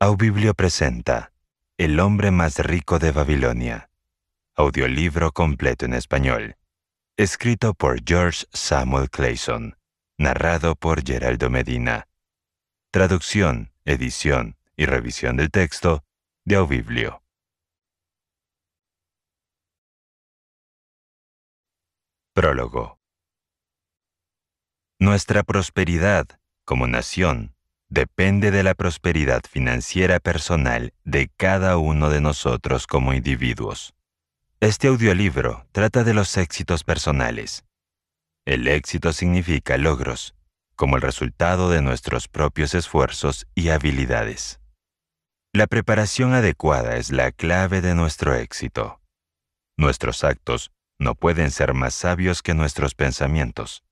Aubiblio. presenta El hombre más rico de Babilonia, audiolibro completo en español, escrito por George Samuel Clayson, narrado por Geraldo Medina. Traducción, edición y revisión del texto de Aubiblio. Prólogo. Nuestra prosperidad como nación, depende de la prosperidad financiera personal de cada uno de nosotros como individuos. Este audiolibro trata de los éxitos personales. El éxito significa logros, como el resultado de nuestros propios esfuerzos y habilidades. La preparación adecuada es la clave de nuestro éxito. Nuestros actos no pueden ser más sabios que nuestros pensamientos,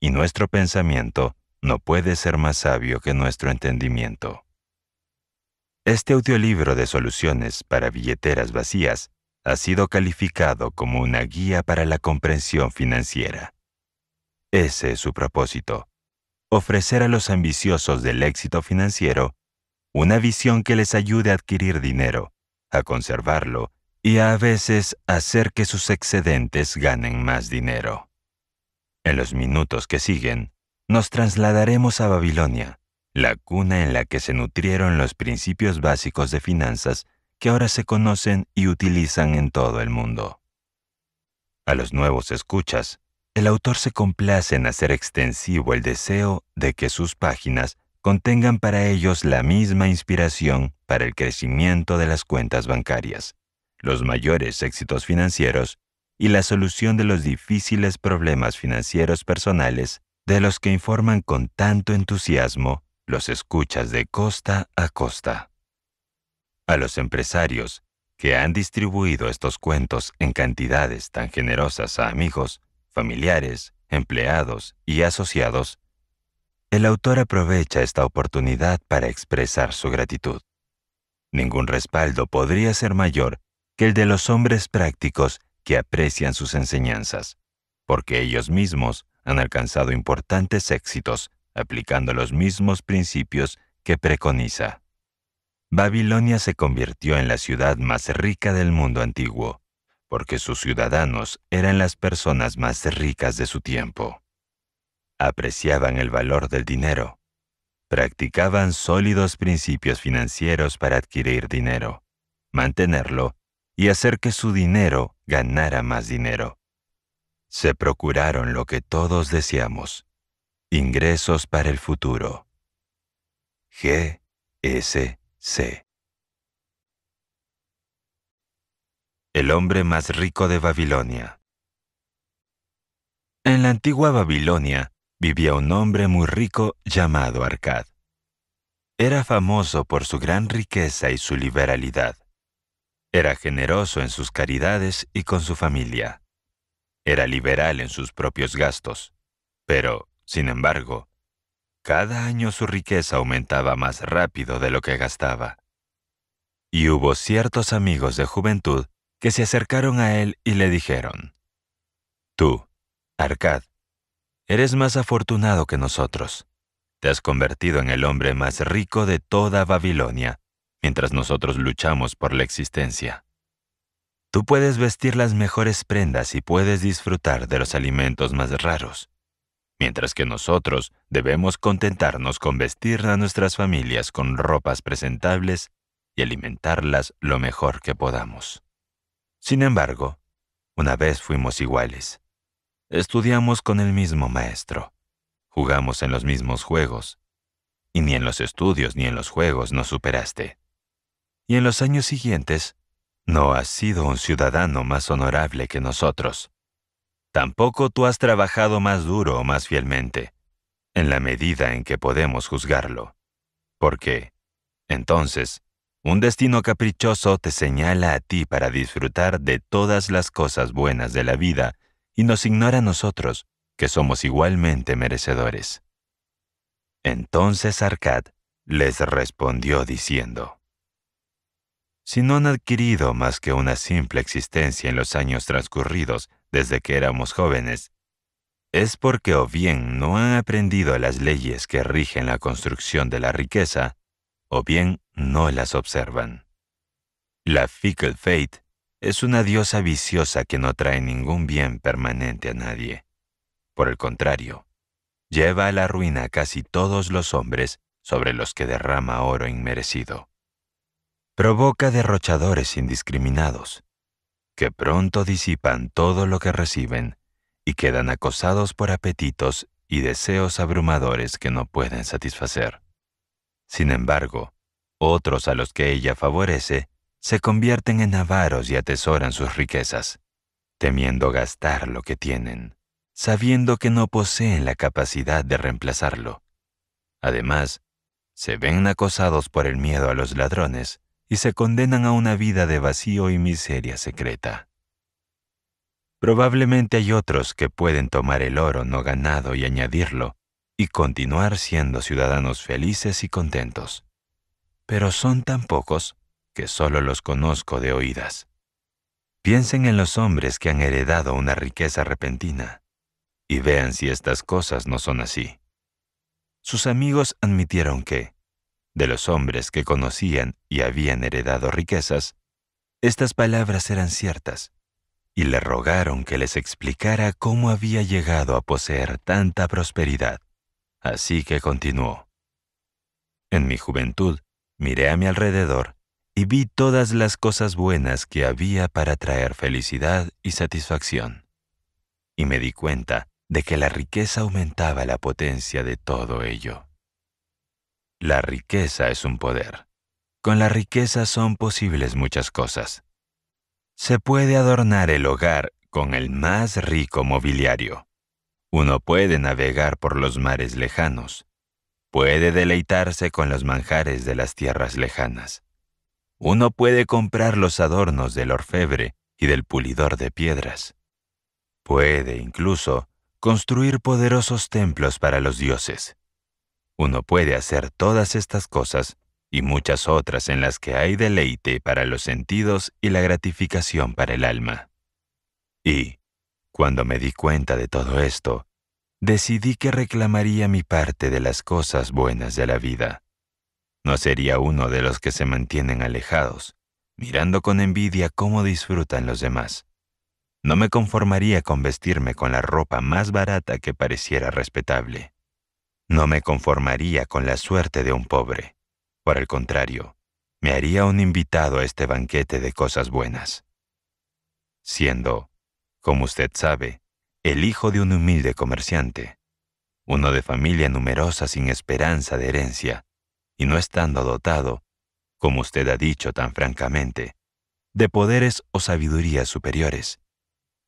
y nuestro pensamiento no puede ser más sabio que nuestro entendimiento. Este audiolibro de soluciones para billeteras vacías ha sido calificado como una guía para la comprensión financiera. Ese es su propósito, ofrecer a los ambiciosos del éxito financiero una visión que les ayude a adquirir dinero, a conservarlo y a, a veces hacer que sus excedentes ganen más dinero. En los minutos que siguen, nos trasladaremos a Babilonia, la cuna en la que se nutrieron los principios básicos de finanzas que ahora se conocen y utilizan en todo el mundo. A los nuevos escuchas, el autor se complace en hacer extensivo el deseo de que sus páginas contengan para ellos la misma inspiración para el crecimiento de las cuentas bancarias, los mayores éxitos financieros y la solución de los difíciles problemas financieros personales de los que informan con tanto entusiasmo los escuchas de costa a costa. A los empresarios que han distribuido estos cuentos en cantidades tan generosas a amigos, familiares, empleados y asociados, el autor aprovecha esta oportunidad para expresar su gratitud. Ningún respaldo podría ser mayor que el de los hombres prácticos que aprecian sus enseñanzas, porque ellos mismos han alcanzado importantes éxitos aplicando los mismos principios que preconiza. Babilonia se convirtió en la ciudad más rica del mundo antiguo, porque sus ciudadanos eran las personas más ricas de su tiempo. Apreciaban el valor del dinero. Practicaban sólidos principios financieros para adquirir dinero, mantenerlo y hacer que su dinero ganara más dinero se procuraron lo que todos deseamos, ingresos para el futuro. C. El hombre más rico de Babilonia. En la antigua Babilonia vivía un hombre muy rico llamado Arcad. Era famoso por su gran riqueza y su liberalidad. Era generoso en sus caridades y con su familia. Era liberal en sus propios gastos, pero, sin embargo, cada año su riqueza aumentaba más rápido de lo que gastaba. Y hubo ciertos amigos de juventud que se acercaron a él y le dijeron, Tú, Arcad, eres más afortunado que nosotros. Te has convertido en el hombre más rico de toda Babilonia, mientras nosotros luchamos por la existencia. Tú puedes vestir las mejores prendas y puedes disfrutar de los alimentos más raros, mientras que nosotros debemos contentarnos con vestir a nuestras familias con ropas presentables y alimentarlas lo mejor que podamos. Sin embargo, una vez fuimos iguales. Estudiamos con el mismo maestro, jugamos en los mismos juegos, y ni en los estudios ni en los juegos nos superaste. Y en los años siguientes no has sido un ciudadano más honorable que nosotros. Tampoco tú has trabajado más duro o más fielmente, en la medida en que podemos juzgarlo. Porque, entonces, un destino caprichoso te señala a ti para disfrutar de todas las cosas buenas de la vida y nos ignora a nosotros, que somos igualmente merecedores. Entonces Arcad les respondió diciendo, si no han adquirido más que una simple existencia en los años transcurridos desde que éramos jóvenes, es porque o bien no han aprendido las leyes que rigen la construcción de la riqueza, o bien no las observan. La fickle fate es una diosa viciosa que no trae ningún bien permanente a nadie. Por el contrario, lleva a la ruina casi todos los hombres sobre los que derrama oro inmerecido provoca derrochadores indiscriminados, que pronto disipan todo lo que reciben y quedan acosados por apetitos y deseos abrumadores que no pueden satisfacer. Sin embargo, otros a los que ella favorece se convierten en avaros y atesoran sus riquezas, temiendo gastar lo que tienen, sabiendo que no poseen la capacidad de reemplazarlo. Además, se ven acosados por el miedo a los ladrones, y se condenan a una vida de vacío y miseria secreta. Probablemente hay otros que pueden tomar el oro no ganado y añadirlo, y continuar siendo ciudadanos felices y contentos. Pero son tan pocos que solo los conozco de oídas. Piensen en los hombres que han heredado una riqueza repentina, y vean si estas cosas no son así. Sus amigos admitieron que, de los hombres que conocían y habían heredado riquezas, estas palabras eran ciertas, y le rogaron que les explicara cómo había llegado a poseer tanta prosperidad. Así que continuó. En mi juventud, miré a mi alrededor y vi todas las cosas buenas que había para traer felicidad y satisfacción. Y me di cuenta de que la riqueza aumentaba la potencia de todo ello. La riqueza es un poder. Con la riqueza son posibles muchas cosas. Se puede adornar el hogar con el más rico mobiliario. Uno puede navegar por los mares lejanos. Puede deleitarse con los manjares de las tierras lejanas. Uno puede comprar los adornos del orfebre y del pulidor de piedras. Puede, incluso, construir poderosos templos para los dioses uno puede hacer todas estas cosas y muchas otras en las que hay deleite para los sentidos y la gratificación para el alma. Y, cuando me di cuenta de todo esto, decidí que reclamaría mi parte de las cosas buenas de la vida. No sería uno de los que se mantienen alejados, mirando con envidia cómo disfrutan los demás. No me conformaría con vestirme con la ropa más barata que pareciera respetable. No me conformaría con la suerte de un pobre. Por el contrario, me haría un invitado a este banquete de cosas buenas. Siendo, como usted sabe, el hijo de un humilde comerciante, uno de familia numerosa sin esperanza de herencia, y no estando dotado, como usted ha dicho tan francamente, de poderes o sabidurías superiores.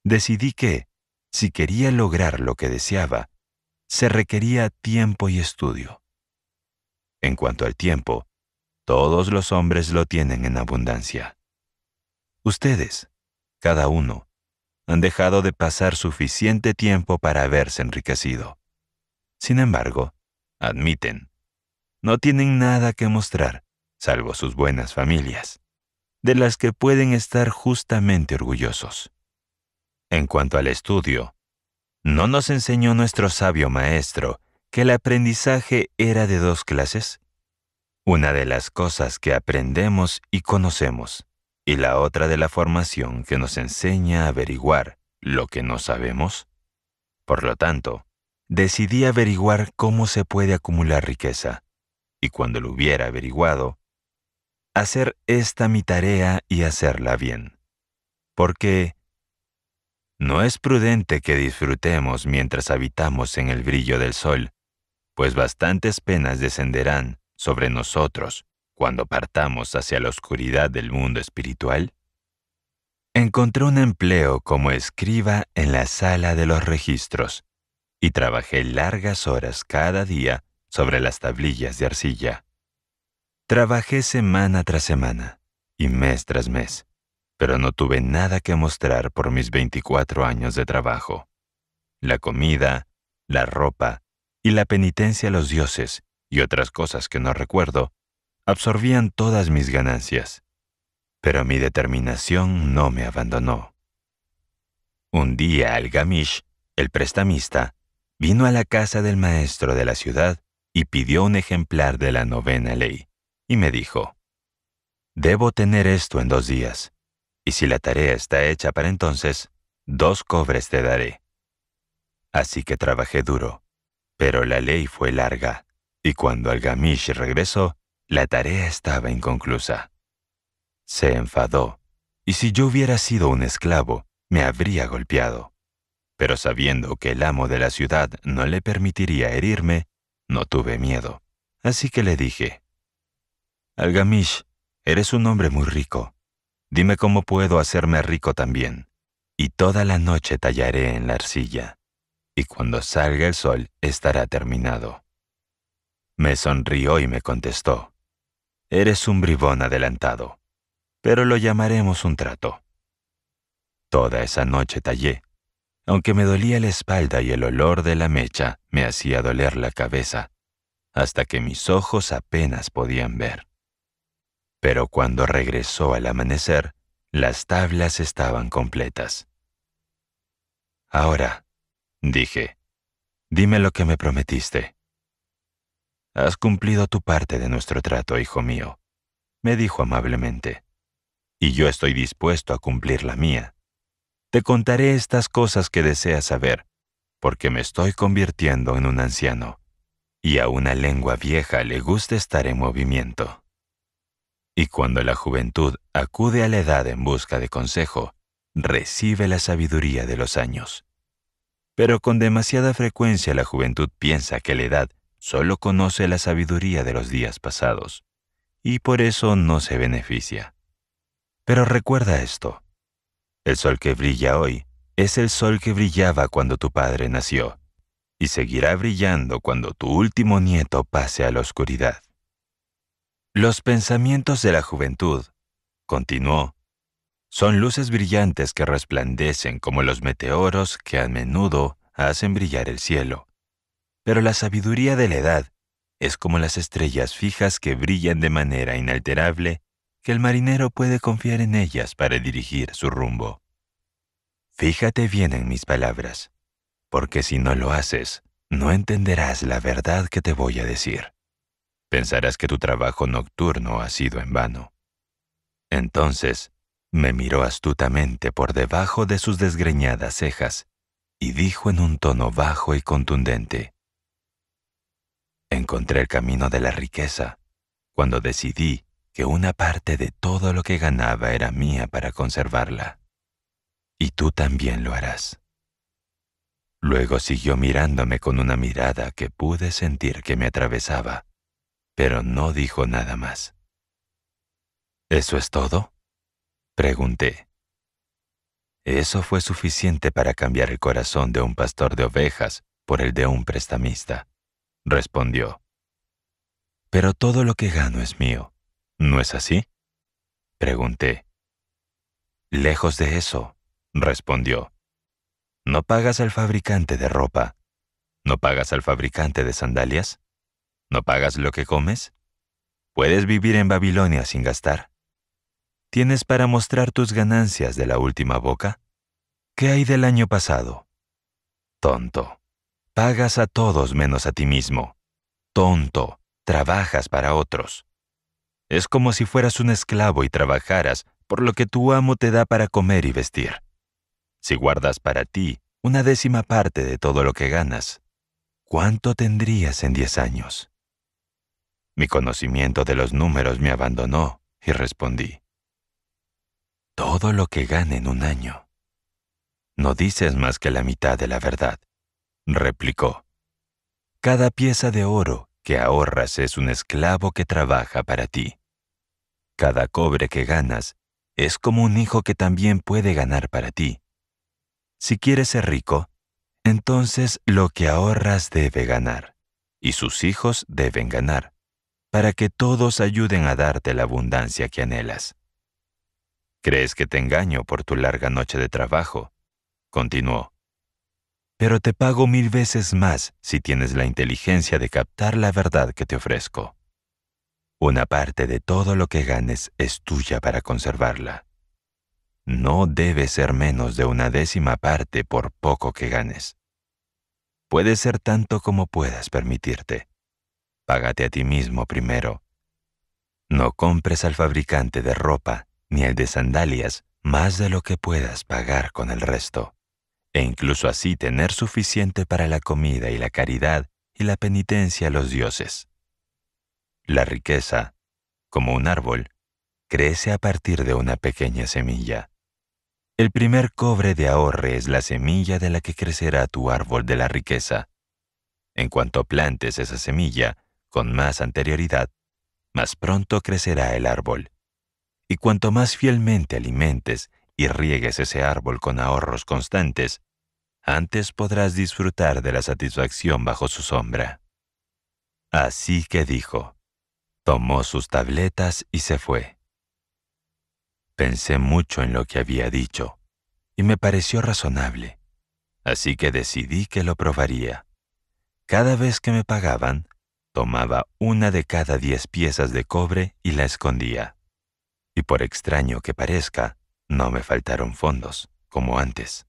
Decidí que, si quería lograr lo que deseaba, se requería tiempo y estudio. En cuanto al tiempo, todos los hombres lo tienen en abundancia. Ustedes, cada uno, han dejado de pasar suficiente tiempo para haberse enriquecido. Sin embargo, admiten, no tienen nada que mostrar, salvo sus buenas familias, de las que pueden estar justamente orgullosos. En cuanto al estudio, ¿No nos enseñó nuestro sabio maestro que el aprendizaje era de dos clases? Una de las cosas que aprendemos y conocemos, y la otra de la formación que nos enseña a averiguar lo que no sabemos. Por lo tanto, decidí averiguar cómo se puede acumular riqueza, y cuando lo hubiera averiguado, hacer esta mi tarea y hacerla bien. Porque no es prudente que disfrutemos mientras habitamos en el brillo del sol, pues bastantes penas descenderán sobre nosotros cuando partamos hacia la oscuridad del mundo espiritual? Encontré un empleo como escriba en la sala de los registros y trabajé largas horas cada día sobre las tablillas de arcilla. Trabajé semana tras semana y mes tras mes pero no tuve nada que mostrar por mis 24 años de trabajo. La comida, la ropa y la penitencia a los dioses y otras cosas que no recuerdo absorbían todas mis ganancias. Pero mi determinación no me abandonó. Un día al Gamish, el prestamista, vino a la casa del maestro de la ciudad y pidió un ejemplar de la novena ley, y me dijo, Debo tener esto en dos días y si la tarea está hecha para entonces, dos cobres te daré. Así que trabajé duro, pero la ley fue larga, y cuando Algamish regresó, la tarea estaba inconclusa. Se enfadó, y si yo hubiera sido un esclavo, me habría golpeado. Pero sabiendo que el amo de la ciudad no le permitiría herirme, no tuve miedo. Así que le dije, Algamish, eres un hombre muy rico. Dime cómo puedo hacerme rico también, y toda la noche tallaré en la arcilla, y cuando salga el sol estará terminado. Me sonrió y me contestó, Eres un bribón adelantado, pero lo llamaremos un trato. Toda esa noche tallé, aunque me dolía la espalda y el olor de la mecha me hacía doler la cabeza, hasta que mis ojos apenas podían ver pero cuando regresó al amanecer, las tablas estaban completas. Ahora, dije, dime lo que me prometiste. Has cumplido tu parte de nuestro trato, hijo mío, me dijo amablemente, y yo estoy dispuesto a cumplir la mía. Te contaré estas cosas que deseas saber, porque me estoy convirtiendo en un anciano, y a una lengua vieja le gusta estar en movimiento. Y cuando la juventud acude a la edad en busca de consejo, recibe la sabiduría de los años. Pero con demasiada frecuencia la juventud piensa que la edad solo conoce la sabiduría de los días pasados, y por eso no se beneficia. Pero recuerda esto. El sol que brilla hoy es el sol que brillaba cuando tu padre nació, y seguirá brillando cuando tu último nieto pase a la oscuridad. Los pensamientos de la juventud, continuó, son luces brillantes que resplandecen como los meteoros que a menudo hacen brillar el cielo. Pero la sabiduría de la edad es como las estrellas fijas que brillan de manera inalterable que el marinero puede confiar en ellas para dirigir su rumbo. Fíjate bien en mis palabras, porque si no lo haces, no entenderás la verdad que te voy a decir. Pensarás que tu trabajo nocturno ha sido en vano. Entonces me miró astutamente por debajo de sus desgreñadas cejas y dijo en un tono bajo y contundente, Encontré el camino de la riqueza cuando decidí que una parte de todo lo que ganaba era mía para conservarla. Y tú también lo harás. Luego siguió mirándome con una mirada que pude sentir que me atravesaba pero no dijo nada más. ¿Eso es todo? Pregunté. Eso fue suficiente para cambiar el corazón de un pastor de ovejas por el de un prestamista, respondió. Pero todo lo que gano es mío, ¿no es así? Pregunté. Lejos de eso, respondió. No pagas al fabricante de ropa, no pagas al fabricante de sandalias, ¿No pagas lo que comes? Puedes vivir en Babilonia sin gastar. ¿Tienes para mostrar tus ganancias de la última boca? ¿Qué hay del año pasado? Tonto. Pagas a todos menos a ti mismo. Tonto. Trabajas para otros. Es como si fueras un esclavo y trabajaras por lo que tu amo te da para comer y vestir. Si guardas para ti una décima parte de todo lo que ganas, ¿cuánto tendrías en diez años? Mi conocimiento de los números me abandonó y respondí. Todo lo que gane en un año. No dices más que la mitad de la verdad, replicó. Cada pieza de oro que ahorras es un esclavo que trabaja para ti. Cada cobre que ganas es como un hijo que también puede ganar para ti. Si quieres ser rico, entonces lo que ahorras debe ganar, y sus hijos deben ganar para que todos ayuden a darte la abundancia que anhelas. Crees que te engaño por tu larga noche de trabajo, continuó. Pero te pago mil veces más si tienes la inteligencia de captar la verdad que te ofrezco. Una parte de todo lo que ganes es tuya para conservarla. No debe ser menos de una décima parte por poco que ganes. Puede ser tanto como puedas permitirte Págate a ti mismo primero. No compres al fabricante de ropa ni al de sandalias más de lo que puedas pagar con el resto, e incluso así tener suficiente para la comida y la caridad y la penitencia a los dioses. La riqueza, como un árbol, crece a partir de una pequeña semilla. El primer cobre de ahorre es la semilla de la que crecerá tu árbol de la riqueza. En cuanto plantes esa semilla, con más anterioridad, más pronto crecerá el árbol. Y cuanto más fielmente alimentes y riegues ese árbol con ahorros constantes, antes podrás disfrutar de la satisfacción bajo su sombra. Así que dijo, tomó sus tabletas y se fue. Pensé mucho en lo que había dicho, y me pareció razonable, así que decidí que lo probaría. Cada vez que me pagaban, tomaba una de cada diez piezas de cobre y la escondía. Y por extraño que parezca, no me faltaron fondos, como antes.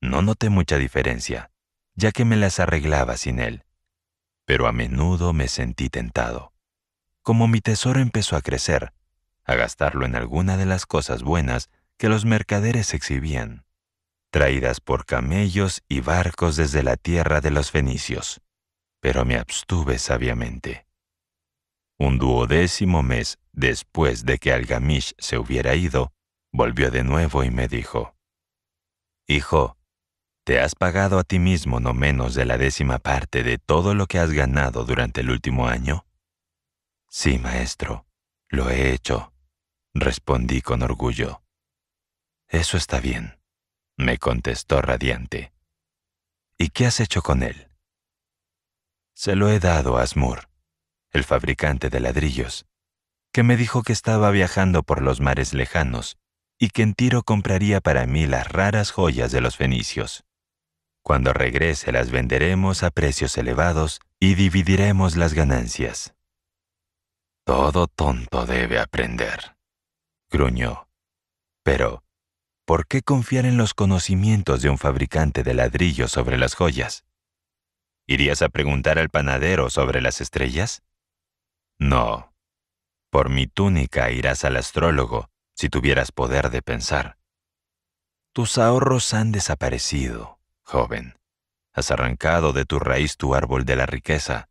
No noté mucha diferencia, ya que me las arreglaba sin él. Pero a menudo me sentí tentado. Como mi tesoro empezó a crecer, a gastarlo en alguna de las cosas buenas que los mercaderes exhibían, traídas por camellos y barcos desde la tierra de los fenicios pero me abstuve sabiamente. Un duodécimo mes después de que Algamish se hubiera ido, volvió de nuevo y me dijo, Hijo, te has pagado a ti mismo no menos de la décima parte de todo lo que has ganado durante el último año. Sí, maestro, lo he hecho, respondí con orgullo. Eso está bien, me contestó radiante. ¿Y qué has hecho con él? Se lo he dado a Asmur, el fabricante de ladrillos, que me dijo que estaba viajando por los mares lejanos y que en Tiro compraría para mí las raras joyas de los fenicios. Cuando regrese las venderemos a precios elevados y dividiremos las ganancias. Todo tonto debe aprender, gruñó. Pero, ¿por qué confiar en los conocimientos de un fabricante de ladrillos sobre las joyas? ¿Irías a preguntar al panadero sobre las estrellas? No. Por mi túnica irás al astrólogo si tuvieras poder de pensar. Tus ahorros han desaparecido, joven. Has arrancado de tu raíz tu árbol de la riqueza,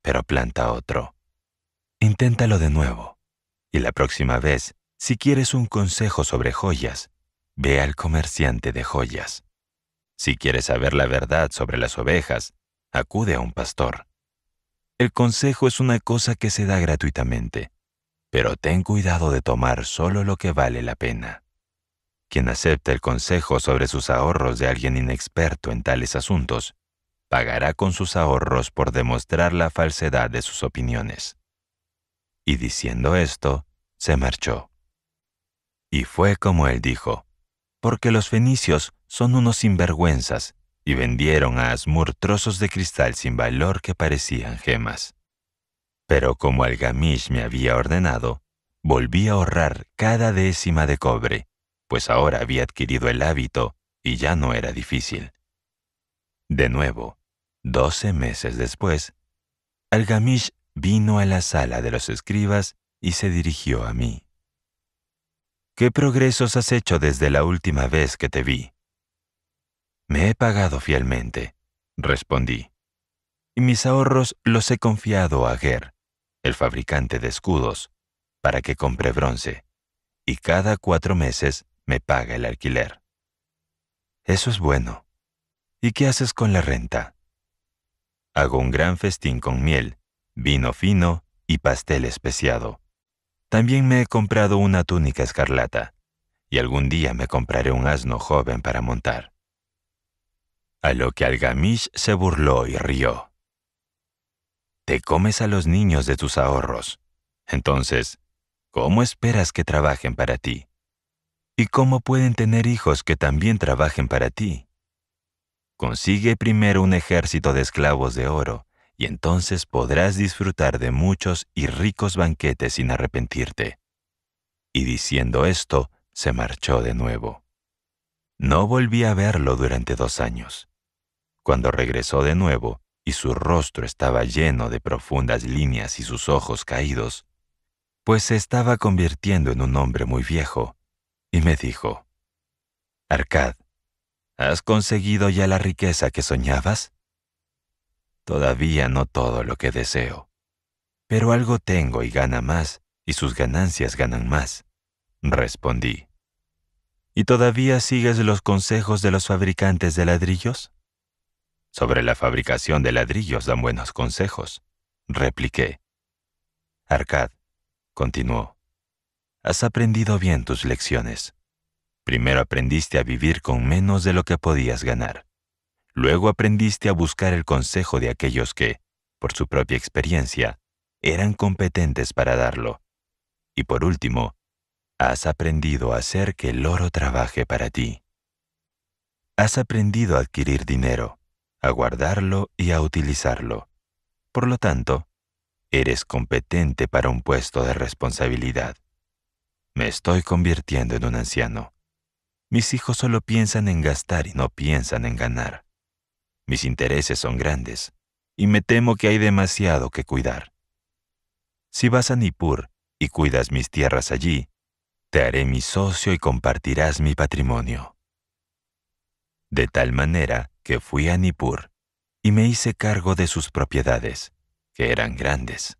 pero planta otro. Inténtalo de nuevo. Y la próxima vez, si quieres un consejo sobre joyas, ve al comerciante de joyas. Si quieres saber la verdad sobre las ovejas, acude a un pastor. El consejo es una cosa que se da gratuitamente, pero ten cuidado de tomar solo lo que vale la pena. Quien acepta el consejo sobre sus ahorros de alguien inexperto en tales asuntos, pagará con sus ahorros por demostrar la falsedad de sus opiniones. Y diciendo esto, se marchó. Y fue como él dijo, porque los fenicios son unos sinvergüenzas y vendieron a Asmur trozos de cristal sin valor que parecían gemas. Pero como Algamish me había ordenado, volví a ahorrar cada décima de cobre, pues ahora había adquirido el hábito y ya no era difícil. De nuevo, doce meses después, Algamish vino a la sala de los escribas y se dirigió a mí. ¿Qué progresos has hecho desde la última vez que te vi? Me he pagado fielmente, respondí. Y mis ahorros los he confiado a Ger, el fabricante de escudos, para que compre bronce, y cada cuatro meses me paga el alquiler. Eso es bueno. ¿Y qué haces con la renta? Hago un gran festín con miel, vino fino y pastel especiado. También me he comprado una túnica escarlata, y algún día me compraré un asno joven para montar a lo que Algamish se burló y rió. Te comes a los niños de tus ahorros. Entonces, ¿cómo esperas que trabajen para ti? ¿Y cómo pueden tener hijos que también trabajen para ti? Consigue primero un ejército de esclavos de oro, y entonces podrás disfrutar de muchos y ricos banquetes sin arrepentirte. Y diciendo esto, se marchó de nuevo. No volví a verlo durante dos años. Cuando regresó de nuevo, y su rostro estaba lleno de profundas líneas y sus ojos caídos, pues se estaba convirtiendo en un hombre muy viejo, y me dijo, Arcad, ¿has conseguido ya la riqueza que soñabas? Todavía no todo lo que deseo, pero algo tengo y gana más, y sus ganancias ganan más, respondí. ¿Y todavía sigues los consejos de los fabricantes de ladrillos? Sobre la fabricación de ladrillos dan buenos consejos, repliqué. Arcad, continuó, has aprendido bien tus lecciones. Primero aprendiste a vivir con menos de lo que podías ganar. Luego aprendiste a buscar el consejo de aquellos que, por su propia experiencia, eran competentes para darlo. Y por último, has aprendido a hacer que el oro trabaje para ti. Has aprendido a adquirir dinero, a guardarlo y a utilizarlo. Por lo tanto, eres competente para un puesto de responsabilidad. Me estoy convirtiendo en un anciano. Mis hijos solo piensan en gastar y no piensan en ganar. Mis intereses son grandes y me temo que hay demasiado que cuidar. Si vas a Nippur y cuidas mis tierras allí, te haré mi socio y compartirás mi patrimonio. De tal manera que fui a Nippur y me hice cargo de sus propiedades, que eran grandes.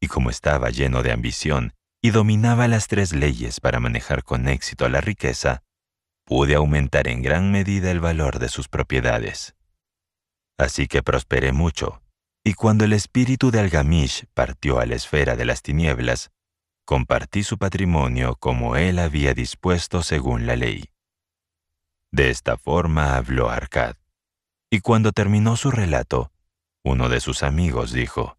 Y como estaba lleno de ambición y dominaba las tres leyes para manejar con éxito la riqueza, pude aumentar en gran medida el valor de sus propiedades. Así que prosperé mucho, y cuando el espíritu de Algamish partió a la esfera de las tinieblas, compartí su patrimonio como él había dispuesto según la ley. De esta forma habló Arcad. Y cuando terminó su relato, uno de sus amigos dijo,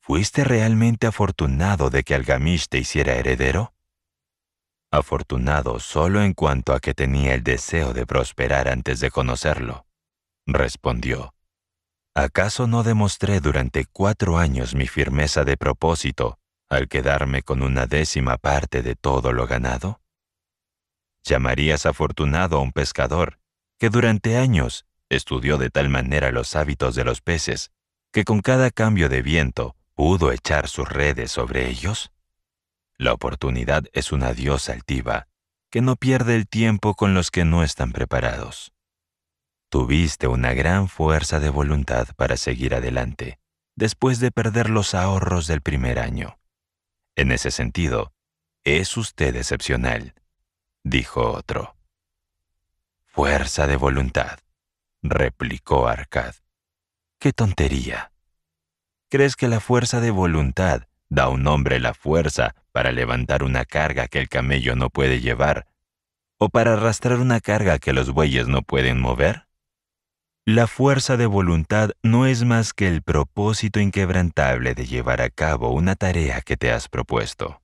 ¿Fuiste realmente afortunado de que Algamish te hiciera heredero? Afortunado solo en cuanto a que tenía el deseo de prosperar antes de conocerlo, respondió. ¿Acaso no demostré durante cuatro años mi firmeza de propósito al quedarme con una décima parte de todo lo ganado? llamarías afortunado a un pescador que durante años estudió de tal manera los hábitos de los peces que con cada cambio de viento pudo echar sus redes sobre ellos? La oportunidad es una diosa altiva que no pierde el tiempo con los que no están preparados. Tuviste una gran fuerza de voluntad para seguir adelante, después de perder los ahorros del primer año. En ese sentido, es usted excepcional dijo otro. Fuerza de voluntad, replicó Arcad. ¡Qué tontería! ¿Crees que la fuerza de voluntad da a un hombre la fuerza para levantar una carga que el camello no puede llevar o para arrastrar una carga que los bueyes no pueden mover? La fuerza de voluntad no es más que el propósito inquebrantable de llevar a cabo una tarea que te has propuesto.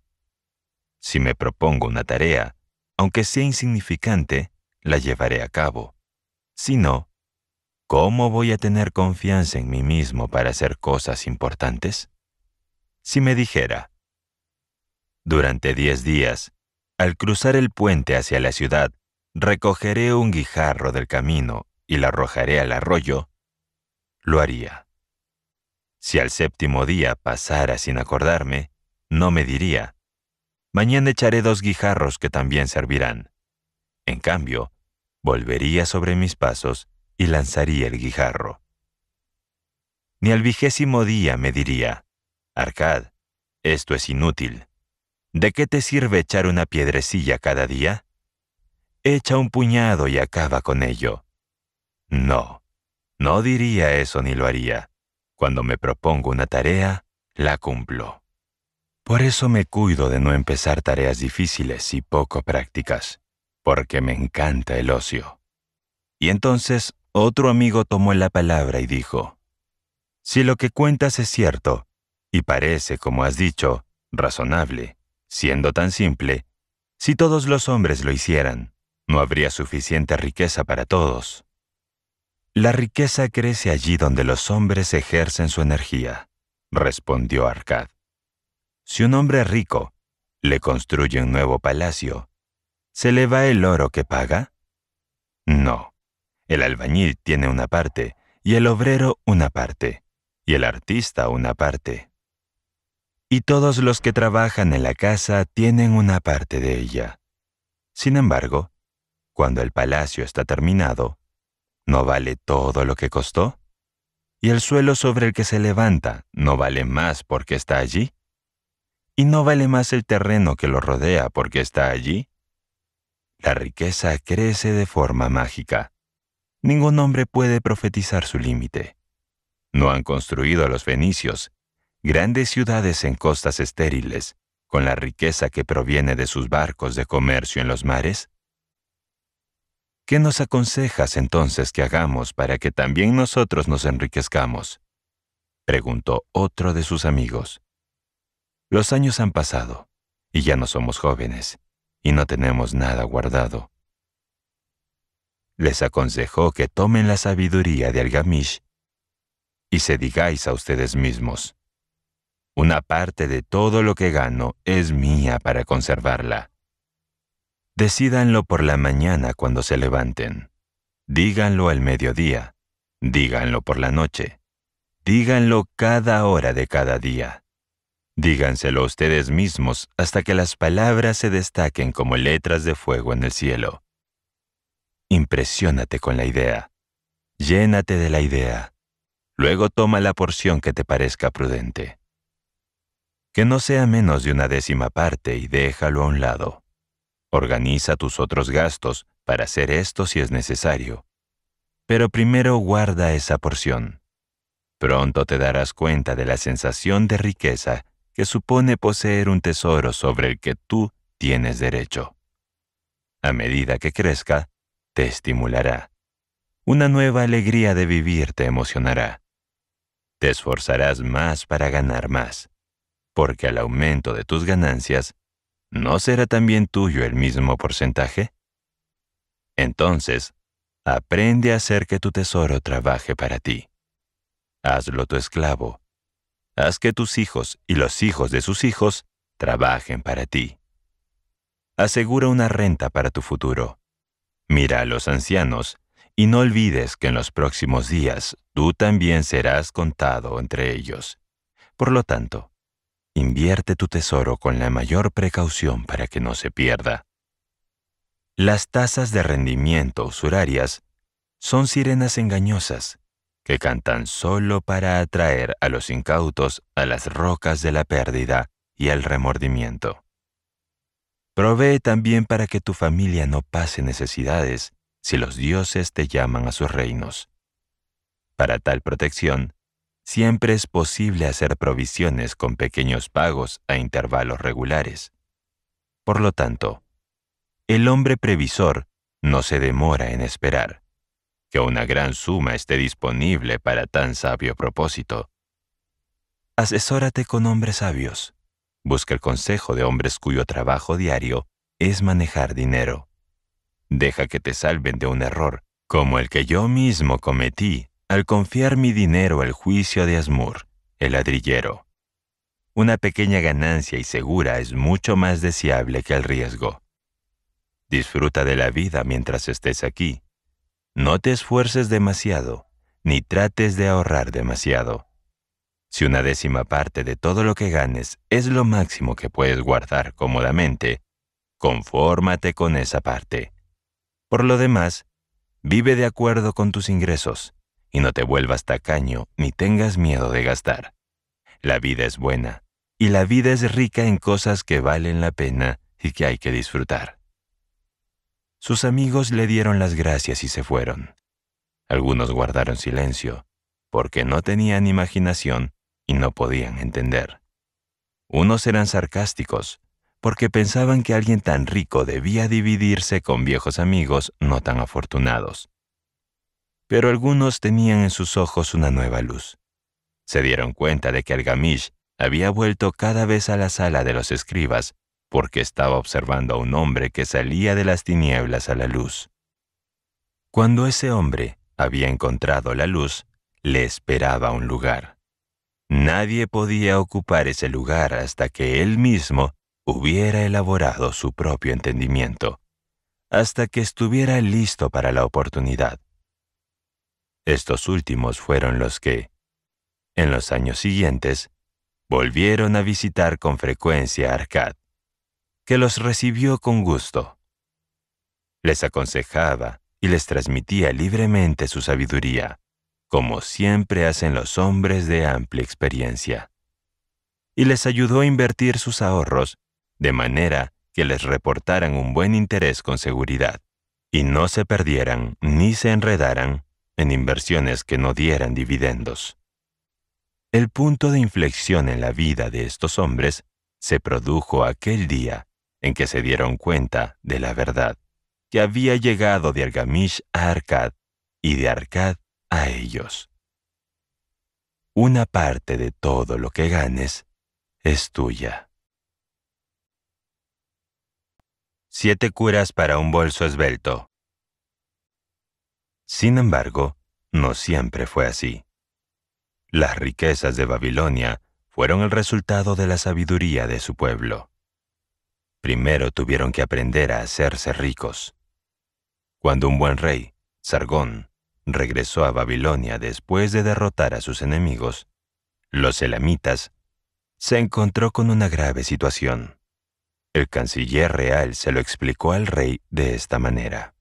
Si me propongo una tarea, aunque sea insignificante, la llevaré a cabo. Si no, ¿cómo voy a tener confianza en mí mismo para hacer cosas importantes? Si me dijera, durante diez días, al cruzar el puente hacia la ciudad, recogeré un guijarro del camino y la arrojaré al arroyo, lo haría. Si al séptimo día pasara sin acordarme, no me diría, mañana echaré dos guijarros que también servirán. En cambio, volvería sobre mis pasos y lanzaría el guijarro. Ni al vigésimo día me diría, Arcad, esto es inútil. ¿De qué te sirve echar una piedrecilla cada día? Echa un puñado y acaba con ello. No, no diría eso ni lo haría. Cuando me propongo una tarea, la cumplo. Por eso me cuido de no empezar tareas difíciles y poco prácticas, porque me encanta el ocio. Y entonces otro amigo tomó la palabra y dijo, Si lo que cuentas es cierto, y parece, como has dicho, razonable, siendo tan simple, si todos los hombres lo hicieran, no habría suficiente riqueza para todos. La riqueza crece allí donde los hombres ejercen su energía, respondió Arcad. Si un hombre rico le construye un nuevo palacio, ¿se le va el oro que paga? No. El albañil tiene una parte, y el obrero una parte, y el artista una parte. Y todos los que trabajan en la casa tienen una parte de ella. Sin embargo, cuando el palacio está terminado, ¿no vale todo lo que costó? ¿Y el suelo sobre el que se levanta no vale más porque está allí? y no vale más el terreno que lo rodea porque está allí. La riqueza crece de forma mágica. Ningún hombre puede profetizar su límite. No han construido los fenicios grandes ciudades en costas estériles, con la riqueza que proviene de sus barcos de comercio en los mares? ¿Qué nos aconsejas entonces que hagamos para que también nosotros nos enriquezcamos? preguntó otro de sus amigos. Los años han pasado, y ya no somos jóvenes, y no tenemos nada guardado. Les aconsejó que tomen la sabiduría de Algamish y se digáis a ustedes mismos, una parte de todo lo que gano es mía para conservarla. Decídanlo por la mañana cuando se levanten. Díganlo al mediodía. Díganlo por la noche. Díganlo cada hora de cada día. Díganselo ustedes mismos hasta que las palabras se destaquen como letras de fuego en el cielo. Impresiónate con la idea. Llénate de la idea. Luego toma la porción que te parezca prudente. Que no sea menos de una décima parte y déjalo a un lado. Organiza tus otros gastos para hacer esto si es necesario. Pero primero guarda esa porción. Pronto te darás cuenta de la sensación de riqueza que supone poseer un tesoro sobre el que tú tienes derecho. A medida que crezca, te estimulará. Una nueva alegría de vivir te emocionará. Te esforzarás más para ganar más, porque al aumento de tus ganancias, ¿no será también tuyo el mismo porcentaje? Entonces, aprende a hacer que tu tesoro trabaje para ti. Hazlo tu esclavo haz que tus hijos y los hijos de sus hijos trabajen para ti. Asegura una renta para tu futuro. Mira a los ancianos y no olvides que en los próximos días tú también serás contado entre ellos. Por lo tanto, invierte tu tesoro con la mayor precaución para que no se pierda. Las tasas de rendimiento usurarias son sirenas engañosas que cantan solo para atraer a los incautos a las rocas de la pérdida y al remordimiento. Provee también para que tu familia no pase necesidades si los dioses te llaman a sus reinos. Para tal protección, siempre es posible hacer provisiones con pequeños pagos a intervalos regulares. Por lo tanto, el hombre previsor no se demora en esperar que una gran suma esté disponible para tan sabio propósito. Asesórate con hombres sabios. Busca el consejo de hombres cuyo trabajo diario es manejar dinero. Deja que te salven de un error, como el que yo mismo cometí al confiar mi dinero al juicio de Asmur, el ladrillero. Una pequeña ganancia y segura es mucho más deseable que el riesgo. Disfruta de la vida mientras estés aquí. No te esfuerces demasiado, ni trates de ahorrar demasiado. Si una décima parte de todo lo que ganes es lo máximo que puedes guardar cómodamente, confórmate con esa parte. Por lo demás, vive de acuerdo con tus ingresos y no te vuelvas tacaño ni tengas miedo de gastar. La vida es buena y la vida es rica en cosas que valen la pena y que hay que disfrutar. Sus amigos le dieron las gracias y se fueron. Algunos guardaron silencio, porque no tenían imaginación y no podían entender. Unos eran sarcásticos, porque pensaban que alguien tan rico debía dividirse con viejos amigos no tan afortunados. Pero algunos tenían en sus ojos una nueva luz. Se dieron cuenta de que Gamish había vuelto cada vez a la sala de los escribas porque estaba observando a un hombre que salía de las tinieblas a la luz. Cuando ese hombre había encontrado la luz, le esperaba un lugar. Nadie podía ocupar ese lugar hasta que él mismo hubiera elaborado su propio entendimiento, hasta que estuviera listo para la oportunidad. Estos últimos fueron los que, en los años siguientes, volvieron a visitar con frecuencia Arcad que los recibió con gusto. Les aconsejaba y les transmitía libremente su sabiduría, como siempre hacen los hombres de amplia experiencia. Y les ayudó a invertir sus ahorros, de manera que les reportaran un buen interés con seguridad, y no se perdieran ni se enredaran en inversiones que no dieran dividendos. El punto de inflexión en la vida de estos hombres se produjo aquel día en que se dieron cuenta de la verdad, que había llegado de Argamish a Arcad y de Arcad a ellos. Una parte de todo lo que ganes es tuya. Siete curas para un bolso esbelto. Sin embargo, no siempre fue así. Las riquezas de Babilonia fueron el resultado de la sabiduría de su pueblo primero tuvieron que aprender a hacerse ricos. Cuando un buen rey, Sargón, regresó a Babilonia después de derrotar a sus enemigos, los elamitas, se encontró con una grave situación. El canciller real se lo explicó al rey de esta manera.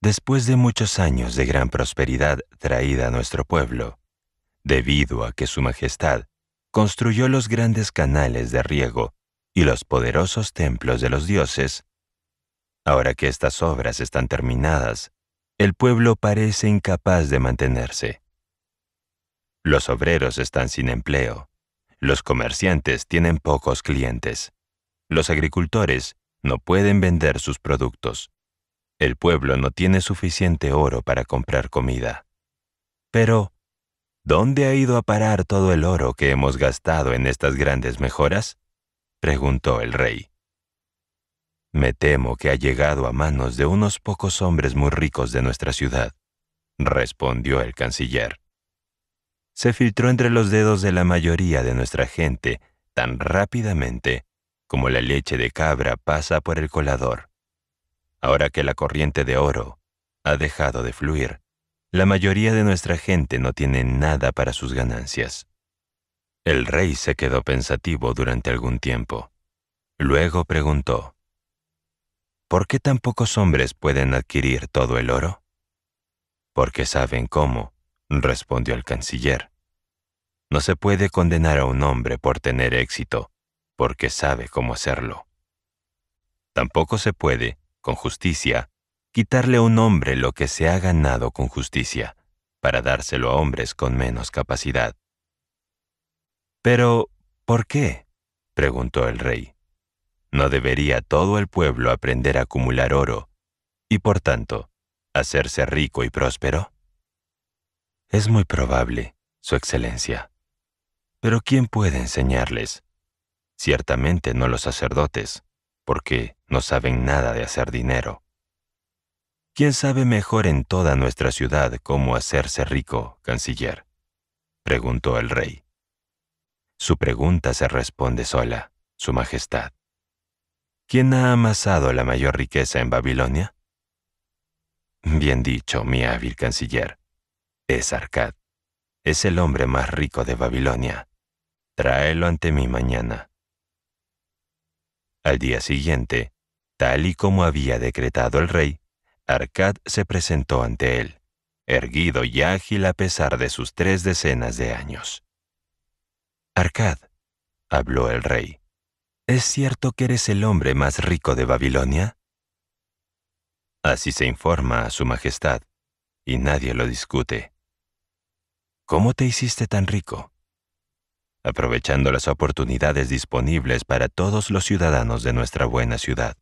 Después de muchos años de gran prosperidad traída a nuestro pueblo, debido a que Su Majestad construyó los grandes canales de riego y los poderosos templos de los dioses, ahora que estas obras están terminadas, el pueblo parece incapaz de mantenerse. Los obreros están sin empleo, los comerciantes tienen pocos clientes, los agricultores no pueden vender sus productos, el pueblo no tiene suficiente oro para comprar comida. Pero, ¿dónde ha ido a parar todo el oro que hemos gastado en estas grandes mejoras? preguntó el rey. Me temo que ha llegado a manos de unos pocos hombres muy ricos de nuestra ciudad, respondió el canciller. Se filtró entre los dedos de la mayoría de nuestra gente tan rápidamente como la leche de cabra pasa por el colador. Ahora que la corriente de oro ha dejado de fluir, la mayoría de nuestra gente no tiene nada para sus ganancias. El rey se quedó pensativo durante algún tiempo. Luego preguntó, ¿Por qué tan pocos hombres pueden adquirir todo el oro? Porque saben cómo, respondió el canciller. No se puede condenar a un hombre por tener éxito, porque sabe cómo hacerlo. Tampoco se puede, con justicia, quitarle a un hombre lo que se ha ganado con justicia, para dárselo a hombres con menos capacidad. Pero, ¿por qué? preguntó el rey. ¿No debería todo el pueblo aprender a acumular oro y, por tanto, hacerse rico y próspero? Es muy probable, Su Excelencia. Pero ¿quién puede enseñarles? Ciertamente no los sacerdotes, porque no saben nada de hacer dinero. ¿Quién sabe mejor en toda nuestra ciudad cómo hacerse rico, canciller? preguntó el rey. Su pregunta se responde sola, Su Majestad. ¿Quién ha amasado la mayor riqueza en Babilonia? Bien dicho, mi hábil canciller. Es Arcad. Es el hombre más rico de Babilonia. Tráelo ante mí mañana. Al día siguiente, tal y como había decretado el rey, Arcad se presentó ante él, erguido y ágil a pesar de sus tres decenas de años. Arcad, habló el rey, ¿es cierto que eres el hombre más rico de Babilonia? Así se informa a su majestad, y nadie lo discute. ¿Cómo te hiciste tan rico? Aprovechando las oportunidades disponibles para todos los ciudadanos de nuestra buena ciudad.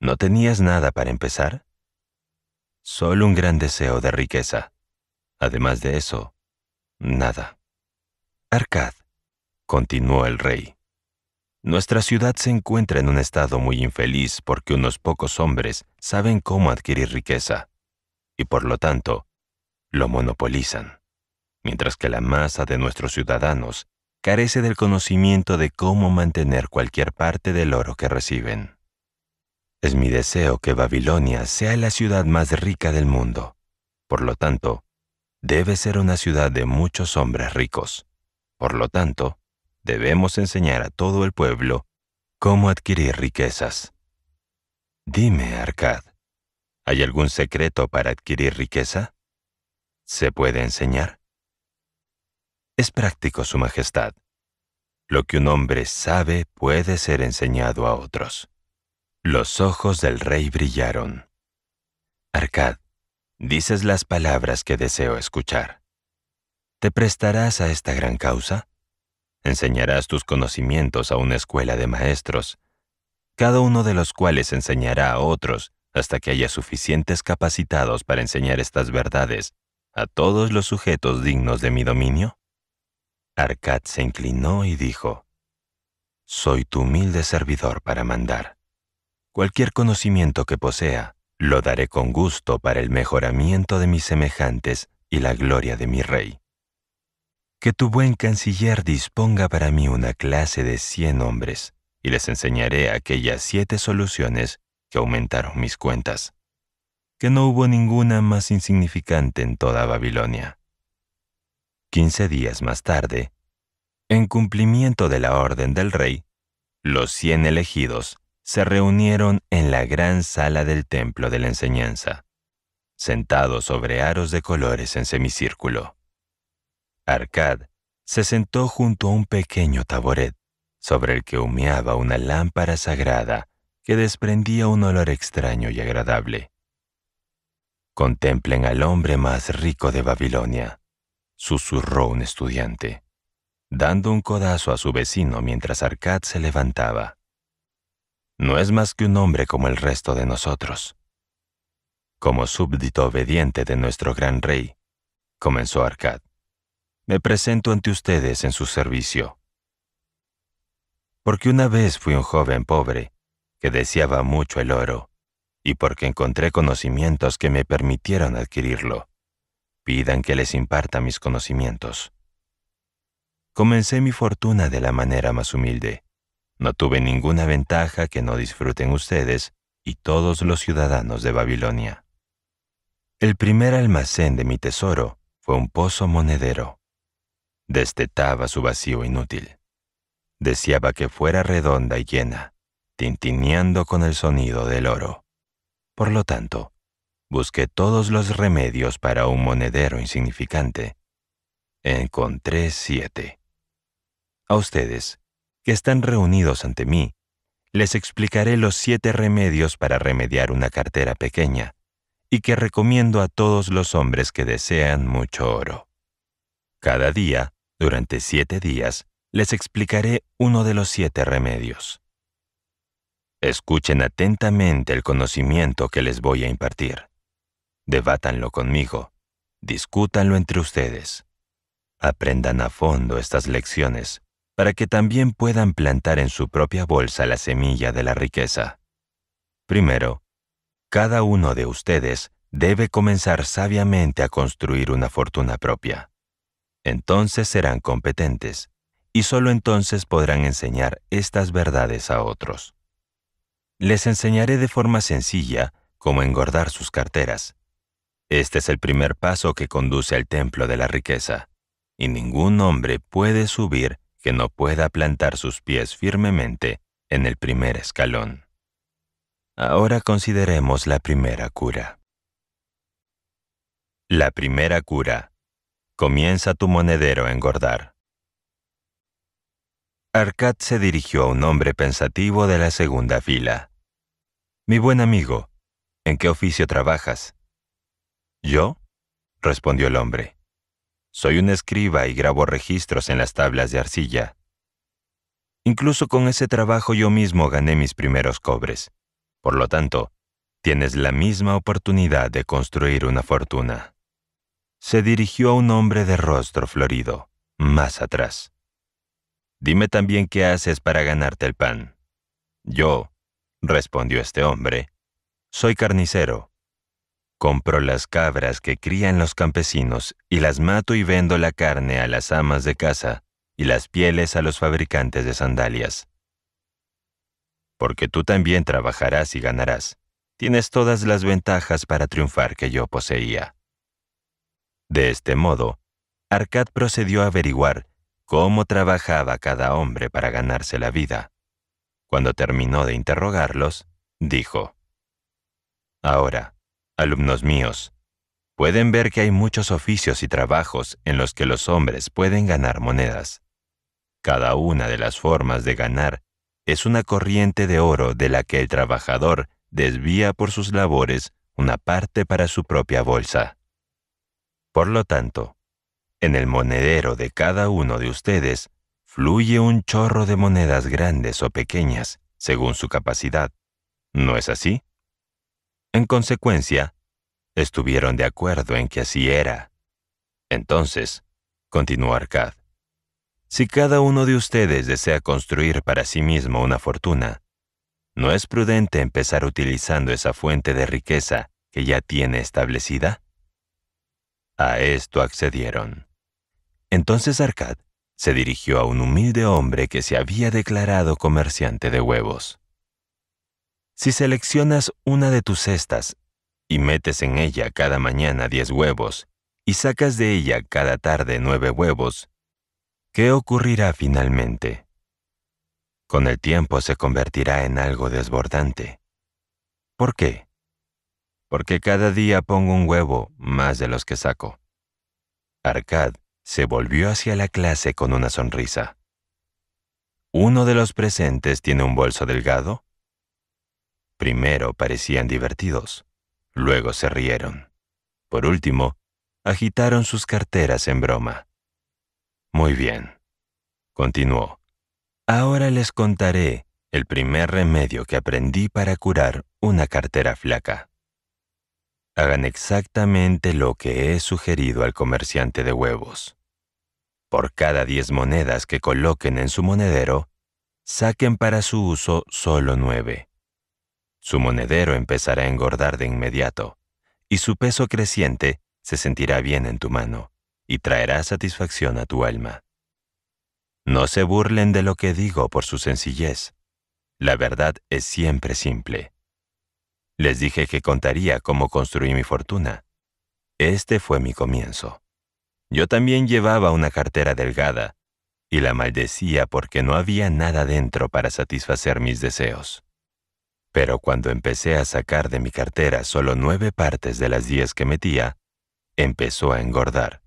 ¿No tenías nada para empezar? Solo un gran deseo de riqueza. Además de eso, nada. Arcad, continuó el rey. Nuestra ciudad se encuentra en un estado muy infeliz porque unos pocos hombres saben cómo adquirir riqueza y por lo tanto lo monopolizan, mientras que la masa de nuestros ciudadanos carece del conocimiento de cómo mantener cualquier parte del oro que reciben. Es mi deseo que Babilonia sea la ciudad más rica del mundo. Por lo tanto, debe ser una ciudad de muchos hombres ricos. Por lo tanto, debemos enseñar a todo el pueblo cómo adquirir riquezas. Dime, Arcad, ¿hay algún secreto para adquirir riqueza? ¿Se puede enseñar? Es práctico, Su Majestad. Lo que un hombre sabe puede ser enseñado a otros. Los ojos del rey brillaron. Arcad, dices las palabras que deseo escuchar. ¿Te prestarás a esta gran causa? Enseñarás tus conocimientos a una escuela de maestros, cada uno de los cuales enseñará a otros hasta que haya suficientes capacitados para enseñar estas verdades a todos los sujetos dignos de mi dominio? Arcad se inclinó y dijo, Soy tu humilde servidor para mandar. Cualquier conocimiento que posea, lo daré con gusto para el mejoramiento de mis semejantes y la gloria de mi rey que tu buen canciller disponga para mí una clase de cien hombres, y les enseñaré aquellas siete soluciones que aumentaron mis cuentas, que no hubo ninguna más insignificante en toda Babilonia. Quince días más tarde, en cumplimiento de la orden del rey, los cien elegidos se reunieron en la gran sala del templo de la enseñanza, sentados sobre aros de colores en semicírculo. Arcad se sentó junto a un pequeño taboret, sobre el que humeaba una lámpara sagrada que desprendía un olor extraño y agradable. Contemplen al hombre más rico de Babilonia, susurró un estudiante, dando un codazo a su vecino mientras Arcad se levantaba. No es más que un hombre como el resto de nosotros. Como súbdito obediente de nuestro gran rey, comenzó Arcad me presento ante ustedes en su servicio. Porque una vez fui un joven pobre, que deseaba mucho el oro, y porque encontré conocimientos que me permitieron adquirirlo. Pidan que les imparta mis conocimientos. Comencé mi fortuna de la manera más humilde. No tuve ninguna ventaja que no disfruten ustedes y todos los ciudadanos de Babilonia. El primer almacén de mi tesoro fue un pozo monedero destetaba su vacío inútil. Deseaba que fuera redonda y llena, tintineando con el sonido del oro. Por lo tanto, busqué todos los remedios para un monedero insignificante. Encontré siete. A ustedes, que están reunidos ante mí, les explicaré los siete remedios para remediar una cartera pequeña, y que recomiendo a todos los hombres que desean mucho oro. Cada día durante siete días les explicaré uno de los siete remedios. Escuchen atentamente el conocimiento que les voy a impartir. Debátanlo conmigo, discútanlo entre ustedes. Aprendan a fondo estas lecciones para que también puedan plantar en su propia bolsa la semilla de la riqueza. Primero, cada uno de ustedes debe comenzar sabiamente a construir una fortuna propia entonces serán competentes, y solo entonces podrán enseñar estas verdades a otros. Les enseñaré de forma sencilla cómo engordar sus carteras. Este es el primer paso que conduce al templo de la riqueza, y ningún hombre puede subir que no pueda plantar sus pies firmemente en el primer escalón. Ahora consideremos la primera cura. La primera cura Comienza tu monedero a engordar. Arcad se dirigió a un hombre pensativo de la segunda fila. Mi buen amigo, ¿en qué oficio trabajas? ¿Yo? respondió el hombre. Soy un escriba y grabo registros en las tablas de arcilla. Incluso con ese trabajo yo mismo gané mis primeros cobres. Por lo tanto, tienes la misma oportunidad de construir una fortuna se dirigió a un hombre de rostro florido, más atrás. Dime también qué haces para ganarte el pan. Yo, respondió este hombre, soy carnicero. Compro las cabras que crían los campesinos y las mato y vendo la carne a las amas de casa y las pieles a los fabricantes de sandalias. Porque tú también trabajarás y ganarás. Tienes todas las ventajas para triunfar que yo poseía. De este modo, Arcad procedió a averiguar cómo trabajaba cada hombre para ganarse la vida. Cuando terminó de interrogarlos, dijo, Ahora, alumnos míos, pueden ver que hay muchos oficios y trabajos en los que los hombres pueden ganar monedas. Cada una de las formas de ganar es una corriente de oro de la que el trabajador desvía por sus labores una parte para su propia bolsa. Por lo tanto, en el monedero de cada uno de ustedes fluye un chorro de monedas grandes o pequeñas, según su capacidad. ¿No es así? En consecuencia, estuvieron de acuerdo en que así era. Entonces, continuó Arcad, si cada uno de ustedes desea construir para sí mismo una fortuna, ¿no es prudente empezar utilizando esa fuente de riqueza que ya tiene establecida? A esto accedieron. Entonces Arcad se dirigió a un humilde hombre que se había declarado comerciante de huevos. Si seleccionas una de tus cestas y metes en ella cada mañana diez huevos y sacas de ella cada tarde nueve huevos, ¿qué ocurrirá finalmente? Con el tiempo se convertirá en algo desbordante. ¿Por qué? porque cada día pongo un huevo más de los que saco. Arcad se volvió hacia la clase con una sonrisa. ¿Uno de los presentes tiene un bolso delgado? Primero parecían divertidos, luego se rieron. Por último, agitaron sus carteras en broma. Muy bien, continuó. Ahora les contaré el primer remedio que aprendí para curar una cartera flaca hagan exactamente lo que he sugerido al comerciante de huevos. Por cada diez monedas que coloquen en su monedero, saquen para su uso solo nueve. Su monedero empezará a engordar de inmediato, y su peso creciente se sentirá bien en tu mano, y traerá satisfacción a tu alma. No se burlen de lo que digo por su sencillez. La verdad es siempre simple. Les dije que contaría cómo construí mi fortuna. Este fue mi comienzo. Yo también llevaba una cartera delgada, y la maldecía porque no había nada dentro para satisfacer mis deseos. Pero cuando empecé a sacar de mi cartera solo nueve partes de las diez que metía, empezó a engordar.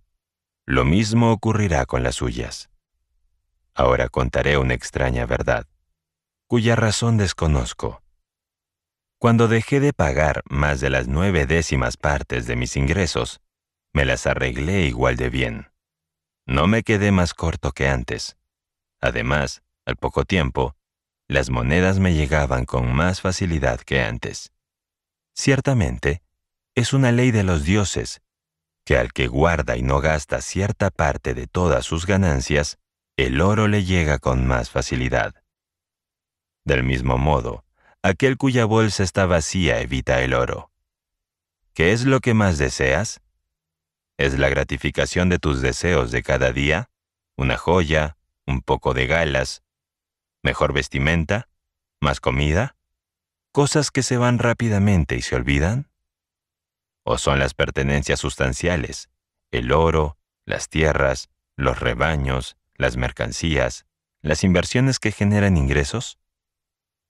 Lo mismo ocurrirá con las suyas. Ahora contaré una extraña verdad, cuya razón desconozco cuando dejé de pagar más de las nueve décimas partes de mis ingresos, me las arreglé igual de bien. No me quedé más corto que antes. Además, al poco tiempo, las monedas me llegaban con más facilidad que antes. Ciertamente, es una ley de los dioses, que al que guarda y no gasta cierta parte de todas sus ganancias, el oro le llega con más facilidad. Del mismo modo, Aquel cuya bolsa está vacía evita el oro. ¿Qué es lo que más deseas? ¿Es la gratificación de tus deseos de cada día? ¿Una joya? ¿Un poco de galas? ¿Mejor vestimenta? ¿Más comida? ¿Cosas que se van rápidamente y se olvidan? ¿O son las pertenencias sustanciales? El oro, las tierras, los rebaños, las mercancías, las inversiones que generan ingresos?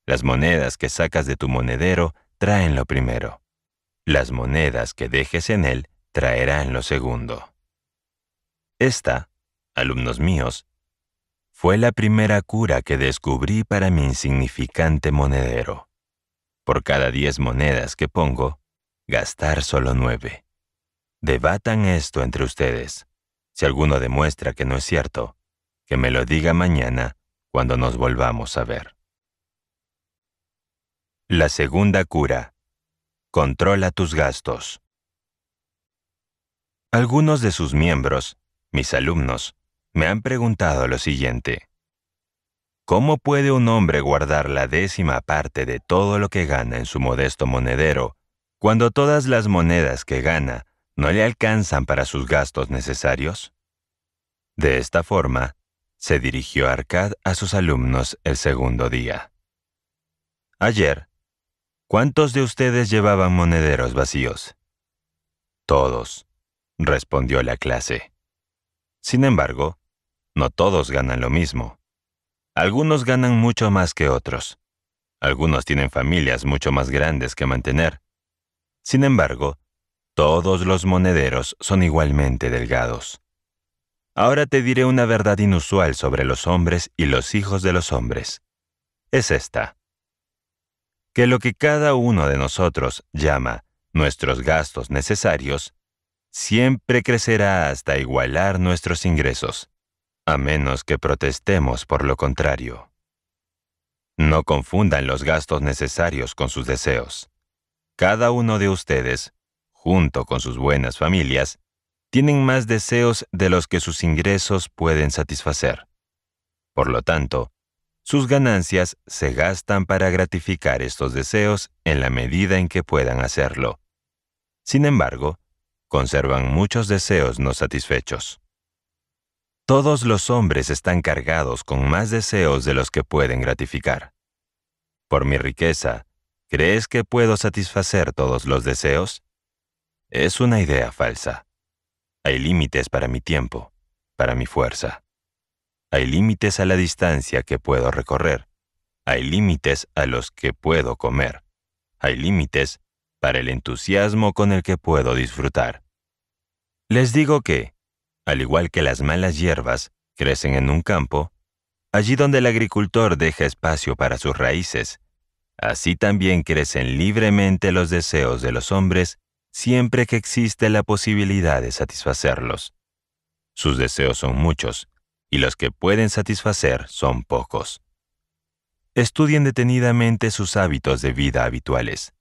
Las monedas que sacas de tu monedero traen lo primero. Las monedas que dejes en él traerán lo segundo. Esta, alumnos míos, fue la primera cura que descubrí para mi insignificante monedero. Por cada diez monedas que pongo, gastar solo nueve. Debatan esto entre ustedes. Si alguno demuestra que no es cierto, que me lo diga mañana cuando nos volvamos a ver. La segunda cura. Controla tus gastos. Algunos de sus miembros, mis alumnos, me han preguntado lo siguiente. ¿Cómo puede un hombre guardar la décima parte de todo lo que gana en su modesto monedero cuando todas las monedas que gana no le alcanzan para sus gastos necesarios? De esta forma, se dirigió Arcad a sus alumnos el segundo día. Ayer, ¿Cuántos de ustedes llevaban monederos vacíos? Todos, respondió la clase. Sin embargo, no todos ganan lo mismo. Algunos ganan mucho más que otros. Algunos tienen familias mucho más grandes que mantener. Sin embargo, todos los monederos son igualmente delgados. Ahora te diré una verdad inusual sobre los hombres y los hijos de los hombres. Es esta que lo que cada uno de nosotros llama nuestros gastos necesarios siempre crecerá hasta igualar nuestros ingresos, a menos que protestemos por lo contrario. No confundan los gastos necesarios con sus deseos. Cada uno de ustedes, junto con sus buenas familias, tienen más deseos de los que sus ingresos pueden satisfacer. Por lo tanto, sus ganancias se gastan para gratificar estos deseos en la medida en que puedan hacerlo. Sin embargo, conservan muchos deseos no satisfechos. Todos los hombres están cargados con más deseos de los que pueden gratificar. Por mi riqueza, ¿crees que puedo satisfacer todos los deseos? Es una idea falsa. Hay límites para mi tiempo, para mi fuerza. Hay límites a la distancia que puedo recorrer. Hay límites a los que puedo comer. Hay límites para el entusiasmo con el que puedo disfrutar. Les digo que, al igual que las malas hierbas crecen en un campo, allí donde el agricultor deja espacio para sus raíces, así también crecen libremente los deseos de los hombres siempre que existe la posibilidad de satisfacerlos. Sus deseos son muchos, y los que pueden satisfacer son pocos. Estudien detenidamente sus hábitos de vida habituales.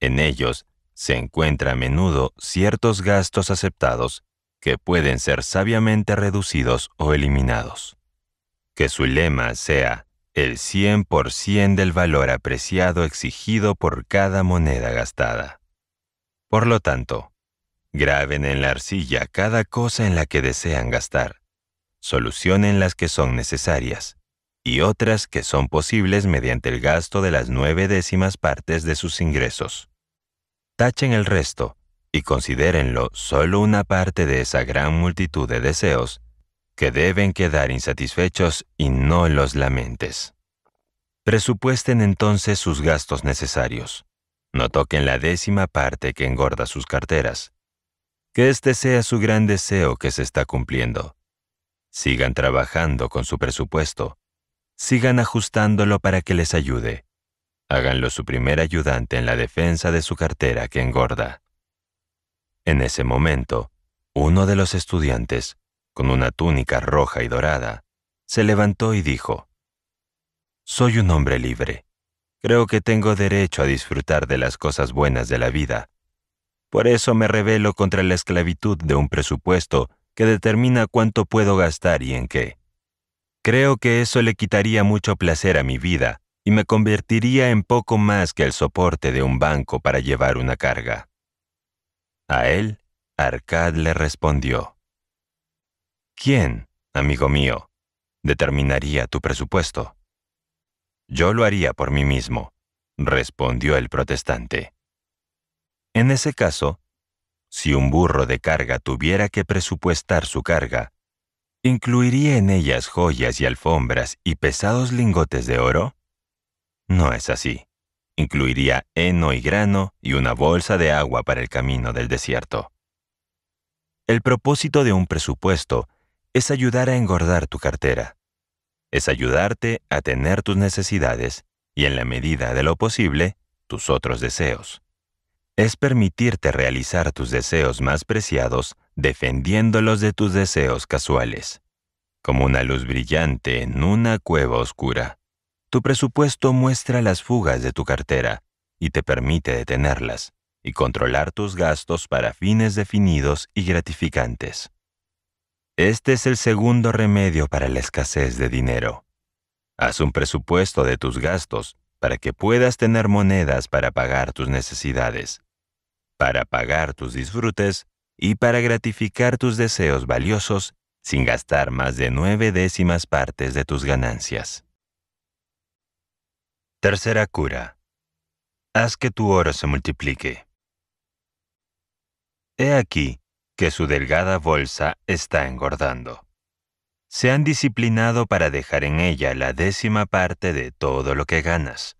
En ellos se encuentra a menudo ciertos gastos aceptados que pueden ser sabiamente reducidos o eliminados. Que su lema sea el 100% del valor apreciado exigido por cada moneda gastada. Por lo tanto, graben en la arcilla cada cosa en la que desean gastar solucionen las que son necesarias, y otras que son posibles mediante el gasto de las nueve décimas partes de sus ingresos. Tachen el resto, y considérenlo solo una parte de esa gran multitud de deseos que deben quedar insatisfechos y no los lamentes. Presupuesten entonces sus gastos necesarios. No toquen la décima parte que engorda sus carteras. Que este sea su gran deseo que se está cumpliendo Sigan trabajando con su presupuesto. Sigan ajustándolo para que les ayude. Háganlo su primer ayudante en la defensa de su cartera que engorda. En ese momento, uno de los estudiantes, con una túnica roja y dorada, se levantó y dijo, Soy un hombre libre. Creo que tengo derecho a disfrutar de las cosas buenas de la vida. Por eso me rebelo contra la esclavitud de un presupuesto que determina cuánto puedo gastar y en qué. Creo que eso le quitaría mucho placer a mi vida y me convertiría en poco más que el soporte de un banco para llevar una carga. A él, Arcad le respondió. ¿Quién, amigo mío, determinaría tu presupuesto? Yo lo haría por mí mismo, respondió el protestante. En ese caso, si un burro de carga tuviera que presupuestar su carga, ¿incluiría en ellas joyas y alfombras y pesados lingotes de oro? No es así. Incluiría heno y grano y una bolsa de agua para el camino del desierto. El propósito de un presupuesto es ayudar a engordar tu cartera. Es ayudarte a tener tus necesidades y, en la medida de lo posible, tus otros deseos es permitirte realizar tus deseos más preciados defendiéndolos de tus deseos casuales. Como una luz brillante en una cueva oscura, tu presupuesto muestra las fugas de tu cartera y te permite detenerlas y controlar tus gastos para fines definidos y gratificantes. Este es el segundo remedio para la escasez de dinero. Haz un presupuesto de tus gastos para que puedas tener monedas para pagar tus necesidades, para pagar tus disfrutes y para gratificar tus deseos valiosos sin gastar más de nueve décimas partes de tus ganancias. Tercera cura. Haz que tu oro se multiplique. He aquí que su delgada bolsa está engordando se han disciplinado para dejar en ella la décima parte de todo lo que ganas.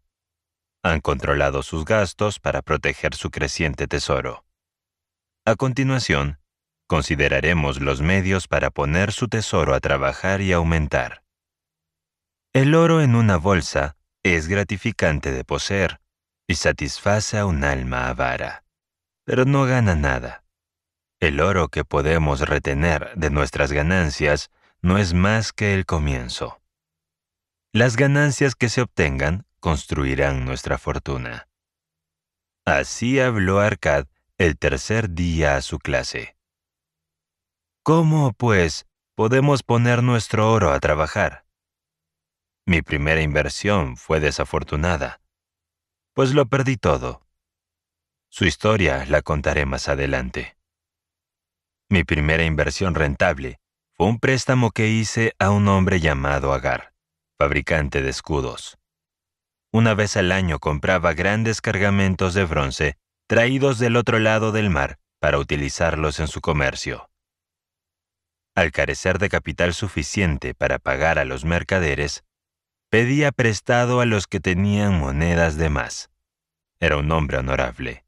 Han controlado sus gastos para proteger su creciente tesoro. A continuación, consideraremos los medios para poner su tesoro a trabajar y aumentar. El oro en una bolsa es gratificante de poseer y satisface a un alma avara, pero no gana nada. El oro que podemos retener de nuestras ganancias no es más que el comienzo. Las ganancias que se obtengan construirán nuestra fortuna. Así habló Arcad el tercer día a su clase. ¿Cómo, pues, podemos poner nuestro oro a trabajar? Mi primera inversión fue desafortunada, pues lo perdí todo. Su historia la contaré más adelante. Mi primera inversión rentable un préstamo que hice a un hombre llamado Agar, fabricante de escudos. Una vez al año compraba grandes cargamentos de bronce traídos del otro lado del mar para utilizarlos en su comercio. Al carecer de capital suficiente para pagar a los mercaderes, pedía prestado a los que tenían monedas de más. Era un hombre honorable.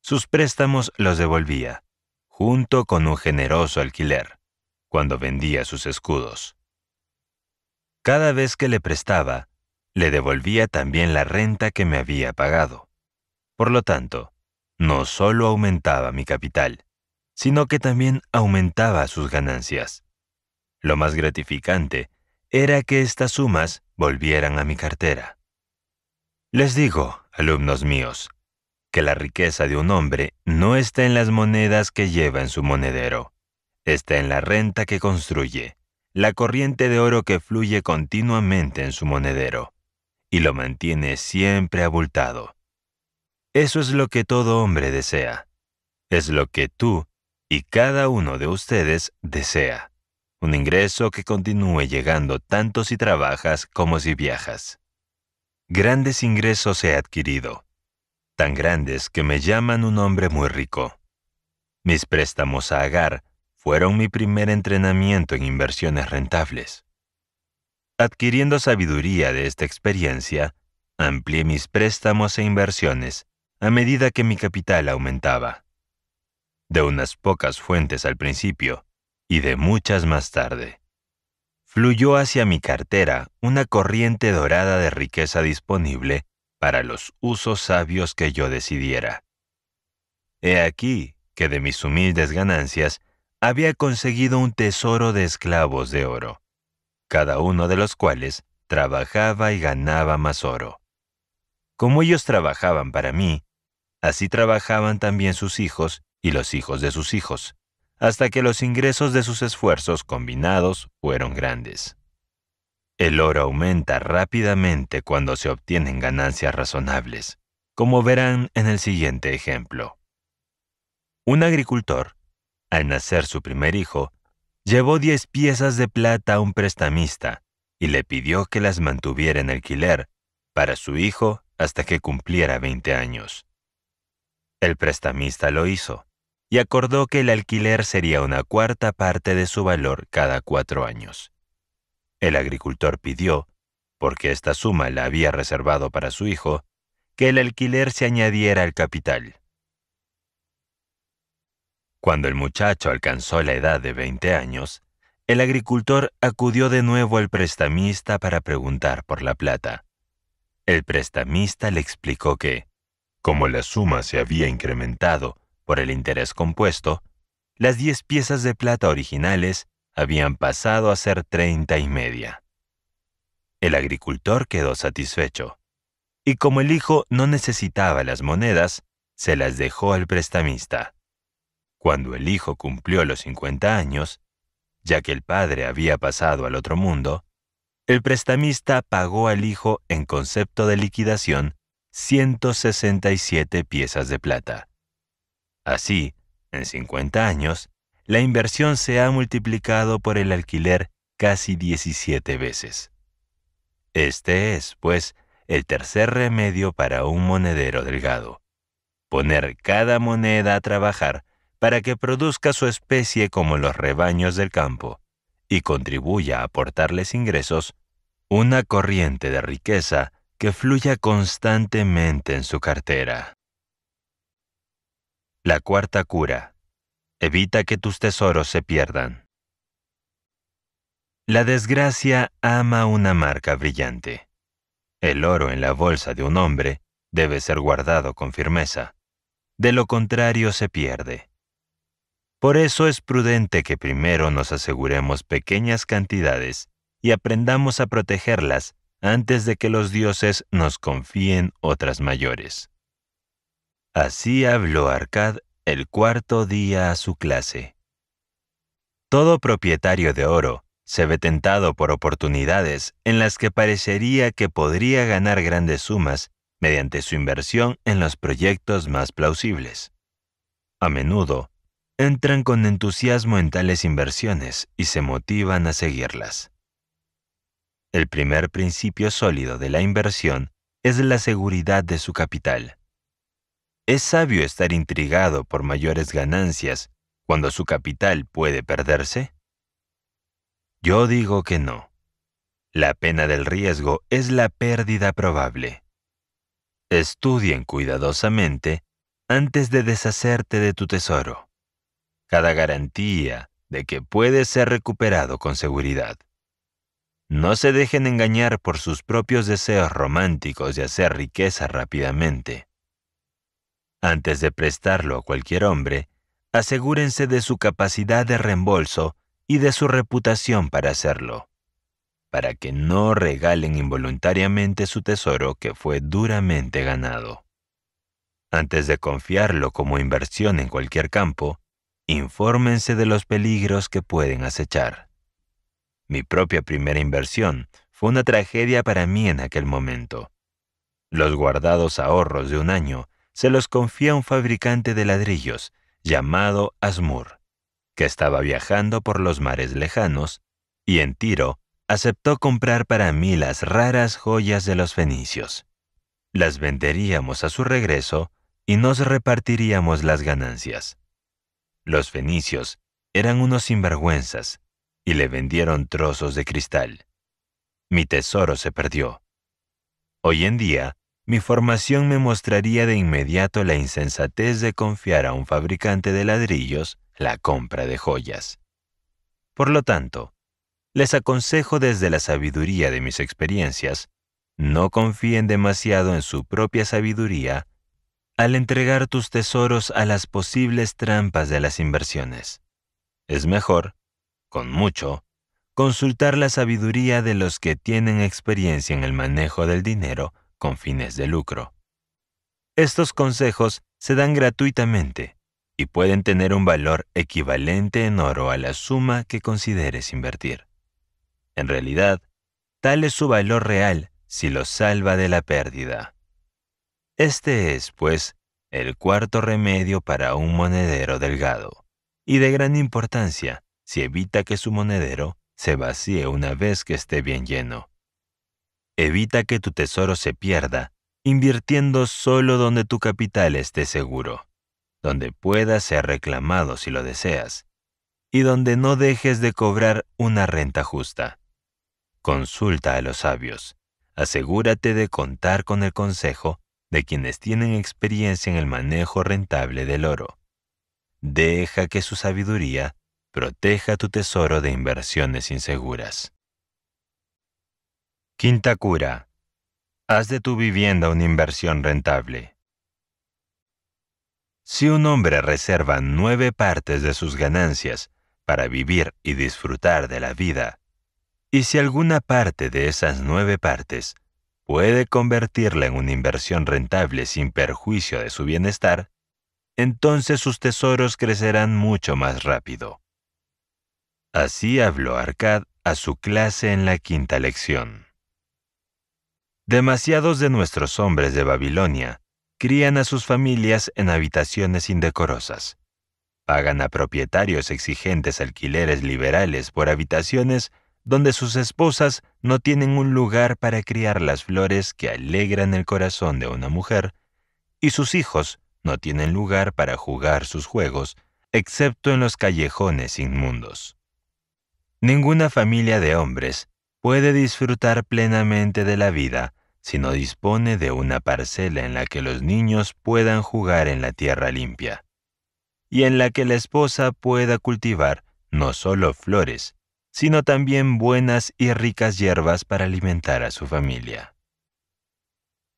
Sus préstamos los devolvía, junto con un generoso alquiler cuando vendía sus escudos. Cada vez que le prestaba, le devolvía también la renta que me había pagado. Por lo tanto, no solo aumentaba mi capital, sino que también aumentaba sus ganancias. Lo más gratificante era que estas sumas volvieran a mi cartera. Les digo, alumnos míos, que la riqueza de un hombre no está en las monedas que lleva en su monedero, está en la renta que construye, la corriente de oro que fluye continuamente en su monedero, y lo mantiene siempre abultado. Eso es lo que todo hombre desea. Es lo que tú y cada uno de ustedes desea. Un ingreso que continúe llegando tanto si trabajas como si viajas. Grandes ingresos he adquirido, tan grandes que me llaman un hombre muy rico. Mis préstamos a Agar fueron mi primer entrenamiento en inversiones rentables. Adquiriendo sabiduría de esta experiencia, amplié mis préstamos e inversiones a medida que mi capital aumentaba. De unas pocas fuentes al principio y de muchas más tarde. Fluyó hacia mi cartera una corriente dorada de riqueza disponible para los usos sabios que yo decidiera. He aquí que de mis humildes ganancias había conseguido un tesoro de esclavos de oro, cada uno de los cuales trabajaba y ganaba más oro. Como ellos trabajaban para mí, así trabajaban también sus hijos y los hijos de sus hijos, hasta que los ingresos de sus esfuerzos combinados fueron grandes. El oro aumenta rápidamente cuando se obtienen ganancias razonables, como verán en el siguiente ejemplo. Un agricultor al nacer su primer hijo, llevó diez piezas de plata a un prestamista y le pidió que las mantuviera en alquiler para su hijo hasta que cumpliera 20 años. El prestamista lo hizo y acordó que el alquiler sería una cuarta parte de su valor cada cuatro años. El agricultor pidió, porque esta suma la había reservado para su hijo, que el alquiler se añadiera al capital. Cuando el muchacho alcanzó la edad de 20 años, el agricultor acudió de nuevo al prestamista para preguntar por la plata. El prestamista le explicó que, como la suma se había incrementado por el interés compuesto, las 10 piezas de plata originales habían pasado a ser 30 y media. El agricultor quedó satisfecho, y como el hijo no necesitaba las monedas, se las dejó al prestamista. Cuando el hijo cumplió los 50 años, ya que el padre había pasado al otro mundo, el prestamista pagó al hijo en concepto de liquidación 167 piezas de plata. Así, en 50 años, la inversión se ha multiplicado por el alquiler casi 17 veces. Este es, pues, el tercer remedio para un monedero delgado. Poner cada moneda a trabajar para que produzca su especie como los rebaños del campo y contribuya a aportarles ingresos, una corriente de riqueza que fluya constantemente en su cartera. La cuarta cura. Evita que tus tesoros se pierdan. La desgracia ama una marca brillante. El oro en la bolsa de un hombre debe ser guardado con firmeza. De lo contrario se pierde. Por eso es prudente que primero nos aseguremos pequeñas cantidades y aprendamos a protegerlas antes de que los dioses nos confíen otras mayores. Así habló Arcad el cuarto día a su clase. Todo propietario de oro se ve tentado por oportunidades en las que parecería que podría ganar grandes sumas mediante su inversión en los proyectos más plausibles. A menudo, entran con entusiasmo en tales inversiones y se motivan a seguirlas. El primer principio sólido de la inversión es la seguridad de su capital. Es sabio estar intrigado por mayores ganancias cuando su capital puede perderse. Yo digo que no. La pena del riesgo es la pérdida probable. Estudien cuidadosamente antes de deshacerte de tu tesoro cada garantía de que puede ser recuperado con seguridad. No se dejen engañar por sus propios deseos románticos de hacer riqueza rápidamente. Antes de prestarlo a cualquier hombre, asegúrense de su capacidad de reembolso y de su reputación para hacerlo, para que no regalen involuntariamente su tesoro que fue duramente ganado. Antes de confiarlo como inversión en cualquier campo, Infórmense de los peligros que pueden acechar. Mi propia primera inversión fue una tragedia para mí en aquel momento. Los guardados ahorros de un año se los confía un fabricante de ladrillos llamado Asmur, que estaba viajando por los mares lejanos, y en Tiro aceptó comprar para mí las raras joyas de los fenicios. Las venderíamos a su regreso y nos repartiríamos las ganancias. Los fenicios eran unos sinvergüenzas y le vendieron trozos de cristal. Mi tesoro se perdió. Hoy en día, mi formación me mostraría de inmediato la insensatez de confiar a un fabricante de ladrillos la compra de joyas. Por lo tanto, les aconsejo desde la sabiduría de mis experiencias, no confíen demasiado en su propia sabiduría al entregar tus tesoros a las posibles trampas de las inversiones. Es mejor, con mucho, consultar la sabiduría de los que tienen experiencia en el manejo del dinero con fines de lucro. Estos consejos se dan gratuitamente y pueden tener un valor equivalente en oro a la suma que consideres invertir. En realidad, tal es su valor real si lo salva de la pérdida. Este es, pues, el cuarto remedio para un monedero delgado, y de gran importancia si evita que su monedero se vacíe una vez que esté bien lleno. Evita que tu tesoro se pierda, invirtiendo solo donde tu capital esté seguro, donde pueda ser reclamado si lo deseas, y donde no dejes de cobrar una renta justa. Consulta a los sabios, asegúrate de contar con el consejo quienes tienen experiencia en el manejo rentable del oro. Deja que su sabiduría proteja tu tesoro de inversiones inseguras. Quinta cura. Haz de tu vivienda una inversión rentable. Si un hombre reserva nueve partes de sus ganancias para vivir y disfrutar de la vida, y si alguna parte de esas nueve partes puede convertirla en una inversión rentable sin perjuicio de su bienestar, entonces sus tesoros crecerán mucho más rápido. Así habló Arcad a su clase en la quinta lección. Demasiados de nuestros hombres de Babilonia crían a sus familias en habitaciones indecorosas, pagan a propietarios exigentes alquileres liberales por habitaciones donde sus esposas no tienen un lugar para criar las flores que alegran el corazón de una mujer, y sus hijos no tienen lugar para jugar sus juegos, excepto en los callejones inmundos. Ninguna familia de hombres puede disfrutar plenamente de la vida si no dispone de una parcela en la que los niños puedan jugar en la tierra limpia, y en la que la esposa pueda cultivar no solo flores, sino también buenas y ricas hierbas para alimentar a su familia.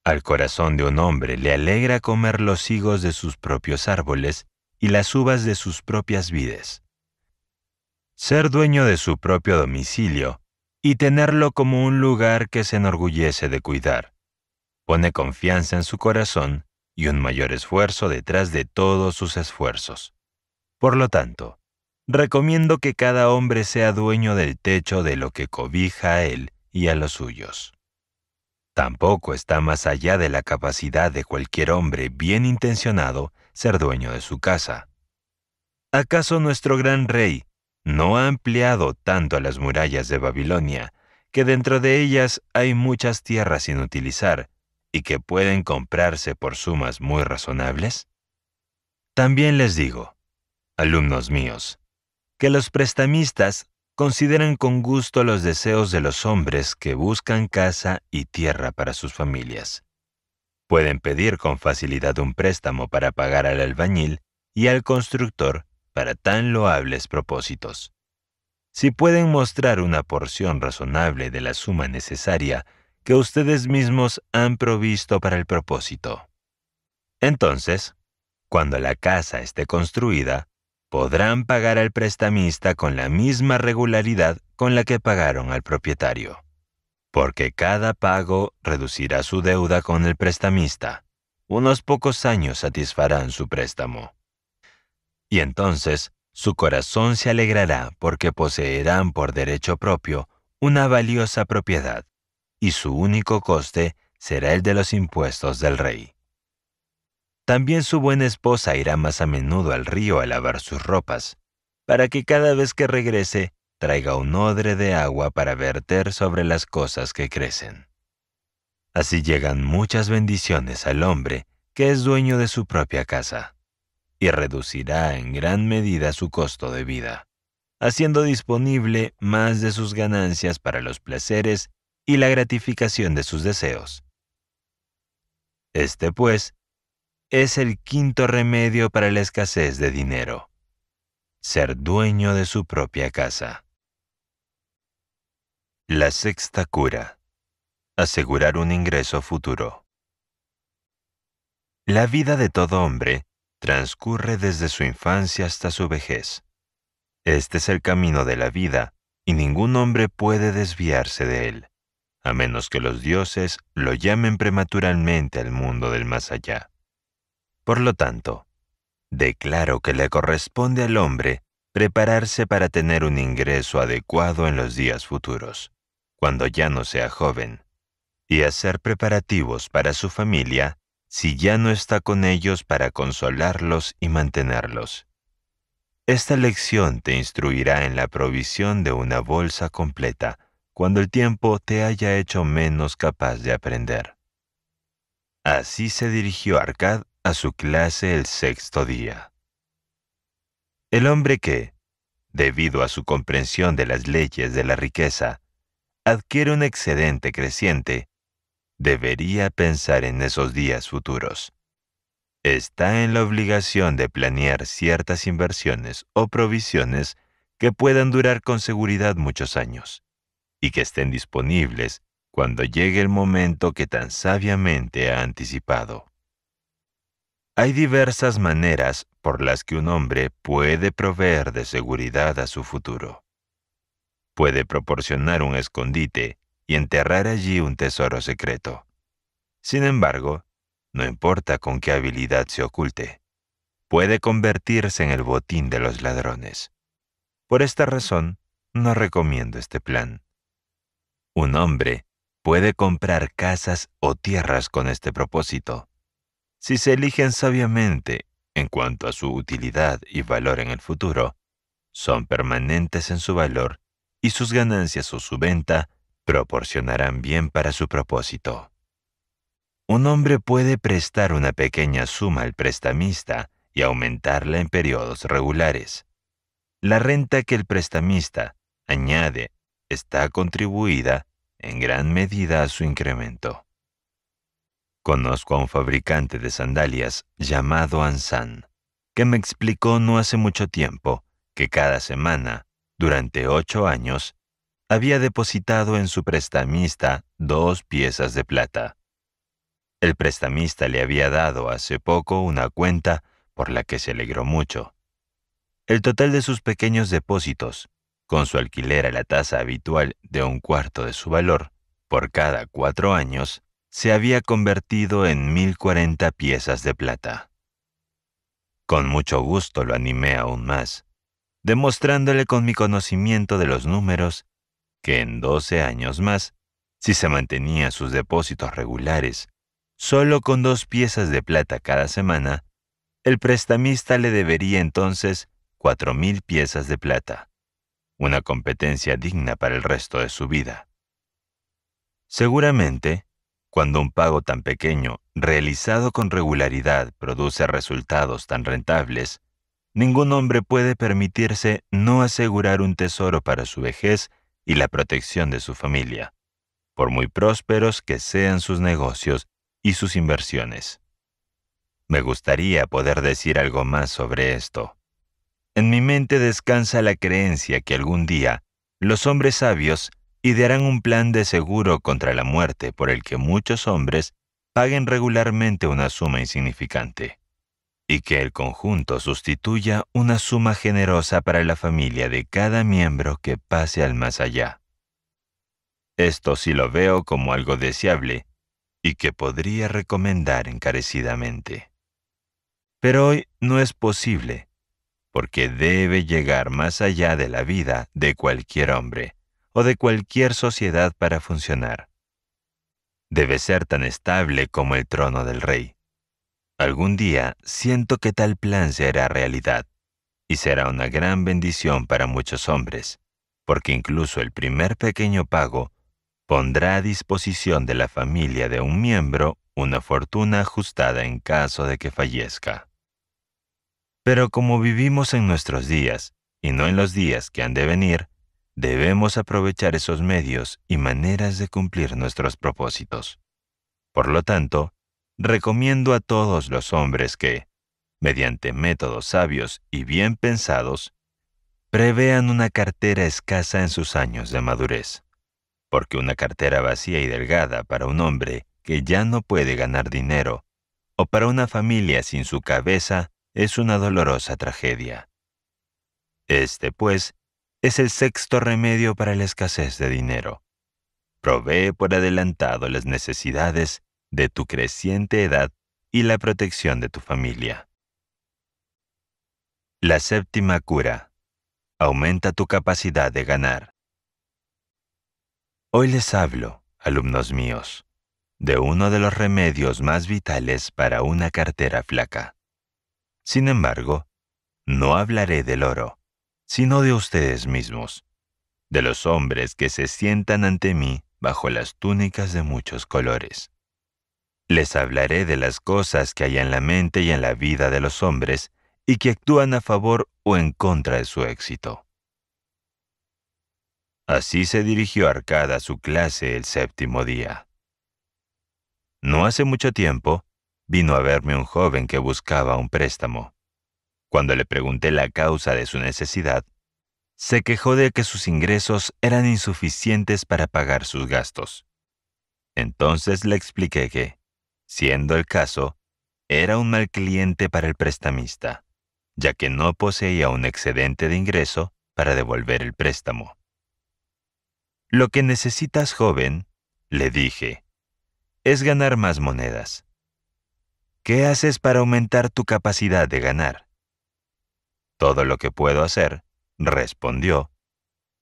Al corazón de un hombre le alegra comer los higos de sus propios árboles y las uvas de sus propias vides. Ser dueño de su propio domicilio y tenerlo como un lugar que se enorgullece de cuidar. Pone confianza en su corazón y un mayor esfuerzo detrás de todos sus esfuerzos. Por lo tanto, recomiendo que cada hombre sea dueño del techo de lo que cobija a él y a los suyos. Tampoco está más allá de la capacidad de cualquier hombre bien intencionado ser dueño de su casa. ¿Acaso nuestro gran rey no ha ampliado tanto las murallas de Babilonia que dentro de ellas hay muchas tierras sin utilizar y que pueden comprarse por sumas muy razonables? También les digo, alumnos míos, que los prestamistas consideran con gusto los deseos de los hombres que buscan casa y tierra para sus familias. Pueden pedir con facilidad un préstamo para pagar al albañil y al constructor para tan loables propósitos. Si pueden mostrar una porción razonable de la suma necesaria que ustedes mismos han provisto para el propósito. Entonces, cuando la casa esté construida, podrán pagar al prestamista con la misma regularidad con la que pagaron al propietario, porque cada pago reducirá su deuda con el prestamista. Unos pocos años satisfarán su préstamo. Y entonces su corazón se alegrará porque poseerán por derecho propio una valiosa propiedad, y su único coste será el de los impuestos del rey. También su buena esposa irá más a menudo al río a lavar sus ropas, para que cada vez que regrese traiga un odre de agua para verter sobre las cosas que crecen. Así llegan muchas bendiciones al hombre que es dueño de su propia casa, y reducirá en gran medida su costo de vida, haciendo disponible más de sus ganancias para los placeres y la gratificación de sus deseos. Este, pues, es el quinto remedio para la escasez de dinero. Ser dueño de su propia casa. La sexta cura. Asegurar un ingreso futuro. La vida de todo hombre transcurre desde su infancia hasta su vejez. Este es el camino de la vida y ningún hombre puede desviarse de él, a menos que los dioses lo llamen prematuramente al mundo del más allá. Por lo tanto, declaro que le corresponde al hombre prepararse para tener un ingreso adecuado en los días futuros, cuando ya no sea joven, y hacer preparativos para su familia si ya no está con ellos para consolarlos y mantenerlos. Esta lección te instruirá en la provisión de una bolsa completa cuando el tiempo te haya hecho menos capaz de aprender. Así se dirigió Arcad su clase el sexto día. El hombre que, debido a su comprensión de las leyes de la riqueza, adquiere un excedente creciente, debería pensar en esos días futuros. Está en la obligación de planear ciertas inversiones o provisiones que puedan durar con seguridad muchos años y que estén disponibles cuando llegue el momento que tan sabiamente ha anticipado. Hay diversas maneras por las que un hombre puede proveer de seguridad a su futuro. Puede proporcionar un escondite y enterrar allí un tesoro secreto. Sin embargo, no importa con qué habilidad se oculte, puede convertirse en el botín de los ladrones. Por esta razón, no recomiendo este plan. Un hombre puede comprar casas o tierras con este propósito si se eligen sabiamente en cuanto a su utilidad y valor en el futuro, son permanentes en su valor y sus ganancias o su venta proporcionarán bien para su propósito. Un hombre puede prestar una pequeña suma al prestamista y aumentarla en periodos regulares. La renta que el prestamista añade está contribuida en gran medida a su incremento. Conozco a un fabricante de sandalias llamado Ansan, que me explicó no hace mucho tiempo que cada semana, durante ocho años, había depositado en su prestamista dos piezas de plata. El prestamista le había dado hace poco una cuenta por la que se alegró mucho. El total de sus pequeños depósitos, con su alquiler a la tasa habitual de un cuarto de su valor por cada cuatro años, se había convertido en 1040 piezas de plata. Con mucho gusto lo animé aún más, demostrándole con mi conocimiento de los números que en 12 años más, si se mantenía sus depósitos regulares, solo con dos piezas de plata cada semana, el prestamista le debería entonces 4.000 piezas de plata, una competencia digna para el resto de su vida. Seguramente, cuando un pago tan pequeño, realizado con regularidad, produce resultados tan rentables, ningún hombre puede permitirse no asegurar un tesoro para su vejez y la protección de su familia, por muy prósperos que sean sus negocios y sus inversiones. Me gustaría poder decir algo más sobre esto. En mi mente descansa la creencia que algún día los hombres sabios darán un plan de seguro contra la muerte por el que muchos hombres paguen regularmente una suma insignificante y que el conjunto sustituya una suma generosa para la familia de cada miembro que pase al más allá. Esto sí lo veo como algo deseable y que podría recomendar encarecidamente. Pero hoy no es posible, porque debe llegar más allá de la vida de cualquier hombre, o de cualquier sociedad para funcionar. Debe ser tan estable como el trono del rey. Algún día siento que tal plan será realidad, y será una gran bendición para muchos hombres, porque incluso el primer pequeño pago pondrá a disposición de la familia de un miembro una fortuna ajustada en caso de que fallezca. Pero como vivimos en nuestros días, y no en los días que han de venir, debemos aprovechar esos medios y maneras de cumplir nuestros propósitos. Por lo tanto, recomiendo a todos los hombres que, mediante métodos sabios y bien pensados, prevean una cartera escasa en sus años de madurez, porque una cartera vacía y delgada para un hombre que ya no puede ganar dinero, o para una familia sin su cabeza, es una dolorosa tragedia. Este, pues, es el sexto remedio para la escasez de dinero. Provee por adelantado las necesidades de tu creciente edad y la protección de tu familia. La séptima cura. Aumenta tu capacidad de ganar. Hoy les hablo, alumnos míos, de uno de los remedios más vitales para una cartera flaca. Sin embargo, no hablaré del oro sino de ustedes mismos, de los hombres que se sientan ante mí bajo las túnicas de muchos colores. Les hablaré de las cosas que hay en la mente y en la vida de los hombres y que actúan a favor o en contra de su éxito. Así se dirigió Arcada a su clase el séptimo día. No hace mucho tiempo, vino a verme un joven que buscaba un préstamo. Cuando le pregunté la causa de su necesidad, se quejó de que sus ingresos eran insuficientes para pagar sus gastos. Entonces le expliqué que, siendo el caso, era un mal cliente para el prestamista, ya que no poseía un excedente de ingreso para devolver el préstamo. Lo que necesitas, joven, le dije, es ganar más monedas. ¿Qué haces para aumentar tu capacidad de ganar? Todo lo que puedo hacer, respondió.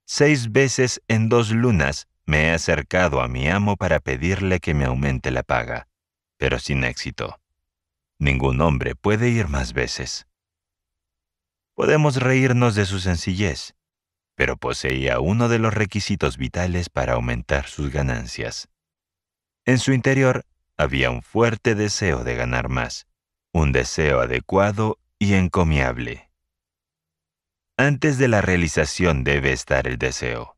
Seis veces en dos lunas me he acercado a mi amo para pedirle que me aumente la paga, pero sin éxito. Ningún hombre puede ir más veces. Podemos reírnos de su sencillez, pero poseía uno de los requisitos vitales para aumentar sus ganancias. En su interior había un fuerte deseo de ganar más, un deseo adecuado y encomiable. Antes de la realización debe estar el deseo.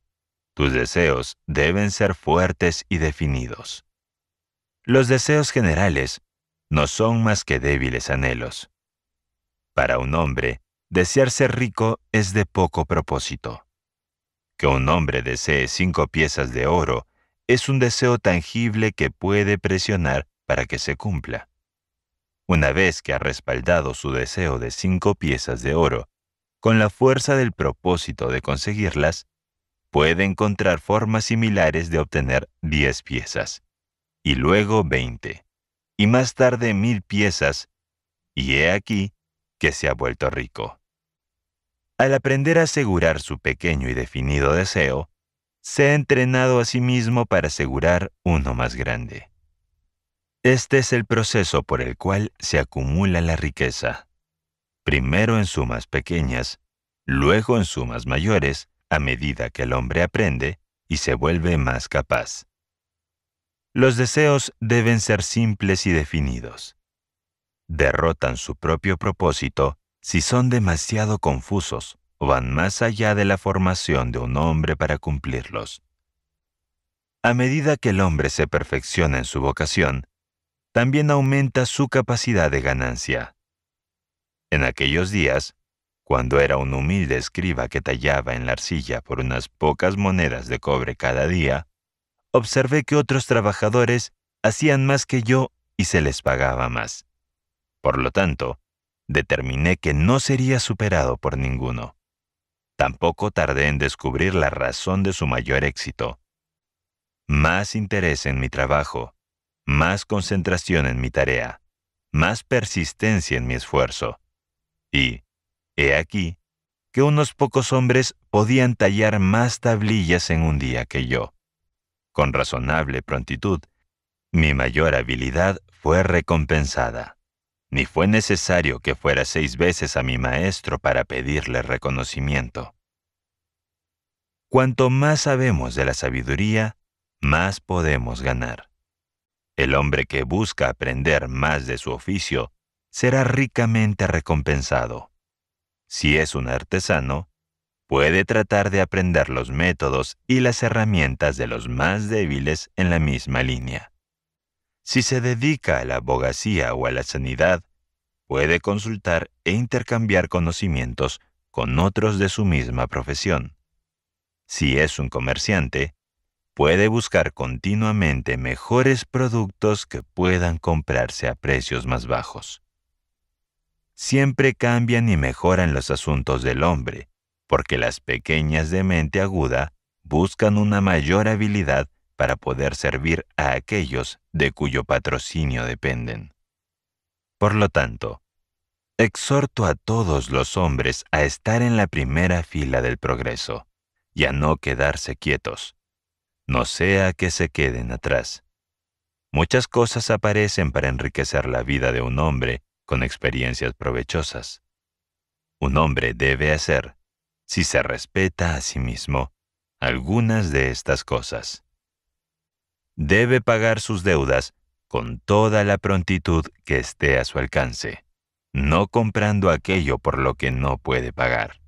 Tus deseos deben ser fuertes y definidos. Los deseos generales no son más que débiles anhelos. Para un hombre, desear ser rico es de poco propósito. Que un hombre desee cinco piezas de oro es un deseo tangible que puede presionar para que se cumpla. Una vez que ha respaldado su deseo de cinco piezas de oro, con la fuerza del propósito de conseguirlas, puede encontrar formas similares de obtener 10 piezas, y luego 20, y más tarde mil piezas, y he aquí que se ha vuelto rico. Al aprender a asegurar su pequeño y definido deseo, se ha entrenado a sí mismo para asegurar uno más grande. Este es el proceso por el cual se acumula la riqueza primero en sumas pequeñas, luego en sumas mayores, a medida que el hombre aprende y se vuelve más capaz. Los deseos deben ser simples y definidos. Derrotan su propio propósito si son demasiado confusos o van más allá de la formación de un hombre para cumplirlos. A medida que el hombre se perfecciona en su vocación, también aumenta su capacidad de ganancia. En aquellos días, cuando era un humilde escriba que tallaba en la arcilla por unas pocas monedas de cobre cada día, observé que otros trabajadores hacían más que yo y se les pagaba más. Por lo tanto, determiné que no sería superado por ninguno. Tampoco tardé en descubrir la razón de su mayor éxito. Más interés en mi trabajo, más concentración en mi tarea, más persistencia en mi esfuerzo y, he aquí, que unos pocos hombres podían tallar más tablillas en un día que yo. Con razonable prontitud, mi mayor habilidad fue recompensada. Ni fue necesario que fuera seis veces a mi maestro para pedirle reconocimiento. Cuanto más sabemos de la sabiduría, más podemos ganar. El hombre que busca aprender más de su oficio será ricamente recompensado. Si es un artesano, puede tratar de aprender los métodos y las herramientas de los más débiles en la misma línea. Si se dedica a la abogacía o a la sanidad, puede consultar e intercambiar conocimientos con otros de su misma profesión. Si es un comerciante, puede buscar continuamente mejores productos que puedan comprarse a precios más bajos siempre cambian y mejoran los asuntos del hombre, porque las pequeñas de mente aguda buscan una mayor habilidad para poder servir a aquellos de cuyo patrocinio dependen. Por lo tanto, exhorto a todos los hombres a estar en la primera fila del progreso y a no quedarse quietos, no sea que se queden atrás. Muchas cosas aparecen para enriquecer la vida de un hombre con experiencias provechosas. Un hombre debe hacer, si se respeta a sí mismo, algunas de estas cosas. Debe pagar sus deudas con toda la prontitud que esté a su alcance, no comprando aquello por lo que no puede pagar.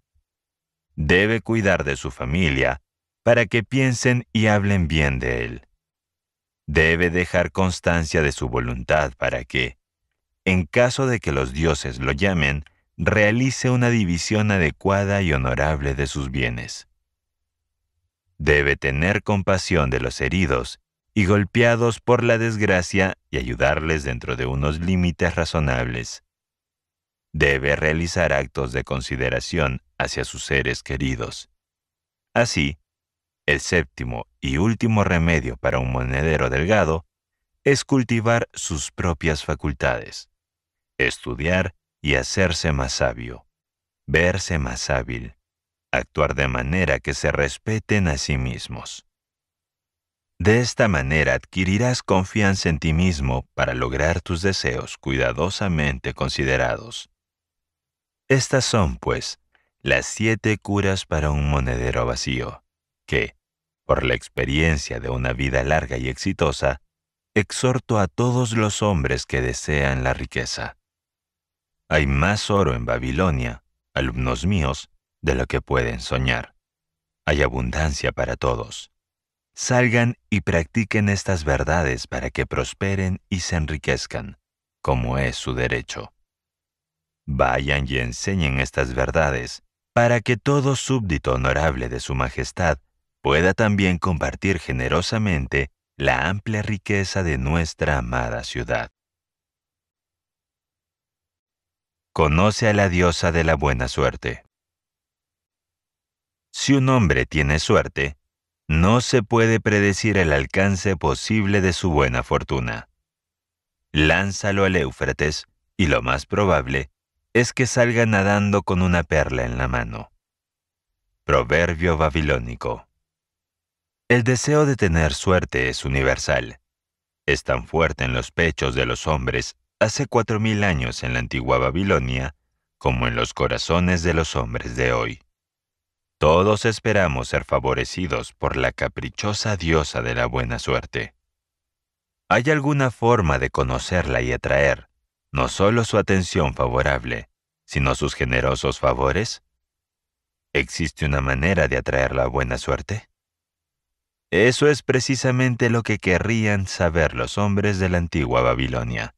Debe cuidar de su familia para que piensen y hablen bien de él. Debe dejar constancia de su voluntad para que, en caso de que los dioses lo llamen, realice una división adecuada y honorable de sus bienes. Debe tener compasión de los heridos y golpeados por la desgracia y ayudarles dentro de unos límites razonables. Debe realizar actos de consideración hacia sus seres queridos. Así, el séptimo y último remedio para un monedero delgado es cultivar sus propias facultades estudiar y hacerse más sabio, verse más hábil, actuar de manera que se respeten a sí mismos. De esta manera adquirirás confianza en ti mismo para lograr tus deseos cuidadosamente considerados. Estas son, pues, las siete curas para un monedero vacío, que, por la experiencia de una vida larga y exitosa, exhorto a todos los hombres que desean la riqueza. Hay más oro en Babilonia, alumnos míos, de lo que pueden soñar. Hay abundancia para todos. Salgan y practiquen estas verdades para que prosperen y se enriquezcan, como es su derecho. Vayan y enseñen estas verdades, para que todo súbdito honorable de Su Majestad pueda también compartir generosamente la amplia riqueza de nuestra amada ciudad. Conoce a la diosa de la buena suerte. Si un hombre tiene suerte, no se puede predecir el alcance posible de su buena fortuna. Lánzalo al Éufrates y lo más probable es que salga nadando con una perla en la mano. Proverbio babilónico. El deseo de tener suerte es universal. Es tan fuerte en los pechos de los hombres hace cuatro mil años en la antigua Babilonia como en los corazones de los hombres de hoy. Todos esperamos ser favorecidos por la caprichosa diosa de la buena suerte. Hay alguna forma de conocerla y atraer no solo su atención favorable, sino sus generosos favores? ¿Existe una manera de atraer la buena suerte? Eso es precisamente lo que querrían saber los hombres de la antigua Babilonia.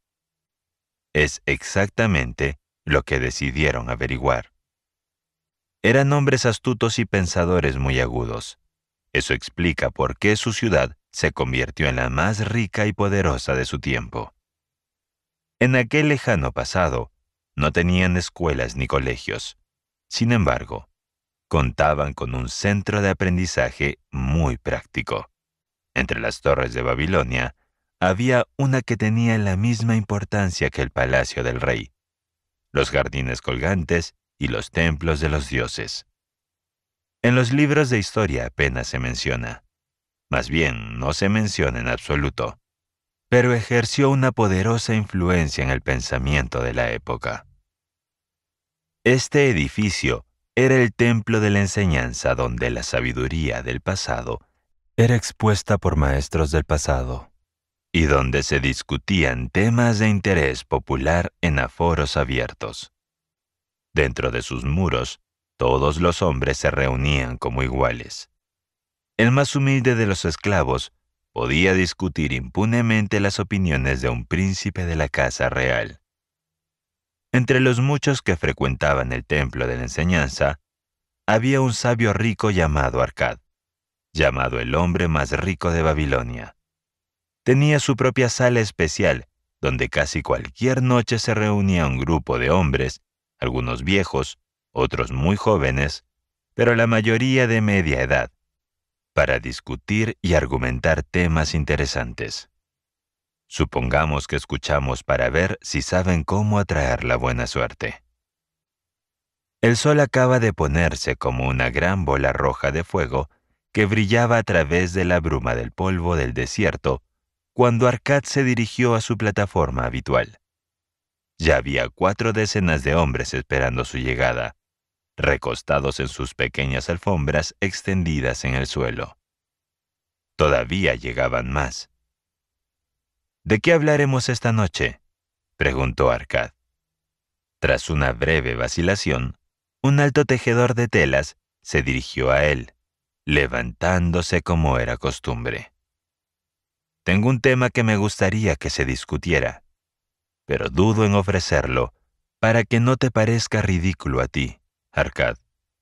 Es exactamente lo que decidieron averiguar. Eran hombres astutos y pensadores muy agudos. Eso explica por qué su ciudad se convirtió en la más rica y poderosa de su tiempo. En aquel lejano pasado, no tenían escuelas ni colegios. Sin embargo, contaban con un centro de aprendizaje muy práctico. Entre las torres de Babilonia había una que tenía la misma importancia que el palacio del rey, los jardines colgantes y los templos de los dioses. En los libros de historia apenas se menciona, más bien no se menciona en absoluto, pero ejerció una poderosa influencia en el pensamiento de la época. Este edificio era el templo de la enseñanza donde la sabiduría del pasado era expuesta por maestros del pasado y donde se discutían temas de interés popular en aforos abiertos. Dentro de sus muros, todos los hombres se reunían como iguales. El más humilde de los esclavos podía discutir impunemente las opiniones de un príncipe de la casa real. Entre los muchos que frecuentaban el templo de la enseñanza, había un sabio rico llamado Arcad, llamado el hombre más rico de Babilonia tenía su propia sala especial, donde casi cualquier noche se reunía un grupo de hombres, algunos viejos, otros muy jóvenes, pero la mayoría de media edad, para discutir y argumentar temas interesantes. Supongamos que escuchamos para ver si saben cómo atraer la buena suerte. El sol acaba de ponerse como una gran bola roja de fuego que brillaba a través de la bruma del polvo del desierto cuando Arcad se dirigió a su plataforma habitual. Ya había cuatro decenas de hombres esperando su llegada, recostados en sus pequeñas alfombras extendidas en el suelo. Todavía llegaban más. ¿De qué hablaremos esta noche? preguntó Arcad. Tras una breve vacilación, un alto tejedor de telas se dirigió a él, levantándose como era costumbre. Tengo un tema que me gustaría que se discutiera, pero dudo en ofrecerlo para que no te parezca ridículo a ti, Arcad,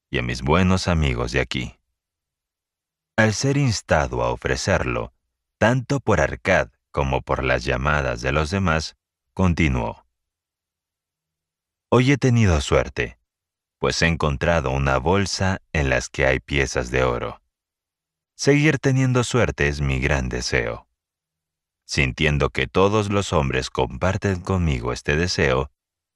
y a mis buenos amigos de aquí. Al ser instado a ofrecerlo, tanto por Arcad como por las llamadas de los demás, continuó. Hoy he tenido suerte, pues he encontrado una bolsa en las que hay piezas de oro. Seguir teniendo suerte es mi gran deseo. Sintiendo que todos los hombres comparten conmigo este deseo,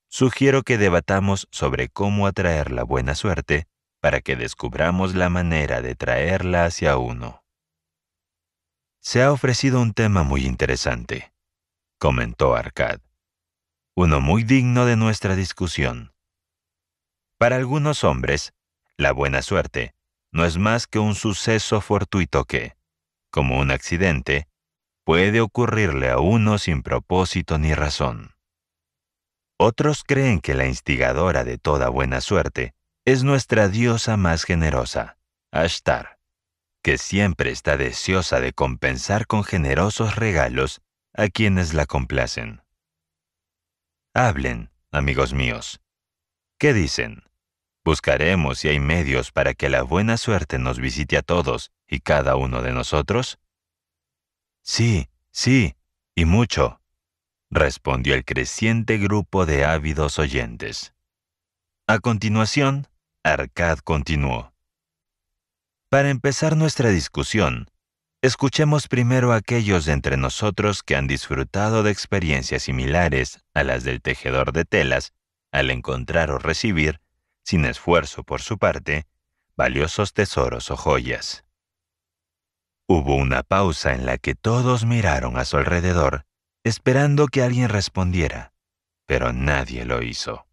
sugiero que debatamos sobre cómo atraer la buena suerte para que descubramos la manera de traerla hacia uno. Se ha ofrecido un tema muy interesante, comentó Arcad, uno muy digno de nuestra discusión. Para algunos hombres, la buena suerte no es más que un suceso fortuito que, como un accidente, puede ocurrirle a uno sin propósito ni razón. Otros creen que la instigadora de toda buena suerte es nuestra diosa más generosa, Ashtar, que siempre está deseosa de compensar con generosos regalos a quienes la complacen. Hablen, amigos míos. ¿Qué dicen? ¿Buscaremos si hay medios para que la buena suerte nos visite a todos y cada uno de nosotros? Sí, sí, y mucho, respondió el creciente grupo de ávidos oyentes. A continuación, Arcad continuó. Para empezar nuestra discusión, escuchemos primero a aquellos de entre nosotros que han disfrutado de experiencias similares a las del tejedor de telas al encontrar o recibir, sin esfuerzo por su parte, valiosos tesoros o joyas. Hubo una pausa en la que todos miraron a su alrededor, esperando que alguien respondiera, pero nadie lo hizo.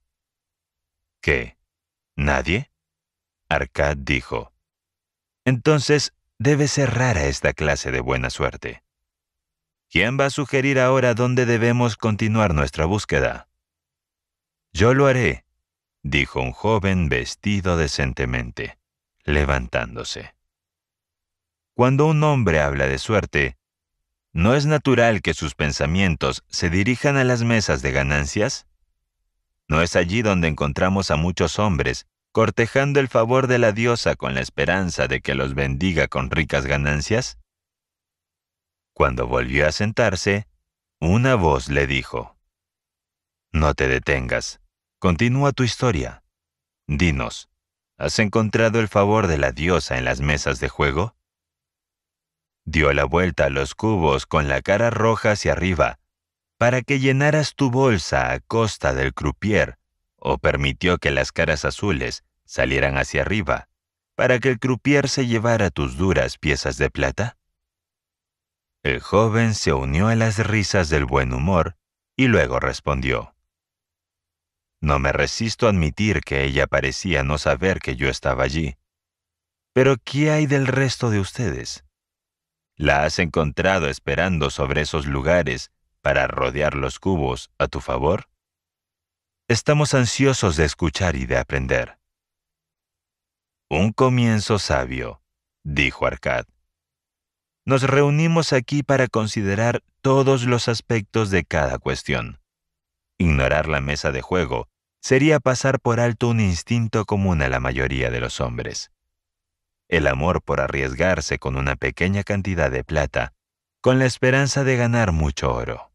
¿Qué? ¿Nadie? Arcad dijo. Entonces debe ser rara esta clase de buena suerte. ¿Quién va a sugerir ahora dónde debemos continuar nuestra búsqueda? Yo lo haré, dijo un joven vestido decentemente, levantándose. Cuando un hombre habla de suerte, ¿no es natural que sus pensamientos se dirijan a las mesas de ganancias? ¿No es allí donde encontramos a muchos hombres cortejando el favor de la diosa con la esperanza de que los bendiga con ricas ganancias? Cuando volvió a sentarse, una voz le dijo, No te detengas, continúa tu historia. Dinos, ¿has encontrado el favor de la diosa en las mesas de juego? Dio la vuelta a los cubos con la cara roja hacia arriba, para que llenaras tu bolsa a costa del croupier, o permitió que las caras azules salieran hacia arriba, para que el croupier se llevara tus duras piezas de plata? El joven se unió a las risas del buen humor y luego respondió. No me resisto a admitir que ella parecía no saber que yo estaba allí. Pero ¿qué hay del resto de ustedes? La has encontrado esperando sobre esos lugares para rodear los cubos a tu favor. Estamos ansiosos de escuchar y de aprender. Un comienzo sabio, dijo Arcad. Nos reunimos aquí para considerar todos los aspectos de cada cuestión. Ignorar la mesa de juego sería pasar por alto un instinto común a la mayoría de los hombres el amor por arriesgarse con una pequeña cantidad de plata, con la esperanza de ganar mucho oro.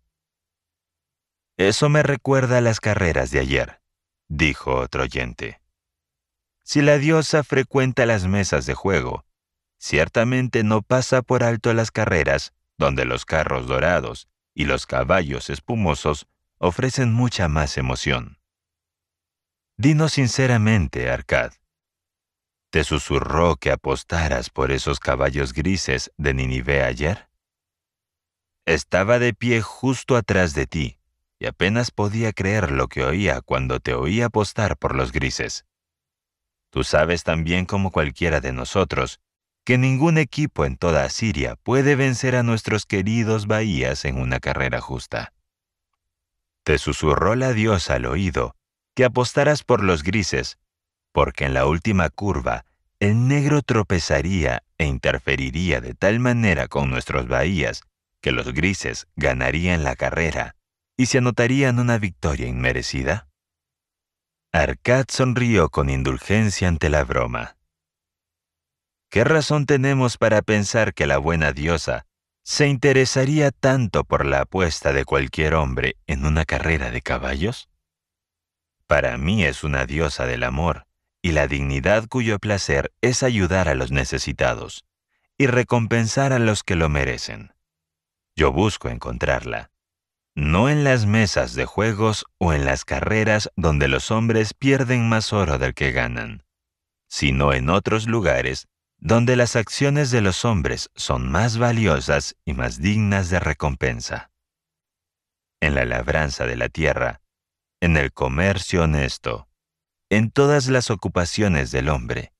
Eso me recuerda a las carreras de ayer, dijo otro oyente. Si la diosa frecuenta las mesas de juego, ciertamente no pasa por alto las carreras donde los carros dorados y los caballos espumosos ofrecen mucha más emoción. Dinos sinceramente, Arcad, te susurró que apostaras por esos caballos grises de Ninive ayer? Estaba de pie justo atrás de ti, y apenas podía creer lo que oía cuando te oía apostar por los grises. Tú sabes tan bien como cualquiera de nosotros que ningún equipo en toda Asiria puede vencer a nuestros queridos bahías en una carrera justa. Te susurró la diosa al oído que apostaras por los grises, porque en la última curva el negro tropezaría e interferiría de tal manera con nuestros bahías que los grises ganarían la carrera y se anotarían una victoria inmerecida? Arcad sonrió con indulgencia ante la broma. ¿Qué razón tenemos para pensar que la buena diosa se interesaría tanto por la apuesta de cualquier hombre en una carrera de caballos? Para mí es una diosa del amor y la dignidad cuyo placer es ayudar a los necesitados y recompensar a los que lo merecen. Yo busco encontrarla, no en las mesas de juegos o en las carreras donde los hombres pierden más oro del que ganan, sino en otros lugares donde las acciones de los hombres son más valiosas y más dignas de recompensa. En la labranza de la tierra, en el comercio honesto, en todas las ocupaciones del hombre,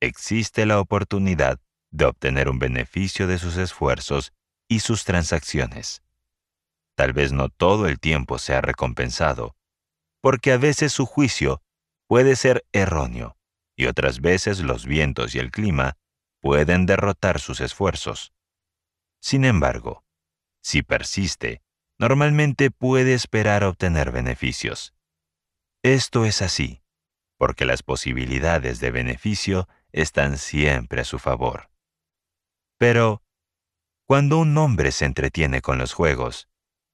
existe la oportunidad de obtener un beneficio de sus esfuerzos y sus transacciones. Tal vez no todo el tiempo sea recompensado, porque a veces su juicio puede ser erróneo y otras veces los vientos y el clima pueden derrotar sus esfuerzos. Sin embargo, si persiste, normalmente puede esperar obtener beneficios. Esto es así porque las posibilidades de beneficio están siempre a su favor. Pero, cuando un hombre se entretiene con los juegos,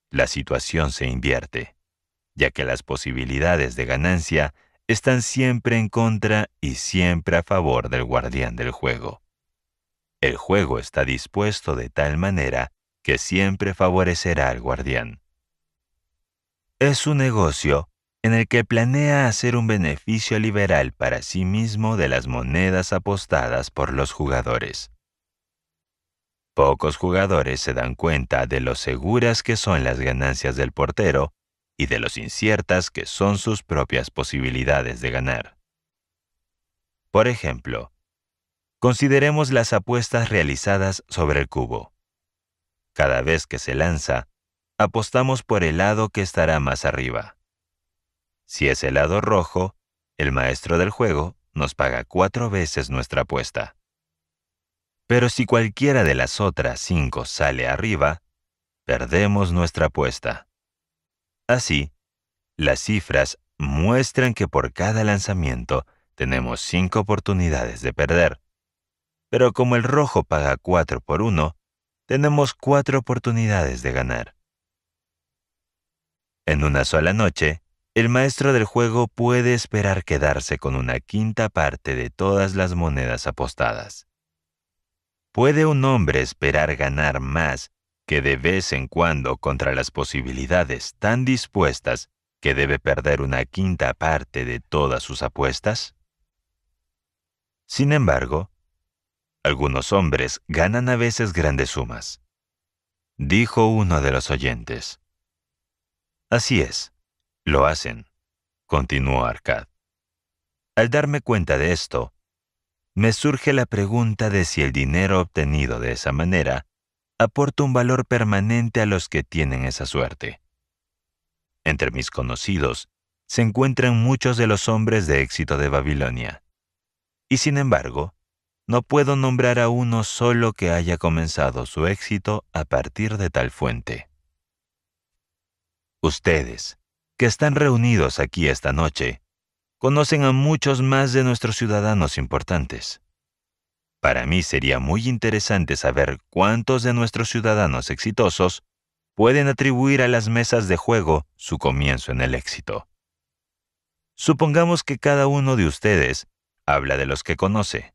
la situación se invierte, ya que las posibilidades de ganancia están siempre en contra y siempre a favor del guardián del juego. El juego está dispuesto de tal manera que siempre favorecerá al guardián. Es un negocio en el que planea hacer un beneficio liberal para sí mismo de las monedas apostadas por los jugadores. Pocos jugadores se dan cuenta de lo seguras que son las ganancias del portero y de lo inciertas que son sus propias posibilidades de ganar. Por ejemplo, consideremos las apuestas realizadas sobre el cubo. Cada vez que se lanza, apostamos por el lado que estará más arriba. Si es el lado rojo, el maestro del juego nos paga cuatro veces nuestra apuesta. Pero si cualquiera de las otras cinco sale arriba, perdemos nuestra apuesta. Así, las cifras muestran que por cada lanzamiento tenemos cinco oportunidades de perder. Pero como el rojo paga cuatro por uno, tenemos cuatro oportunidades de ganar. En una sola noche, el maestro del juego puede esperar quedarse con una quinta parte de todas las monedas apostadas. ¿Puede un hombre esperar ganar más que de vez en cuando contra las posibilidades tan dispuestas que debe perder una quinta parte de todas sus apuestas? Sin embargo, algunos hombres ganan a veces grandes sumas. Dijo uno de los oyentes. Así es lo hacen, continuó Arcad. Al darme cuenta de esto, me surge la pregunta de si el dinero obtenido de esa manera aporta un valor permanente a los que tienen esa suerte. Entre mis conocidos se encuentran muchos de los hombres de éxito de Babilonia. Y sin embargo, no puedo nombrar a uno solo que haya comenzado su éxito a partir de tal fuente. Ustedes, que están reunidos aquí esta noche conocen a muchos más de nuestros ciudadanos importantes. Para mí sería muy interesante saber cuántos de nuestros ciudadanos exitosos pueden atribuir a las mesas de juego su comienzo en el éxito. Supongamos que cada uno de ustedes habla de los que conoce.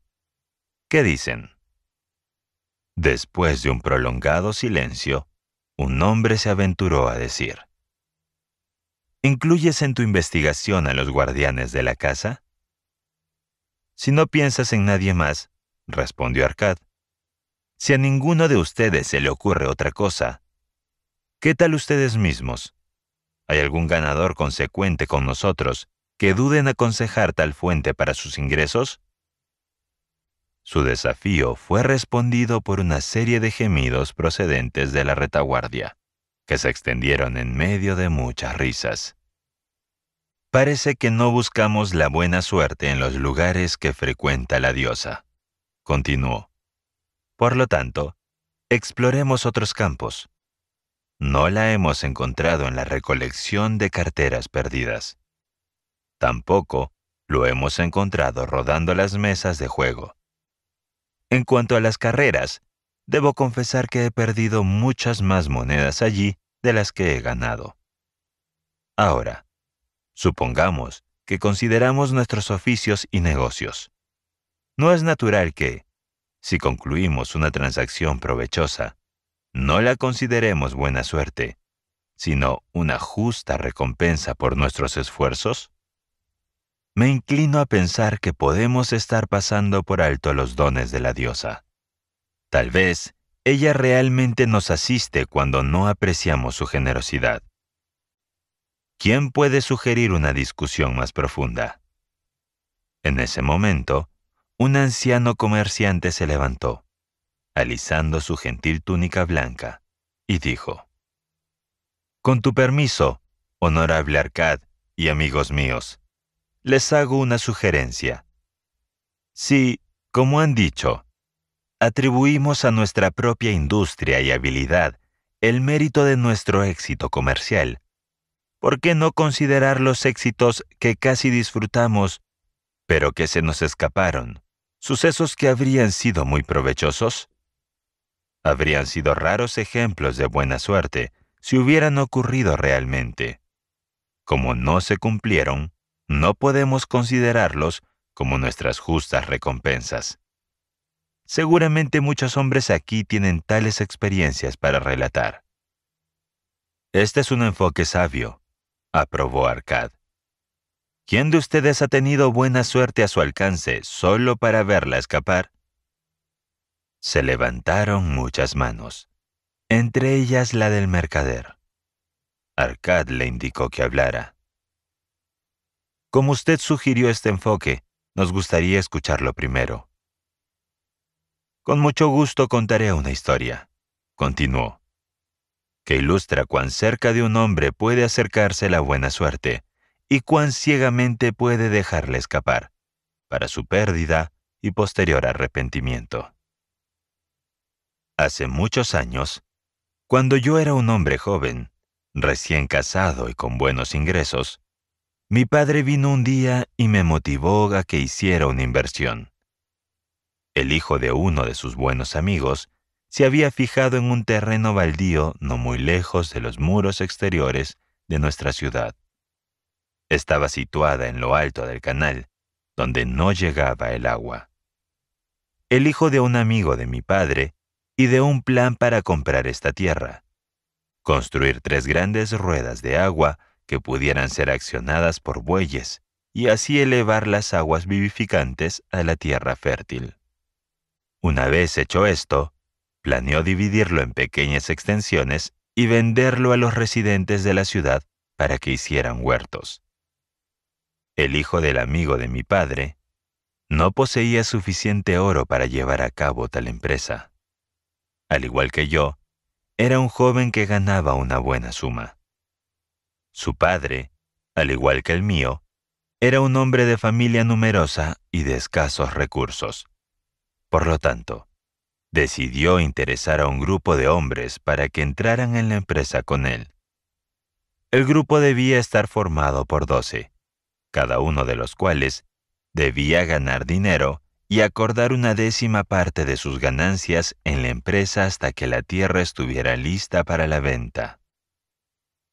¿Qué dicen? Después de un prolongado silencio, un hombre se aventuró a decir, ¿Incluyes en tu investigación a los guardianes de la casa? Si no piensas en nadie más, respondió Arcad, si a ninguno de ustedes se le ocurre otra cosa, ¿qué tal ustedes mismos? ¿Hay algún ganador consecuente con nosotros que duden aconsejar tal fuente para sus ingresos? Su desafío fue respondido por una serie de gemidos procedentes de la retaguardia se extendieron en medio de muchas risas. Parece que no buscamos la buena suerte en los lugares que frecuenta la diosa, continuó. Por lo tanto, exploremos otros campos. No la hemos encontrado en la recolección de carteras perdidas. Tampoco lo hemos encontrado rodando las mesas de juego. En cuanto a las carreras, debo confesar que he perdido muchas más monedas allí de las que he ganado. Ahora, supongamos que consideramos nuestros oficios y negocios. No es natural que, si concluimos una transacción provechosa, no la consideremos buena suerte, sino una justa recompensa por nuestros esfuerzos? Me inclino a pensar que podemos estar pasando por alto los dones de la diosa. Tal vez ella realmente nos asiste cuando no apreciamos su generosidad. ¿Quién puede sugerir una discusión más profunda? En ese momento, un anciano comerciante se levantó, alisando su gentil túnica blanca, y dijo, Con tu permiso, honorable Arcad y amigos míos, les hago una sugerencia. Si, como han dicho, atribuimos a nuestra propia industria y habilidad el mérito de nuestro éxito comercial. ¿Por qué no considerar los éxitos que casi disfrutamos, pero que se nos escaparon? ¿Sucesos que habrían sido muy provechosos? Habrían sido raros ejemplos de buena suerte si hubieran ocurrido realmente. Como no se cumplieron, no podemos considerarlos como nuestras justas recompensas. Seguramente muchos hombres aquí tienen tales experiencias para relatar. Este es un enfoque sabio, aprobó Arcad. ¿Quién de ustedes ha tenido buena suerte a su alcance solo para verla escapar? Se levantaron muchas manos, entre ellas la del mercader. Arcad le indicó que hablara. Como usted sugirió este enfoque, nos gustaría escucharlo primero. Con mucho gusto contaré una historia, continuó, que ilustra cuán cerca de un hombre puede acercarse la buena suerte y cuán ciegamente puede dejarle escapar, para su pérdida y posterior arrepentimiento. Hace muchos años, cuando yo era un hombre joven, recién casado y con buenos ingresos, mi padre vino un día y me motivó a que hiciera una inversión el hijo de uno de sus buenos amigos, se había fijado en un terreno baldío no muy lejos de los muros exteriores de nuestra ciudad. Estaba situada en lo alto del canal, donde no llegaba el agua. El hijo de un amigo de mi padre y de un plan para comprar esta tierra. Construir tres grandes ruedas de agua que pudieran ser accionadas por bueyes y así elevar las aguas vivificantes a la tierra fértil. Una vez hecho esto, planeó dividirlo en pequeñas extensiones y venderlo a los residentes de la ciudad para que hicieran huertos. El hijo del amigo de mi padre no poseía suficiente oro para llevar a cabo tal empresa. Al igual que yo, era un joven que ganaba una buena suma. Su padre, al igual que el mío, era un hombre de familia numerosa y de escasos recursos. Por lo tanto, decidió interesar a un grupo de hombres para que entraran en la empresa con él. El grupo debía estar formado por doce, cada uno de los cuales debía ganar dinero y acordar una décima parte de sus ganancias en la empresa hasta que la tierra estuviera lista para la venta.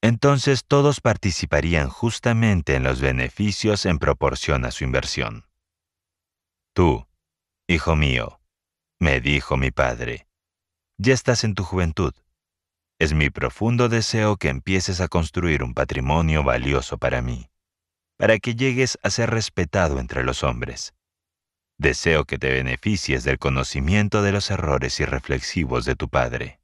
Entonces todos participarían justamente en los beneficios en proporción a su inversión. Tú, Hijo mío, me dijo mi padre, ya estás en tu juventud. Es mi profundo deseo que empieces a construir un patrimonio valioso para mí, para que llegues a ser respetado entre los hombres. Deseo que te beneficies del conocimiento de los errores irreflexivos de tu padre.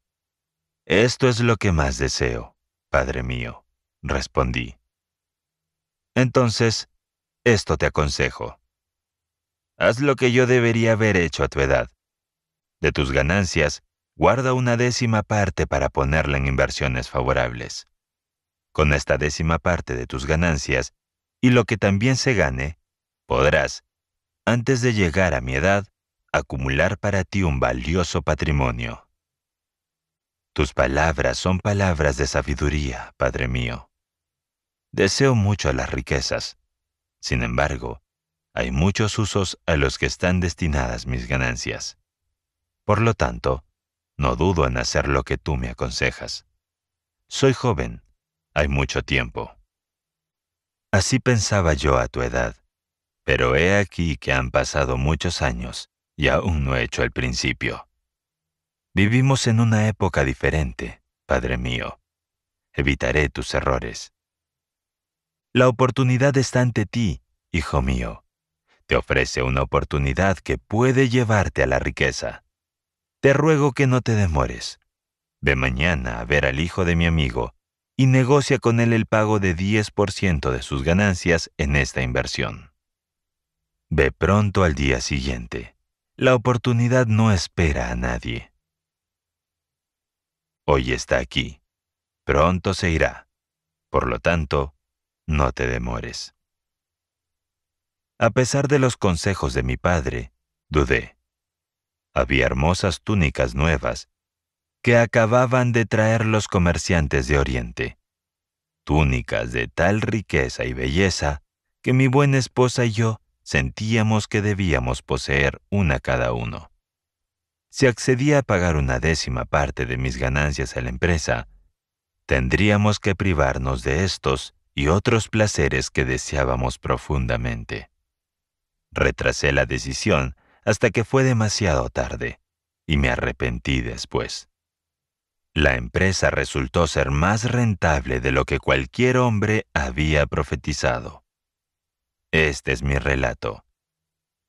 Esto es lo que más deseo, padre mío, respondí. Entonces, esto te aconsejo haz lo que yo debería haber hecho a tu edad. De tus ganancias, guarda una décima parte para ponerla en inversiones favorables. Con esta décima parte de tus ganancias y lo que también se gane, podrás, antes de llegar a mi edad, acumular para ti un valioso patrimonio. Tus palabras son palabras de sabiduría, Padre mío. Deseo mucho las riquezas. Sin embargo, hay muchos usos a los que están destinadas mis ganancias. Por lo tanto, no dudo en hacer lo que tú me aconsejas. Soy joven, hay mucho tiempo. Así pensaba yo a tu edad, pero he aquí que han pasado muchos años y aún no he hecho el principio. Vivimos en una época diferente, Padre mío. Evitaré tus errores. La oportunidad está ante ti, hijo mío te ofrece una oportunidad que puede llevarte a la riqueza. Te ruego que no te demores. Ve mañana a ver al hijo de mi amigo y negocia con él el pago de 10% de sus ganancias en esta inversión. Ve pronto al día siguiente. La oportunidad no espera a nadie. Hoy está aquí. Pronto se irá. Por lo tanto, no te demores. A pesar de los consejos de mi padre, dudé. Había hermosas túnicas nuevas que acababan de traer los comerciantes de Oriente. Túnicas de tal riqueza y belleza que mi buena esposa y yo sentíamos que debíamos poseer una cada uno. Si accedía a pagar una décima parte de mis ganancias a la empresa, tendríamos que privarnos de estos y otros placeres que deseábamos profundamente. Retrasé la decisión hasta que fue demasiado tarde y me arrepentí después. La empresa resultó ser más rentable de lo que cualquier hombre había profetizado. Este es mi relato,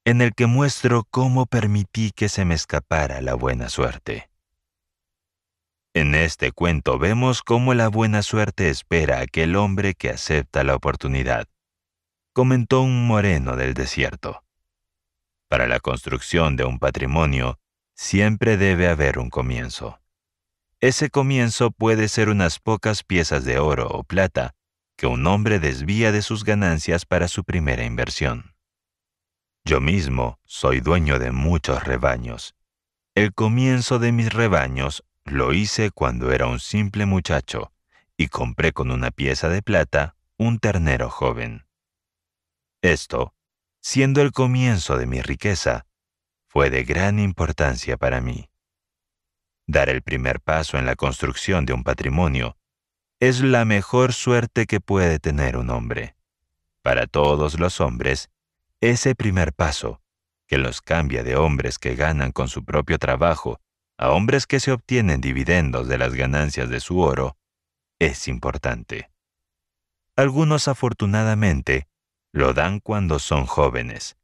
en el que muestro cómo permití que se me escapara la buena suerte. En este cuento vemos cómo la buena suerte espera a aquel hombre que acepta la oportunidad comentó un moreno del desierto. Para la construcción de un patrimonio siempre debe haber un comienzo. Ese comienzo puede ser unas pocas piezas de oro o plata que un hombre desvía de sus ganancias para su primera inversión. Yo mismo soy dueño de muchos rebaños. El comienzo de mis rebaños lo hice cuando era un simple muchacho y compré con una pieza de plata un ternero joven. Esto, siendo el comienzo de mi riqueza, fue de gran importancia para mí. Dar el primer paso en la construcción de un patrimonio es la mejor suerte que puede tener un hombre. Para todos los hombres, ese primer paso, que los cambia de hombres que ganan con su propio trabajo a hombres que se obtienen dividendos de las ganancias de su oro, es importante. Algunos afortunadamente lo dan cuando son jóvenes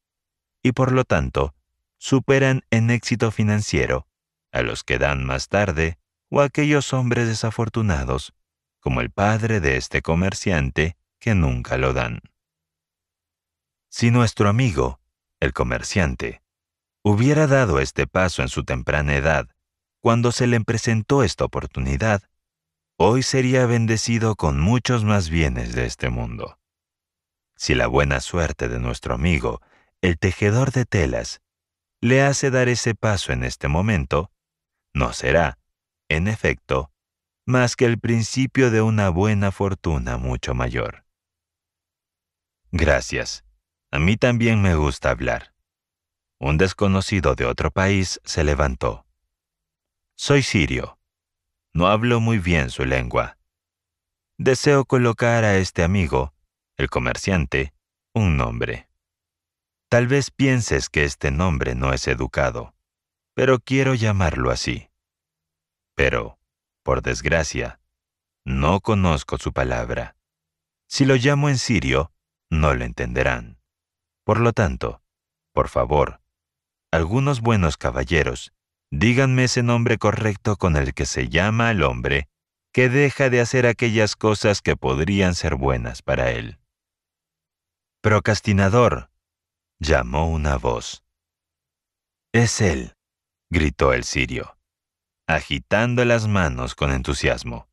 y por lo tanto superan en éxito financiero a los que dan más tarde o a aquellos hombres desafortunados, como el padre de este comerciante, que nunca lo dan. Si nuestro amigo, el comerciante, hubiera dado este paso en su temprana edad, cuando se le presentó esta oportunidad, hoy sería bendecido con muchos más bienes de este mundo si la buena suerte de nuestro amigo, el tejedor de telas, le hace dar ese paso en este momento, no será, en efecto, más que el principio de una buena fortuna mucho mayor. Gracias. A mí también me gusta hablar. Un desconocido de otro país se levantó. Soy sirio. No hablo muy bien su lengua. Deseo colocar a este amigo el comerciante, un nombre. Tal vez pienses que este nombre no es educado, pero quiero llamarlo así. Pero, por desgracia, no conozco su palabra. Si lo llamo en sirio, no lo entenderán. Por lo tanto, por favor, algunos buenos caballeros, díganme ese nombre correcto con el que se llama al hombre que deja de hacer aquellas cosas que podrían ser buenas para él. Procrastinador, llamó una voz. Es él, gritó el sirio, agitando las manos con entusiasmo.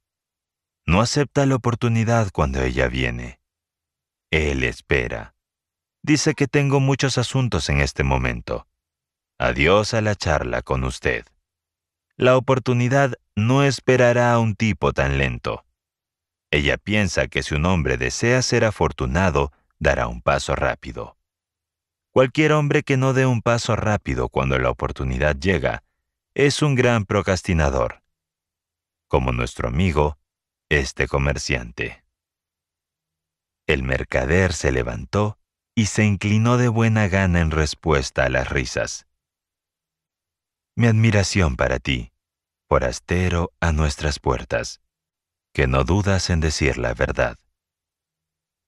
No acepta la oportunidad cuando ella viene. Él espera. Dice que tengo muchos asuntos en este momento. Adiós a la charla con usted. La oportunidad no esperará a un tipo tan lento. Ella piensa que si un hombre desea ser afortunado, dará un paso rápido. Cualquier hombre que no dé un paso rápido cuando la oportunidad llega es un gran procrastinador, como nuestro amigo, este comerciante. El mercader se levantó y se inclinó de buena gana en respuesta a las risas. Mi admiración para ti, forastero a nuestras puertas, que no dudas en decir la verdad.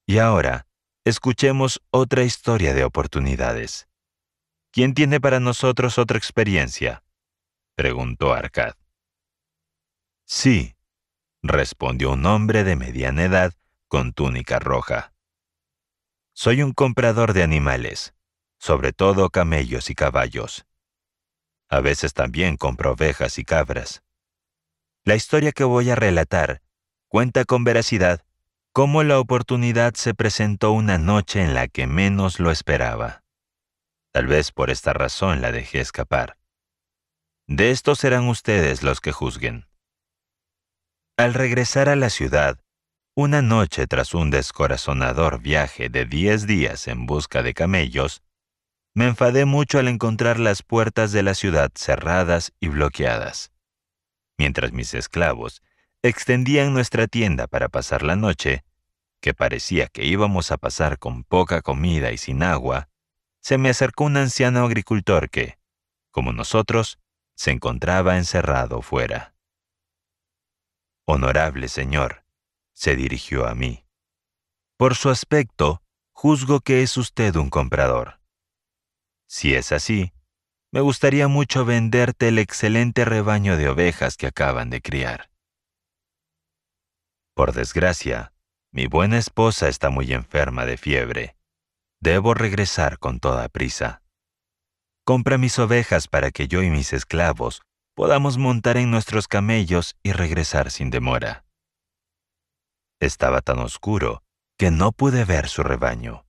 Y ahora, escuchemos otra historia de oportunidades. ¿Quién tiene para nosotros otra experiencia? preguntó Arcad. Sí, respondió un hombre de mediana edad con túnica roja. Soy un comprador de animales, sobre todo camellos y caballos. A veces también compro ovejas y cabras. La historia que voy a relatar cuenta con veracidad cómo la oportunidad se presentó una noche en la que menos lo esperaba. Tal vez por esta razón la dejé escapar. De esto serán ustedes los que juzguen. Al regresar a la ciudad, una noche tras un descorazonador viaje de diez días en busca de camellos, me enfadé mucho al encontrar las puertas de la ciudad cerradas y bloqueadas, mientras mis esclavos extendían nuestra tienda para pasar la noche, que parecía que íbamos a pasar con poca comida y sin agua, se me acercó un anciano agricultor que, como nosotros, se encontraba encerrado fuera. Honorable señor, se dirigió a mí. Por su aspecto, juzgo que es usted un comprador. Si es así, me gustaría mucho venderte el excelente rebaño de ovejas que acaban de criar. Por desgracia, mi buena esposa está muy enferma de fiebre. Debo regresar con toda prisa. Compra mis ovejas para que yo y mis esclavos podamos montar en nuestros camellos y regresar sin demora. Estaba tan oscuro que no pude ver su rebaño,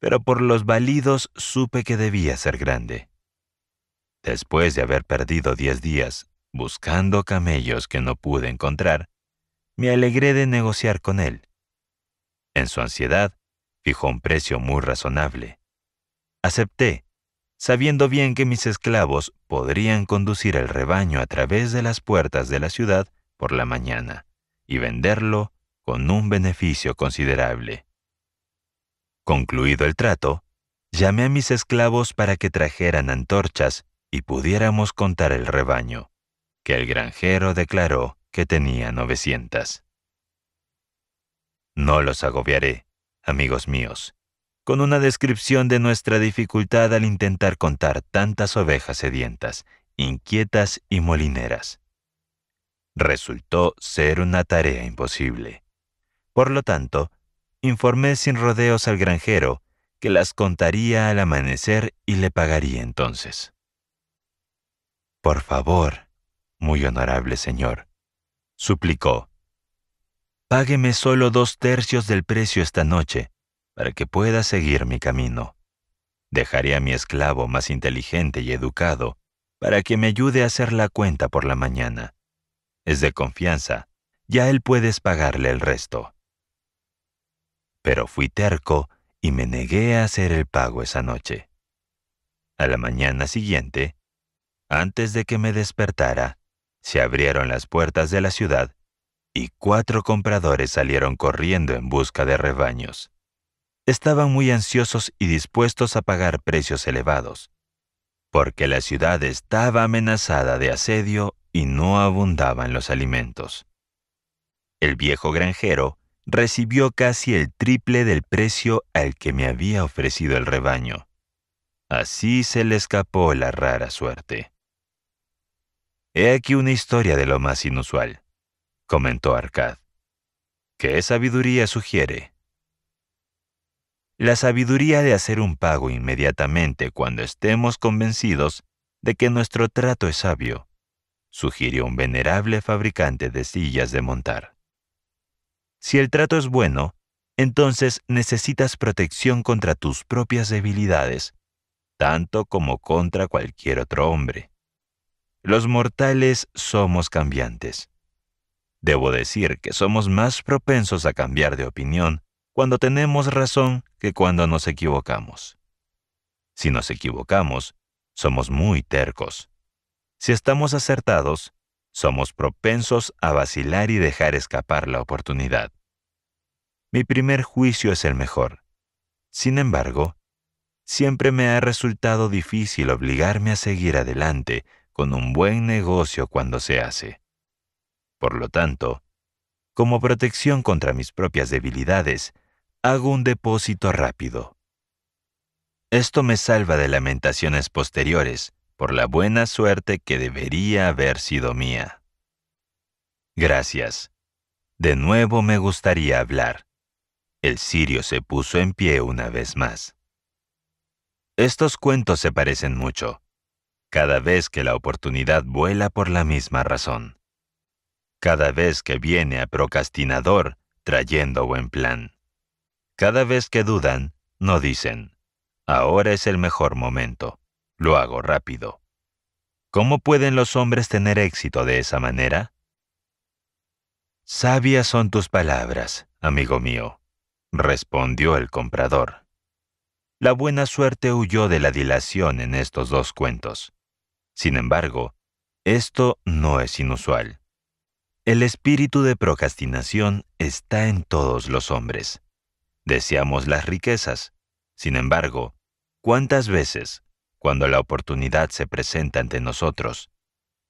pero por los balidos supe que debía ser grande. Después de haber perdido diez días buscando camellos que no pude encontrar, me alegré de negociar con él. En su ansiedad, fijó un precio muy razonable. Acepté, sabiendo bien que mis esclavos podrían conducir el rebaño a través de las puertas de la ciudad por la mañana y venderlo con un beneficio considerable. Concluido el trato, llamé a mis esclavos para que trajeran antorchas y pudiéramos contar el rebaño, que el granjero declaró que tenía 900. No los agobiaré, amigos míos, con una descripción de nuestra dificultad al intentar contar tantas ovejas sedientas, inquietas y molineras. Resultó ser una tarea imposible. Por lo tanto, informé sin rodeos al granjero que las contaría al amanecer y le pagaría entonces. Por favor, muy honorable señor, suplicó. Págueme solo dos tercios del precio esta noche, para que pueda seguir mi camino. Dejaré a mi esclavo más inteligente y educado, para que me ayude a hacer la cuenta por la mañana. Es de confianza, ya él puedes pagarle el resto. Pero fui terco y me negué a hacer el pago esa noche. A la mañana siguiente, antes de que me despertara, se abrieron las puertas de la ciudad y cuatro compradores salieron corriendo en busca de rebaños. Estaban muy ansiosos y dispuestos a pagar precios elevados, porque la ciudad estaba amenazada de asedio y no abundaban los alimentos. El viejo granjero recibió casi el triple del precio al que me había ofrecido el rebaño. Así se le escapó la rara suerte. He aquí una historia de lo más inusual, comentó Arcad. ¿Qué sabiduría sugiere? La sabiduría de hacer un pago inmediatamente cuando estemos convencidos de que nuestro trato es sabio, sugirió un venerable fabricante de sillas de montar. Si el trato es bueno, entonces necesitas protección contra tus propias debilidades, tanto como contra cualquier otro hombre. Los mortales somos cambiantes. Debo decir que somos más propensos a cambiar de opinión cuando tenemos razón que cuando nos equivocamos. Si nos equivocamos, somos muy tercos. Si estamos acertados, somos propensos a vacilar y dejar escapar la oportunidad. Mi primer juicio es el mejor. Sin embargo, siempre me ha resultado difícil obligarme a seguir adelante un buen negocio cuando se hace. Por lo tanto, como protección contra mis propias debilidades, hago un depósito rápido. Esto me salva de lamentaciones posteriores por la buena suerte que debería haber sido mía. Gracias. De nuevo me gustaría hablar. El sirio se puso en pie una vez más. Estos cuentos se parecen mucho cada vez que la oportunidad vuela por la misma razón. Cada vez que viene a procrastinador trayendo buen plan. Cada vez que dudan, no dicen, ahora es el mejor momento, lo hago rápido. ¿Cómo pueden los hombres tener éxito de esa manera? Sabias son tus palabras, amigo mío, respondió el comprador. La buena suerte huyó de la dilación en estos dos cuentos. Sin embargo, esto no es inusual. El espíritu de procrastinación está en todos los hombres. Deseamos las riquezas. Sin embargo, ¿cuántas veces, cuando la oportunidad se presenta ante nosotros,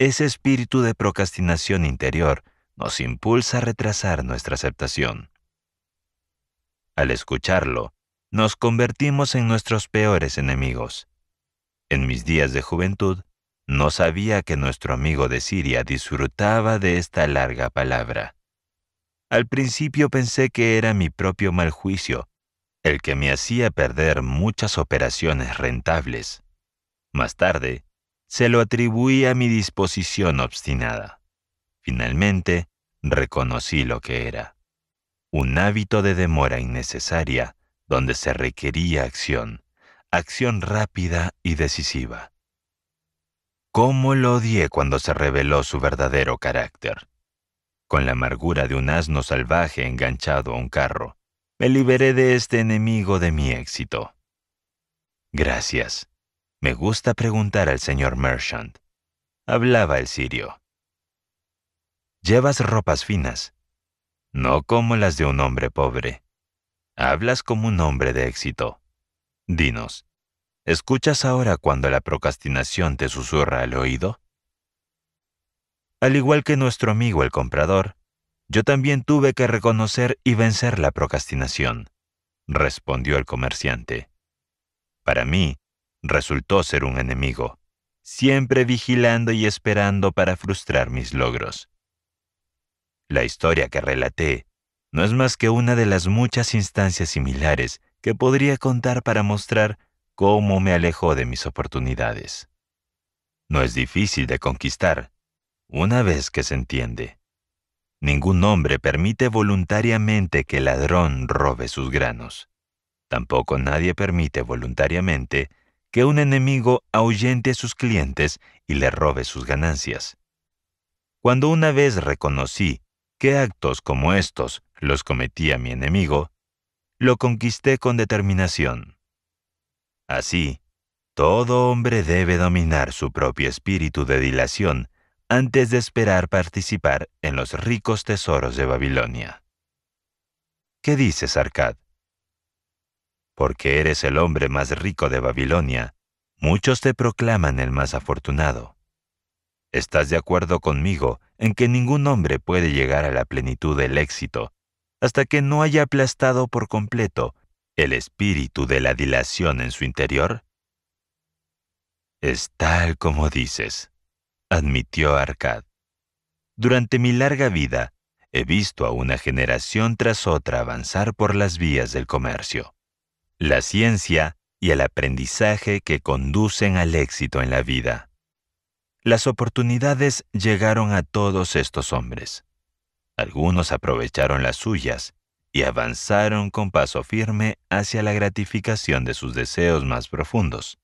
ese espíritu de procrastinación interior nos impulsa a retrasar nuestra aceptación? Al escucharlo, nos convertimos en nuestros peores enemigos. En mis días de juventud, no sabía que nuestro amigo de Siria disfrutaba de esta larga palabra. Al principio pensé que era mi propio mal juicio, el que me hacía perder muchas operaciones rentables. Más tarde, se lo atribuí a mi disposición obstinada. Finalmente, reconocí lo que era. Un hábito de demora innecesaria donde se requería acción, acción rápida y decisiva. ¿Cómo lo odié cuando se reveló su verdadero carácter? Con la amargura de un asno salvaje enganchado a un carro, me liberé de este enemigo de mi éxito. Gracias. Me gusta preguntar al señor Merchant. Hablaba el sirio. Llevas ropas finas, no como las de un hombre pobre. Hablas como un hombre de éxito. Dinos, ¿Escuchas ahora cuando la procrastinación te susurra al oído? Al igual que nuestro amigo el comprador, yo también tuve que reconocer y vencer la procrastinación, respondió el comerciante. Para mí, resultó ser un enemigo, siempre vigilando y esperando para frustrar mis logros. La historia que relaté no es más que una de las muchas instancias similares que podría contar para mostrar cómo me alejó de mis oportunidades. No es difícil de conquistar, una vez que se entiende. Ningún hombre permite voluntariamente que el ladrón robe sus granos. Tampoco nadie permite voluntariamente que un enemigo ahuyente a sus clientes y le robe sus ganancias. Cuando una vez reconocí qué actos como estos los cometía mi enemigo, lo conquisté con determinación. Así, todo hombre debe dominar su propio espíritu de dilación antes de esperar participar en los ricos tesoros de Babilonia. ¿Qué dices, Arcad? Porque eres el hombre más rico de Babilonia, muchos te proclaman el más afortunado. ¿Estás de acuerdo conmigo en que ningún hombre puede llegar a la plenitud del éxito hasta que no haya aplastado por completo el espíritu de la dilación en su interior? Es tal como dices, admitió Arcad. Durante mi larga vida he visto a una generación tras otra avanzar por las vías del comercio, la ciencia y el aprendizaje que conducen al éxito en la vida. Las oportunidades llegaron a todos estos hombres. Algunos aprovecharon las suyas y avanzaron con paso firme hacia la gratificación de sus deseos más profundos.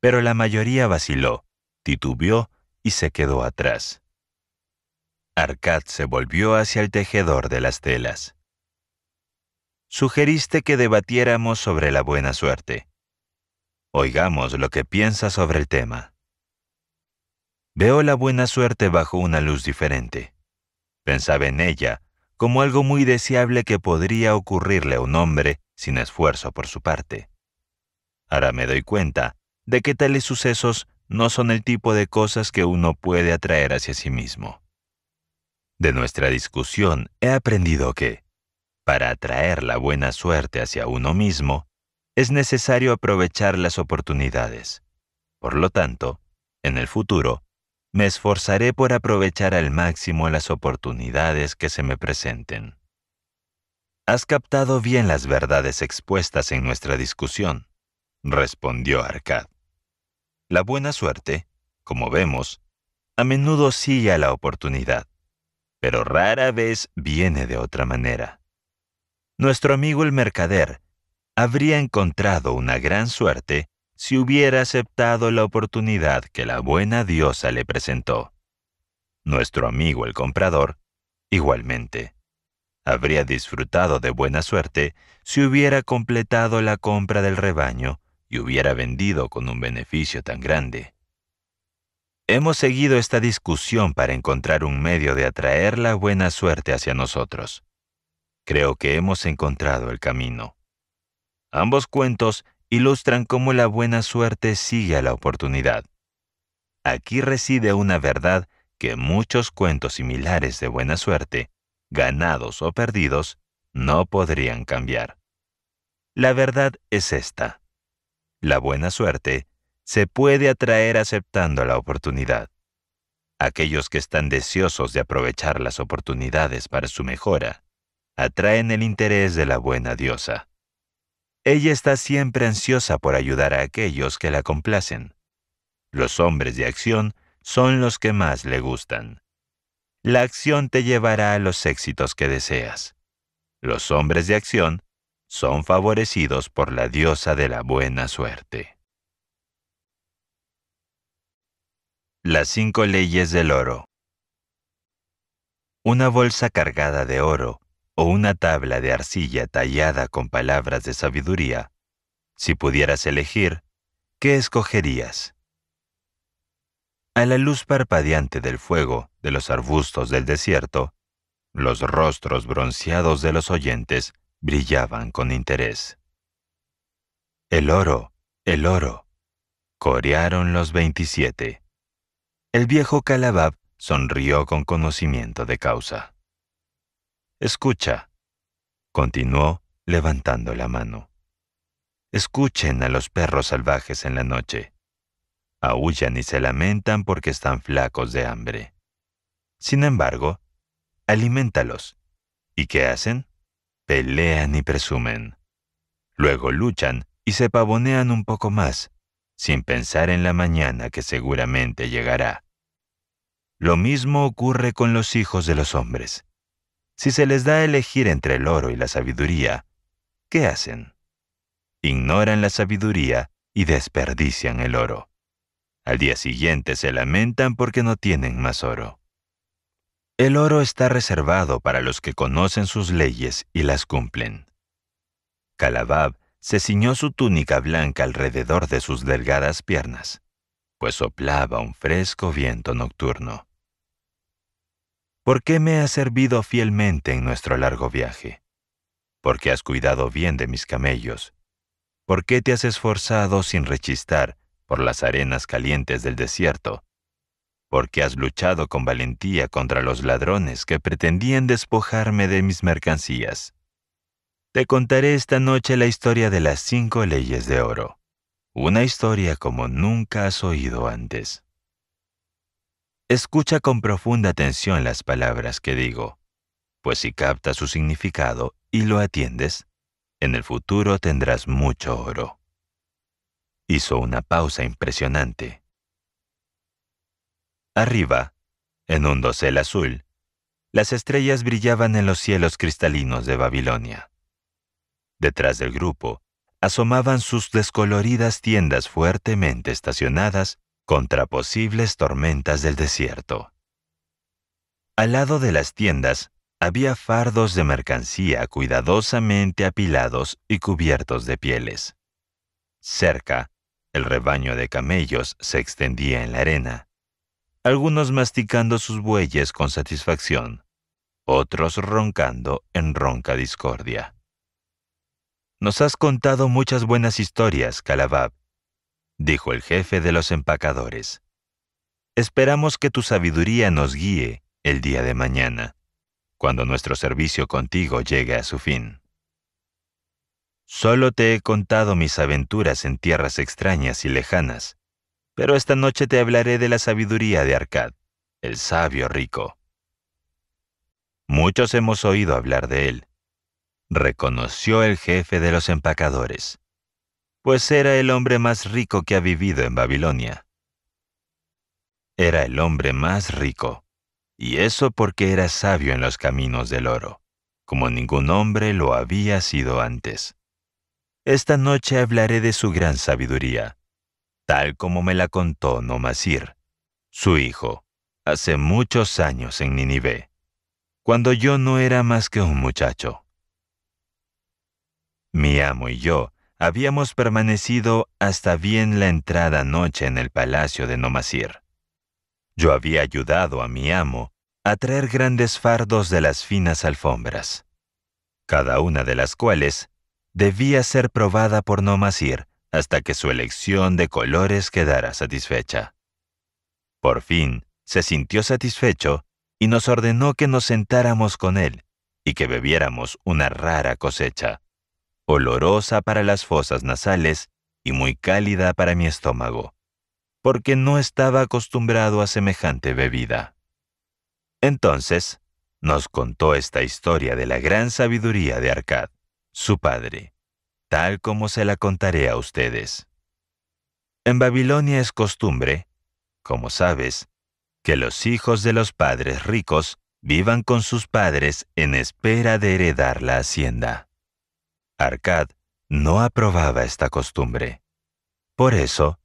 Pero la mayoría vaciló, titubeó y se quedó atrás. Arcad se volvió hacia el tejedor de las telas. Sugeriste que debatiéramos sobre la buena suerte. Oigamos lo que piensa sobre el tema. Veo la buena suerte bajo una luz diferente. Pensaba en ella como algo muy deseable que podría ocurrirle a un hombre sin esfuerzo por su parte. Ahora me doy cuenta de que tales sucesos no son el tipo de cosas que uno puede atraer hacia sí mismo. De nuestra discusión he aprendido que, para atraer la buena suerte hacia uno mismo, es necesario aprovechar las oportunidades. Por lo tanto, en el futuro, me esforzaré por aprovechar al máximo las oportunidades que se me presenten. Has captado bien las verdades expuestas en nuestra discusión, respondió Arcad. La buena suerte, como vemos, a menudo sigue a la oportunidad, pero rara vez viene de otra manera. Nuestro amigo el mercader habría encontrado una gran suerte si hubiera aceptado la oportunidad que la buena diosa le presentó. Nuestro amigo el comprador, igualmente, habría disfrutado de buena suerte si hubiera completado la compra del rebaño y hubiera vendido con un beneficio tan grande. Hemos seguido esta discusión para encontrar un medio de atraer la buena suerte hacia nosotros. Creo que hemos encontrado el camino. Ambos cuentos ilustran cómo la buena suerte sigue a la oportunidad. Aquí reside una verdad que muchos cuentos similares de buena suerte, ganados o perdidos, no podrían cambiar. La verdad es esta. La buena suerte se puede atraer aceptando la oportunidad. Aquellos que están deseosos de aprovechar las oportunidades para su mejora, atraen el interés de la buena diosa. Ella está siempre ansiosa por ayudar a aquellos que la complacen. Los hombres de acción son los que más le gustan. La acción te llevará a los éxitos que deseas. Los hombres de acción son favorecidos por la diosa de la buena suerte. Las cinco leyes del oro. Una bolsa cargada de oro una tabla de arcilla tallada con palabras de sabiduría, si pudieras elegir, ¿qué escogerías? A la luz parpadeante del fuego de los arbustos del desierto, los rostros bronceados de los oyentes brillaban con interés. El oro, el oro, corearon los veintisiete. El viejo Calabab sonrió con conocimiento de causa. Escucha, continuó levantando la mano. Escuchen a los perros salvajes en la noche. Aúllan y se lamentan porque están flacos de hambre. Sin embargo, alimentalos. ¿Y qué hacen? Pelean y presumen. Luego luchan y se pavonean un poco más, sin pensar en la mañana que seguramente llegará. Lo mismo ocurre con los hijos de los hombres. Si se les da a elegir entre el oro y la sabiduría, ¿qué hacen? Ignoran la sabiduría y desperdician el oro. Al día siguiente se lamentan porque no tienen más oro. El oro está reservado para los que conocen sus leyes y las cumplen. Calabab se ciñó su túnica blanca alrededor de sus delgadas piernas, pues soplaba un fresco viento nocturno. ¿Por qué me has servido fielmente en nuestro largo viaje? ¿Por qué has cuidado bien de mis camellos? ¿Por qué te has esforzado sin rechistar por las arenas calientes del desierto? ¿Por qué has luchado con valentía contra los ladrones que pretendían despojarme de mis mercancías? Te contaré esta noche la historia de las cinco leyes de oro, una historia como nunca has oído antes. Escucha con profunda atención las palabras que digo, pues si captas su significado y lo atiendes, en el futuro tendrás mucho oro. Hizo una pausa impresionante. Arriba, en un dosel azul, las estrellas brillaban en los cielos cristalinos de Babilonia. Detrás del grupo, asomaban sus descoloridas tiendas fuertemente estacionadas contra posibles tormentas del desierto. Al lado de las tiendas había fardos de mercancía cuidadosamente apilados y cubiertos de pieles. Cerca, el rebaño de camellos se extendía en la arena, algunos masticando sus bueyes con satisfacción, otros roncando en ronca discordia. Nos has contado muchas buenas historias, Calabab, dijo el jefe de los empacadores. Esperamos que tu sabiduría nos guíe el día de mañana, cuando nuestro servicio contigo llegue a su fin. Solo te he contado mis aventuras en tierras extrañas y lejanas, pero esta noche te hablaré de la sabiduría de Arcad, el sabio rico. Muchos hemos oído hablar de él, reconoció el jefe de los empacadores pues era el hombre más rico que ha vivido en Babilonia. Era el hombre más rico, y eso porque era sabio en los caminos del oro, como ningún hombre lo había sido antes. Esta noche hablaré de su gran sabiduría, tal como me la contó Nomasir, su hijo, hace muchos años en Ninive, cuando yo no era más que un muchacho. Mi amo y yo Habíamos permanecido hasta bien la entrada noche en el palacio de Nomasir. Yo había ayudado a mi amo a traer grandes fardos de las finas alfombras, cada una de las cuales debía ser probada por Nomasir hasta que su elección de colores quedara satisfecha. Por fin se sintió satisfecho y nos ordenó que nos sentáramos con él y que bebiéramos una rara cosecha olorosa para las fosas nasales y muy cálida para mi estómago, porque no estaba acostumbrado a semejante bebida. Entonces, nos contó esta historia de la gran sabiduría de Arcad, su padre, tal como se la contaré a ustedes. En Babilonia es costumbre, como sabes, que los hijos de los padres ricos vivan con sus padres en espera de heredar la hacienda. Arcad no aprobaba esta costumbre. Por eso,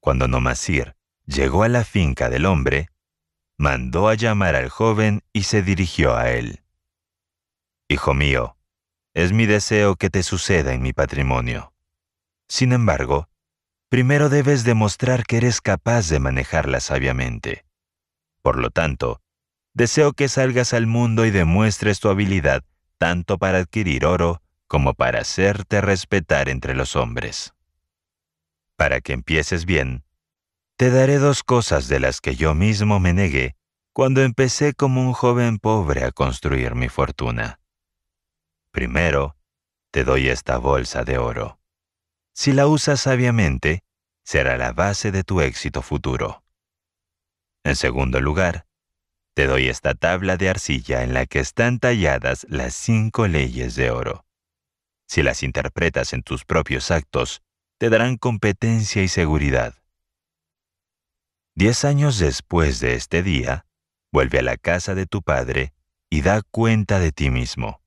cuando Nomasir llegó a la finca del hombre, mandó a llamar al joven y se dirigió a él. Hijo mío, es mi deseo que te suceda en mi patrimonio. Sin embargo, primero debes demostrar que eres capaz de manejarla sabiamente. Por lo tanto, deseo que salgas al mundo y demuestres tu habilidad tanto para adquirir oro como para hacerte respetar entre los hombres. Para que empieces bien, te daré dos cosas de las que yo mismo me negué cuando empecé como un joven pobre a construir mi fortuna. Primero, te doy esta bolsa de oro. Si la usas sabiamente, será la base de tu éxito futuro. En segundo lugar, te doy esta tabla de arcilla en la que están talladas las cinco leyes de oro. Si las interpretas en tus propios actos, te darán competencia y seguridad. Diez años después de este día, vuelve a la casa de tu padre y da cuenta de ti mismo.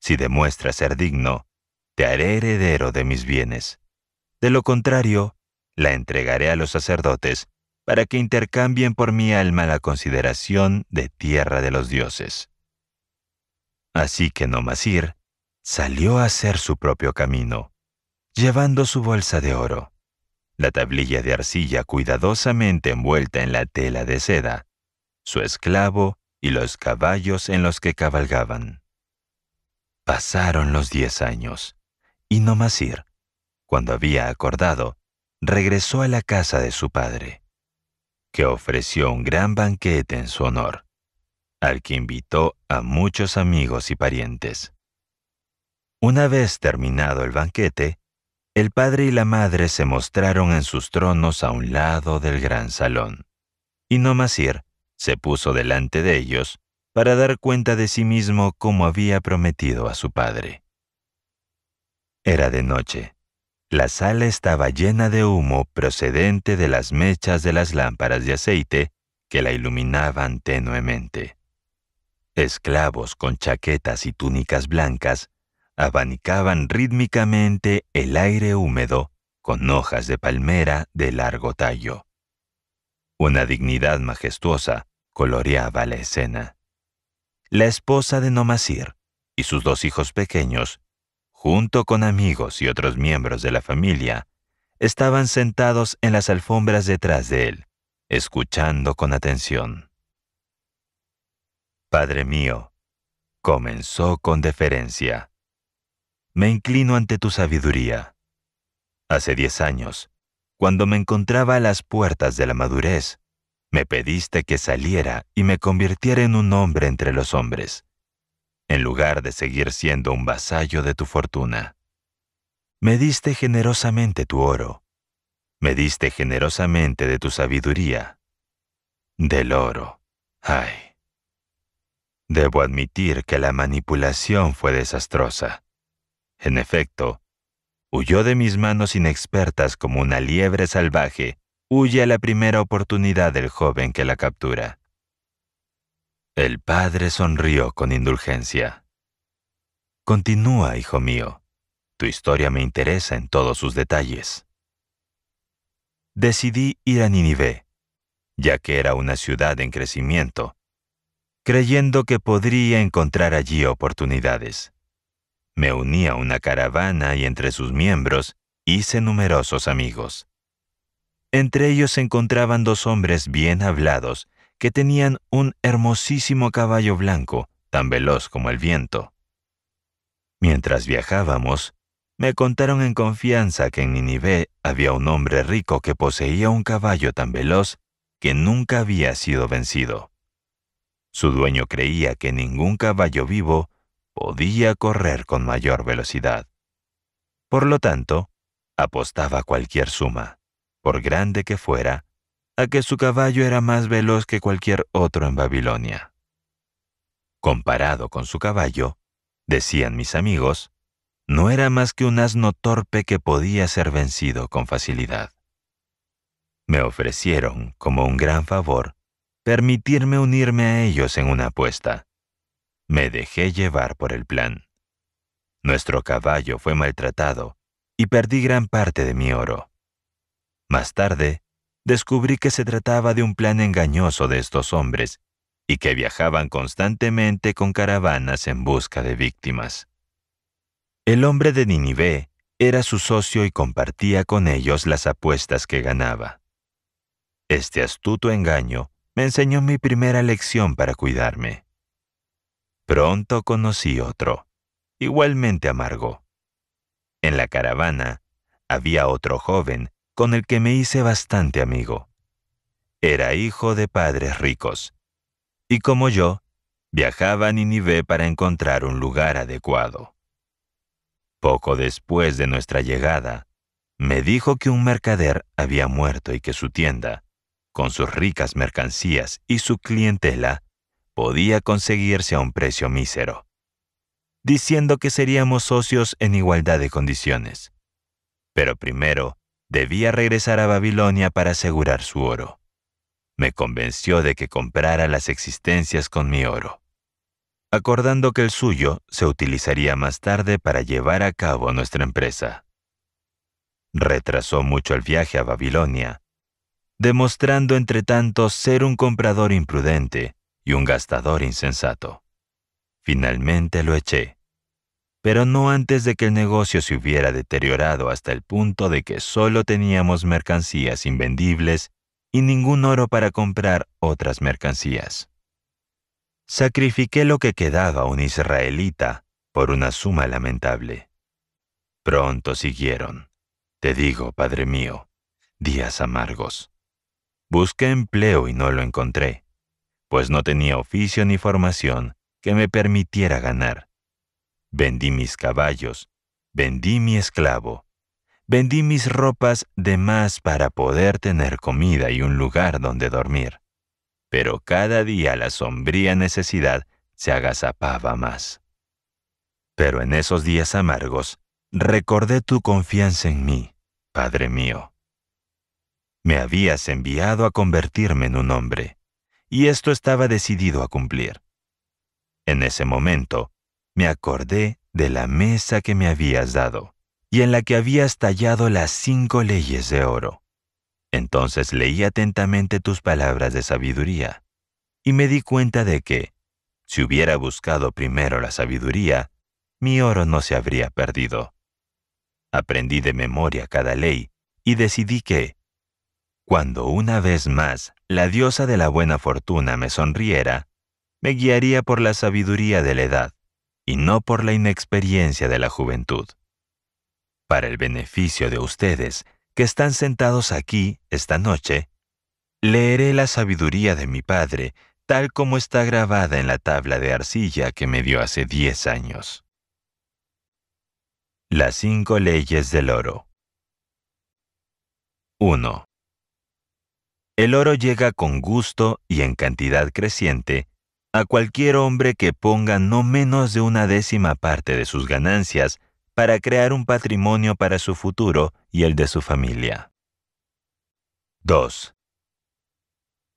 Si demuestras ser digno, te haré heredero de mis bienes. De lo contrario, la entregaré a los sacerdotes para que intercambien por mi alma la consideración de tierra de los dioses. Así que ir, salió a hacer su propio camino, llevando su bolsa de oro, la tablilla de arcilla cuidadosamente envuelta en la tela de seda, su esclavo y los caballos en los que cabalgaban. Pasaron los diez años, y Nomasir, cuando había acordado, regresó a la casa de su padre, que ofreció un gran banquete en su honor, al que invitó a muchos amigos y parientes. Una vez terminado el banquete, el padre y la madre se mostraron en sus tronos a un lado del gran salón, y Nomasir se puso delante de ellos para dar cuenta de sí mismo como había prometido a su padre. Era de noche. La sala estaba llena de humo procedente de las mechas de las lámparas de aceite que la iluminaban tenuemente. Esclavos con chaquetas y túnicas blancas abanicaban rítmicamente el aire húmedo con hojas de palmera de largo tallo. Una dignidad majestuosa coloreaba la escena. La esposa de Nomasir y sus dos hijos pequeños, junto con amigos y otros miembros de la familia, estaban sentados en las alfombras detrás de él, escuchando con atención. Padre mío, comenzó con deferencia me inclino ante tu sabiduría. Hace diez años, cuando me encontraba a las puertas de la madurez, me pediste que saliera y me convirtiera en un hombre entre los hombres, en lugar de seguir siendo un vasallo de tu fortuna. Me diste generosamente tu oro, me diste generosamente de tu sabiduría, del oro. Ay. Debo admitir que la manipulación fue desastrosa. En efecto, huyó de mis manos inexpertas como una liebre salvaje, huye a la primera oportunidad del joven que la captura. El padre sonrió con indulgencia. Continúa, hijo mío. Tu historia me interesa en todos sus detalles. Decidí ir a Ninive, ya que era una ciudad en crecimiento, creyendo que podría encontrar allí oportunidades. Me uní a una caravana y entre sus miembros hice numerosos amigos. Entre ellos se encontraban dos hombres bien hablados que tenían un hermosísimo caballo blanco, tan veloz como el viento. Mientras viajábamos, me contaron en confianza que en Ninive había un hombre rico que poseía un caballo tan veloz que nunca había sido vencido. Su dueño creía que ningún caballo vivo podía correr con mayor velocidad. Por lo tanto, apostaba cualquier suma, por grande que fuera, a que su caballo era más veloz que cualquier otro en Babilonia. Comparado con su caballo, decían mis amigos, no era más que un asno torpe que podía ser vencido con facilidad. Me ofrecieron, como un gran favor, permitirme unirme a ellos en una apuesta, me dejé llevar por el plan. Nuestro caballo fue maltratado y perdí gran parte de mi oro. Más tarde, descubrí que se trataba de un plan engañoso de estos hombres y que viajaban constantemente con caravanas en busca de víctimas. El hombre de Ninive era su socio y compartía con ellos las apuestas que ganaba. Este astuto engaño me enseñó mi primera lección para cuidarme. Pronto conocí otro, igualmente amargo. En la caravana había otro joven con el que me hice bastante amigo. Era hijo de padres ricos, y como yo, viajaba a Ninive para encontrar un lugar adecuado. Poco después de nuestra llegada, me dijo que un mercader había muerto y que su tienda, con sus ricas mercancías y su clientela, podía conseguirse a un precio mísero, diciendo que seríamos socios en igualdad de condiciones. Pero primero, debía regresar a Babilonia para asegurar su oro. Me convenció de que comprara las existencias con mi oro, acordando que el suyo se utilizaría más tarde para llevar a cabo nuestra empresa. Retrasó mucho el viaje a Babilonia, demostrando entre tanto ser un comprador imprudente y un gastador insensato. Finalmente lo eché, pero no antes de que el negocio se hubiera deteriorado hasta el punto de que solo teníamos mercancías invendibles y ningún oro para comprar otras mercancías. Sacrifiqué lo que quedaba a un israelita por una suma lamentable. Pronto siguieron, te digo, padre mío, días amargos. Busqué empleo y no lo encontré pues no tenía oficio ni formación que me permitiera ganar. Vendí mis caballos, vendí mi esclavo, vendí mis ropas de más para poder tener comida y un lugar donde dormir. Pero cada día la sombría necesidad se agazapaba más. Pero en esos días amargos, recordé tu confianza en mí, Padre mío. Me habías enviado a convertirme en un hombre, y esto estaba decidido a cumplir. En ese momento, me acordé de la mesa que me habías dado y en la que habías tallado las cinco leyes de oro. Entonces leí atentamente tus palabras de sabiduría y me di cuenta de que, si hubiera buscado primero la sabiduría, mi oro no se habría perdido. Aprendí de memoria cada ley y decidí que, cuando una vez más la diosa de la buena fortuna me sonriera, me guiaría por la sabiduría de la edad y no por la inexperiencia de la juventud. Para el beneficio de ustedes que están sentados aquí esta noche, leeré la sabiduría de mi padre tal como está grabada en la tabla de arcilla que me dio hace diez años. Las cinco leyes del oro 1. El oro llega con gusto y en cantidad creciente a cualquier hombre que ponga no menos de una décima parte de sus ganancias para crear un patrimonio para su futuro y el de su familia. 2.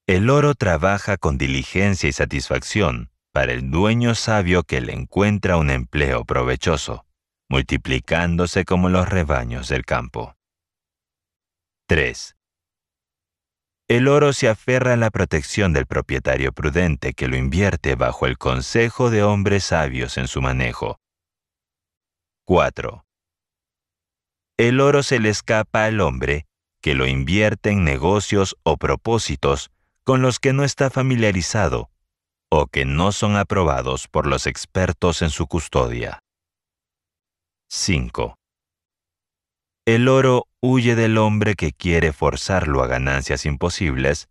El oro trabaja con diligencia y satisfacción para el dueño sabio que le encuentra un empleo provechoso, multiplicándose como los rebaños del campo. 3. El oro se aferra a la protección del propietario prudente que lo invierte bajo el consejo de hombres sabios en su manejo. 4. El oro se le escapa al hombre que lo invierte en negocios o propósitos con los que no está familiarizado o que no son aprobados por los expertos en su custodia. 5. El oro huye del hombre que quiere forzarlo a ganancias imposibles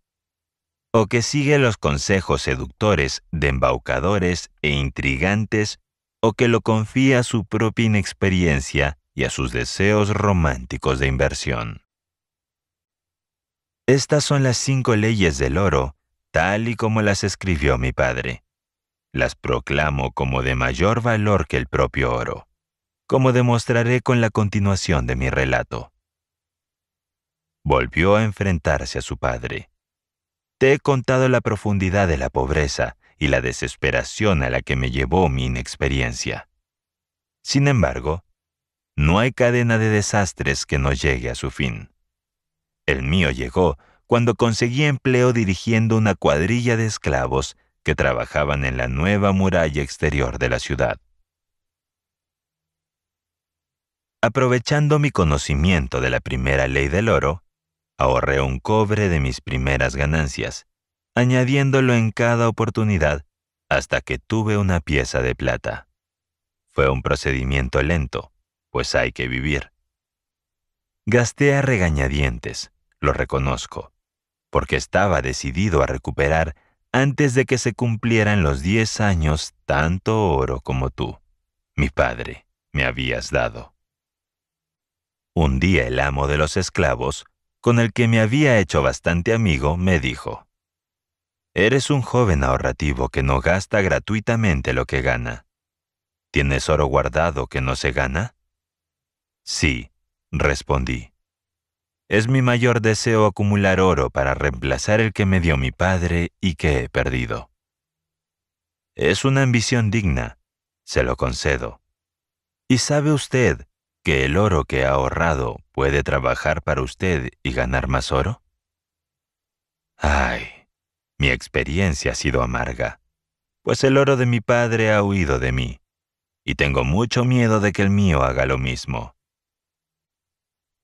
o que sigue los consejos seductores de embaucadores e intrigantes o que lo confía a su propia inexperiencia y a sus deseos románticos de inversión. Estas son las cinco leyes del oro, tal y como las escribió mi padre. Las proclamo como de mayor valor que el propio oro como demostraré con la continuación de mi relato. Volvió a enfrentarse a su padre. Te he contado la profundidad de la pobreza y la desesperación a la que me llevó mi inexperiencia. Sin embargo, no hay cadena de desastres que no llegue a su fin. El mío llegó cuando conseguí empleo dirigiendo una cuadrilla de esclavos que trabajaban en la nueva muralla exterior de la ciudad. Aprovechando mi conocimiento de la primera ley del oro, ahorré un cobre de mis primeras ganancias, añadiéndolo en cada oportunidad hasta que tuve una pieza de plata. Fue un procedimiento lento, pues hay que vivir. Gasté a regañadientes, lo reconozco, porque estaba decidido a recuperar antes de que se cumplieran los diez años tanto oro como tú, mi padre, me habías dado. Un día el amo de los esclavos, con el que me había hecho bastante amigo, me dijo, Eres un joven ahorrativo que no gasta gratuitamente lo que gana. ¿Tienes oro guardado que no se gana? Sí, respondí. Es mi mayor deseo acumular oro para reemplazar el que me dio mi padre y que he perdido. Es una ambición digna, se lo concedo. Y sabe usted que el oro que ha ahorrado puede trabajar para usted y ganar más oro? Ay, mi experiencia ha sido amarga, pues el oro de mi padre ha huido de mí, y tengo mucho miedo de que el mío haga lo mismo.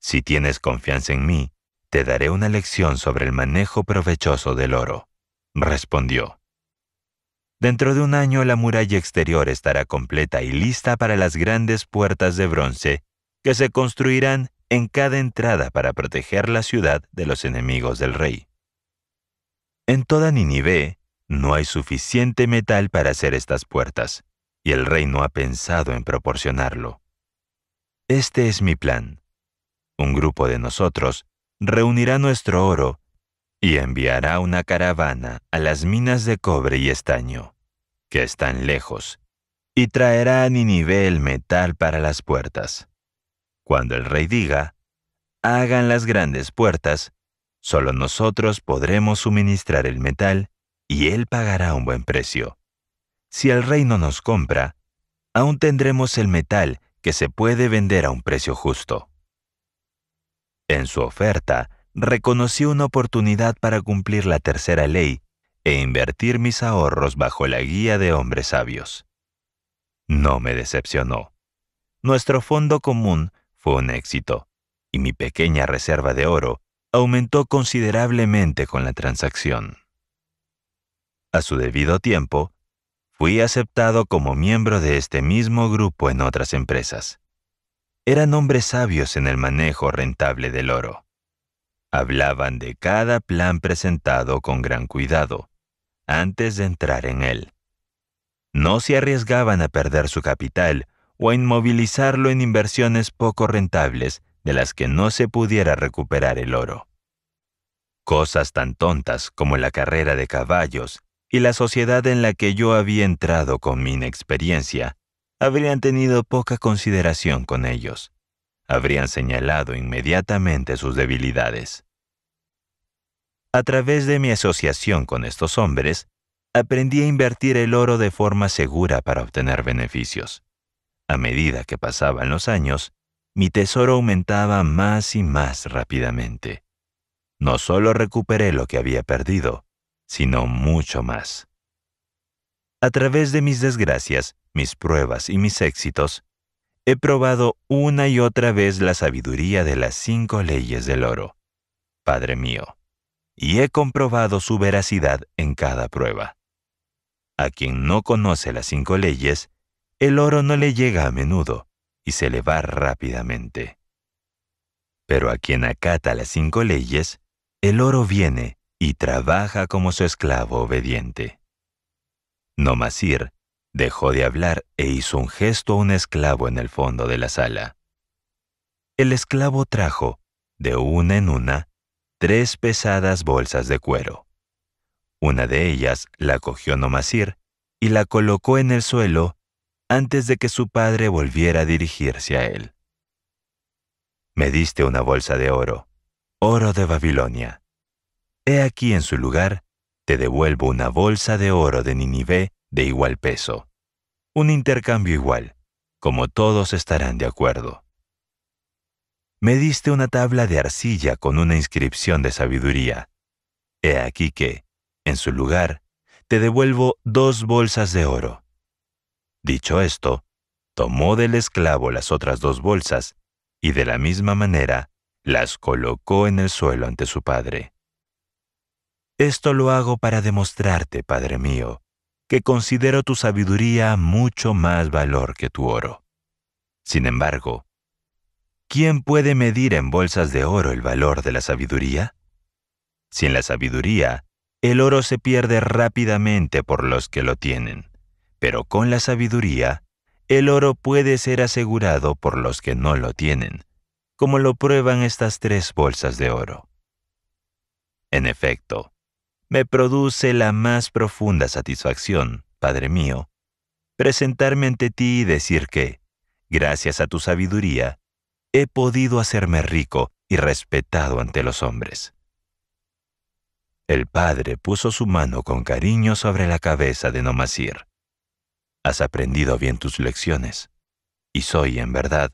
Si tienes confianza en mí, te daré una lección sobre el manejo provechoso del oro, respondió. Dentro de un año la muralla exterior estará completa y lista para las grandes puertas de bronce que se construirán en cada entrada para proteger la ciudad de los enemigos del rey. En toda Ninive no hay suficiente metal para hacer estas puertas, y el rey no ha pensado en proporcionarlo. Este es mi plan. Un grupo de nosotros reunirá nuestro oro y enviará una caravana a las minas de cobre y estaño que están lejos, y traerá a Ninive el metal para las puertas. Cuando el rey diga, hagan las grandes puertas, solo nosotros podremos suministrar el metal y él pagará un buen precio. Si el rey no nos compra, aún tendremos el metal que se puede vender a un precio justo. En su oferta, reconoció una oportunidad para cumplir la tercera ley e invertir mis ahorros bajo la guía de hombres sabios. No me decepcionó. Nuestro fondo común fue un éxito, y mi pequeña reserva de oro aumentó considerablemente con la transacción. A su debido tiempo, fui aceptado como miembro de este mismo grupo en otras empresas. Eran hombres sabios en el manejo rentable del oro. Hablaban de cada plan presentado con gran cuidado, antes de entrar en él. No se arriesgaban a perder su capital o a inmovilizarlo en inversiones poco rentables de las que no se pudiera recuperar el oro. Cosas tan tontas como la carrera de caballos y la sociedad en la que yo había entrado con mi inexperiencia habrían tenido poca consideración con ellos. Habrían señalado inmediatamente sus debilidades. A través de mi asociación con estos hombres, aprendí a invertir el oro de forma segura para obtener beneficios. A medida que pasaban los años, mi tesoro aumentaba más y más rápidamente. No solo recuperé lo que había perdido, sino mucho más. A través de mis desgracias, mis pruebas y mis éxitos, he probado una y otra vez la sabiduría de las cinco leyes del oro. Padre mío, y he comprobado su veracidad en cada prueba. A quien no conoce las cinco leyes, el oro no le llega a menudo y se le va rápidamente. Pero a quien acata las cinco leyes, el oro viene y trabaja como su esclavo obediente. Nomasir dejó de hablar e hizo un gesto a un esclavo en el fondo de la sala. El esclavo trajo, de una en una, tres pesadas bolsas de cuero. Una de ellas la cogió Nomasir y la colocó en el suelo antes de que su padre volviera a dirigirse a él. Me diste una bolsa de oro, oro de Babilonia. He aquí en su lugar, te devuelvo una bolsa de oro de Ninive de igual peso. Un intercambio igual, como todos estarán de acuerdo me diste una tabla de arcilla con una inscripción de sabiduría. He aquí que, en su lugar, te devuelvo dos bolsas de oro. Dicho esto, tomó del esclavo las otras dos bolsas y de la misma manera las colocó en el suelo ante su padre. Esto lo hago para demostrarte, Padre mío, que considero tu sabiduría mucho más valor que tu oro. Sin embargo, ¿Quién puede medir en bolsas de oro el valor de la sabiduría? Sin la sabiduría, el oro se pierde rápidamente por los que lo tienen, pero con la sabiduría, el oro puede ser asegurado por los que no lo tienen, como lo prueban estas tres bolsas de oro. En efecto, me produce la más profunda satisfacción, Padre mío, presentarme ante ti y decir que, gracias a tu sabiduría, he podido hacerme rico y respetado ante los hombres. El padre puso su mano con cariño sobre la cabeza de Nomasir. Has aprendido bien tus lecciones, y soy, en verdad,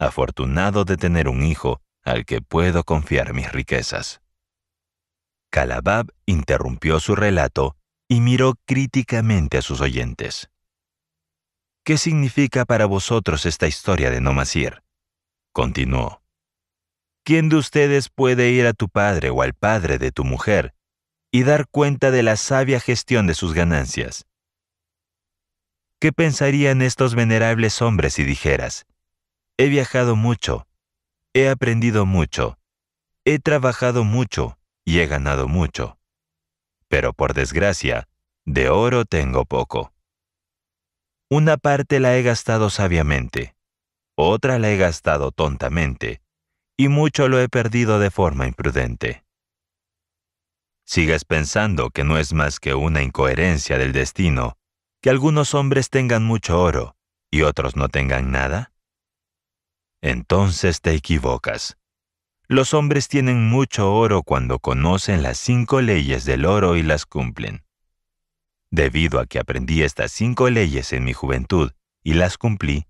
afortunado de tener un hijo al que puedo confiar mis riquezas. Calabab interrumpió su relato y miró críticamente a sus oyentes. ¿Qué significa para vosotros esta historia de Nomasir? continuó. ¿Quién de ustedes puede ir a tu padre o al padre de tu mujer y dar cuenta de la sabia gestión de sus ganancias? ¿Qué pensarían estos venerables hombres si dijeras, he viajado mucho, he aprendido mucho, he trabajado mucho y he ganado mucho? Pero por desgracia, de oro tengo poco. Una parte la he gastado sabiamente, otra la he gastado tontamente, y mucho lo he perdido de forma imprudente. ¿Sigues pensando que no es más que una incoherencia del destino que algunos hombres tengan mucho oro y otros no tengan nada? Entonces te equivocas. Los hombres tienen mucho oro cuando conocen las cinco leyes del oro y las cumplen. Debido a que aprendí estas cinco leyes en mi juventud y las cumplí,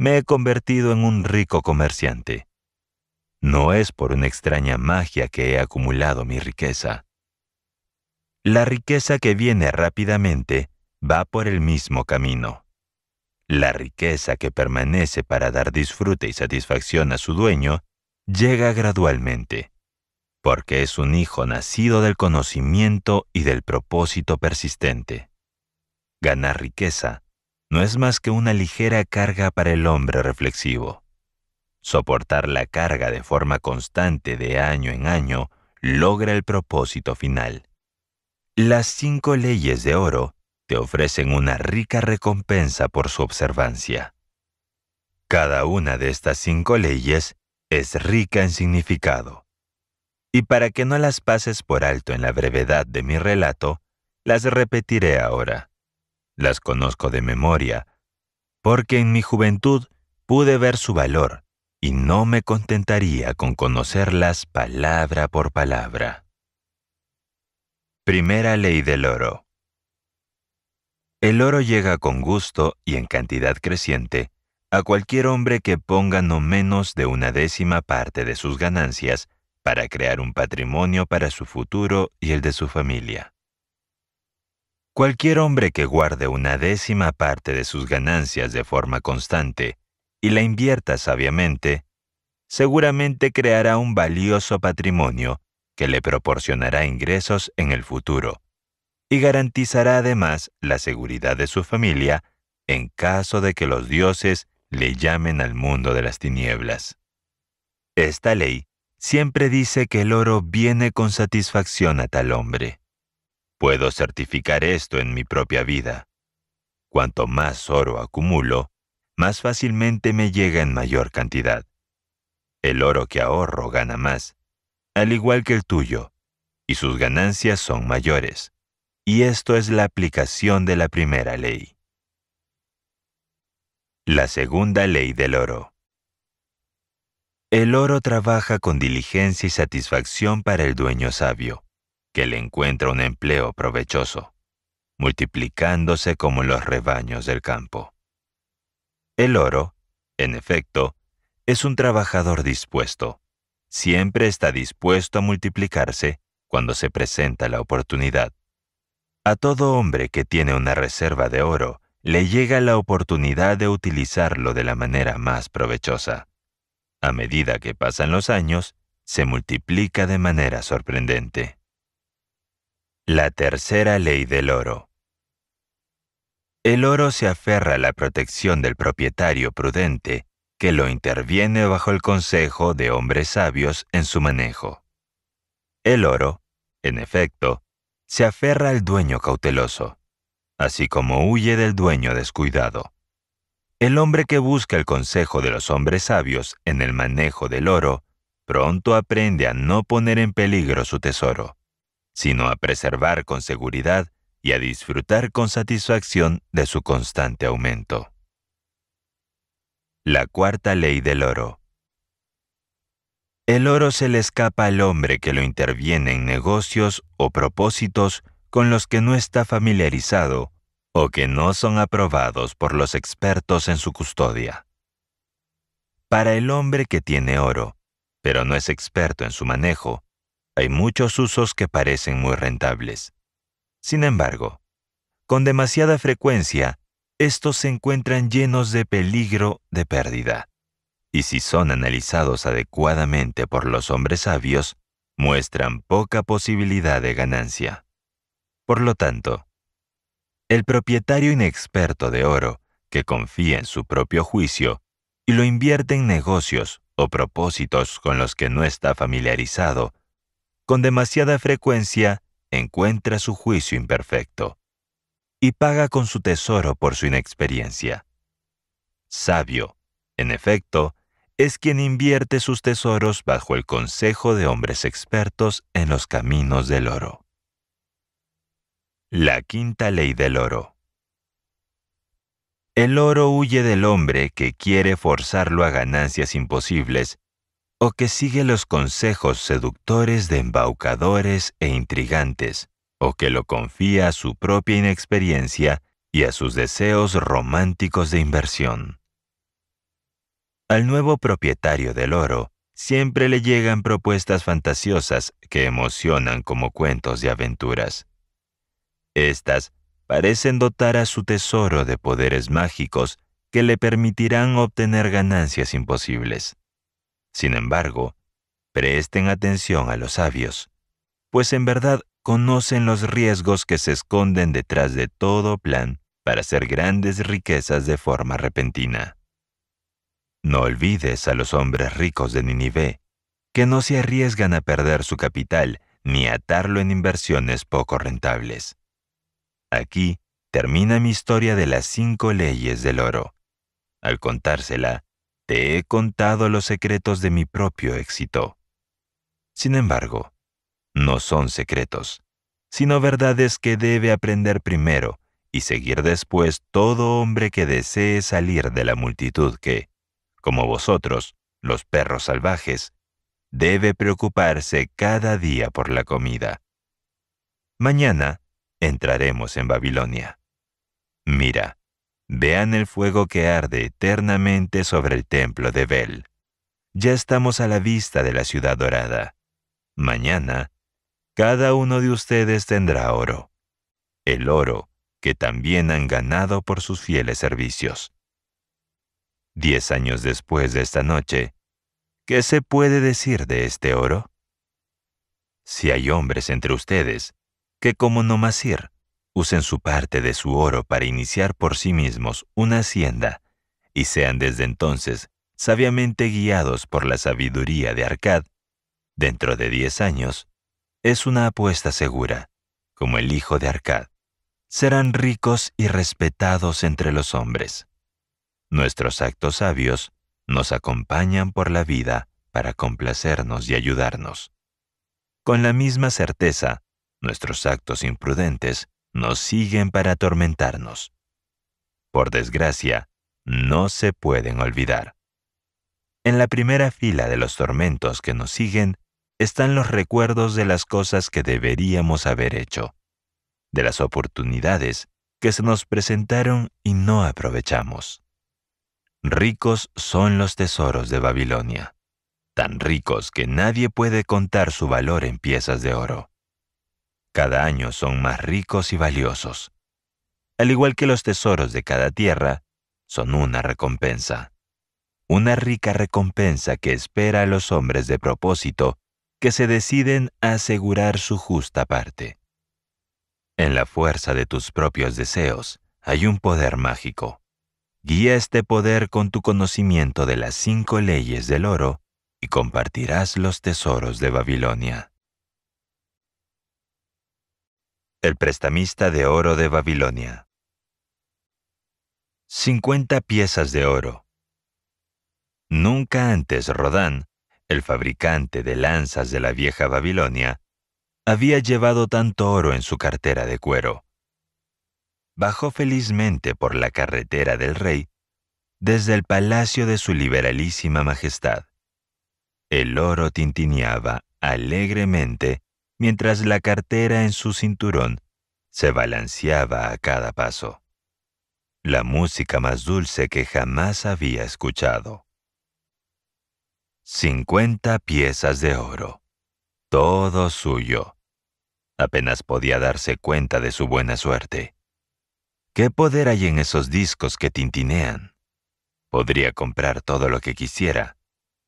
me he convertido en un rico comerciante. No es por una extraña magia que he acumulado mi riqueza. La riqueza que viene rápidamente va por el mismo camino. La riqueza que permanece para dar disfrute y satisfacción a su dueño llega gradualmente, porque es un hijo nacido del conocimiento y del propósito persistente. Ganar riqueza no es más que una ligera carga para el hombre reflexivo. Soportar la carga de forma constante de año en año logra el propósito final. Las cinco leyes de oro te ofrecen una rica recompensa por su observancia. Cada una de estas cinco leyes es rica en significado. Y para que no las pases por alto en la brevedad de mi relato, las repetiré ahora las conozco de memoria, porque en mi juventud pude ver su valor y no me contentaría con conocerlas palabra por palabra. Primera ley del oro. El oro llega con gusto y en cantidad creciente a cualquier hombre que ponga no menos de una décima parte de sus ganancias para crear un patrimonio para su futuro y el de su familia. Cualquier hombre que guarde una décima parte de sus ganancias de forma constante y la invierta sabiamente, seguramente creará un valioso patrimonio que le proporcionará ingresos en el futuro y garantizará además la seguridad de su familia en caso de que los dioses le llamen al mundo de las tinieblas. Esta ley siempre dice que el oro viene con satisfacción a tal hombre. Puedo certificar esto en mi propia vida. Cuanto más oro acumulo, más fácilmente me llega en mayor cantidad. El oro que ahorro gana más, al igual que el tuyo, y sus ganancias son mayores. Y esto es la aplicación de la primera ley. La segunda ley del oro. El oro trabaja con diligencia y satisfacción para el dueño sabio le encuentra un empleo provechoso, multiplicándose como los rebaños del campo. El oro, en efecto, es un trabajador dispuesto. Siempre está dispuesto a multiplicarse cuando se presenta la oportunidad. A todo hombre que tiene una reserva de oro le llega la oportunidad de utilizarlo de la manera más provechosa. A medida que pasan los años, se multiplica de manera sorprendente. La tercera ley del oro. El oro se aferra a la protección del propietario prudente, que lo interviene bajo el consejo de hombres sabios en su manejo. El oro, en efecto, se aferra al dueño cauteloso, así como huye del dueño descuidado. El hombre que busca el consejo de los hombres sabios en el manejo del oro, pronto aprende a no poner en peligro su tesoro sino a preservar con seguridad y a disfrutar con satisfacción de su constante aumento. La cuarta ley del oro. El oro se le escapa al hombre que lo interviene en negocios o propósitos con los que no está familiarizado o que no son aprobados por los expertos en su custodia. Para el hombre que tiene oro, pero no es experto en su manejo, hay muchos usos que parecen muy rentables. Sin embargo, con demasiada frecuencia, estos se encuentran llenos de peligro de pérdida. Y si son analizados adecuadamente por los hombres sabios, muestran poca posibilidad de ganancia. Por lo tanto, el propietario inexperto de oro, que confía en su propio juicio y lo invierte en negocios o propósitos con los que no está familiarizado, con demasiada frecuencia encuentra su juicio imperfecto y paga con su tesoro por su inexperiencia. Sabio, en efecto, es quien invierte sus tesoros bajo el consejo de hombres expertos en los caminos del oro. La quinta ley del oro. El oro huye del hombre que quiere forzarlo a ganancias imposibles o que sigue los consejos seductores de embaucadores e intrigantes, o que lo confía a su propia inexperiencia y a sus deseos románticos de inversión. Al nuevo propietario del oro siempre le llegan propuestas fantasiosas que emocionan como cuentos de aventuras. Estas parecen dotar a su tesoro de poderes mágicos que le permitirán obtener ganancias imposibles. Sin embargo, presten atención a los sabios, pues en verdad conocen los riesgos que se esconden detrás de todo plan para hacer grandes riquezas de forma repentina. No olvides a los hombres ricos de Ninive, que no se arriesgan a perder su capital ni atarlo en inversiones poco rentables. Aquí termina mi historia de las cinco leyes del oro. Al contársela, te he contado los secretos de mi propio éxito. Sin embargo, no son secretos, sino verdades que debe aprender primero y seguir después todo hombre que desee salir de la multitud que, como vosotros, los perros salvajes, debe preocuparse cada día por la comida. Mañana entraremos en Babilonia. Mira, Vean el fuego que arde eternamente sobre el templo de Bel. Ya estamos a la vista de la ciudad dorada. Mañana, cada uno de ustedes tendrá oro. El oro que también han ganado por sus fieles servicios. Diez años después de esta noche, ¿qué se puede decir de este oro? Si hay hombres entre ustedes que como Nomasir usen su parte de su oro para iniciar por sí mismos una hacienda, y sean desde entonces sabiamente guiados por la sabiduría de Arcad, dentro de diez años, es una apuesta segura, como el hijo de Arcad. Serán ricos y respetados entre los hombres. Nuestros actos sabios nos acompañan por la vida para complacernos y ayudarnos. Con la misma certeza, nuestros actos imprudentes nos siguen para atormentarnos. Por desgracia, no se pueden olvidar. En la primera fila de los tormentos que nos siguen están los recuerdos de las cosas que deberíamos haber hecho, de las oportunidades que se nos presentaron y no aprovechamos. Ricos son los tesoros de Babilonia, tan ricos que nadie puede contar su valor en piezas de oro cada año son más ricos y valiosos. Al igual que los tesoros de cada tierra, son una recompensa. Una rica recompensa que espera a los hombres de propósito que se deciden a asegurar su justa parte. En la fuerza de tus propios deseos hay un poder mágico. Guía este poder con tu conocimiento de las cinco leyes del oro y compartirás los tesoros de Babilonia el prestamista de oro de Babilonia. 50 piezas de oro. Nunca antes Rodán, el fabricante de lanzas de la vieja Babilonia, había llevado tanto oro en su cartera de cuero. Bajó felizmente por la carretera del rey desde el palacio de su liberalísima majestad. El oro tintineaba alegremente mientras la cartera en su cinturón se balanceaba a cada paso. La música más dulce que jamás había escuchado. 50 piezas de oro. Todo suyo. Apenas podía darse cuenta de su buena suerte. ¿Qué poder hay en esos discos que tintinean? Podría comprar todo lo que quisiera.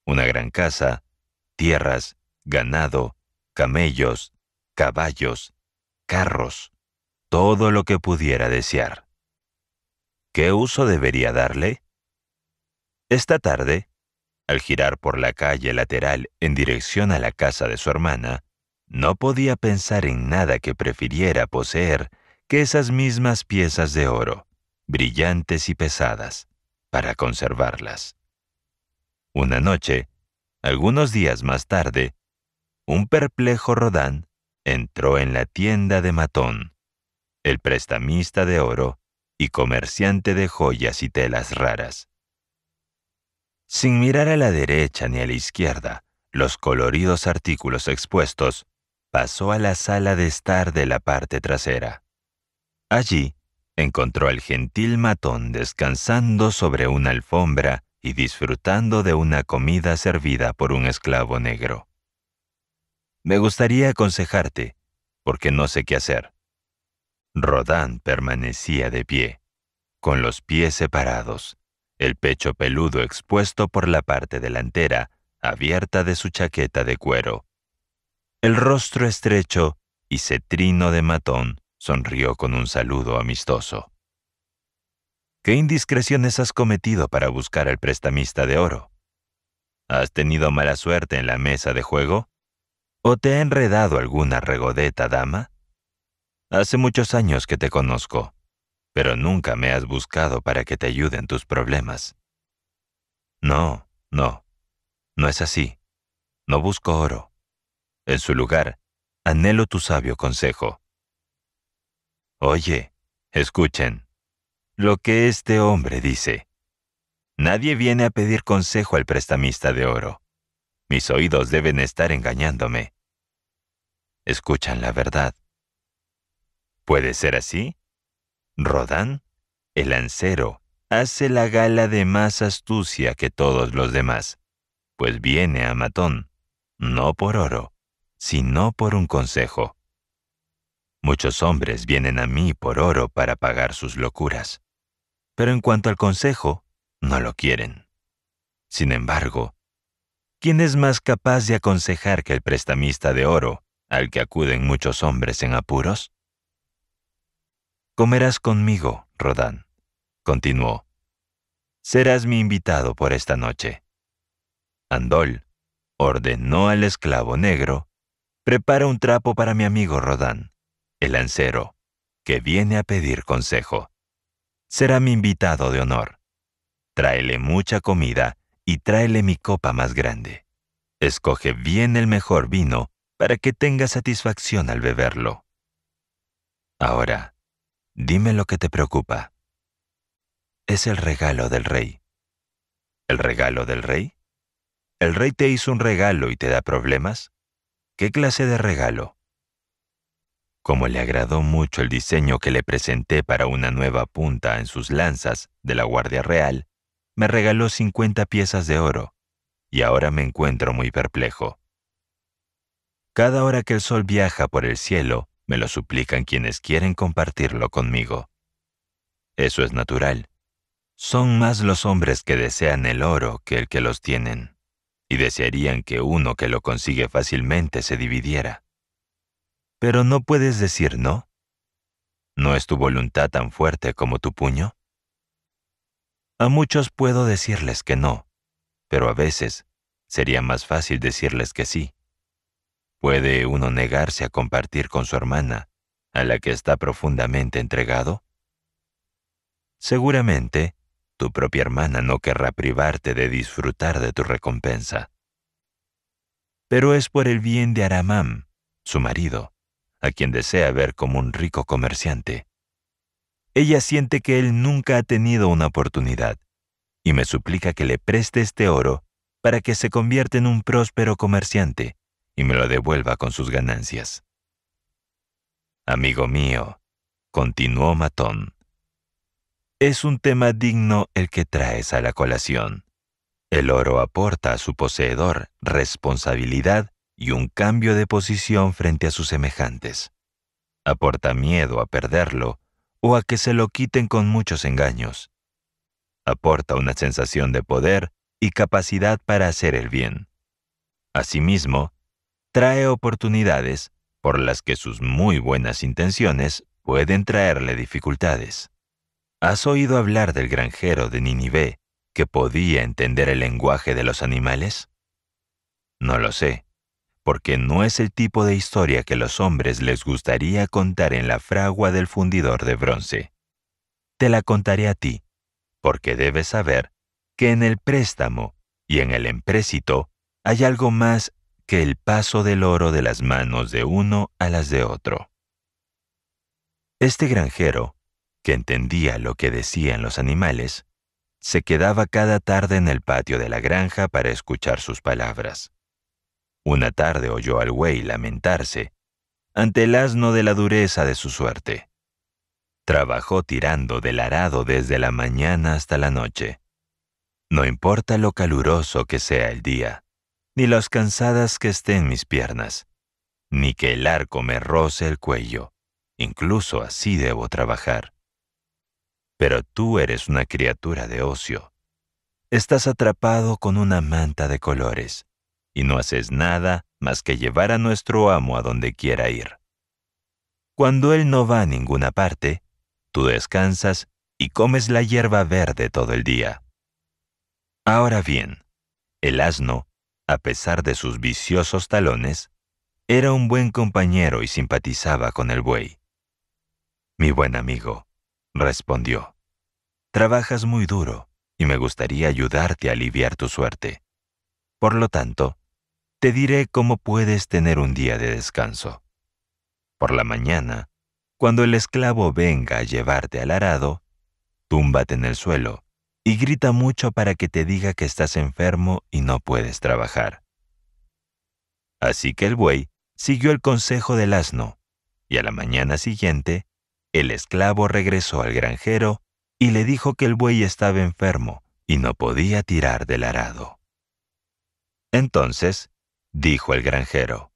Una gran casa, tierras, ganado, camellos, caballos, carros, todo lo que pudiera desear. ¿Qué uso debería darle? Esta tarde, al girar por la calle lateral en dirección a la casa de su hermana, no podía pensar en nada que prefiriera poseer que esas mismas piezas de oro, brillantes y pesadas, para conservarlas. Una noche, algunos días más tarde, un perplejo Rodán entró en la tienda de Matón, el prestamista de oro y comerciante de joyas y telas raras. Sin mirar a la derecha ni a la izquierda, los coloridos artículos expuestos, pasó a la sala de estar de la parte trasera. Allí encontró al gentil matón descansando sobre una alfombra y disfrutando de una comida servida por un esclavo negro. Me gustaría aconsejarte, porque no sé qué hacer. Rodán permanecía de pie, con los pies separados, el pecho peludo expuesto por la parte delantera, abierta de su chaqueta de cuero. El rostro estrecho y cetrino de matón sonrió con un saludo amistoso. ¿Qué indiscreciones has cometido para buscar al prestamista de oro? ¿Has tenido mala suerte en la mesa de juego? ¿O te ha enredado alguna regodeta, dama? Hace muchos años que te conozco, pero nunca me has buscado para que te ayude en tus problemas. No, no, no es así. No busco oro. En su lugar, anhelo tu sabio consejo. Oye, escuchen lo que este hombre dice. Nadie viene a pedir consejo al prestamista de oro. Mis oídos deben estar engañándome. Escuchan la verdad. ¿Puede ser así? Rodán, el lancero, hace la gala de más astucia que todos los demás, pues viene a Matón, no por oro, sino por un consejo. Muchos hombres vienen a mí por oro para pagar sus locuras, pero en cuanto al consejo, no lo quieren. Sin embargo, ¿quién es más capaz de aconsejar que el prestamista de oro, al que acuden muchos hombres en apuros? Comerás conmigo, Rodán, continuó. Serás mi invitado por esta noche. Andol ordenó al esclavo negro, prepara un trapo para mi amigo Rodán, el lancero, que viene a pedir consejo. Será mi invitado de honor. Tráele mucha comida y tráele mi copa más grande. Escoge bien el mejor vino para que tenga satisfacción al beberlo. Ahora, dime lo que te preocupa. Es el regalo del rey. ¿El regalo del rey? ¿El rey te hizo un regalo y te da problemas? ¿Qué clase de regalo? Como le agradó mucho el diseño que le presenté para una nueva punta en sus lanzas de la Guardia Real, me regaló 50 piezas de oro, y ahora me encuentro muy perplejo. Cada hora que el sol viaja por el cielo, me lo suplican quienes quieren compartirlo conmigo. Eso es natural. Son más los hombres que desean el oro que el que los tienen, y desearían que uno que lo consigue fácilmente se dividiera. Pero no puedes decir no. ¿No es tu voluntad tan fuerte como tu puño? A muchos puedo decirles que no, pero a veces sería más fácil decirles que sí. ¿Puede uno negarse a compartir con su hermana, a la que está profundamente entregado? Seguramente, tu propia hermana no querrá privarte de disfrutar de tu recompensa. Pero es por el bien de Aramam, su marido, a quien desea ver como un rico comerciante. Ella siente que él nunca ha tenido una oportunidad y me suplica que le preste este oro para que se convierta en un próspero comerciante y me lo devuelva con sus ganancias. Amigo mío, continuó Matón, es un tema digno el que traes a la colación. El oro aporta a su poseedor responsabilidad y un cambio de posición frente a sus semejantes. Aporta miedo a perderlo o a que se lo quiten con muchos engaños. Aporta una sensación de poder y capacidad para hacer el bien. Asimismo, trae oportunidades por las que sus muy buenas intenciones pueden traerle dificultades. ¿Has oído hablar del granjero de Ninive que podía entender el lenguaje de los animales? No lo sé, porque no es el tipo de historia que los hombres les gustaría contar en la fragua del fundidor de bronce. Te la contaré a ti, porque debes saber que en el préstamo y en el empréstito hay algo más que el paso del oro de las manos de uno a las de otro. Este granjero, que entendía lo que decían los animales, se quedaba cada tarde en el patio de la granja para escuchar sus palabras. Una tarde oyó al güey lamentarse ante el asno de la dureza de su suerte. Trabajó tirando del arado desde la mañana hasta la noche. No importa lo caluroso que sea el día, ni las cansadas que estén mis piernas, ni que el arco me roce el cuello, incluso así debo trabajar. Pero tú eres una criatura de ocio. Estás atrapado con una manta de colores y no haces nada más que llevar a nuestro amo a donde quiera ir. Cuando él no va a ninguna parte, tú descansas y comes la hierba verde todo el día. Ahora bien, el asno, a pesar de sus viciosos talones, era un buen compañero y simpatizaba con el buey. Mi buen amigo, respondió, trabajas muy duro y me gustaría ayudarte a aliviar tu suerte. Por lo tanto, te diré cómo puedes tener un día de descanso. Por la mañana, cuando el esclavo venga a llevarte al arado, túmbate en el suelo y grita mucho para que te diga que estás enfermo y no puedes trabajar. Así que el buey siguió el consejo del asno, y a la mañana siguiente, el esclavo regresó al granjero y le dijo que el buey estaba enfermo y no podía tirar del arado. Entonces, dijo el granjero.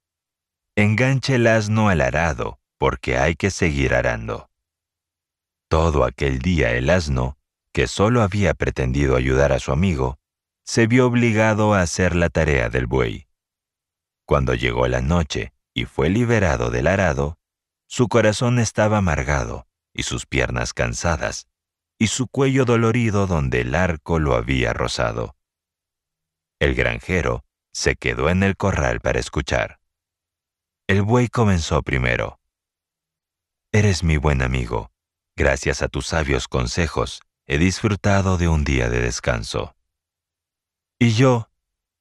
Enganche el asno al arado, porque hay que seguir arando. Todo aquel día el asno, que solo había pretendido ayudar a su amigo, se vio obligado a hacer la tarea del buey. Cuando llegó la noche y fue liberado del arado, su corazón estaba amargado y sus piernas cansadas, y su cuello dolorido donde el arco lo había rozado. El granjero se quedó en el corral para escuchar. El buey comenzó primero. Eres mi buen amigo. Gracias a tus sabios consejos, he disfrutado de un día de descanso. Y yo,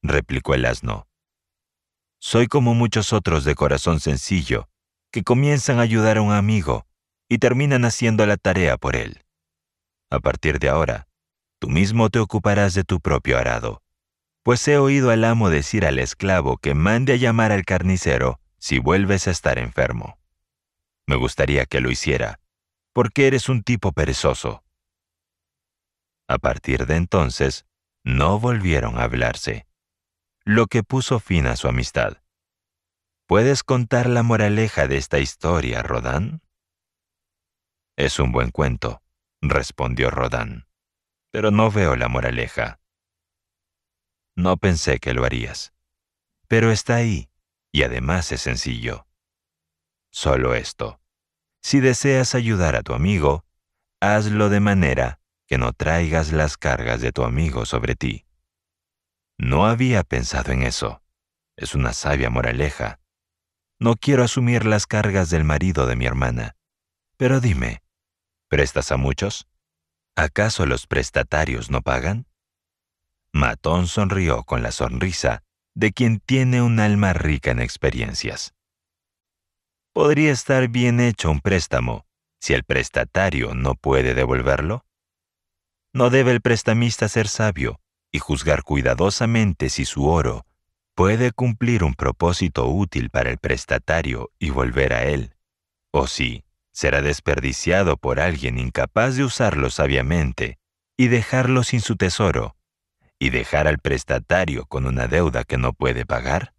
replicó el asno, soy como muchos otros de corazón sencillo, que comienzan a ayudar a un amigo y terminan haciendo la tarea por él. A partir de ahora, tú mismo te ocuparás de tu propio arado pues he oído al amo decir al esclavo que mande a llamar al carnicero si vuelves a estar enfermo. Me gustaría que lo hiciera, porque eres un tipo perezoso. A partir de entonces, no volvieron a hablarse, lo que puso fin a su amistad. ¿Puedes contar la moraleja de esta historia, Rodán? Es un buen cuento, respondió Rodán, pero no veo la moraleja. No pensé que lo harías. Pero está ahí, y además es sencillo. Solo esto. Si deseas ayudar a tu amigo, hazlo de manera que no traigas las cargas de tu amigo sobre ti. No había pensado en eso. Es una sabia moraleja. No quiero asumir las cargas del marido de mi hermana. Pero dime, ¿prestas a muchos? ¿Acaso los prestatarios no pagan? Matón sonrió con la sonrisa de quien tiene un alma rica en experiencias. ¿Podría estar bien hecho un préstamo si el prestatario no puede devolverlo? No debe el prestamista ser sabio y juzgar cuidadosamente si su oro puede cumplir un propósito útil para el prestatario y volver a él, o si será desperdiciado por alguien incapaz de usarlo sabiamente y dejarlo sin su tesoro y dejar al prestatario con una deuda que no puede pagar?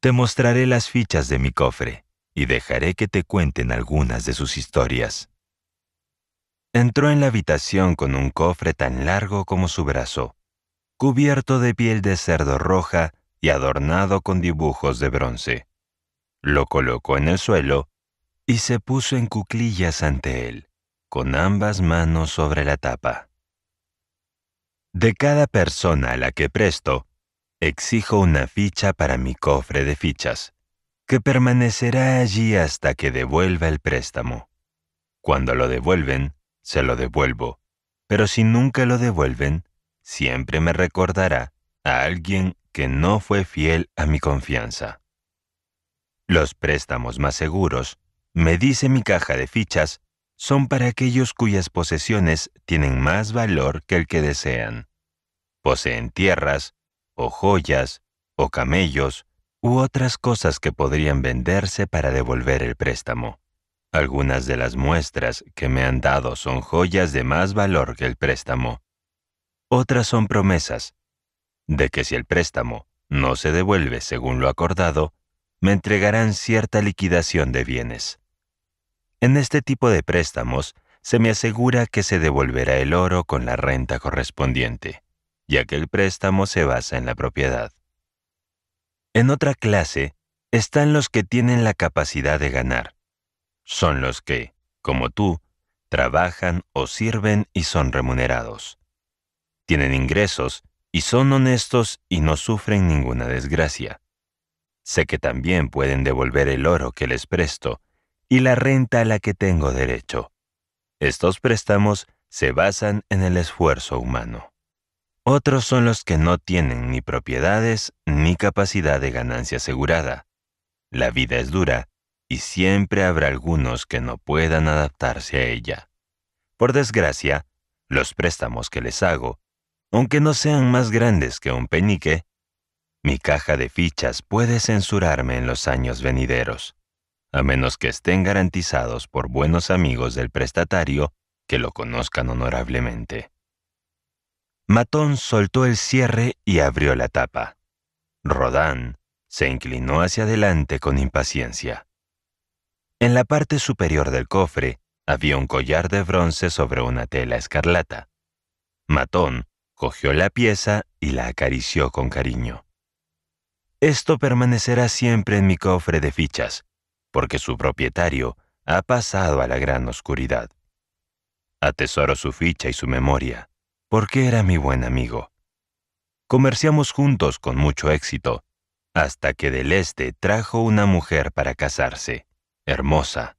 Te mostraré las fichas de mi cofre y dejaré que te cuenten algunas de sus historias. Entró en la habitación con un cofre tan largo como su brazo, cubierto de piel de cerdo roja y adornado con dibujos de bronce. Lo colocó en el suelo y se puso en cuclillas ante él, con ambas manos sobre la tapa. De cada persona a la que presto, exijo una ficha para mi cofre de fichas, que permanecerá allí hasta que devuelva el préstamo. Cuando lo devuelven, se lo devuelvo, pero si nunca lo devuelven, siempre me recordará a alguien que no fue fiel a mi confianza. Los préstamos más seguros, me dice mi caja de fichas, son para aquellos cuyas posesiones tienen más valor que el que desean. Poseen tierras, o joyas, o camellos, u otras cosas que podrían venderse para devolver el préstamo. Algunas de las muestras que me han dado son joyas de más valor que el préstamo. Otras son promesas, de que si el préstamo no se devuelve según lo acordado, me entregarán cierta liquidación de bienes. En este tipo de préstamos, se me asegura que se devolverá el oro con la renta correspondiente, ya que el préstamo se basa en la propiedad. En otra clase, están los que tienen la capacidad de ganar. Son los que, como tú, trabajan o sirven y son remunerados. Tienen ingresos y son honestos y no sufren ninguna desgracia. Sé que también pueden devolver el oro que les presto y la renta a la que tengo derecho. Estos préstamos se basan en el esfuerzo humano. Otros son los que no tienen ni propiedades ni capacidad de ganancia asegurada. La vida es dura y siempre habrá algunos que no puedan adaptarse a ella. Por desgracia, los préstamos que les hago, aunque no sean más grandes que un penique, mi caja de fichas puede censurarme en los años venideros a menos que estén garantizados por buenos amigos del prestatario que lo conozcan honorablemente. Matón soltó el cierre y abrió la tapa. Rodán se inclinó hacia adelante con impaciencia. En la parte superior del cofre había un collar de bronce sobre una tela escarlata. Matón cogió la pieza y la acarició con cariño. Esto permanecerá siempre en mi cofre de fichas, porque su propietario ha pasado a la gran oscuridad. Atesoro su ficha y su memoria, porque era mi buen amigo. Comerciamos juntos con mucho éxito, hasta que del este trajo una mujer para casarse, hermosa,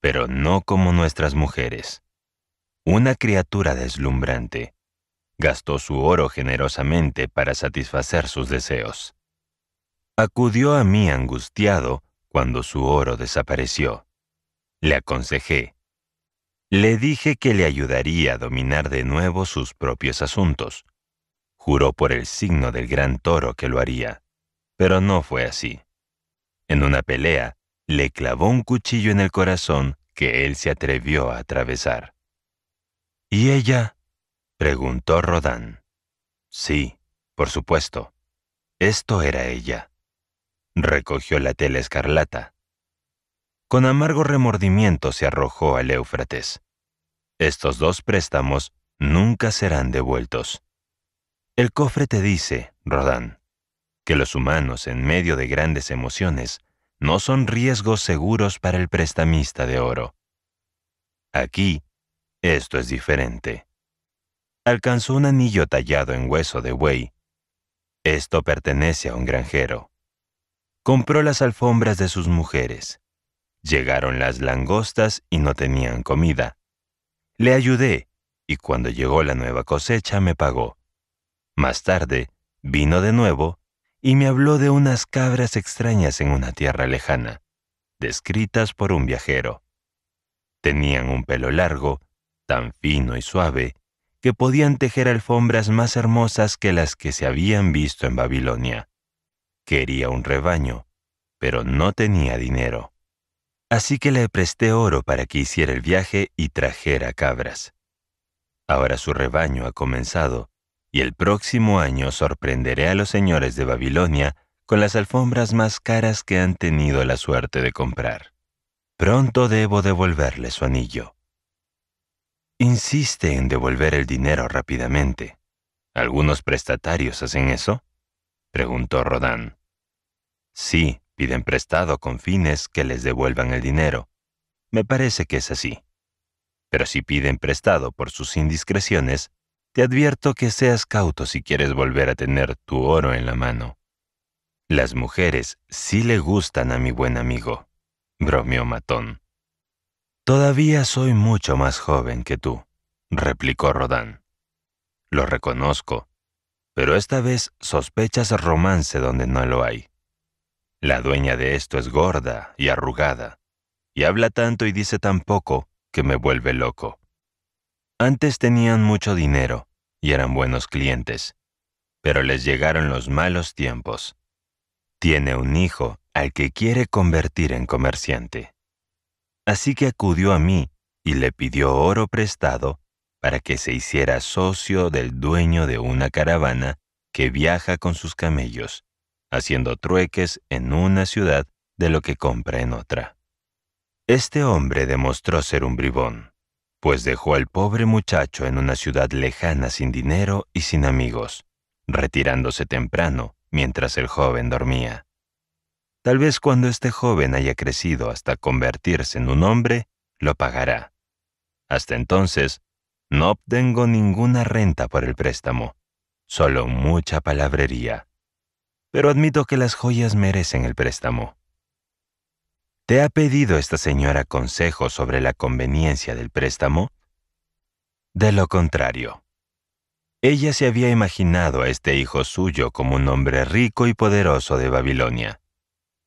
pero no como nuestras mujeres. Una criatura deslumbrante. Gastó su oro generosamente para satisfacer sus deseos. Acudió a mí angustiado cuando su oro desapareció. Le aconsejé. Le dije que le ayudaría a dominar de nuevo sus propios asuntos. Juró por el signo del gran toro que lo haría, pero no fue así. En una pelea, le clavó un cuchillo en el corazón que él se atrevió a atravesar. ¿Y ella? preguntó Rodán. Sí, por supuesto. Esto era ella recogió la tela escarlata. Con amargo remordimiento se arrojó al Éufrates. Estos dos préstamos nunca serán devueltos. El cofre te dice, Rodán, que los humanos en medio de grandes emociones no son riesgos seguros para el prestamista de oro. Aquí, esto es diferente. Alcanzó un anillo tallado en hueso de buey. Esto pertenece a un granjero compró las alfombras de sus mujeres. Llegaron las langostas y no tenían comida. Le ayudé, y cuando llegó la nueva cosecha me pagó. Más tarde, vino de nuevo y me habló de unas cabras extrañas en una tierra lejana, descritas por un viajero. Tenían un pelo largo, tan fino y suave, que podían tejer alfombras más hermosas que las que se habían visto en Babilonia. Quería un rebaño, pero no tenía dinero. Así que le presté oro para que hiciera el viaje y trajera cabras. Ahora su rebaño ha comenzado, y el próximo año sorprenderé a los señores de Babilonia con las alfombras más caras que han tenido la suerte de comprar. Pronto debo devolverle su anillo. Insiste en devolver el dinero rápidamente. Algunos prestatarios hacen eso preguntó Rodán. Sí, piden prestado con fines que les devuelvan el dinero. Me parece que es así. Pero si piden prestado por sus indiscreciones, te advierto que seas cauto si quieres volver a tener tu oro en la mano. Las mujeres sí le gustan a mi buen amigo, bromeó Matón. Todavía soy mucho más joven que tú, replicó Rodán. Lo reconozco, pero esta vez sospechas romance donde no lo hay. La dueña de esto es gorda y arrugada, y habla tanto y dice tan poco que me vuelve loco. Antes tenían mucho dinero y eran buenos clientes, pero les llegaron los malos tiempos. Tiene un hijo al que quiere convertir en comerciante. Así que acudió a mí y le pidió oro prestado para que se hiciera socio del dueño de una caravana que viaja con sus camellos, haciendo trueques en una ciudad de lo que compra en otra. Este hombre demostró ser un bribón, pues dejó al pobre muchacho en una ciudad lejana sin dinero y sin amigos, retirándose temprano mientras el joven dormía. Tal vez cuando este joven haya crecido hasta convertirse en un hombre, lo pagará. Hasta entonces, no obtengo ninguna renta por el préstamo, solo mucha palabrería. Pero admito que las joyas merecen el préstamo. ¿Te ha pedido esta señora consejo sobre la conveniencia del préstamo? De lo contrario. Ella se había imaginado a este hijo suyo como un hombre rico y poderoso de Babilonia.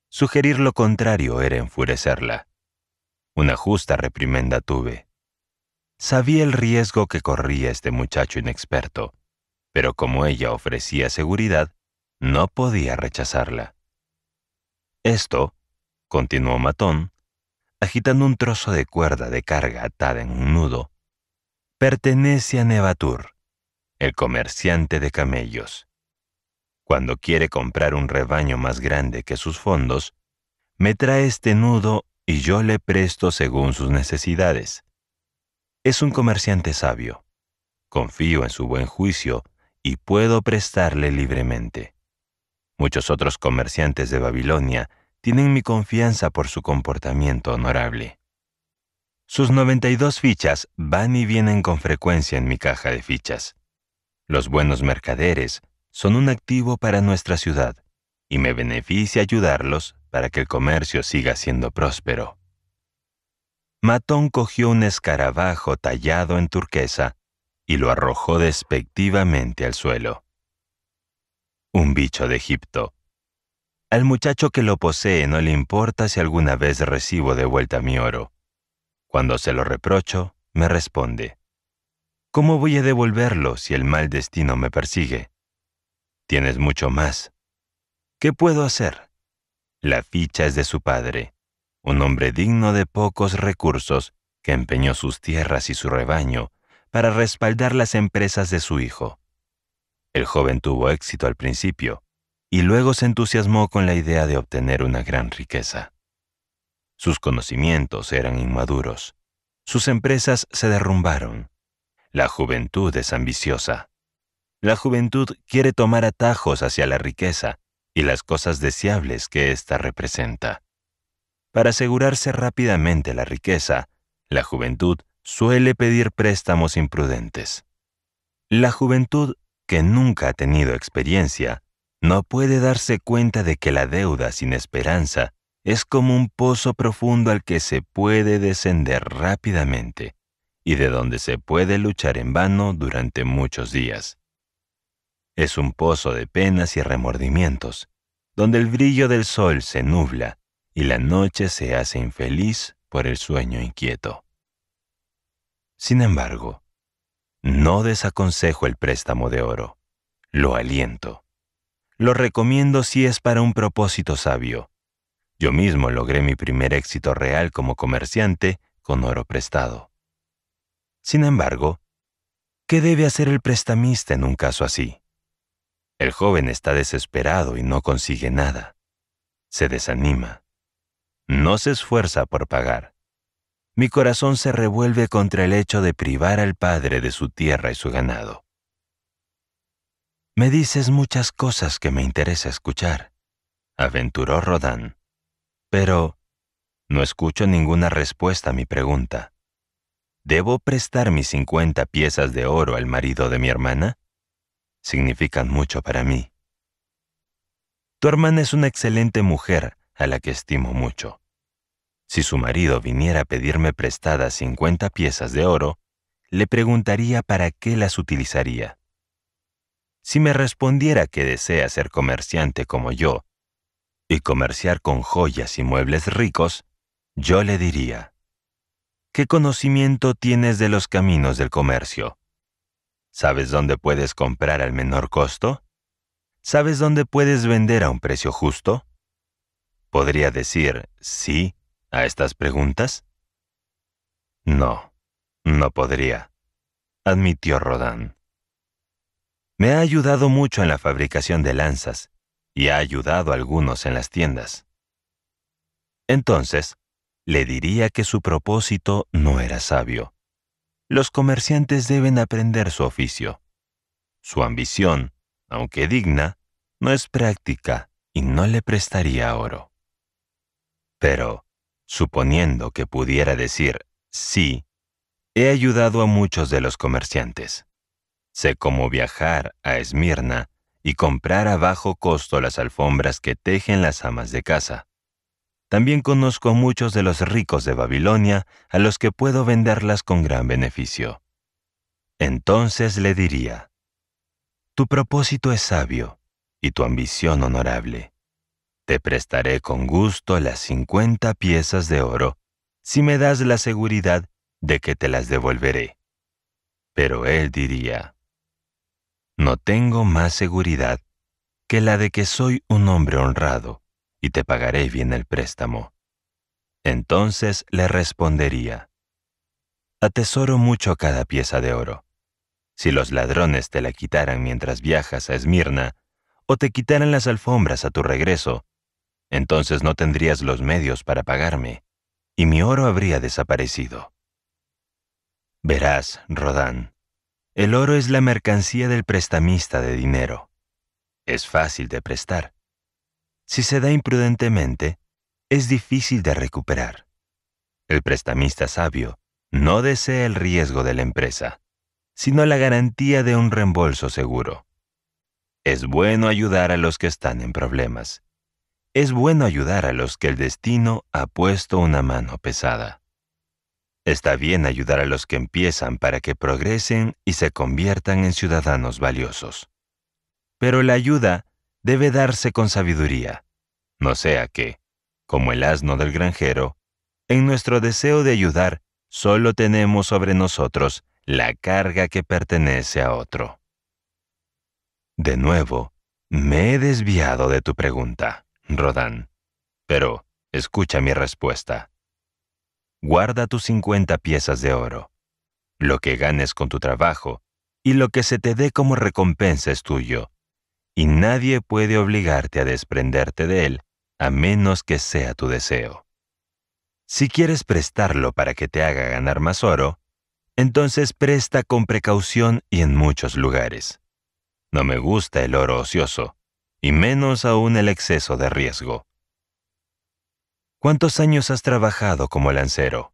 Sugerir lo contrario era enfurecerla. Una justa reprimenda tuve. Sabía el riesgo que corría este muchacho inexperto, pero como ella ofrecía seguridad, no podía rechazarla. Esto, continuó Matón, agitando un trozo de cuerda de carga atada en un nudo, pertenece a Nevatur, el comerciante de camellos. Cuando quiere comprar un rebaño más grande que sus fondos, me trae este nudo y yo le presto según sus necesidades. Es un comerciante sabio. Confío en su buen juicio y puedo prestarle libremente. Muchos otros comerciantes de Babilonia tienen mi confianza por su comportamiento honorable. Sus 92 fichas van y vienen con frecuencia en mi caja de fichas. Los buenos mercaderes son un activo para nuestra ciudad y me beneficia ayudarlos para que el comercio siga siendo próspero. Matón cogió un escarabajo tallado en turquesa y lo arrojó despectivamente al suelo. Un bicho de Egipto. Al muchacho que lo posee no le importa si alguna vez recibo de vuelta mi oro. Cuando se lo reprocho, me responde, ¿Cómo voy a devolverlo si el mal destino me persigue? Tienes mucho más. ¿Qué puedo hacer? La ficha es de su padre un hombre digno de pocos recursos que empeñó sus tierras y su rebaño para respaldar las empresas de su hijo. El joven tuvo éxito al principio y luego se entusiasmó con la idea de obtener una gran riqueza. Sus conocimientos eran inmaduros, sus empresas se derrumbaron, la juventud es ambiciosa. La juventud quiere tomar atajos hacia la riqueza y las cosas deseables que ésta representa. Para asegurarse rápidamente la riqueza, la juventud suele pedir préstamos imprudentes. La juventud, que nunca ha tenido experiencia, no puede darse cuenta de que la deuda sin esperanza es como un pozo profundo al que se puede descender rápidamente y de donde se puede luchar en vano durante muchos días. Es un pozo de penas y remordimientos, donde el brillo del sol se nubla y la noche se hace infeliz por el sueño inquieto. Sin embargo, no desaconsejo el préstamo de oro, lo aliento. Lo recomiendo si es para un propósito sabio. Yo mismo logré mi primer éxito real como comerciante con oro prestado. Sin embargo, ¿qué debe hacer el prestamista en un caso así? El joven está desesperado y no consigue nada. Se desanima no se esfuerza por pagar. Mi corazón se revuelve contra el hecho de privar al Padre de su tierra y su ganado. Me dices muchas cosas que me interesa escuchar, aventuró Rodán, pero no escucho ninguna respuesta a mi pregunta. ¿Debo prestar mis 50 piezas de oro al marido de mi hermana? Significan mucho para mí. Tu hermana es una excelente mujer, a la que estimo mucho. Si su marido viniera a pedirme prestadas 50 piezas de oro, le preguntaría para qué las utilizaría. Si me respondiera que desea ser comerciante como yo y comerciar con joyas y muebles ricos, yo le diría, ¿qué conocimiento tienes de los caminos del comercio? ¿Sabes dónde puedes comprar al menor costo? ¿Sabes dónde puedes vender a un precio justo? podría decir sí a estas preguntas? No, no podría, admitió Rodán. Me ha ayudado mucho en la fabricación de lanzas y ha ayudado a algunos en las tiendas. Entonces, le diría que su propósito no era sabio. Los comerciantes deben aprender su oficio. Su ambición, aunque digna, no es práctica y no le prestaría oro. Pero, suponiendo que pudiera decir sí, he ayudado a muchos de los comerciantes. Sé cómo viajar a Esmirna y comprar a bajo costo las alfombras que tejen las amas de casa. También conozco a muchos de los ricos de Babilonia a los que puedo venderlas con gran beneficio. Entonces le diría, Tu propósito es sabio y tu ambición honorable. Te prestaré con gusto las cincuenta piezas de oro, si me das la seguridad de que te las devolveré. Pero él diría, No tengo más seguridad que la de que soy un hombre honrado, y te pagaré bien el préstamo. Entonces le respondería, Atesoro mucho cada pieza de oro. Si los ladrones te la quitaran mientras viajas a Esmirna, o te quitaran las alfombras a tu regreso, entonces no tendrías los medios para pagarme, y mi oro habría desaparecido. Verás, Rodán, el oro es la mercancía del prestamista de dinero. Es fácil de prestar. Si se da imprudentemente, es difícil de recuperar. El prestamista sabio no desea el riesgo de la empresa, sino la garantía de un reembolso seguro. Es bueno ayudar a los que están en problemas es bueno ayudar a los que el destino ha puesto una mano pesada. Está bien ayudar a los que empiezan para que progresen y se conviertan en ciudadanos valiosos. Pero la ayuda debe darse con sabiduría, no sea que, como el asno del granjero, en nuestro deseo de ayudar solo tenemos sobre nosotros la carga que pertenece a otro. De nuevo, me he desviado de tu pregunta. Rodán. Pero, escucha mi respuesta. Guarda tus 50 piezas de oro. Lo que ganes con tu trabajo y lo que se te dé como recompensa es tuyo. Y nadie puede obligarte a desprenderte de él a menos que sea tu deseo. Si quieres prestarlo para que te haga ganar más oro, entonces presta con precaución y en muchos lugares. No me gusta el oro ocioso y menos aún el exceso de riesgo. ¿Cuántos años has trabajado como lancero?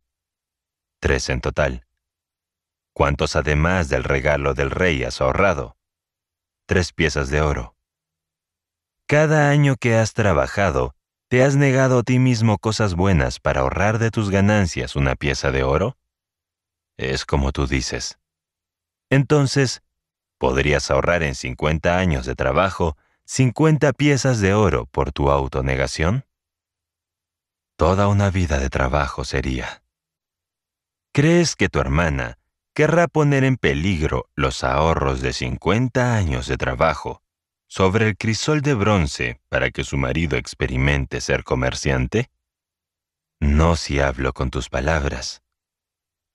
Tres en total. ¿Cuántos además del regalo del rey has ahorrado? Tres piezas de oro. Cada año que has trabajado, ¿te has negado a ti mismo cosas buenas para ahorrar de tus ganancias una pieza de oro? Es como tú dices. Entonces, podrías ahorrar en 50 años de trabajo 50 piezas de oro por tu autonegación? Toda una vida de trabajo sería. ¿Crees que tu hermana querrá poner en peligro los ahorros de 50 años de trabajo sobre el crisol de bronce para que su marido experimente ser comerciante? No si hablo con tus palabras.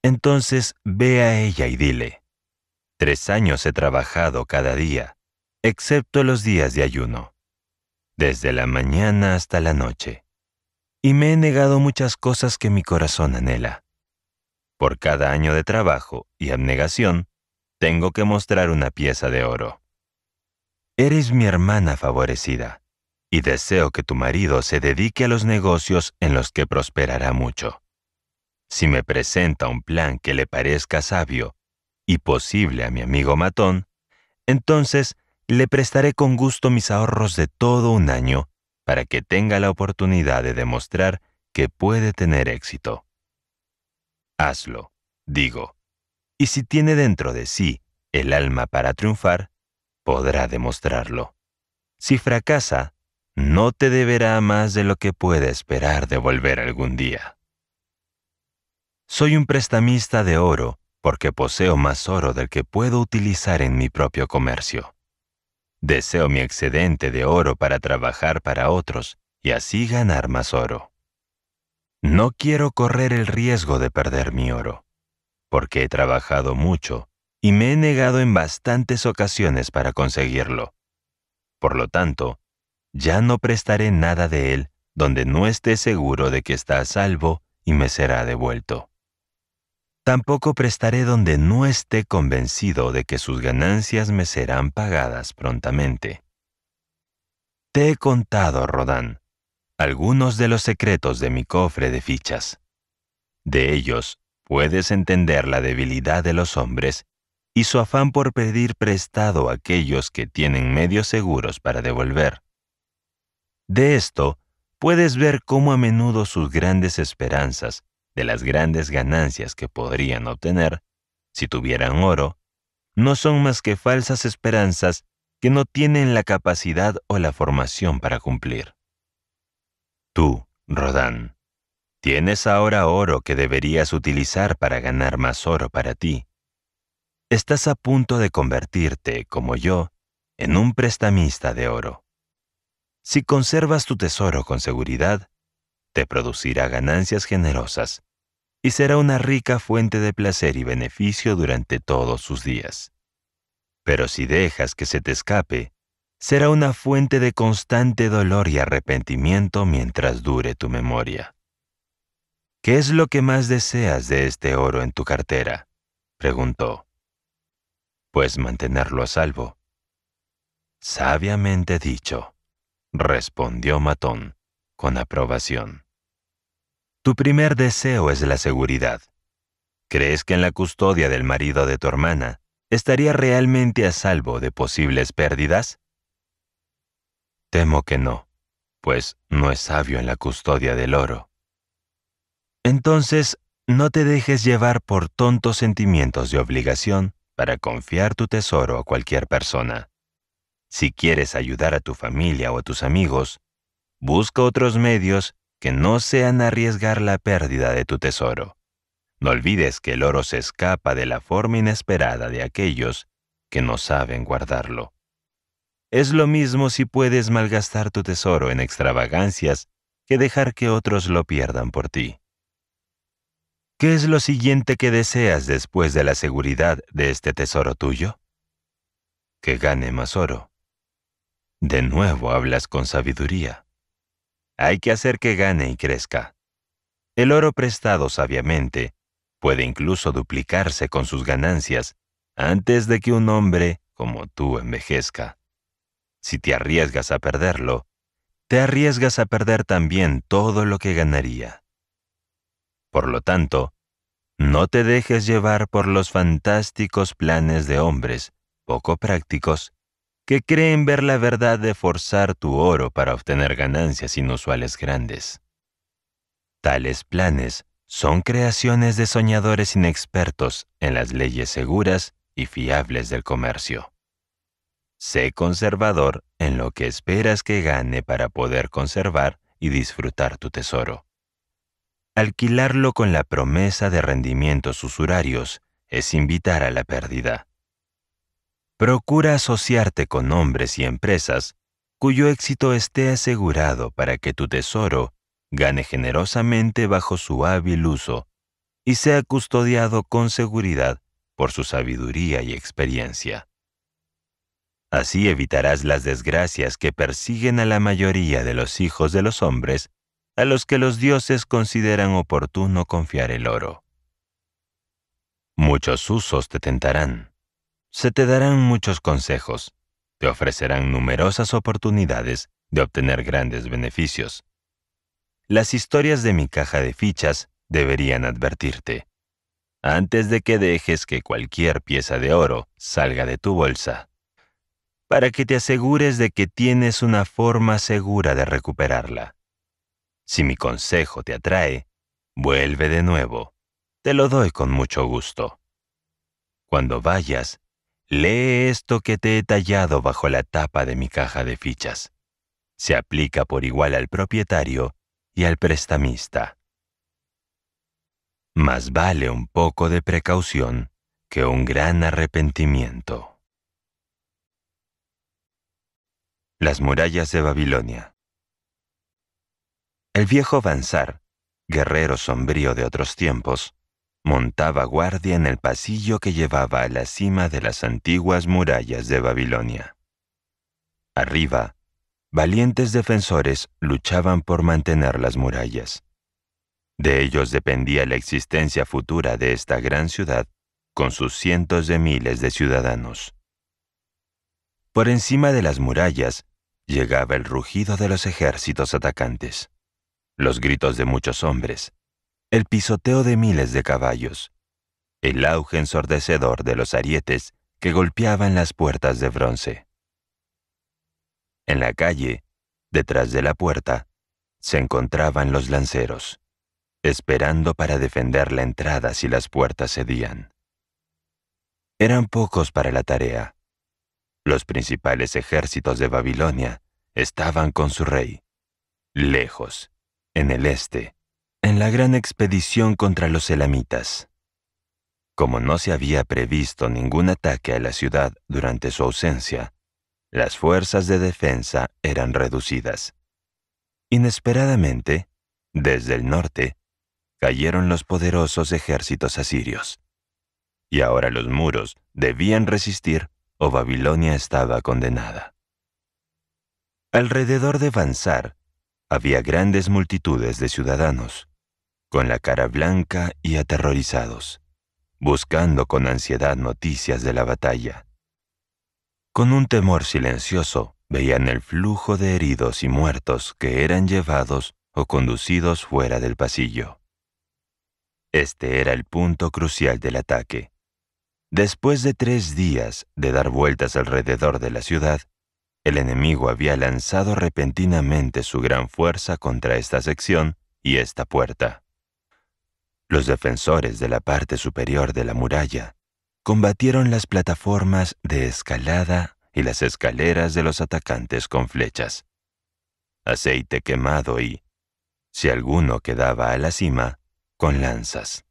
Entonces ve a ella y dile, tres años he trabajado cada día excepto los días de ayuno, desde la mañana hasta la noche, y me he negado muchas cosas que mi corazón anhela. Por cada año de trabajo y abnegación, tengo que mostrar una pieza de oro. Eres mi hermana favorecida, y deseo que tu marido se dedique a los negocios en los que prosperará mucho. Si me presenta un plan que le parezca sabio y posible a mi amigo Matón, entonces le prestaré con gusto mis ahorros de todo un año para que tenga la oportunidad de demostrar que puede tener éxito. Hazlo, digo, y si tiene dentro de sí el alma para triunfar, podrá demostrarlo. Si fracasa, no te deberá más de lo que puede esperar de volver algún día. Soy un prestamista de oro porque poseo más oro del que puedo utilizar en mi propio comercio. Deseo mi excedente de oro para trabajar para otros y así ganar más oro. No quiero correr el riesgo de perder mi oro, porque he trabajado mucho y me he negado en bastantes ocasiones para conseguirlo. Por lo tanto, ya no prestaré nada de él donde no esté seguro de que está a salvo y me será devuelto. Tampoco prestaré donde no esté convencido de que sus ganancias me serán pagadas prontamente. Te he contado, Rodán, algunos de los secretos de mi cofre de fichas. De ellos puedes entender la debilidad de los hombres y su afán por pedir prestado a aquellos que tienen medios seguros para devolver. De esto puedes ver cómo a menudo sus grandes esperanzas las grandes ganancias que podrían obtener si tuvieran oro, no son más que falsas esperanzas que no tienen la capacidad o la formación para cumplir. Tú, Rodán, tienes ahora oro que deberías utilizar para ganar más oro para ti. Estás a punto de convertirte, como yo, en un prestamista de oro. Si conservas tu tesoro con seguridad, te producirá ganancias generosas y será una rica fuente de placer y beneficio durante todos sus días. Pero si dejas que se te escape, será una fuente de constante dolor y arrepentimiento mientras dure tu memoria. ¿Qué es lo que más deseas de este oro en tu cartera? preguntó. Pues mantenerlo a salvo. Sabiamente dicho, respondió Matón con aprobación. Tu primer deseo es la seguridad. Crees que en la custodia del marido de tu hermana estaría realmente a salvo de posibles pérdidas? Temo que no, pues no es sabio en la custodia del oro. Entonces, no te dejes llevar por tontos sentimientos de obligación para confiar tu tesoro a cualquier persona. Si quieres ayudar a tu familia o a tus amigos, busca otros medios que no sean arriesgar la pérdida de tu tesoro. No olvides que el oro se escapa de la forma inesperada de aquellos que no saben guardarlo. Es lo mismo si puedes malgastar tu tesoro en extravagancias que dejar que otros lo pierdan por ti. ¿Qué es lo siguiente que deseas después de la seguridad de este tesoro tuyo? Que gane más oro. De nuevo hablas con sabiduría hay que hacer que gane y crezca. El oro prestado sabiamente puede incluso duplicarse con sus ganancias antes de que un hombre como tú envejezca. Si te arriesgas a perderlo, te arriesgas a perder también todo lo que ganaría. Por lo tanto, no te dejes llevar por los fantásticos planes de hombres poco prácticos que creen ver la verdad de forzar tu oro para obtener ganancias inusuales grandes. Tales planes son creaciones de soñadores inexpertos en las leyes seguras y fiables del comercio. Sé conservador en lo que esperas que gane para poder conservar y disfrutar tu tesoro. Alquilarlo con la promesa de rendimientos usurarios es invitar a la pérdida. Procura asociarte con hombres y empresas cuyo éxito esté asegurado para que tu tesoro gane generosamente bajo su hábil uso y sea custodiado con seguridad por su sabiduría y experiencia. Así evitarás las desgracias que persiguen a la mayoría de los hijos de los hombres a los que los dioses consideran oportuno confiar el oro. Muchos usos te tentarán se te darán muchos consejos, te ofrecerán numerosas oportunidades de obtener grandes beneficios. Las historias de mi caja de fichas deberían advertirte. Antes de que dejes que cualquier pieza de oro salga de tu bolsa, para que te asegures de que tienes una forma segura de recuperarla. Si mi consejo te atrae, vuelve de nuevo. Te lo doy con mucho gusto. Cuando vayas, Lee esto que te he tallado bajo la tapa de mi caja de fichas. Se aplica por igual al propietario y al prestamista. Más vale un poco de precaución que un gran arrepentimiento. Las murallas de Babilonia. El viejo Banzar, guerrero sombrío de otros tiempos, montaba guardia en el pasillo que llevaba a la cima de las antiguas murallas de Babilonia. Arriba, valientes defensores luchaban por mantener las murallas. De ellos dependía la existencia futura de esta gran ciudad con sus cientos de miles de ciudadanos. Por encima de las murallas llegaba el rugido de los ejércitos atacantes, los gritos de muchos hombres, el pisoteo de miles de caballos, el auge ensordecedor de los arietes que golpeaban las puertas de bronce. En la calle, detrás de la puerta, se encontraban los lanceros, esperando para defender la entrada si las puertas cedían. Eran pocos para la tarea. Los principales ejércitos de Babilonia estaban con su rey, lejos, en el este, en la gran expedición contra los elamitas. Como no se había previsto ningún ataque a la ciudad durante su ausencia, las fuerzas de defensa eran reducidas. Inesperadamente, desde el norte, cayeron los poderosos ejércitos asirios. Y ahora los muros debían resistir o Babilonia estaba condenada. Alrededor de Bansar había grandes multitudes de ciudadanos, con la cara blanca y aterrorizados, buscando con ansiedad noticias de la batalla. Con un temor silencioso veían el flujo de heridos y muertos que eran llevados o conducidos fuera del pasillo. Este era el punto crucial del ataque. Después de tres días de dar vueltas alrededor de la ciudad, el enemigo había lanzado repentinamente su gran fuerza contra esta sección y esta puerta. Los defensores de la parte superior de la muralla combatieron las plataformas de escalada y las escaleras de los atacantes con flechas. Aceite quemado y, si alguno quedaba a la cima, con lanzas.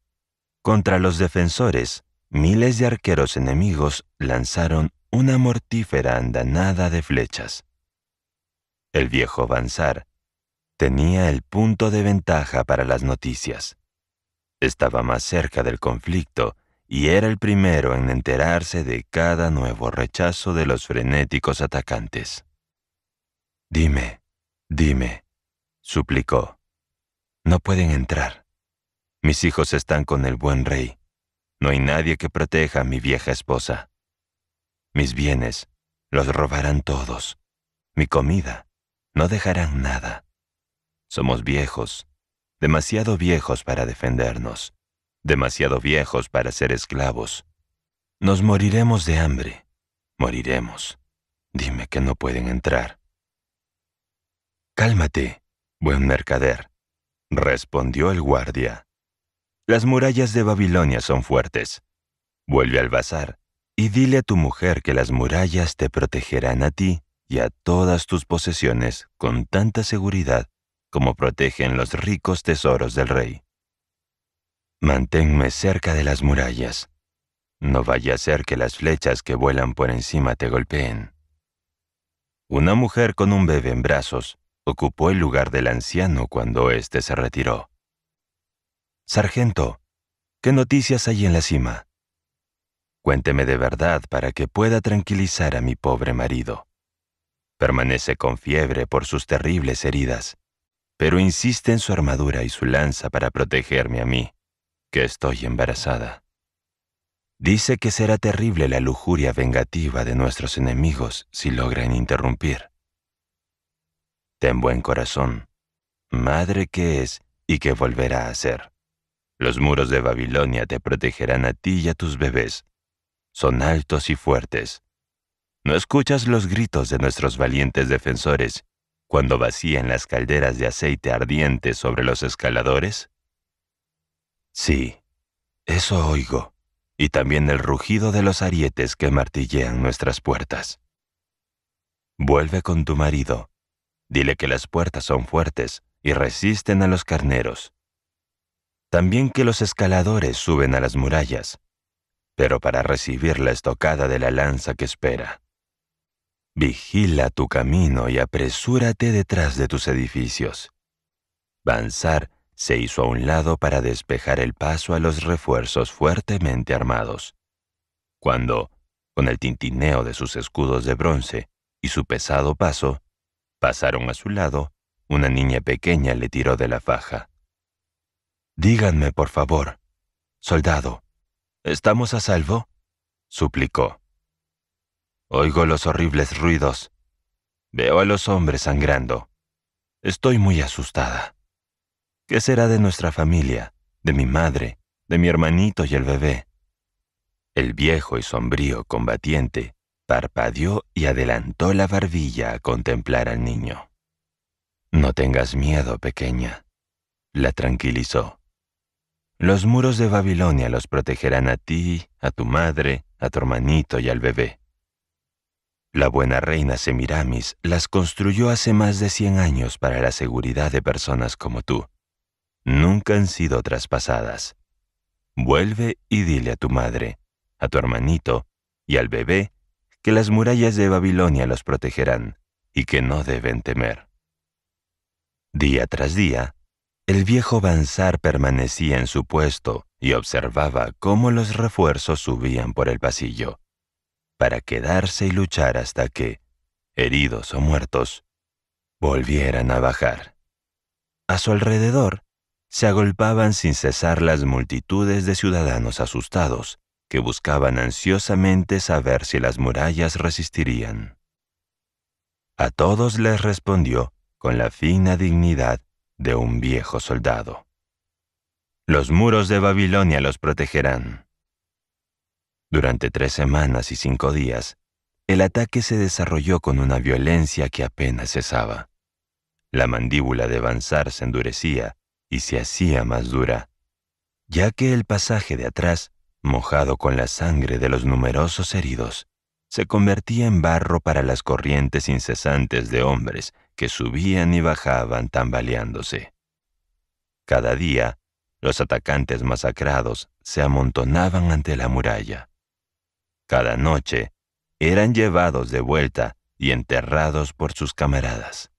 Contra los defensores, miles de arqueros enemigos lanzaron una mortífera andanada de flechas. El viejo Banzar tenía el punto de ventaja para las noticias estaba más cerca del conflicto y era el primero en enterarse de cada nuevo rechazo de los frenéticos atacantes. Dime, dime, suplicó. No pueden entrar. Mis hijos están con el buen rey. No hay nadie que proteja a mi vieja esposa. Mis bienes los robarán todos. Mi comida no dejarán nada. Somos viejos demasiado viejos para defendernos, demasiado viejos para ser esclavos. Nos moriremos de hambre, moriremos. Dime que no pueden entrar. Cálmate, buen mercader, respondió el guardia. Las murallas de Babilonia son fuertes. Vuelve al bazar y dile a tu mujer que las murallas te protegerán a ti y a todas tus posesiones con tanta seguridad como protegen los ricos tesoros del rey. Manténme cerca de las murallas. No vaya a ser que las flechas que vuelan por encima te golpeen. Una mujer con un bebé en brazos ocupó el lugar del anciano cuando éste se retiró. Sargento, ¿qué noticias hay en la cima? Cuénteme de verdad para que pueda tranquilizar a mi pobre marido. Permanece con fiebre por sus terribles heridas pero insiste en su armadura y su lanza para protegerme a mí, que estoy embarazada. Dice que será terrible la lujuria vengativa de nuestros enemigos si logran interrumpir. Ten buen corazón, madre que es y que volverá a ser. Los muros de Babilonia te protegerán a ti y a tus bebés. Son altos y fuertes. No escuchas los gritos de nuestros valientes defensores cuando vacían las calderas de aceite ardiente sobre los escaladores? Sí, eso oigo, y también el rugido de los arietes que martillean nuestras puertas. Vuelve con tu marido. Dile que las puertas son fuertes y resisten a los carneros. También que los escaladores suben a las murallas, pero para recibir la estocada de la lanza que espera. Vigila tu camino y apresúrate detrás de tus edificios. Vanzar se hizo a un lado para despejar el paso a los refuerzos fuertemente armados. Cuando, con el tintineo de sus escudos de bronce y su pesado paso, pasaron a su lado, una niña pequeña le tiró de la faja. Díganme, por favor, soldado, ¿estamos a salvo? suplicó. Oigo los horribles ruidos. Veo a los hombres sangrando. Estoy muy asustada. ¿Qué será de nuestra familia, de mi madre, de mi hermanito y el bebé? El viejo y sombrío combatiente parpadeó y adelantó la barbilla a contemplar al niño. No tengas miedo, pequeña, la tranquilizó. Los muros de Babilonia los protegerán a ti, a tu madre, a tu hermanito y al bebé. La buena reina Semiramis las construyó hace más de 100 años para la seguridad de personas como tú. Nunca han sido traspasadas. Vuelve y dile a tu madre, a tu hermanito y al bebé que las murallas de Babilonia los protegerán y que no deben temer. Día tras día, el viejo Bansar permanecía en su puesto y observaba cómo los refuerzos subían por el pasillo para quedarse y luchar hasta que, heridos o muertos, volvieran a bajar. A su alrededor se agolpaban sin cesar las multitudes de ciudadanos asustados que buscaban ansiosamente saber si las murallas resistirían. A todos les respondió con la fina dignidad de un viejo soldado. Los muros de Babilonia los protegerán. Durante tres semanas y cinco días, el ataque se desarrolló con una violencia que apenas cesaba. La mandíbula de avanzar se endurecía y se hacía más dura, ya que el pasaje de atrás, mojado con la sangre de los numerosos heridos, se convertía en barro para las corrientes incesantes de hombres que subían y bajaban tambaleándose. Cada día, los atacantes masacrados se amontonaban ante la muralla, cada noche, eran llevados de vuelta y enterrados por sus camaradas.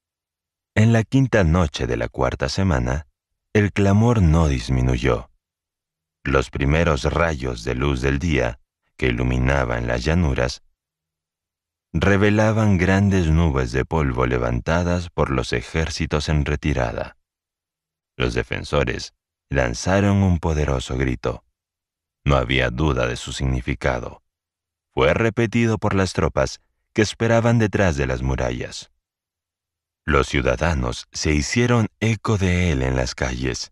En la quinta noche de la cuarta semana, el clamor no disminuyó. Los primeros rayos de luz del día, que iluminaban las llanuras, revelaban grandes nubes de polvo levantadas por los ejércitos en retirada. Los defensores lanzaron un poderoso grito. No había duda de su significado fue repetido por las tropas que esperaban detrás de las murallas. Los ciudadanos se hicieron eco de él en las calles.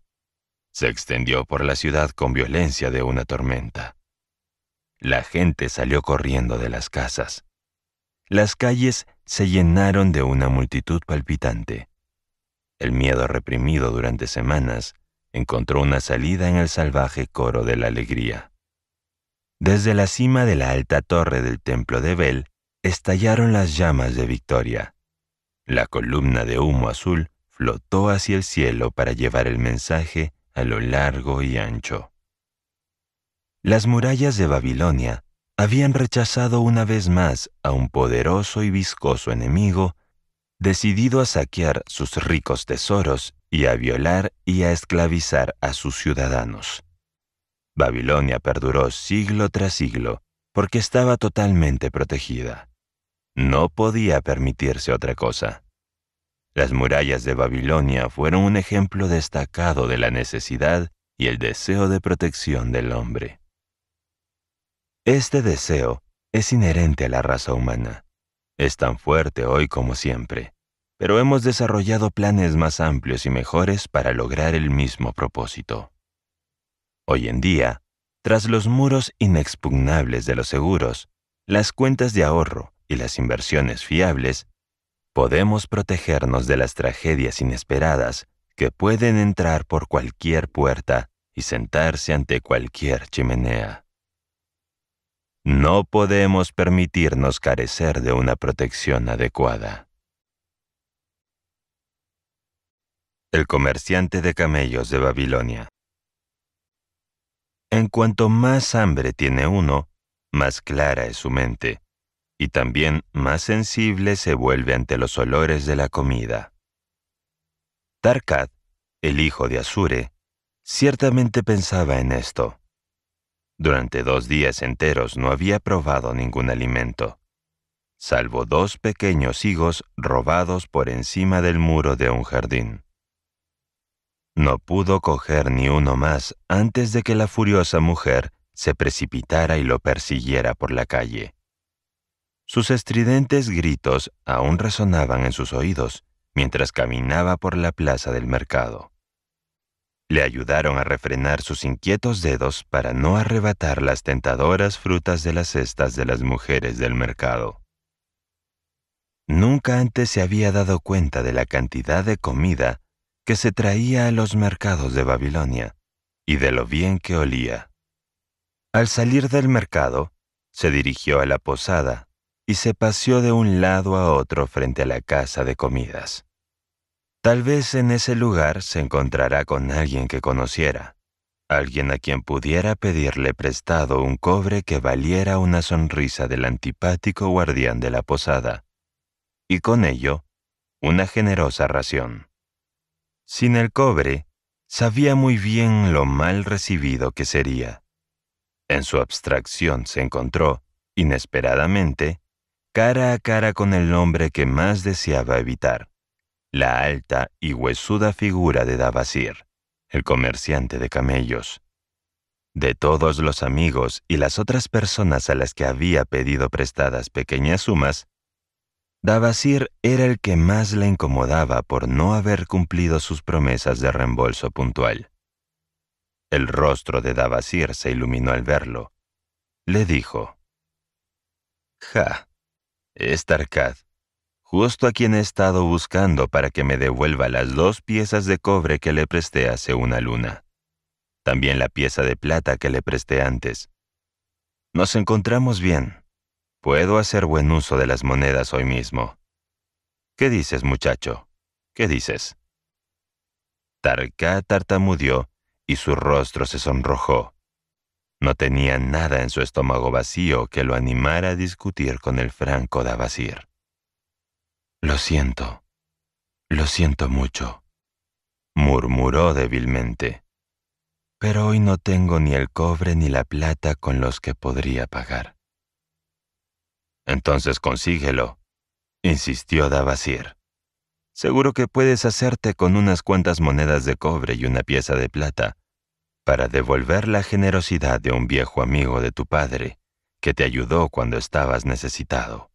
Se extendió por la ciudad con violencia de una tormenta. La gente salió corriendo de las casas. Las calles se llenaron de una multitud palpitante. El miedo reprimido durante semanas encontró una salida en el salvaje coro de la alegría. Desde la cima de la alta torre del templo de Bel estallaron las llamas de victoria. La columna de humo azul flotó hacia el cielo para llevar el mensaje a lo largo y ancho. Las murallas de Babilonia habían rechazado una vez más a un poderoso y viscoso enemigo, decidido a saquear sus ricos tesoros y a violar y a esclavizar a sus ciudadanos. Babilonia perduró siglo tras siglo porque estaba totalmente protegida. No podía permitirse otra cosa. Las murallas de Babilonia fueron un ejemplo destacado de la necesidad y el deseo de protección del hombre. Este deseo es inherente a la raza humana. Es tan fuerte hoy como siempre, pero hemos desarrollado planes más amplios y mejores para lograr el mismo propósito. Hoy en día, tras los muros inexpugnables de los seguros, las cuentas de ahorro y las inversiones fiables, podemos protegernos de las tragedias inesperadas que pueden entrar por cualquier puerta y sentarse ante cualquier chimenea. No podemos permitirnos carecer de una protección adecuada. El comerciante de camellos de Babilonia en cuanto más hambre tiene uno, más clara es su mente, y también más sensible se vuelve ante los olores de la comida. Tarkat, el hijo de Asure, ciertamente pensaba en esto. Durante dos días enteros no había probado ningún alimento, salvo dos pequeños higos robados por encima del muro de un jardín. No pudo coger ni uno más antes de que la furiosa mujer se precipitara y lo persiguiera por la calle. Sus estridentes gritos aún resonaban en sus oídos mientras caminaba por la plaza del mercado. Le ayudaron a refrenar sus inquietos dedos para no arrebatar las tentadoras frutas de las cestas de las mujeres del mercado. Nunca antes se había dado cuenta de la cantidad de comida que se traía a los mercados de Babilonia y de lo bien que olía. Al salir del mercado, se dirigió a la posada y se paseó de un lado a otro frente a la casa de comidas. Tal vez en ese lugar se encontrará con alguien que conociera, alguien a quien pudiera pedirle prestado un cobre que valiera una sonrisa del antipático guardián de la posada, y con ello una generosa ración. Sin el cobre, sabía muy bien lo mal recibido que sería. En su abstracción se encontró, inesperadamente, cara a cara con el hombre que más deseaba evitar, la alta y huesuda figura de Davasir, el comerciante de camellos. De todos los amigos y las otras personas a las que había pedido prestadas pequeñas sumas, Davasir era el que más le incomodaba por no haber cumplido sus promesas de reembolso puntual. El rostro de Davasir se iluminó al verlo. Le dijo, Ja, es Tarkad, justo a quien he estado buscando para que me devuelva las dos piezas de cobre que le presté hace una luna, también la pieza de plata que le presté antes. Nos encontramos bien, Puedo hacer buen uso de las monedas hoy mismo. ¿Qué dices, muchacho? ¿Qué dices? Tarka tartamudeó y su rostro se sonrojó. No tenía nada en su estómago vacío que lo animara a discutir con el franco Dabasir. Lo siento, lo siento mucho, murmuró débilmente. Pero hoy no tengo ni el cobre ni la plata con los que podría pagar. Entonces consíguelo, insistió Davasir. Seguro que puedes hacerte con unas cuantas monedas de cobre y una pieza de plata, para devolver la generosidad de un viejo amigo de tu padre, que te ayudó cuando estabas necesitado.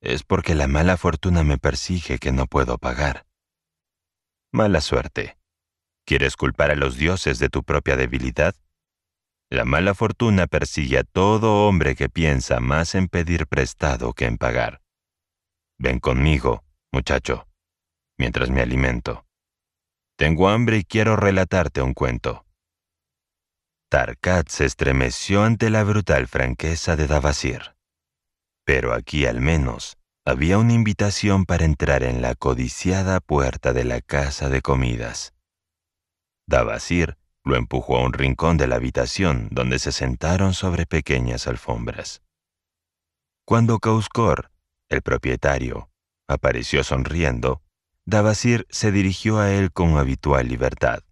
Es porque la mala fortuna me persigue que no puedo pagar. Mala suerte. ¿Quieres culpar a los dioses de tu propia debilidad? La mala fortuna persigue a todo hombre que piensa más en pedir prestado que en pagar. Ven conmigo, muchacho, mientras me alimento. Tengo hambre y quiero relatarte un cuento. Tarkat se estremeció ante la brutal franqueza de Davasir. Pero aquí al menos había una invitación para entrar en la codiciada puerta de la casa de comidas. Davasir lo empujó a un rincón de la habitación donde se sentaron sobre pequeñas alfombras. Cuando Kauskor, el propietario, apareció sonriendo, Davasir se dirigió a él con habitual libertad.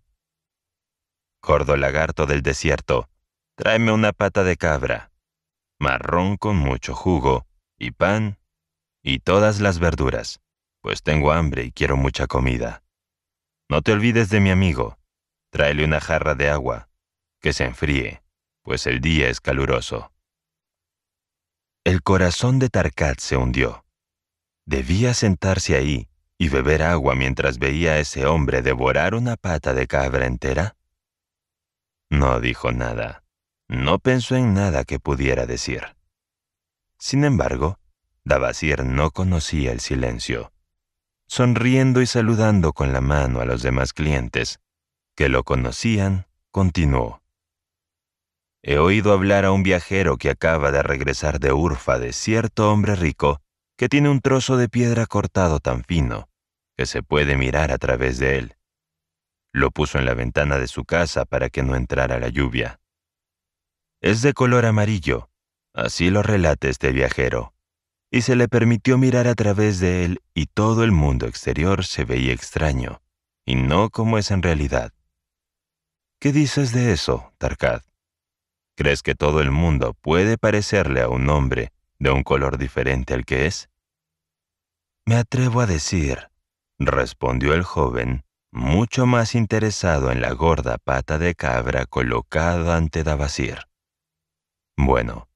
Gordo lagarto del desierto, tráeme una pata de cabra, marrón con mucho jugo, y pan, y todas las verduras, pues tengo hambre y quiero mucha comida. No te olvides de mi amigo, Tráele una jarra de agua, que se enfríe, pues el día es caluroso. El corazón de Tarkat se hundió. Debía sentarse ahí y beber agua mientras veía a ese hombre devorar una pata de cabra entera. No dijo nada. No pensó en nada que pudiera decir. Sin embargo, Dabasir no conocía el silencio. Sonriendo y saludando con la mano a los demás clientes, que lo conocían, continuó. He oído hablar a un viajero que acaba de regresar de Urfa de cierto hombre rico que tiene un trozo de piedra cortado tan fino que se puede mirar a través de él. Lo puso en la ventana de su casa para que no entrara la lluvia. Es de color amarillo, así lo relata este viajero, y se le permitió mirar a través de él y todo el mundo exterior se veía extraño, y no como es en realidad. ¿Qué dices de eso, Tarkad? ¿Crees que todo el mundo puede parecerle a un hombre de un color diferente al que es? Me atrevo a decir, respondió el joven, mucho más interesado en la gorda pata de cabra colocada ante Davasir. Bueno,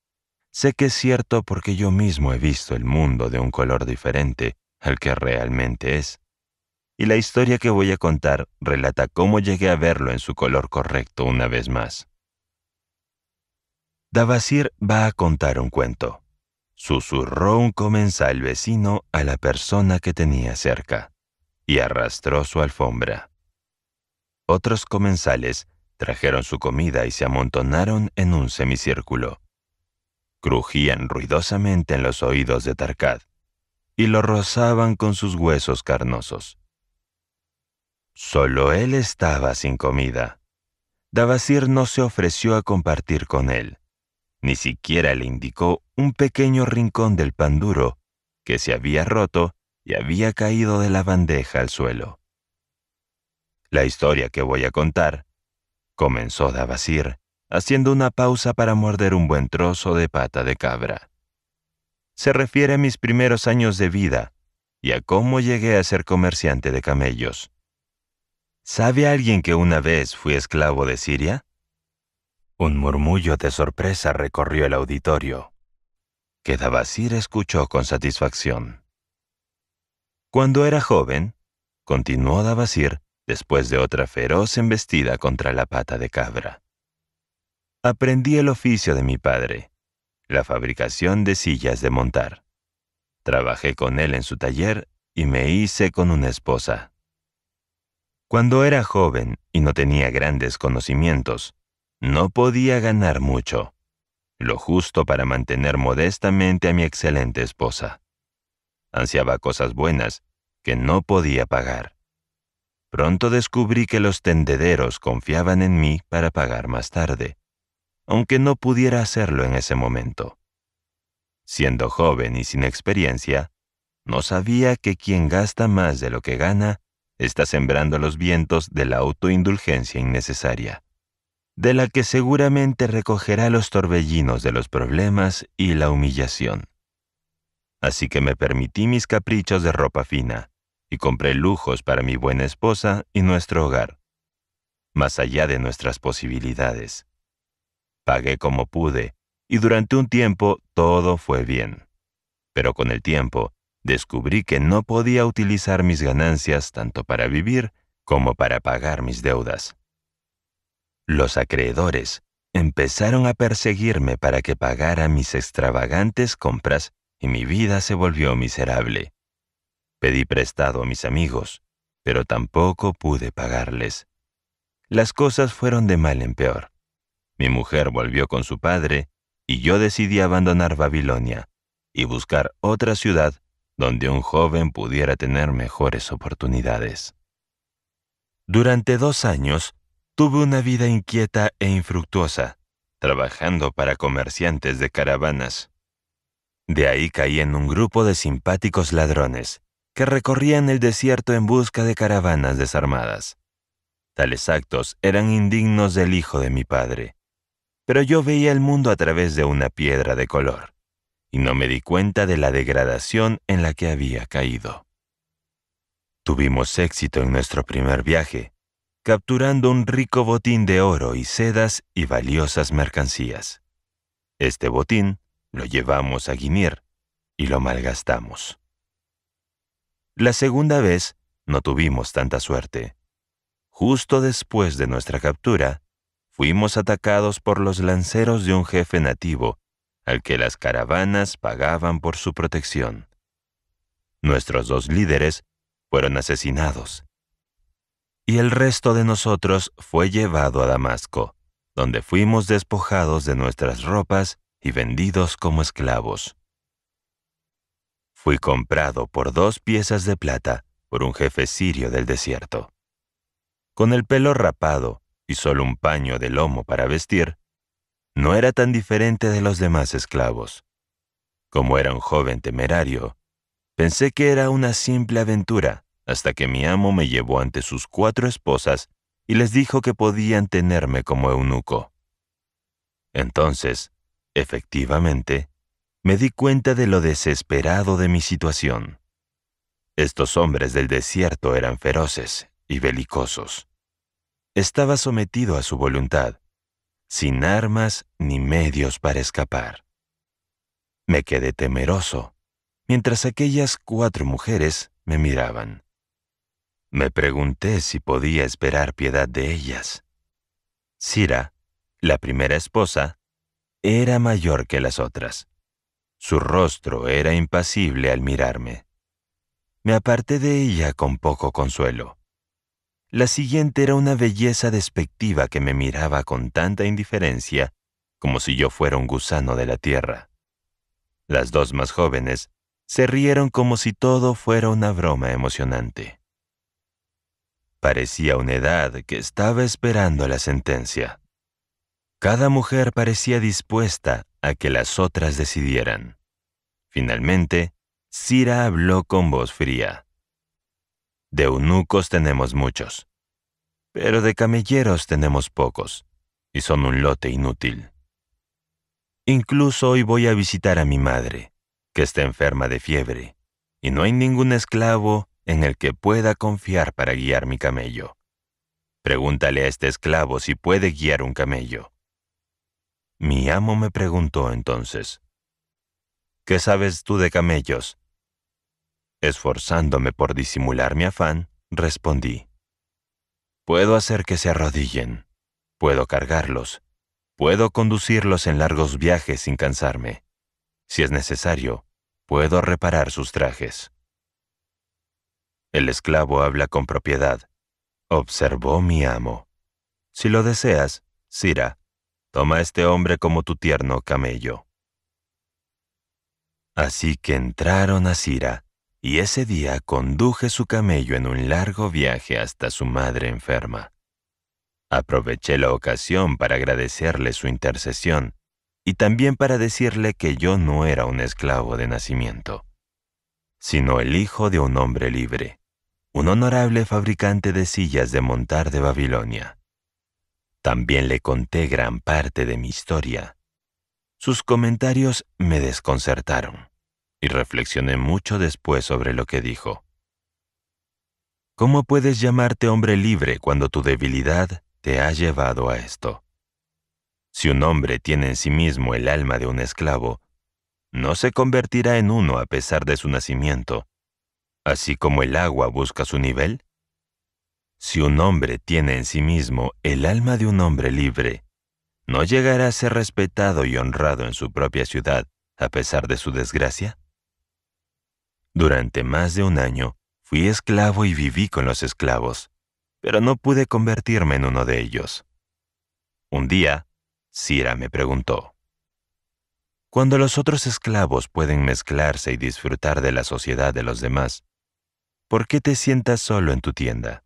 sé que es cierto porque yo mismo he visto el mundo de un color diferente al que realmente es y la historia que voy a contar relata cómo llegué a verlo en su color correcto una vez más. Davasir va a contar un cuento. Susurró un comensal vecino a la persona que tenía cerca y arrastró su alfombra. Otros comensales trajeron su comida y se amontonaron en un semicírculo. Crujían ruidosamente en los oídos de Tarkad, y lo rozaban con sus huesos carnosos. Solo él estaba sin comida. Davasir no se ofreció a compartir con él. Ni siquiera le indicó un pequeño rincón del pan duro, que se había roto y había caído de la bandeja al suelo. La historia que voy a contar, comenzó Davasir, haciendo una pausa para morder un buen trozo de pata de cabra. Se refiere a mis primeros años de vida y a cómo llegué a ser comerciante de camellos. ¿Sabe alguien que una vez fui esclavo de Siria? Un murmullo de sorpresa recorrió el auditorio, que Dabasir escuchó con satisfacción. Cuando era joven, continuó Davasir, después de otra feroz embestida contra la pata de cabra. Aprendí el oficio de mi padre, la fabricación de sillas de montar. Trabajé con él en su taller y me hice con una esposa. Cuando era joven y no tenía grandes conocimientos, no podía ganar mucho, lo justo para mantener modestamente a mi excelente esposa. Ansiaba cosas buenas que no podía pagar. Pronto descubrí que los tendederos confiaban en mí para pagar más tarde, aunque no pudiera hacerlo en ese momento. Siendo joven y sin experiencia, no sabía que quien gasta más de lo que gana está sembrando los vientos de la autoindulgencia innecesaria, de la que seguramente recogerá los torbellinos de los problemas y la humillación. Así que me permití mis caprichos de ropa fina y compré lujos para mi buena esposa y nuestro hogar, más allá de nuestras posibilidades. Pagué como pude y durante un tiempo todo fue bien. Pero con el tiempo, descubrí que no podía utilizar mis ganancias tanto para vivir como para pagar mis deudas. Los acreedores empezaron a perseguirme para que pagara mis extravagantes compras y mi vida se volvió miserable. Pedí prestado a mis amigos, pero tampoco pude pagarles. Las cosas fueron de mal en peor. Mi mujer volvió con su padre y yo decidí abandonar Babilonia y buscar otra ciudad donde un joven pudiera tener mejores oportunidades. Durante dos años, tuve una vida inquieta e infructuosa, trabajando para comerciantes de caravanas. De ahí caí en un grupo de simpáticos ladrones que recorrían el desierto en busca de caravanas desarmadas. Tales actos eran indignos del hijo de mi padre, pero yo veía el mundo a través de una piedra de color y no me di cuenta de la degradación en la que había caído. Tuvimos éxito en nuestro primer viaje, capturando un rico botín de oro y sedas y valiosas mercancías. Este botín lo llevamos a Guinier y lo malgastamos. La segunda vez no tuvimos tanta suerte. Justo después de nuestra captura, fuimos atacados por los lanceros de un jefe nativo al que las caravanas pagaban por su protección. Nuestros dos líderes fueron asesinados. Y el resto de nosotros fue llevado a Damasco, donde fuimos despojados de nuestras ropas y vendidos como esclavos. Fui comprado por dos piezas de plata por un jefe sirio del desierto. Con el pelo rapado y solo un paño de lomo para vestir, no era tan diferente de los demás esclavos. Como era un joven temerario, pensé que era una simple aventura hasta que mi amo me llevó ante sus cuatro esposas y les dijo que podían tenerme como eunuco. Entonces, efectivamente, me di cuenta de lo desesperado de mi situación. Estos hombres del desierto eran feroces y belicosos. Estaba sometido a su voluntad, sin armas ni medios para escapar. Me quedé temeroso, mientras aquellas cuatro mujeres me miraban. Me pregunté si podía esperar piedad de ellas. Sira, la primera esposa, era mayor que las otras. Su rostro era impasible al mirarme. Me aparté de ella con poco consuelo. La siguiente era una belleza despectiva que me miraba con tanta indiferencia como si yo fuera un gusano de la tierra. Las dos más jóvenes se rieron como si todo fuera una broma emocionante. Parecía una edad que estaba esperando la sentencia. Cada mujer parecía dispuesta a que las otras decidieran. Finalmente, Sira habló con voz fría. De eunucos tenemos muchos, pero de camelleros tenemos pocos, y son un lote inútil. Incluso hoy voy a visitar a mi madre, que está enferma de fiebre, y no hay ningún esclavo en el que pueda confiar para guiar mi camello. Pregúntale a este esclavo si puede guiar un camello. Mi amo me preguntó entonces, ¿Qué sabes tú de camellos? Esforzándome por disimular mi afán, respondí. Puedo hacer que se arrodillen, puedo cargarlos, puedo conducirlos en largos viajes sin cansarme. Si es necesario, puedo reparar sus trajes. El esclavo habla con propiedad, observó mi amo. Si lo deseas, Sira, toma a este hombre como tu tierno camello. Así que entraron a Sira, y ese día conduje su camello en un largo viaje hasta su madre enferma. Aproveché la ocasión para agradecerle su intercesión y también para decirle que yo no era un esclavo de nacimiento, sino el hijo de un hombre libre, un honorable fabricante de sillas de montar de Babilonia. También le conté gran parte de mi historia. Sus comentarios me desconcertaron y reflexioné mucho después sobre lo que dijo. ¿Cómo puedes llamarte hombre libre cuando tu debilidad te ha llevado a esto? Si un hombre tiene en sí mismo el alma de un esclavo, no se convertirá en uno a pesar de su nacimiento, así como el agua busca su nivel. Si un hombre tiene en sí mismo el alma de un hombre libre, no llegará a ser respetado y honrado en su propia ciudad a pesar de su desgracia. Durante más de un año fui esclavo y viví con los esclavos, pero no pude convertirme en uno de ellos. Un día, Sira me preguntó, cuando los otros esclavos pueden mezclarse y disfrutar de la sociedad de los demás, ¿por qué te sientas solo en tu tienda?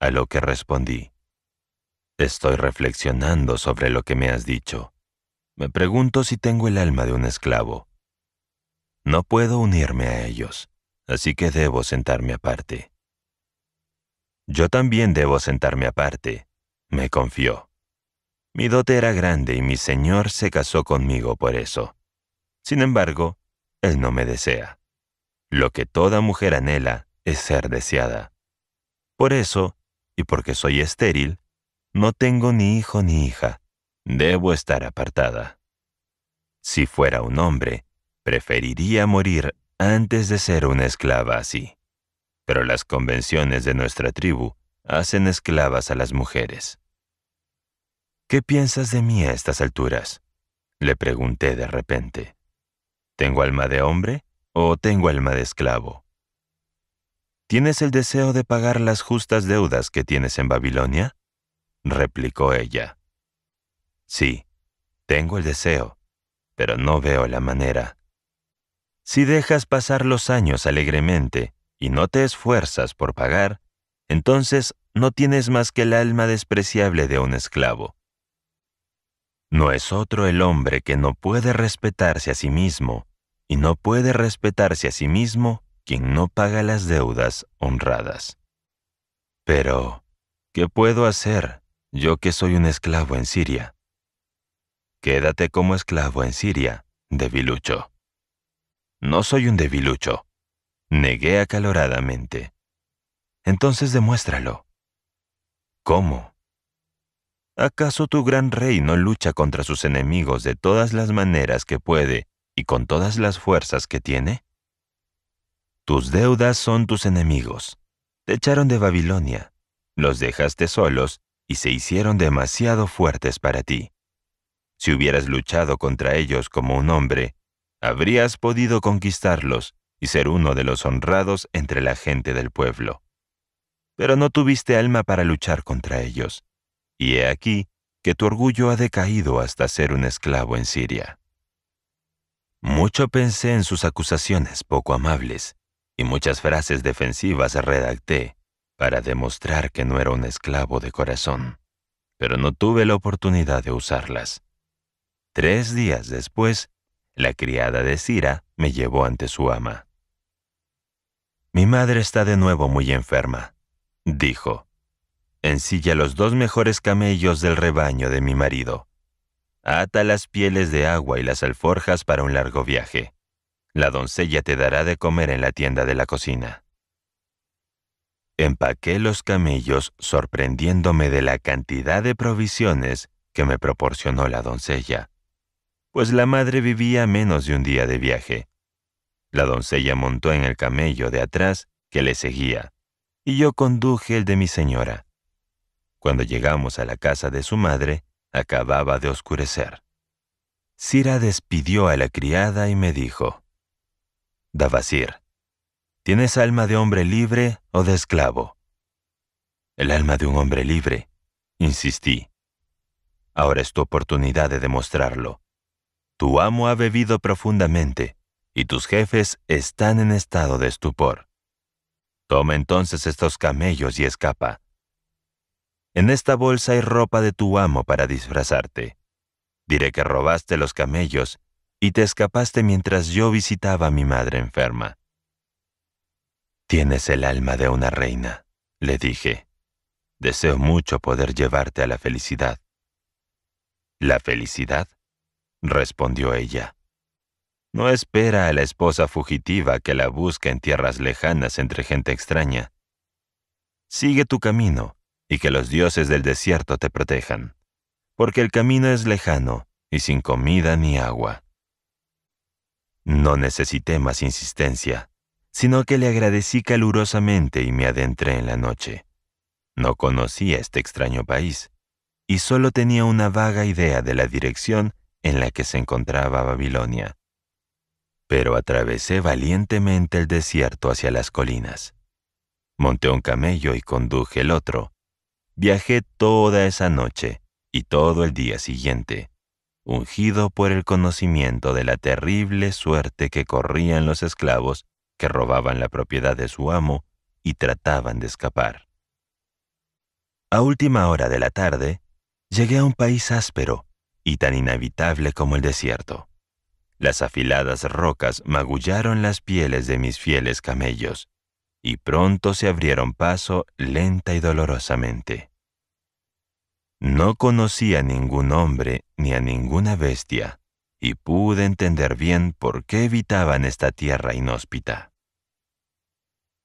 A lo que respondí, estoy reflexionando sobre lo que me has dicho. Me pregunto si tengo el alma de un esclavo. No puedo unirme a ellos, así que debo sentarme aparte. Yo también debo sentarme aparte, me confió. Mi dote era grande y mi señor se casó conmigo por eso. Sin embargo, él no me desea. Lo que toda mujer anhela es ser deseada. Por eso, y porque soy estéril, no tengo ni hijo ni hija. Debo estar apartada. Si fuera un hombre, Preferiría morir antes de ser una esclava así. Pero las convenciones de nuestra tribu hacen esclavas a las mujeres. ¿Qué piensas de mí a estas alturas? Le pregunté de repente. ¿Tengo alma de hombre o tengo alma de esclavo? ¿Tienes el deseo de pagar las justas deudas que tienes en Babilonia? replicó ella. Sí, tengo el deseo, pero no veo la manera. Si dejas pasar los años alegremente y no te esfuerzas por pagar, entonces no tienes más que el alma despreciable de un esclavo. No es otro el hombre que no puede respetarse a sí mismo, y no puede respetarse a sí mismo quien no paga las deudas honradas. Pero, ¿qué puedo hacer yo que soy un esclavo en Siria? Quédate como esclavo en Siria, debilucho. No soy un debilucho. Negué acaloradamente. Entonces demuéstralo. ¿Cómo? ¿Acaso tu gran rey no lucha contra sus enemigos de todas las maneras que puede y con todas las fuerzas que tiene? Tus deudas son tus enemigos. Te echaron de Babilonia, los dejaste solos y se hicieron demasiado fuertes para ti. Si hubieras luchado contra ellos como un hombre, habrías podido conquistarlos y ser uno de los honrados entre la gente del pueblo. Pero no tuviste alma para luchar contra ellos, y he aquí que tu orgullo ha decaído hasta ser un esclavo en Siria. Mucho pensé en sus acusaciones poco amables, y muchas frases defensivas redacté para demostrar que no era un esclavo de corazón, pero no tuve la oportunidad de usarlas. Tres días después, la criada de Cira me llevó ante su ama. Mi madre está de nuevo muy enferma, dijo. Ensilla los dos mejores camellos del rebaño de mi marido. Ata las pieles de agua y las alforjas para un largo viaje. La doncella te dará de comer en la tienda de la cocina. Empaqué los camellos sorprendiéndome de la cantidad de provisiones que me proporcionó la doncella pues la madre vivía menos de un día de viaje. La doncella montó en el camello de atrás que le seguía, y yo conduje el de mi señora. Cuando llegamos a la casa de su madre, acababa de oscurecer. Sira despidió a la criada y me dijo, Davasir, ¿tienes alma de hombre libre o de esclavo? El alma de un hombre libre, insistí. Ahora es tu oportunidad de demostrarlo. Tu amo ha bebido profundamente, y tus jefes están en estado de estupor. Toma entonces estos camellos y escapa. En esta bolsa hay ropa de tu amo para disfrazarte. Diré que robaste los camellos y te escapaste mientras yo visitaba a mi madre enferma. Tienes el alma de una reina, le dije. Deseo mucho poder llevarte a la felicidad. ¿La felicidad? respondió ella. No espera a la esposa fugitiva que la busca en tierras lejanas entre gente extraña. Sigue tu camino y que los dioses del desierto te protejan, porque el camino es lejano y sin comida ni agua. No necesité más insistencia, sino que le agradecí calurosamente y me adentré en la noche. No conocía este extraño país, y solo tenía una vaga idea de la dirección en la que se encontraba Babilonia. Pero atravesé valientemente el desierto hacia las colinas. Monté un camello y conduje el otro. Viajé toda esa noche y todo el día siguiente, ungido por el conocimiento de la terrible suerte que corrían los esclavos que robaban la propiedad de su amo y trataban de escapar. A última hora de la tarde, llegué a un país áspero, y tan inhabitable como el desierto. Las afiladas rocas magullaron las pieles de mis fieles camellos, y pronto se abrieron paso lenta y dolorosamente. No conocí a ningún hombre ni a ninguna bestia, y pude entender bien por qué evitaban esta tierra inhóspita.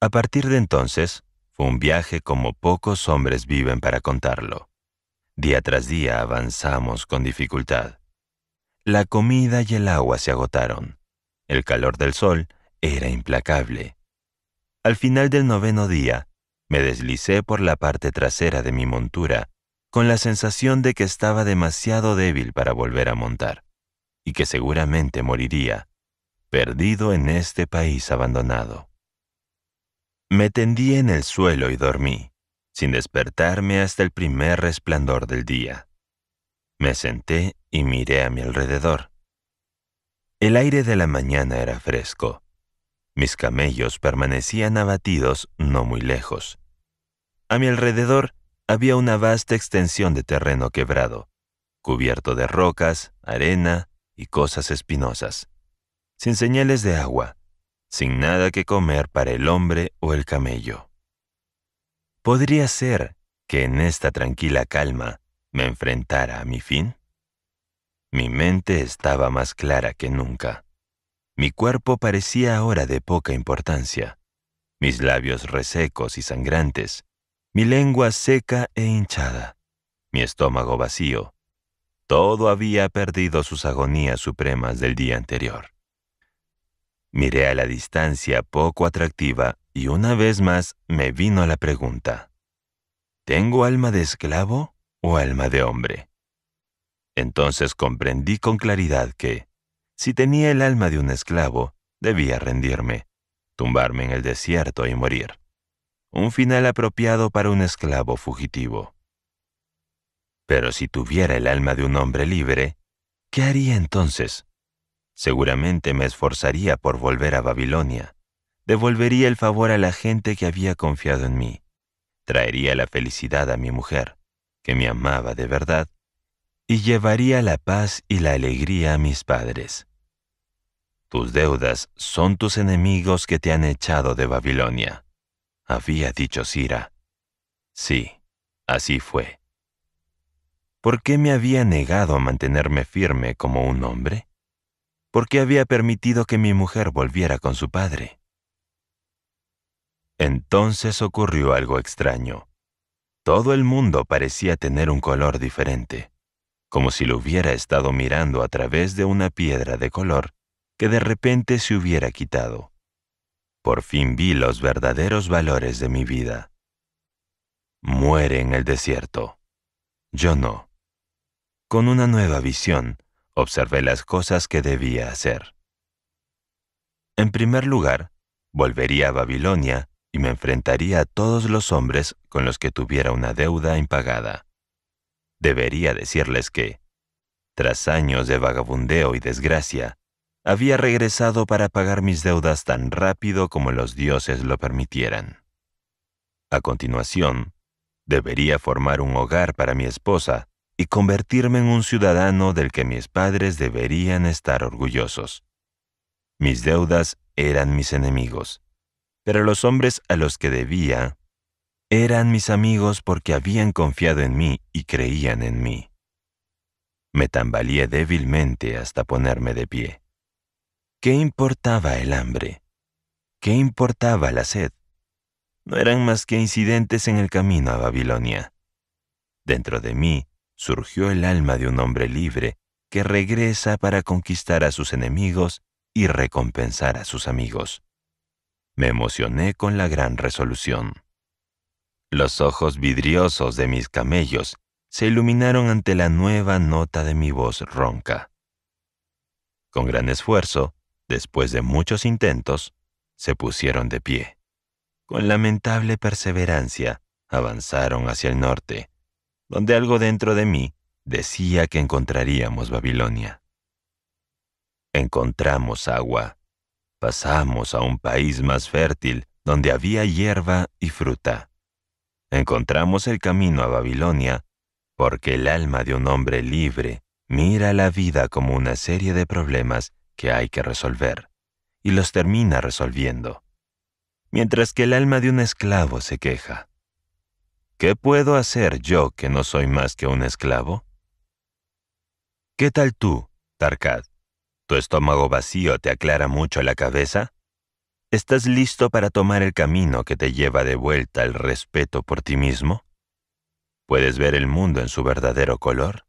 A partir de entonces, fue un viaje como pocos hombres viven para contarlo. Día tras día avanzamos con dificultad. La comida y el agua se agotaron. El calor del sol era implacable. Al final del noveno día, me deslicé por la parte trasera de mi montura, con la sensación de que estaba demasiado débil para volver a montar, y que seguramente moriría, perdido en este país abandonado. Me tendí en el suelo y dormí sin despertarme hasta el primer resplandor del día. Me senté y miré a mi alrededor. El aire de la mañana era fresco. Mis camellos permanecían abatidos no muy lejos. A mi alrededor había una vasta extensión de terreno quebrado, cubierto de rocas, arena y cosas espinosas, sin señales de agua, sin nada que comer para el hombre o el camello. ¿Podría ser que en esta tranquila calma me enfrentara a mi fin? Mi mente estaba más clara que nunca. Mi cuerpo parecía ahora de poca importancia. Mis labios resecos y sangrantes, mi lengua seca e hinchada, mi estómago vacío. Todo había perdido sus agonías supremas del día anterior. Miré a la distancia poco atractiva y una vez más me vino la pregunta, ¿tengo alma de esclavo o alma de hombre? Entonces comprendí con claridad que, si tenía el alma de un esclavo, debía rendirme, tumbarme en el desierto y morir. Un final apropiado para un esclavo fugitivo. Pero si tuviera el alma de un hombre libre, ¿qué haría entonces? Seguramente me esforzaría por volver a Babilonia, Devolvería el favor a la gente que había confiado en mí. Traería la felicidad a mi mujer, que me amaba de verdad, y llevaría la paz y la alegría a mis padres. Tus deudas son tus enemigos que te han echado de Babilonia, había dicho Sira. Sí, así fue. ¿Por qué me había negado a mantenerme firme como un hombre? ¿Por qué había permitido que mi mujer volviera con su padre? Entonces ocurrió algo extraño. Todo el mundo parecía tener un color diferente, como si lo hubiera estado mirando a través de una piedra de color que de repente se hubiera quitado. Por fin vi los verdaderos valores de mi vida. Muere en el desierto. Yo no. Con una nueva visión, observé las cosas que debía hacer. En primer lugar, volvería a Babilonia y me enfrentaría a todos los hombres con los que tuviera una deuda impagada. Debería decirles que, tras años de vagabundeo y desgracia, había regresado para pagar mis deudas tan rápido como los dioses lo permitieran. A continuación, debería formar un hogar para mi esposa y convertirme en un ciudadano del que mis padres deberían estar orgullosos. Mis deudas eran mis enemigos, pero los hombres a los que debía eran mis amigos porque habían confiado en mí y creían en mí. Me tambaleé débilmente hasta ponerme de pie. ¿Qué importaba el hambre? ¿Qué importaba la sed? No eran más que incidentes en el camino a Babilonia. Dentro de mí surgió el alma de un hombre libre que regresa para conquistar a sus enemigos y recompensar a sus amigos me emocioné con la gran resolución. Los ojos vidriosos de mis camellos se iluminaron ante la nueva nota de mi voz ronca. Con gran esfuerzo, después de muchos intentos, se pusieron de pie. Con lamentable perseverancia, avanzaron hacia el norte, donde algo dentro de mí decía que encontraríamos Babilonia. Encontramos agua pasamos a un país más fértil, donde había hierba y fruta. Encontramos el camino a Babilonia, porque el alma de un hombre libre mira la vida como una serie de problemas que hay que resolver, y los termina resolviendo. Mientras que el alma de un esclavo se queja. ¿Qué puedo hacer yo que no soy más que un esclavo? ¿Qué tal tú, Tarkat? ¿Tu estómago vacío te aclara mucho la cabeza? ¿Estás listo para tomar el camino que te lleva de vuelta al respeto por ti mismo? ¿Puedes ver el mundo en su verdadero color?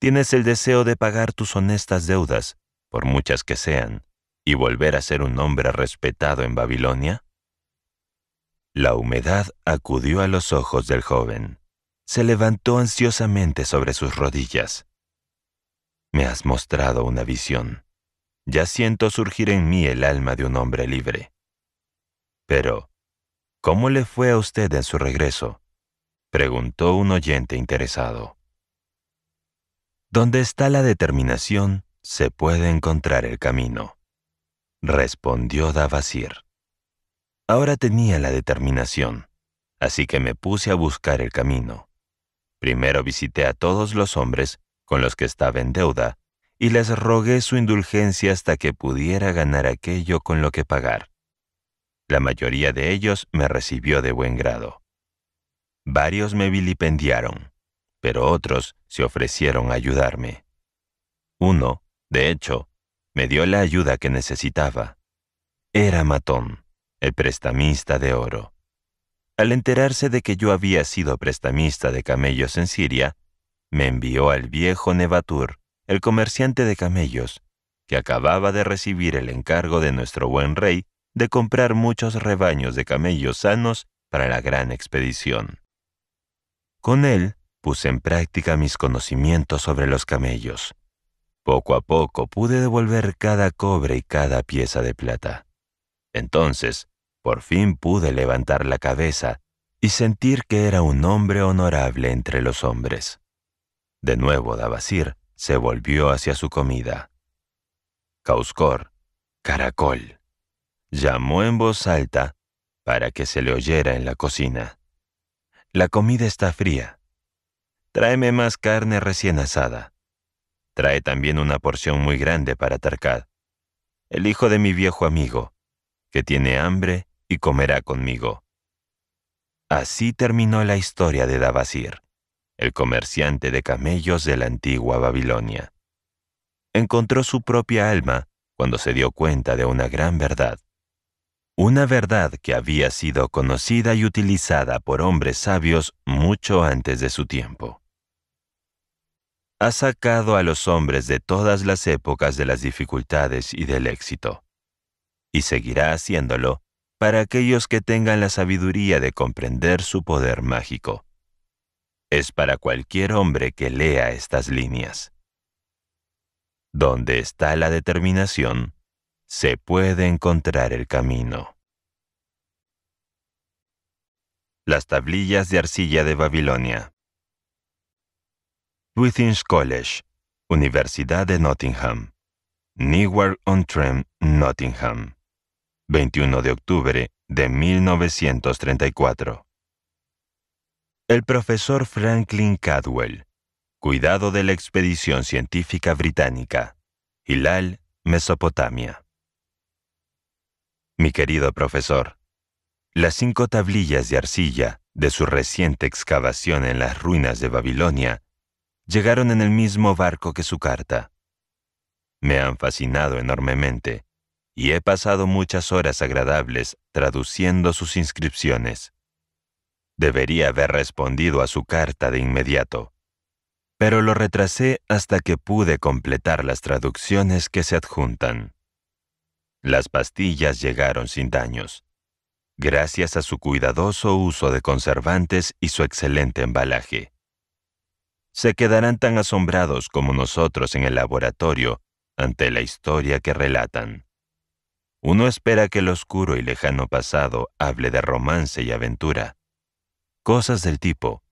¿Tienes el deseo de pagar tus honestas deudas, por muchas que sean, y volver a ser un hombre respetado en Babilonia? La humedad acudió a los ojos del joven. Se levantó ansiosamente sobre sus rodillas me has mostrado una visión. Ya siento surgir en mí el alma de un hombre libre. Pero, ¿cómo le fue a usted en su regreso? preguntó un oyente interesado. Donde está la determinación, se puede encontrar el camino, respondió Davasir. Ahora tenía la determinación, así que me puse a buscar el camino. Primero visité a todos los hombres con los que estaba en deuda, y les rogué su indulgencia hasta que pudiera ganar aquello con lo que pagar. La mayoría de ellos me recibió de buen grado. Varios me vilipendiaron, pero otros se ofrecieron a ayudarme. Uno, de hecho, me dio la ayuda que necesitaba. Era Matón, el prestamista de oro. Al enterarse de que yo había sido prestamista de camellos en Siria, me envió al viejo Nevatur, el comerciante de camellos, que acababa de recibir el encargo de nuestro buen rey de comprar muchos rebaños de camellos sanos para la gran expedición. Con él puse en práctica mis conocimientos sobre los camellos. Poco a poco pude devolver cada cobre y cada pieza de plata. Entonces, por fin pude levantar la cabeza y sentir que era un hombre honorable entre los hombres. De nuevo Dabasir se volvió hacia su comida. Causcor, caracol, llamó en voz alta para que se le oyera en la cocina. La comida está fría. Tráeme más carne recién asada. Trae también una porción muy grande para Tarkad, el hijo de mi viejo amigo, que tiene hambre y comerá conmigo. Así terminó la historia de Dabasir el comerciante de camellos de la antigua Babilonia. Encontró su propia alma cuando se dio cuenta de una gran verdad. Una verdad que había sido conocida y utilizada por hombres sabios mucho antes de su tiempo. Ha sacado a los hombres de todas las épocas de las dificultades y del éxito. Y seguirá haciéndolo para aquellos que tengan la sabiduría de comprender su poder mágico es para cualquier hombre que lea estas líneas. Donde está la determinación, se puede encontrar el camino. Las tablillas de arcilla de Babilonia. Withings College, Universidad de Nottingham. Newark-on-Trent, Nottingham. 21 de octubre de 1934 el profesor Franklin Cadwell, cuidado de la expedición científica británica, Hilal, Mesopotamia. Mi querido profesor, las cinco tablillas de arcilla de su reciente excavación en las ruinas de Babilonia llegaron en el mismo barco que su carta. Me han fascinado enormemente y he pasado muchas horas agradables traduciendo sus inscripciones. Debería haber respondido a su carta de inmediato, pero lo retrasé hasta que pude completar las traducciones que se adjuntan. Las pastillas llegaron sin daños, gracias a su cuidadoso uso de conservantes y su excelente embalaje. Se quedarán tan asombrados como nosotros en el laboratorio ante la historia que relatan. Uno espera que el oscuro y lejano pasado hable de romance y aventura cosas del tipo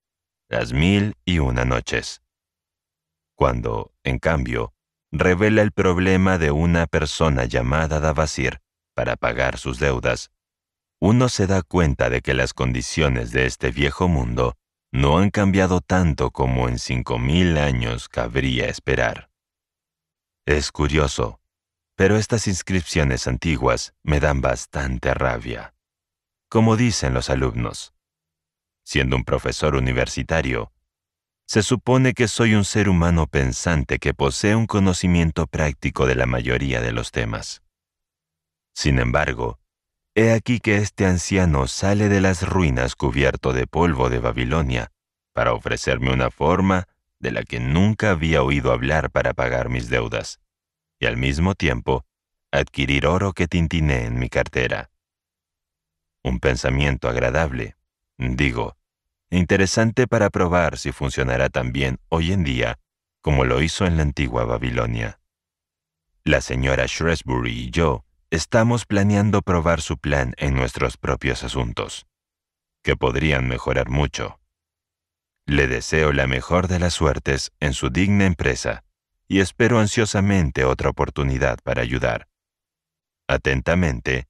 Las Mil y Una Noches. Cuando, en cambio, revela el problema de una persona llamada Davasir para pagar sus deudas, uno se da cuenta de que las condiciones de este viejo mundo no han cambiado tanto como en cinco mil años cabría esperar. Es curioso, pero estas inscripciones antiguas me dan bastante rabia. Como dicen los alumnos, siendo un profesor universitario, se supone que soy un ser humano pensante que posee un conocimiento práctico de la mayoría de los temas. Sin embargo, he aquí que este anciano sale de las ruinas cubierto de polvo de Babilonia para ofrecerme una forma de la que nunca había oído hablar para pagar mis deudas, y al mismo tiempo adquirir oro que tintiné en mi cartera. Un pensamiento agradable, digo, interesante para probar si funcionará tan bien hoy en día como lo hizo en la antigua Babilonia. La señora Shrewsbury y yo estamos planeando probar su plan en nuestros propios asuntos, que podrían mejorar mucho. Le deseo la mejor de las suertes en su digna empresa y espero ansiosamente otra oportunidad para ayudar. Atentamente,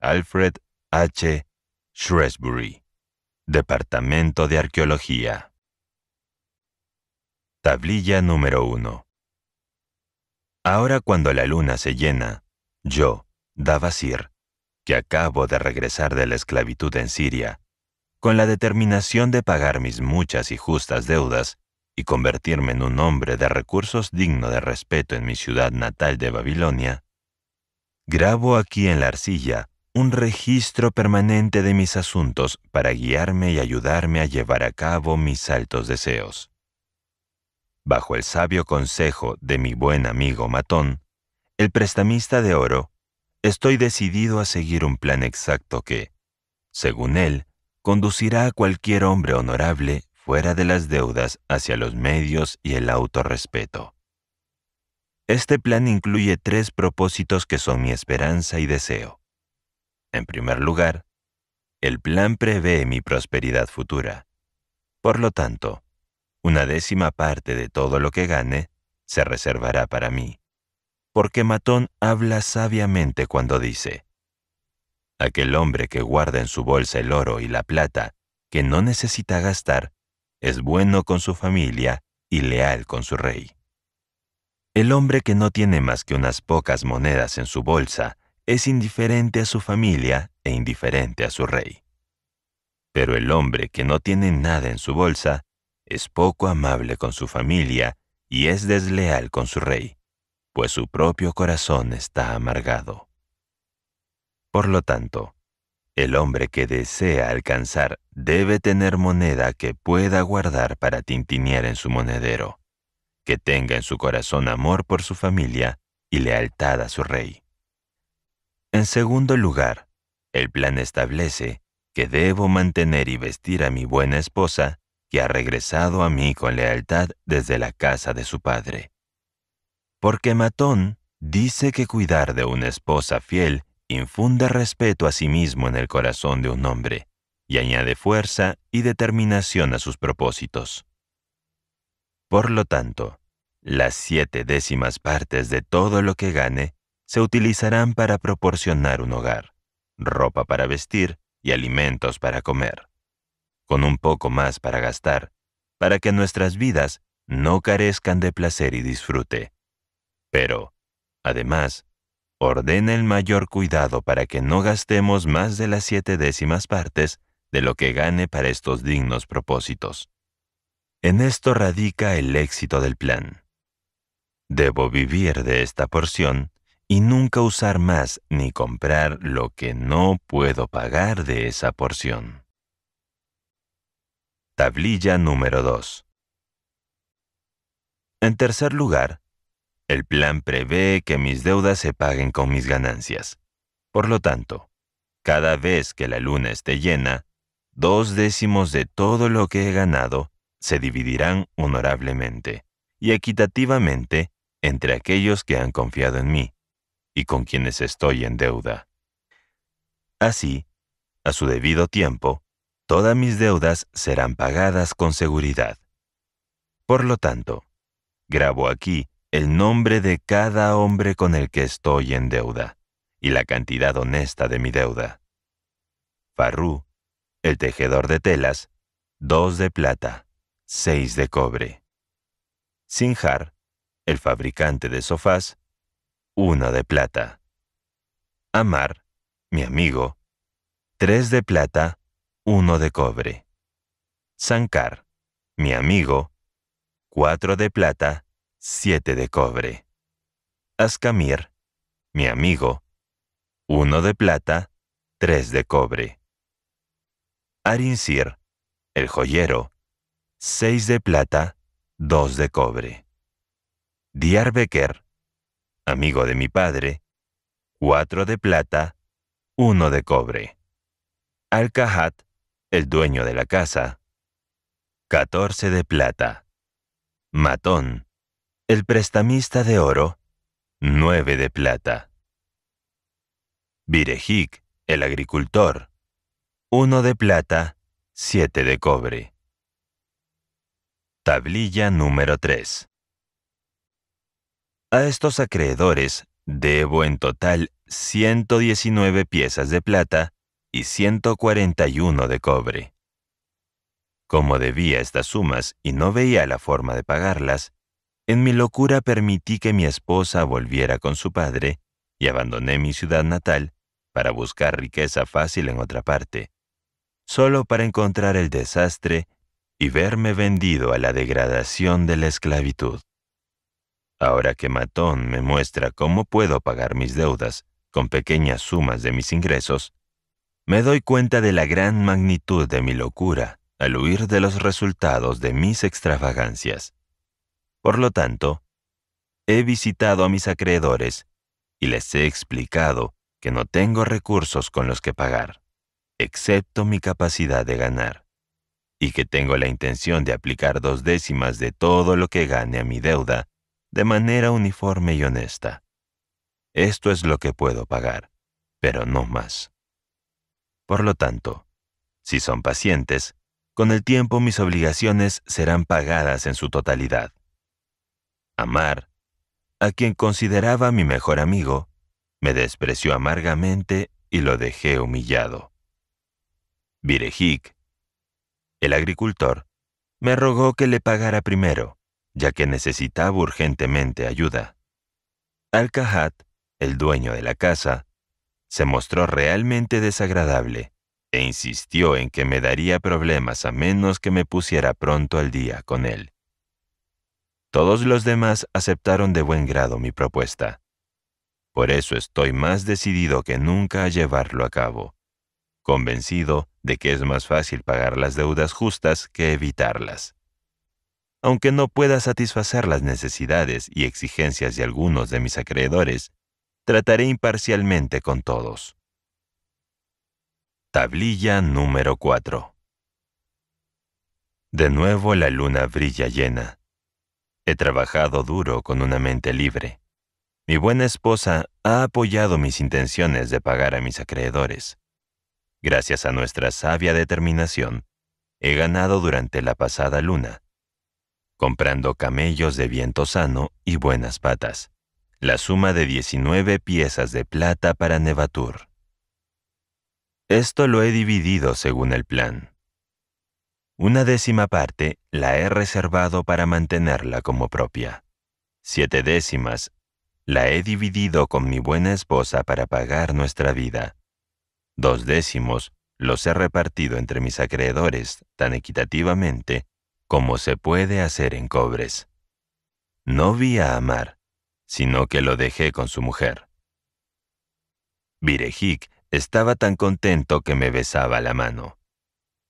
Alfred H. Shrewsbury. Departamento de Arqueología. Tablilla número 1. Ahora cuando la luna se llena, yo, Davasir, que acabo de regresar de la esclavitud en Siria, con la determinación de pagar mis muchas y justas deudas y convertirme en un hombre de recursos digno de respeto en mi ciudad natal de Babilonia, grabo aquí en la arcilla un registro permanente de mis asuntos para guiarme y ayudarme a llevar a cabo mis altos deseos. Bajo el sabio consejo de mi buen amigo Matón, el prestamista de oro, estoy decidido a seguir un plan exacto que, según él, conducirá a cualquier hombre honorable fuera de las deudas hacia los medios y el autorrespeto. Este plan incluye tres propósitos que son mi esperanza y deseo en primer lugar, el plan prevé mi prosperidad futura. Por lo tanto, una décima parte de todo lo que gane se reservará para mí. Porque Matón habla sabiamente cuando dice, Aquel hombre que guarda en su bolsa el oro y la plata, que no necesita gastar, es bueno con su familia y leal con su rey. El hombre que no tiene más que unas pocas monedas en su bolsa es indiferente a su familia e indiferente a su rey. Pero el hombre que no tiene nada en su bolsa es poco amable con su familia y es desleal con su rey, pues su propio corazón está amargado. Por lo tanto, el hombre que desea alcanzar debe tener moneda que pueda guardar para tintinear en su monedero, que tenga en su corazón amor por su familia y lealtad a su rey. En segundo lugar, el plan establece que debo mantener y vestir a mi buena esposa, que ha regresado a mí con lealtad desde la casa de su padre. Porque Matón dice que cuidar de una esposa fiel infunde respeto a sí mismo en el corazón de un hombre y añade fuerza y determinación a sus propósitos. Por lo tanto, las siete décimas partes de todo lo que gane se utilizarán para proporcionar un hogar, ropa para vestir y alimentos para comer, con un poco más para gastar, para que nuestras vidas no carezcan de placer y disfrute. Pero, además, ordena el mayor cuidado para que no gastemos más de las siete décimas partes de lo que gane para estos dignos propósitos. En esto radica el éxito del plan. Debo vivir de esta porción y nunca usar más ni comprar lo que no puedo pagar de esa porción. Tablilla número 2. En tercer lugar, el plan prevé que mis deudas se paguen con mis ganancias. Por lo tanto, cada vez que la luna esté llena, dos décimos de todo lo que he ganado se dividirán honorablemente y equitativamente entre aquellos que han confiado en mí y con quienes estoy en deuda. Así, a su debido tiempo, todas mis deudas serán pagadas con seguridad. Por lo tanto, grabo aquí el nombre de cada hombre con el que estoy en deuda y la cantidad honesta de mi deuda. Farru, el tejedor de telas, dos de plata, seis de cobre. Sinjar, el fabricante de sofás, 1 de plata. Amar, mi amigo, 3 de plata, 1 de cobre. zankar mi amigo, 4 de plata, 7 de cobre. Askamir, mi amigo, 1 de plata, 3 de cobre. Arincir. el joyero, 6 de plata, 2 de cobre. Diarbeker amigo de mi padre, cuatro de plata, uno de cobre. Alcahat, el dueño de la casa, catorce de plata. Matón, el prestamista de oro, nueve de plata. Virejic, el agricultor, uno de plata, siete de cobre. Tablilla número 3. A estos acreedores debo en total 119 piezas de plata y 141 de cobre. Como debía estas sumas y no veía la forma de pagarlas, en mi locura permití que mi esposa volviera con su padre y abandoné mi ciudad natal para buscar riqueza fácil en otra parte, solo para encontrar el desastre y verme vendido a la degradación de la esclavitud. Ahora que Matón me muestra cómo puedo pagar mis deudas con pequeñas sumas de mis ingresos, me doy cuenta de la gran magnitud de mi locura al huir de los resultados de mis extravagancias. Por lo tanto, he visitado a mis acreedores y les he explicado que no tengo recursos con los que pagar, excepto mi capacidad de ganar, y que tengo la intención de aplicar dos décimas de todo lo que gane a mi deuda de manera uniforme y honesta. Esto es lo que puedo pagar, pero no más. Por lo tanto, si son pacientes, con el tiempo mis obligaciones serán pagadas en su totalidad. Amar, a quien consideraba mi mejor amigo, me despreció amargamente y lo dejé humillado. Virejik, el agricultor, me rogó que le pagara primero, ya que necesitaba urgentemente ayuda. Al-Kahat, el dueño de la casa, se mostró realmente desagradable e insistió en que me daría problemas a menos que me pusiera pronto al día con él. Todos los demás aceptaron de buen grado mi propuesta. Por eso estoy más decidido que nunca a llevarlo a cabo, convencido de que es más fácil pagar las deudas justas que evitarlas aunque no pueda satisfacer las necesidades y exigencias de algunos de mis acreedores, trataré imparcialmente con todos. Tablilla número 4 De nuevo la luna brilla llena. He trabajado duro con una mente libre. Mi buena esposa ha apoyado mis intenciones de pagar a mis acreedores. Gracias a nuestra sabia determinación, he ganado durante la pasada luna comprando camellos de viento sano y buenas patas. La suma de 19 piezas de plata para Nevatur. Esto lo he dividido según el plan. Una décima parte la he reservado para mantenerla como propia. Siete décimas la he dividido con mi buena esposa para pagar nuestra vida. Dos décimos los he repartido entre mis acreedores tan equitativamente como se puede hacer en Cobres. No vi a Amar, sino que lo dejé con su mujer. Virejik estaba tan contento que me besaba la mano.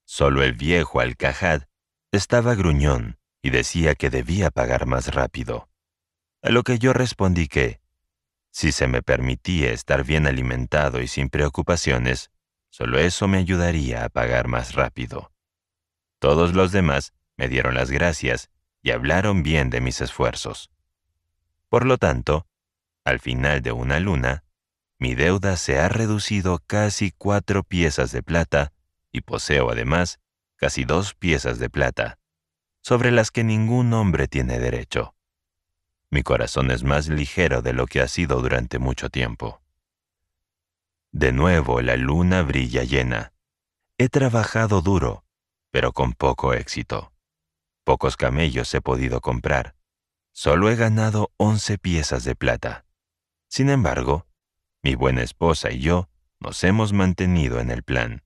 Solo el viejo Alcajad estaba gruñón y decía que debía pagar más rápido. A lo que yo respondí que, si se me permitía estar bien alimentado y sin preocupaciones, solo eso me ayudaría a pagar más rápido. Todos los demás me dieron las gracias y hablaron bien de mis esfuerzos. Por lo tanto, al final de una luna, mi deuda se ha reducido casi cuatro piezas de plata y poseo además casi dos piezas de plata, sobre las que ningún hombre tiene derecho. Mi corazón es más ligero de lo que ha sido durante mucho tiempo. De nuevo la luna brilla llena. He trabajado duro, pero con poco éxito. Pocos camellos he podido comprar. Solo he ganado once piezas de plata. Sin embargo, mi buena esposa y yo nos hemos mantenido en el plan.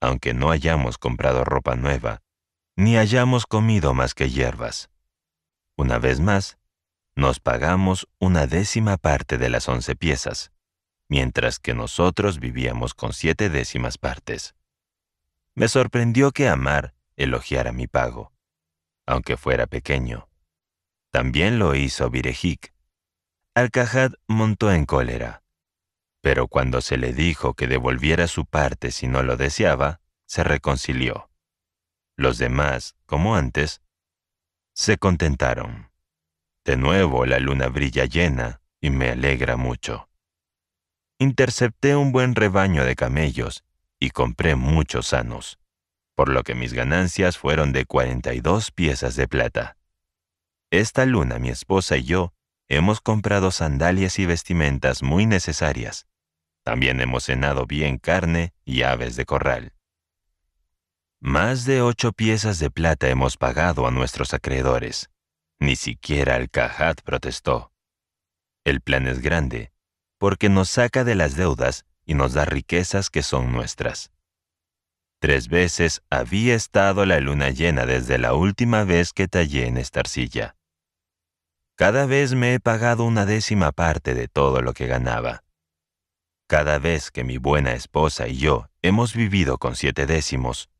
Aunque no hayamos comprado ropa nueva, ni hayamos comido más que hierbas. Una vez más, nos pagamos una décima parte de las once piezas, mientras que nosotros vivíamos con siete décimas partes. Me sorprendió que Amar elogiara mi pago aunque fuera pequeño. También lo hizo Birejik. Alcajad montó en cólera, pero cuando se le dijo que devolviera su parte si no lo deseaba, se reconcilió. Los demás, como antes, se contentaron. De nuevo la luna brilla llena y me alegra mucho. Intercepté un buen rebaño de camellos y compré muchos sanos por lo que mis ganancias fueron de 42 piezas de plata. Esta luna mi esposa y yo hemos comprado sandalias y vestimentas muy necesarias. También hemos cenado bien carne y aves de corral. Más de ocho piezas de plata hemos pagado a nuestros acreedores. Ni siquiera al Cajat protestó. El plan es grande, porque nos saca de las deudas y nos da riquezas que son nuestras. Tres veces había estado la luna llena desde la última vez que tallé en esta arcilla. Cada vez me he pagado una décima parte de todo lo que ganaba. Cada vez que mi buena esposa y yo hemos vivido con siete décimos,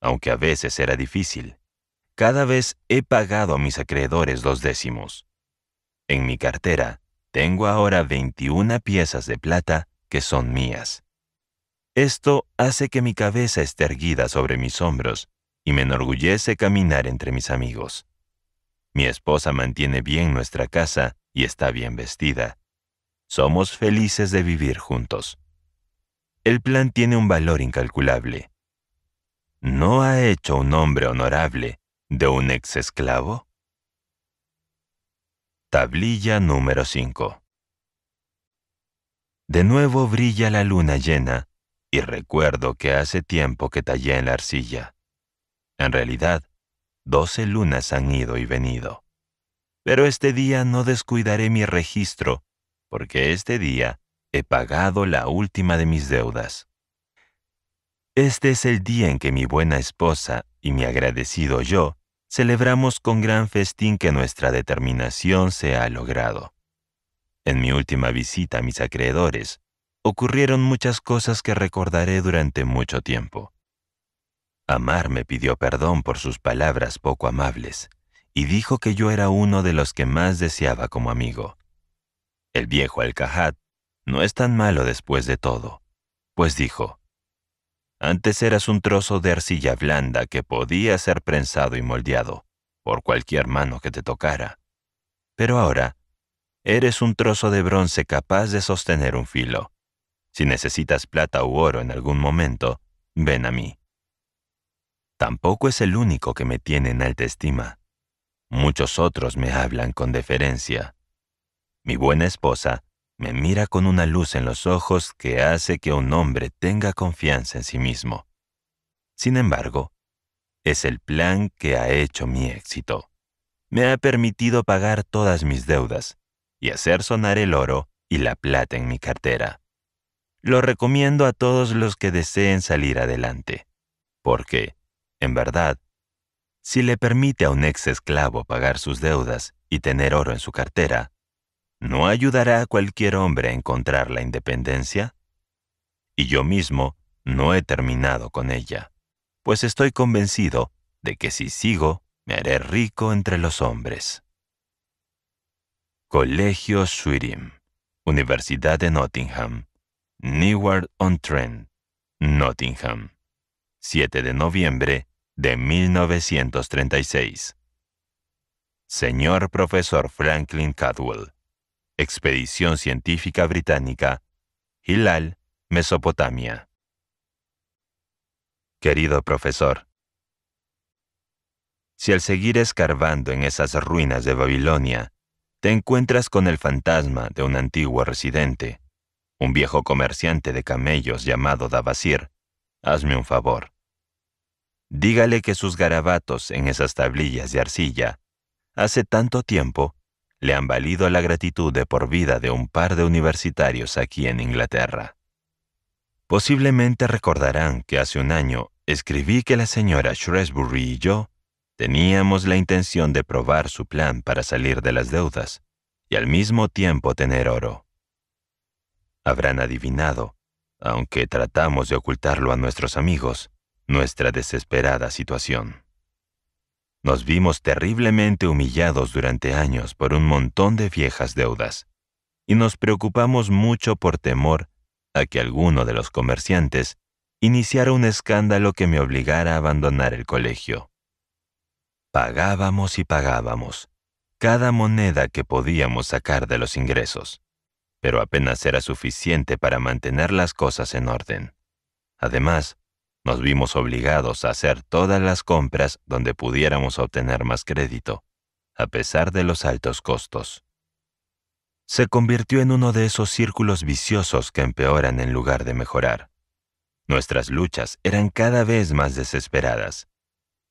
aunque a veces era difícil, cada vez he pagado a mis acreedores dos décimos. En mi cartera tengo ahora 21 piezas de plata que son mías. Esto hace que mi cabeza esté erguida sobre mis hombros y me enorgullece caminar entre mis amigos. Mi esposa mantiene bien nuestra casa y está bien vestida. Somos felices de vivir juntos. El plan tiene un valor incalculable. ¿No ha hecho un hombre honorable de un ex esclavo? Tablilla número 5 De nuevo brilla la luna llena y recuerdo que hace tiempo que tallé en la arcilla. En realidad, doce lunas han ido y venido. Pero este día no descuidaré mi registro, porque este día he pagado la última de mis deudas. Este es el día en que mi buena esposa y mi agradecido yo celebramos con gran festín que nuestra determinación se ha logrado. En mi última visita a mis acreedores, ocurrieron muchas cosas que recordaré durante mucho tiempo. Amar me pidió perdón por sus palabras poco amables y dijo que yo era uno de los que más deseaba como amigo. El viejo Alcajat no es tan malo después de todo, pues dijo, antes eras un trozo de arcilla blanda que podía ser prensado y moldeado por cualquier mano que te tocara, pero ahora eres un trozo de bronce capaz de sostener un filo si necesitas plata u oro en algún momento, ven a mí. Tampoco es el único que me tiene en alta estima. Muchos otros me hablan con deferencia. Mi buena esposa me mira con una luz en los ojos que hace que un hombre tenga confianza en sí mismo. Sin embargo, es el plan que ha hecho mi éxito. Me ha permitido pagar todas mis deudas y hacer sonar el oro y la plata en mi cartera. Lo recomiendo a todos los que deseen salir adelante, porque, en verdad, si le permite a un ex esclavo pagar sus deudas y tener oro en su cartera, ¿no ayudará a cualquier hombre a encontrar la independencia? Y yo mismo no he terminado con ella, pues estoy convencido de que si sigo, me haré rico entre los hombres. Colegio Swirim, Universidad de Nottingham, Newark-on-Trent, Nottingham, 7 de noviembre de 1936. Señor Profesor Franklin Cadwell, Expedición Científica Británica, Hilal, Mesopotamia. Querido profesor, si al seguir escarbando en esas ruinas de Babilonia, te encuentras con el fantasma de un antiguo residente, un viejo comerciante de camellos llamado Davasir, hazme un favor. Dígale que sus garabatos en esas tablillas de arcilla, hace tanto tiempo, le han valido la gratitud de por vida de un par de universitarios aquí en Inglaterra. Posiblemente recordarán que hace un año escribí que la señora Shrewsbury y yo teníamos la intención de probar su plan para salir de las deudas y al mismo tiempo tener oro habrán adivinado, aunque tratamos de ocultarlo a nuestros amigos, nuestra desesperada situación. Nos vimos terriblemente humillados durante años por un montón de viejas deudas, y nos preocupamos mucho por temor a que alguno de los comerciantes iniciara un escándalo que me obligara a abandonar el colegio. Pagábamos y pagábamos, cada moneda que podíamos sacar de los ingresos pero apenas era suficiente para mantener las cosas en orden. Además, nos vimos obligados a hacer todas las compras donde pudiéramos obtener más crédito, a pesar de los altos costos. Se convirtió en uno de esos círculos viciosos que empeoran en lugar de mejorar. Nuestras luchas eran cada vez más desesperadas.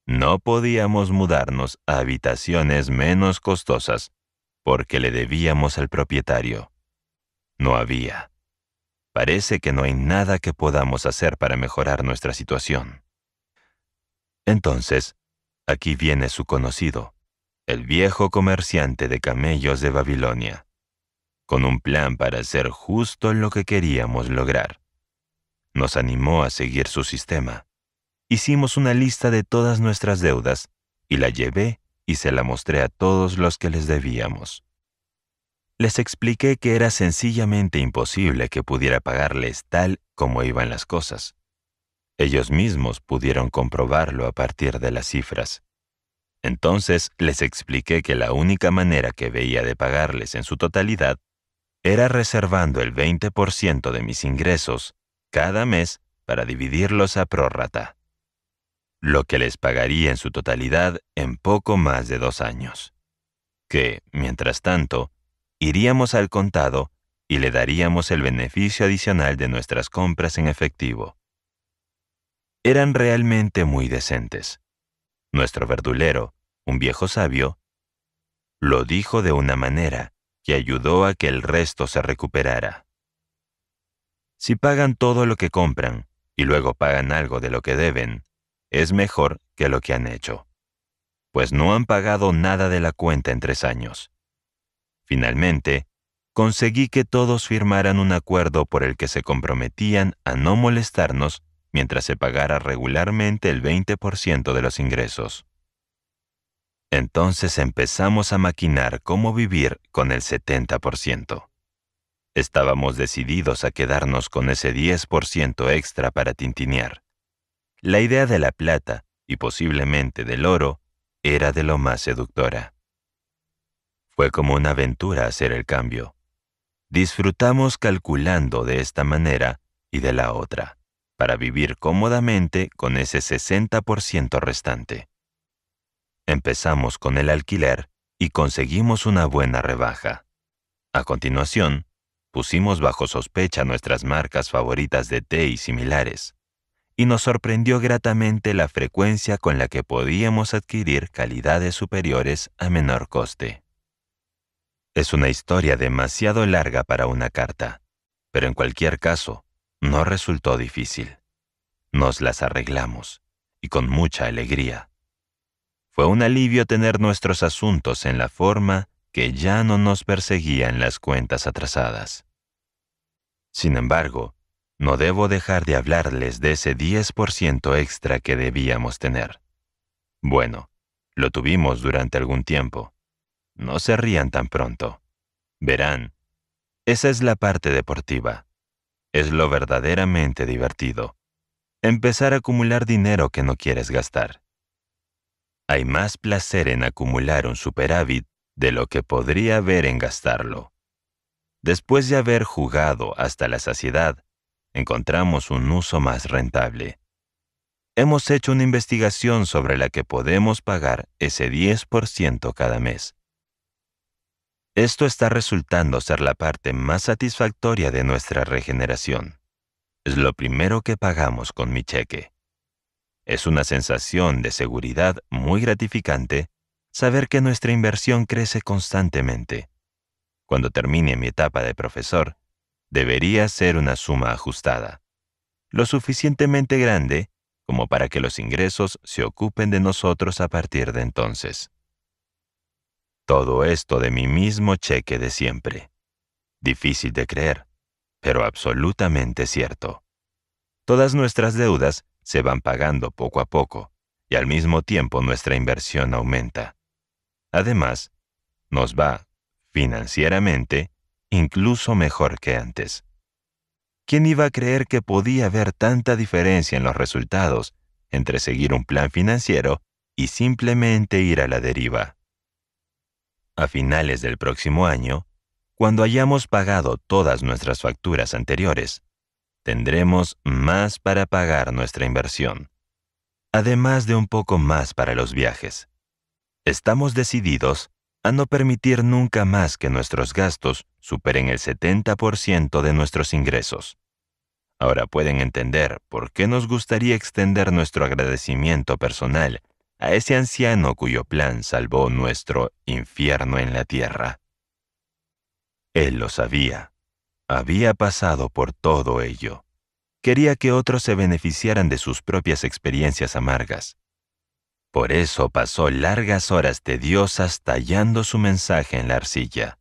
No podíamos mudarnos a habitaciones menos costosas porque le debíamos al propietario no había. Parece que no hay nada que podamos hacer para mejorar nuestra situación. Entonces, aquí viene su conocido, el viejo comerciante de camellos de Babilonia, con un plan para hacer justo lo que queríamos lograr. Nos animó a seguir su sistema. Hicimos una lista de todas nuestras deudas y la llevé y se la mostré a todos los que les debíamos. Les expliqué que era sencillamente imposible que pudiera pagarles tal como iban las cosas. Ellos mismos pudieron comprobarlo a partir de las cifras. Entonces les expliqué que la única manera que veía de pagarles en su totalidad era reservando el 20% de mis ingresos cada mes para dividirlos a prórrata, lo que les pagaría en su totalidad en poco más de dos años, que, mientras tanto, iríamos al contado y le daríamos el beneficio adicional de nuestras compras en efectivo. Eran realmente muy decentes. Nuestro verdulero, un viejo sabio, lo dijo de una manera que ayudó a que el resto se recuperara. Si pagan todo lo que compran y luego pagan algo de lo que deben, es mejor que lo que han hecho, pues no han pagado nada de la cuenta en tres años. Finalmente, conseguí que todos firmaran un acuerdo por el que se comprometían a no molestarnos mientras se pagara regularmente el 20% de los ingresos. Entonces empezamos a maquinar cómo vivir con el 70%. Estábamos decididos a quedarnos con ese 10% extra para tintinear. La idea de la plata, y posiblemente del oro, era de lo más seductora. Fue como una aventura hacer el cambio. Disfrutamos calculando de esta manera y de la otra, para vivir cómodamente con ese 60% restante. Empezamos con el alquiler y conseguimos una buena rebaja. A continuación, pusimos bajo sospecha nuestras marcas favoritas de té y similares, y nos sorprendió gratamente la frecuencia con la que podíamos adquirir calidades superiores a menor coste. Es una historia demasiado larga para una carta, pero en cualquier caso, no resultó difícil. Nos las arreglamos, y con mucha alegría. Fue un alivio tener nuestros asuntos en la forma que ya no nos perseguían las cuentas atrasadas. Sin embargo, no debo dejar de hablarles de ese 10% extra que debíamos tener. Bueno, lo tuvimos durante algún tiempo. No se rían tan pronto. Verán, esa es la parte deportiva. Es lo verdaderamente divertido. Empezar a acumular dinero que no quieres gastar. Hay más placer en acumular un superávit de lo que podría haber en gastarlo. Después de haber jugado hasta la saciedad, encontramos un uso más rentable. Hemos hecho una investigación sobre la que podemos pagar ese 10% cada mes esto está resultando ser la parte más satisfactoria de nuestra regeneración. Es lo primero que pagamos con mi cheque. Es una sensación de seguridad muy gratificante saber que nuestra inversión crece constantemente. Cuando termine mi etapa de profesor, debería ser una suma ajustada, lo suficientemente grande como para que los ingresos se ocupen de nosotros a partir de entonces. Todo esto de mi mismo cheque de siempre. Difícil de creer, pero absolutamente cierto. Todas nuestras deudas se van pagando poco a poco y al mismo tiempo nuestra inversión aumenta. Además, nos va, financieramente, incluso mejor que antes. ¿Quién iba a creer que podía haber tanta diferencia en los resultados entre seguir un plan financiero y simplemente ir a la deriva? a finales del próximo año, cuando hayamos pagado todas nuestras facturas anteriores, tendremos más para pagar nuestra inversión, además de un poco más para los viajes. Estamos decididos a no permitir nunca más que nuestros gastos superen el 70% de nuestros ingresos. Ahora pueden entender por qué nos gustaría extender nuestro agradecimiento personal a ese anciano cuyo plan salvó nuestro infierno en la tierra. Él lo sabía, había pasado por todo ello. Quería que otros se beneficiaran de sus propias experiencias amargas. Por eso pasó largas horas tediosas tallando su mensaje en la arcilla.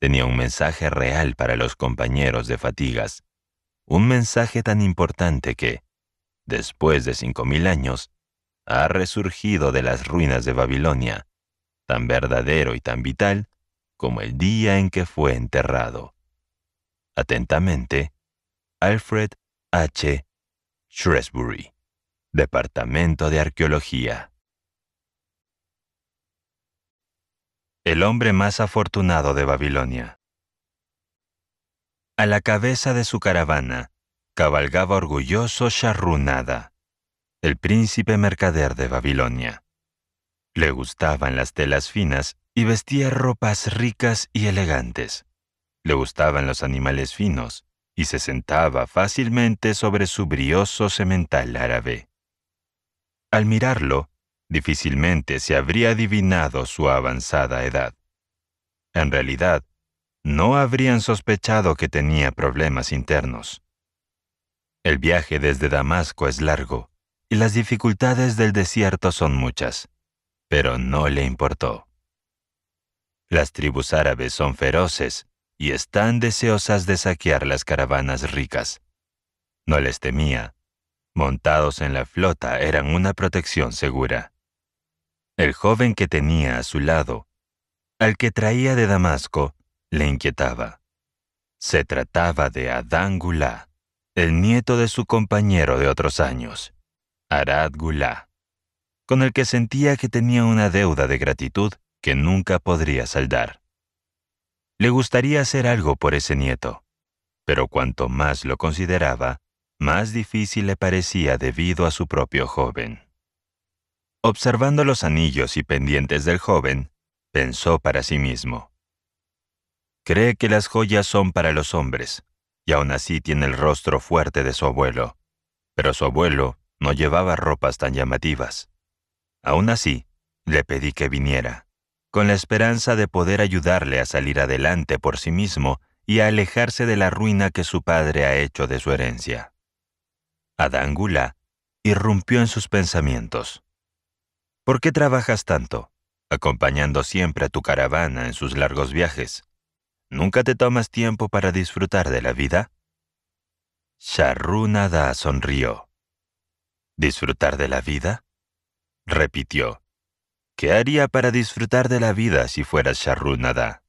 Tenía un mensaje real para los compañeros de fatigas, un mensaje tan importante que, después de cinco mil años, ha resurgido de las ruinas de Babilonia, tan verdadero y tan vital como el día en que fue enterrado. Atentamente, Alfred H. Shrewsbury, Departamento de Arqueología. El hombre más afortunado de Babilonia. A la cabeza de su caravana, cabalgaba orgulloso charrunada el príncipe mercader de Babilonia. Le gustaban las telas finas y vestía ropas ricas y elegantes. Le gustaban los animales finos y se sentaba fácilmente sobre su brioso semental árabe. Al mirarlo, difícilmente se habría adivinado su avanzada edad. En realidad, no habrían sospechado que tenía problemas internos. El viaje desde Damasco es largo y las dificultades del desierto son muchas, pero no le importó. Las tribus árabes son feroces y están deseosas de saquear las caravanas ricas. No les temía. Montados en la flota eran una protección segura. El joven que tenía a su lado, al que traía de Damasco, le inquietaba. Se trataba de Adán el nieto de su compañero de otros años. Arad Gulá, con el que sentía que tenía una deuda de gratitud que nunca podría saldar. Le gustaría hacer algo por ese nieto, pero cuanto más lo consideraba, más difícil le parecía debido a su propio joven. Observando los anillos y pendientes del joven, pensó para sí mismo. Cree que las joyas son para los hombres, y aún así tiene el rostro fuerte de su abuelo, pero su abuelo no llevaba ropas tan llamativas. Aún así, le pedí que viniera, con la esperanza de poder ayudarle a salir adelante por sí mismo y a alejarse de la ruina que su padre ha hecho de su herencia. Adán irrumpió en sus pensamientos. ¿Por qué trabajas tanto, acompañando siempre a tu caravana en sus largos viajes? ¿Nunca te tomas tiempo para disfrutar de la vida? nada sonrió. ¿Disfrutar de la vida? Repitió. ¿Qué haría para disfrutar de la vida si fuera Sharunada?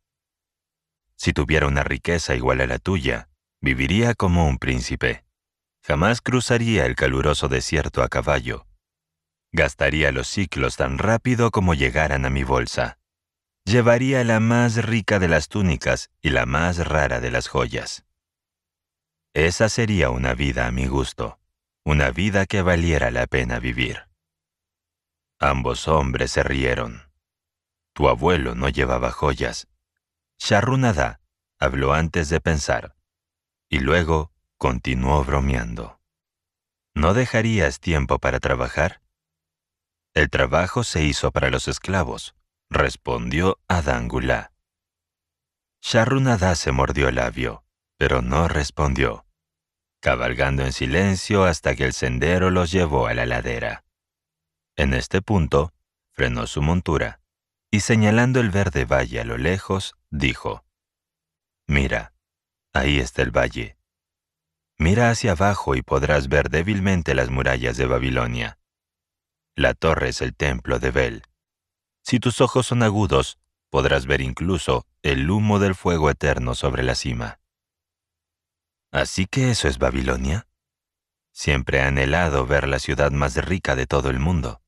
Si tuviera una riqueza igual a la tuya, viviría como un príncipe. Jamás cruzaría el caluroso desierto a caballo. Gastaría los ciclos tan rápido como llegaran a mi bolsa. Llevaría la más rica de las túnicas y la más rara de las joyas. Esa sería una vida a mi gusto una vida que valiera la pena vivir. Ambos hombres se rieron. Tu abuelo no llevaba joyas. Sharunada habló antes de pensar, y luego continuó bromeando. ¿No dejarías tiempo para trabajar? El trabajo se hizo para los esclavos, respondió Adangula. Charrunada se mordió el labio, pero no respondió cabalgando en silencio hasta que el sendero los llevó a la ladera. En este punto, frenó su montura y señalando el verde valle a lo lejos, dijo, Mira, ahí está el valle. Mira hacia abajo y podrás ver débilmente las murallas de Babilonia. La torre es el templo de Bel. Si tus ojos son agudos, podrás ver incluso el humo del fuego eterno sobre la cima. Así que eso es Babilonia. Siempre he anhelado ver la ciudad más rica de todo el mundo,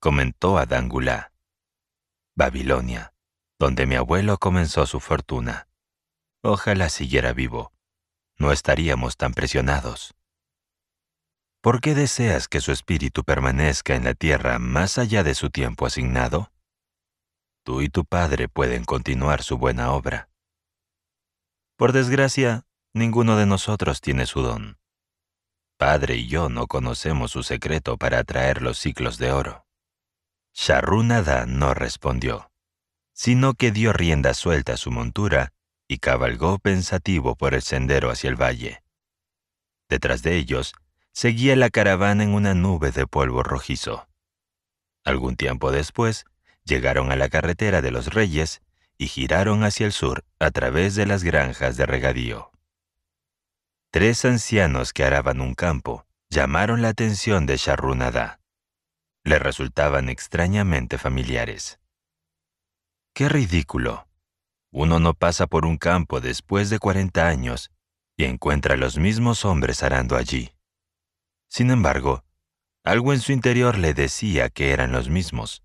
comentó Adangulá. Babilonia, donde mi abuelo comenzó su fortuna. Ojalá siguiera vivo. No estaríamos tan presionados. ¿Por qué deseas que su espíritu permanezca en la tierra más allá de su tiempo asignado? Tú y tu padre pueden continuar su buena obra. Por desgracia, Ninguno de nosotros tiene su don. Padre y yo no conocemos su secreto para atraer los ciclos de oro. Sharrunada no respondió, sino que dio rienda suelta a su montura y cabalgó pensativo por el sendero hacia el valle. Detrás de ellos seguía la caravana en una nube de polvo rojizo. Algún tiempo después, llegaron a la carretera de los reyes y giraron hacia el sur a través de las granjas de regadío tres ancianos que araban un campo llamaron la atención de Sharunada. Le resultaban extrañamente familiares. ¡Qué ridículo! Uno no pasa por un campo después de 40 años y encuentra los mismos hombres arando allí. Sin embargo, algo en su interior le decía que eran los mismos.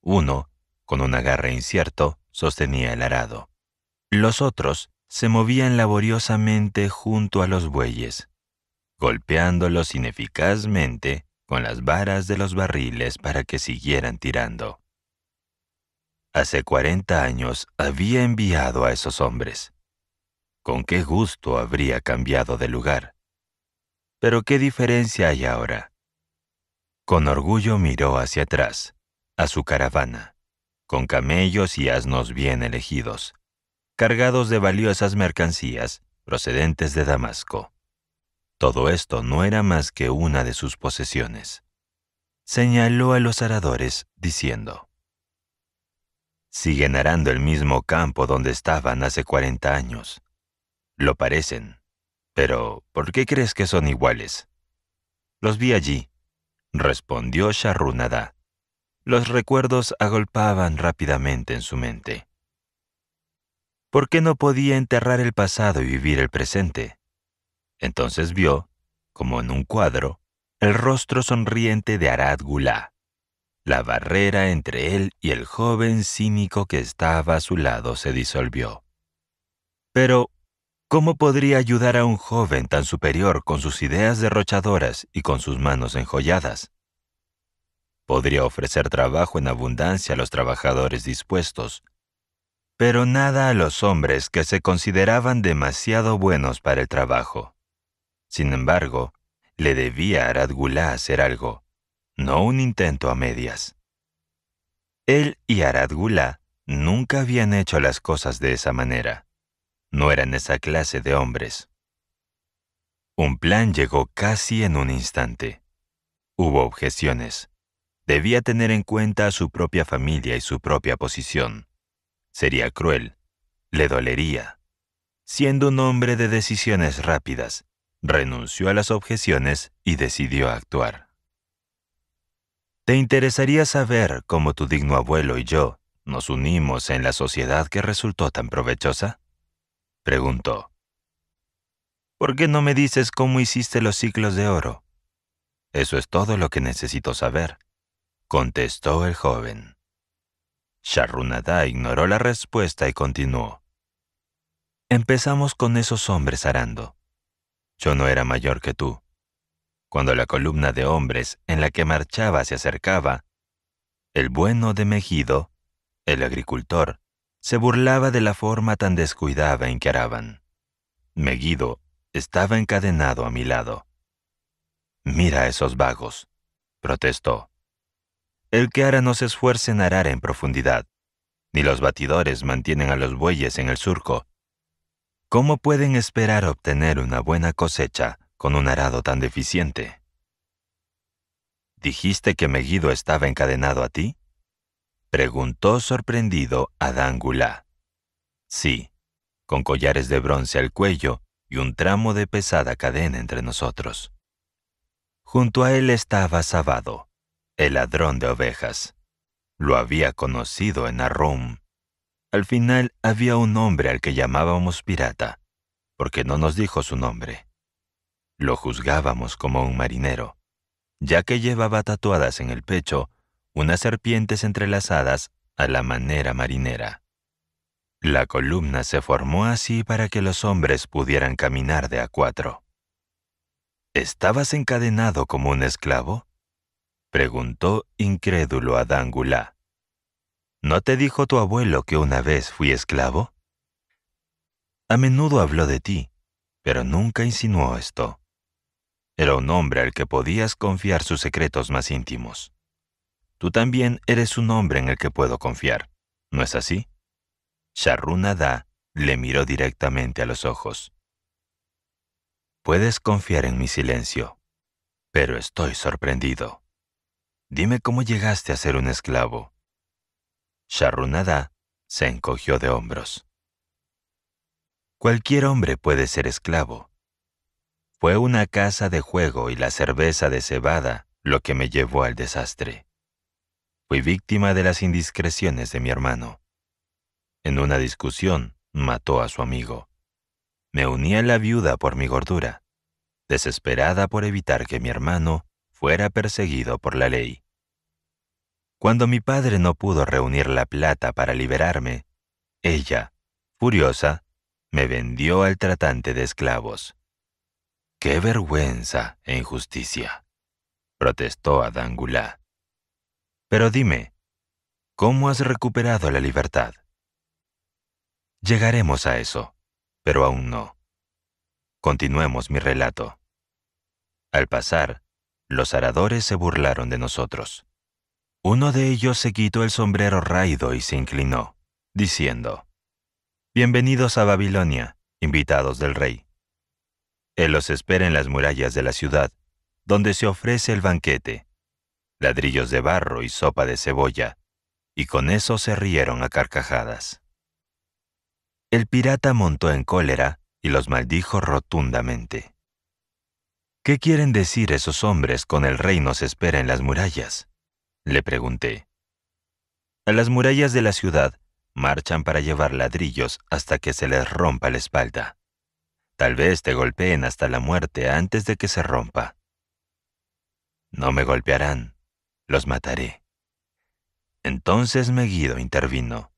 Uno, con un agarre incierto, sostenía el arado. Los otros se movían laboriosamente junto a los bueyes, golpeándolos ineficazmente con las varas de los barriles para que siguieran tirando. Hace cuarenta años había enviado a esos hombres. Con qué gusto habría cambiado de lugar. Pero qué diferencia hay ahora. Con orgullo miró hacia atrás, a su caravana, con camellos y asnos bien elegidos cargados de valiosas mercancías procedentes de Damasco. Todo esto no era más que una de sus posesiones. Señaló a los aradores, diciendo, Siguen arando el mismo campo donde estaban hace cuarenta años. Lo parecen. Pero, ¿por qué crees que son iguales? Los vi allí, respondió Sharrunada. Los recuerdos agolpaban rápidamente en su mente. ¿Por qué no podía enterrar el pasado y vivir el presente? Entonces vio, como en un cuadro, el rostro sonriente de Arad Gulá, la barrera entre él y el joven cínico que estaba a su lado se disolvió. Pero, ¿cómo podría ayudar a un joven tan superior con sus ideas derrochadoras y con sus manos enjolladas? Podría ofrecer trabajo en abundancia a los trabajadores dispuestos, pero nada a los hombres que se consideraban demasiado buenos para el trabajo. Sin embargo, le debía a hacer algo, no un intento a medias. Él y Aradgula nunca habían hecho las cosas de esa manera. No eran esa clase de hombres. Un plan llegó casi en un instante. Hubo objeciones. Debía tener en cuenta a su propia familia y su propia posición. Sería cruel. Le dolería. Siendo un hombre de decisiones rápidas, renunció a las objeciones y decidió actuar. Te interesaría saber cómo tu digno abuelo y yo nos unimos en la sociedad que resultó tan provechosa? Preguntó. ¿Por qué no me dices cómo hiciste los ciclos de oro? Eso es todo lo que necesito saber, contestó el joven. Sharunada ignoró la respuesta y continuó. Empezamos con esos hombres arando. Yo no era mayor que tú. Cuando la columna de hombres en la que marchaba se acercaba, el bueno de Megido, el agricultor, se burlaba de la forma tan descuidada en que araban. Meguido estaba encadenado a mi lado. Mira esos vagos, protestó. El que ara no se esfuerce en arar en profundidad, ni los batidores mantienen a los bueyes en el surco. ¿Cómo pueden esperar obtener una buena cosecha con un arado tan deficiente? ¿Dijiste que Meguido estaba encadenado a ti? Preguntó sorprendido Adán Gulá. Sí, con collares de bronce al cuello y un tramo de pesada cadena entre nosotros. Junto a él estaba Sabado, el ladrón de ovejas. Lo había conocido en Arrum. Al final había un hombre al que llamábamos pirata, porque no nos dijo su nombre. Lo juzgábamos como un marinero, ya que llevaba tatuadas en el pecho unas serpientes entrelazadas a la manera marinera. La columna se formó así para que los hombres pudieran caminar de a cuatro. ¿Estabas encadenado como un esclavo? preguntó incrédulo a Dangula. ¿No te dijo tu abuelo que una vez fui esclavo? A menudo habló de ti, pero nunca insinuó esto. Era un hombre al que podías confiar sus secretos más íntimos. Tú también eres un hombre en el que puedo confiar, ¿no es así? Sharrunada le miró directamente a los ojos. Puedes confiar en mi silencio, pero estoy sorprendido. Dime cómo llegaste a ser un esclavo. Charrunada se encogió de hombros. Cualquier hombre puede ser esclavo. Fue una casa de juego y la cerveza de cebada lo que me llevó al desastre. Fui víctima de las indiscreciones de mi hermano. En una discusión, mató a su amigo. Me uní a la viuda por mi gordura, desesperada por evitar que mi hermano fuera perseguido por la ley. Cuando mi padre no pudo reunir la plata para liberarme, ella, furiosa, me vendió al tratante de esclavos. ¡Qué vergüenza e injusticia! protestó Adangula. Pero dime, ¿cómo has recuperado la libertad? Llegaremos a eso, pero aún no. Continuemos mi relato. Al pasar, los aradores se burlaron de nosotros. Uno de ellos se quitó el sombrero raído y se inclinó, diciendo, Bienvenidos a Babilonia, invitados del rey. Él los espera en las murallas de la ciudad, donde se ofrece el banquete, ladrillos de barro y sopa de cebolla, y con eso se rieron a carcajadas. El pirata montó en cólera y los maldijo rotundamente. ¿Qué quieren decir esos hombres con el rey nos espera en las murallas? Le pregunté. A las murallas de la ciudad marchan para llevar ladrillos hasta que se les rompa la espalda. Tal vez te golpeen hasta la muerte antes de que se rompa. No me golpearán, los mataré. Entonces Meguido intervino.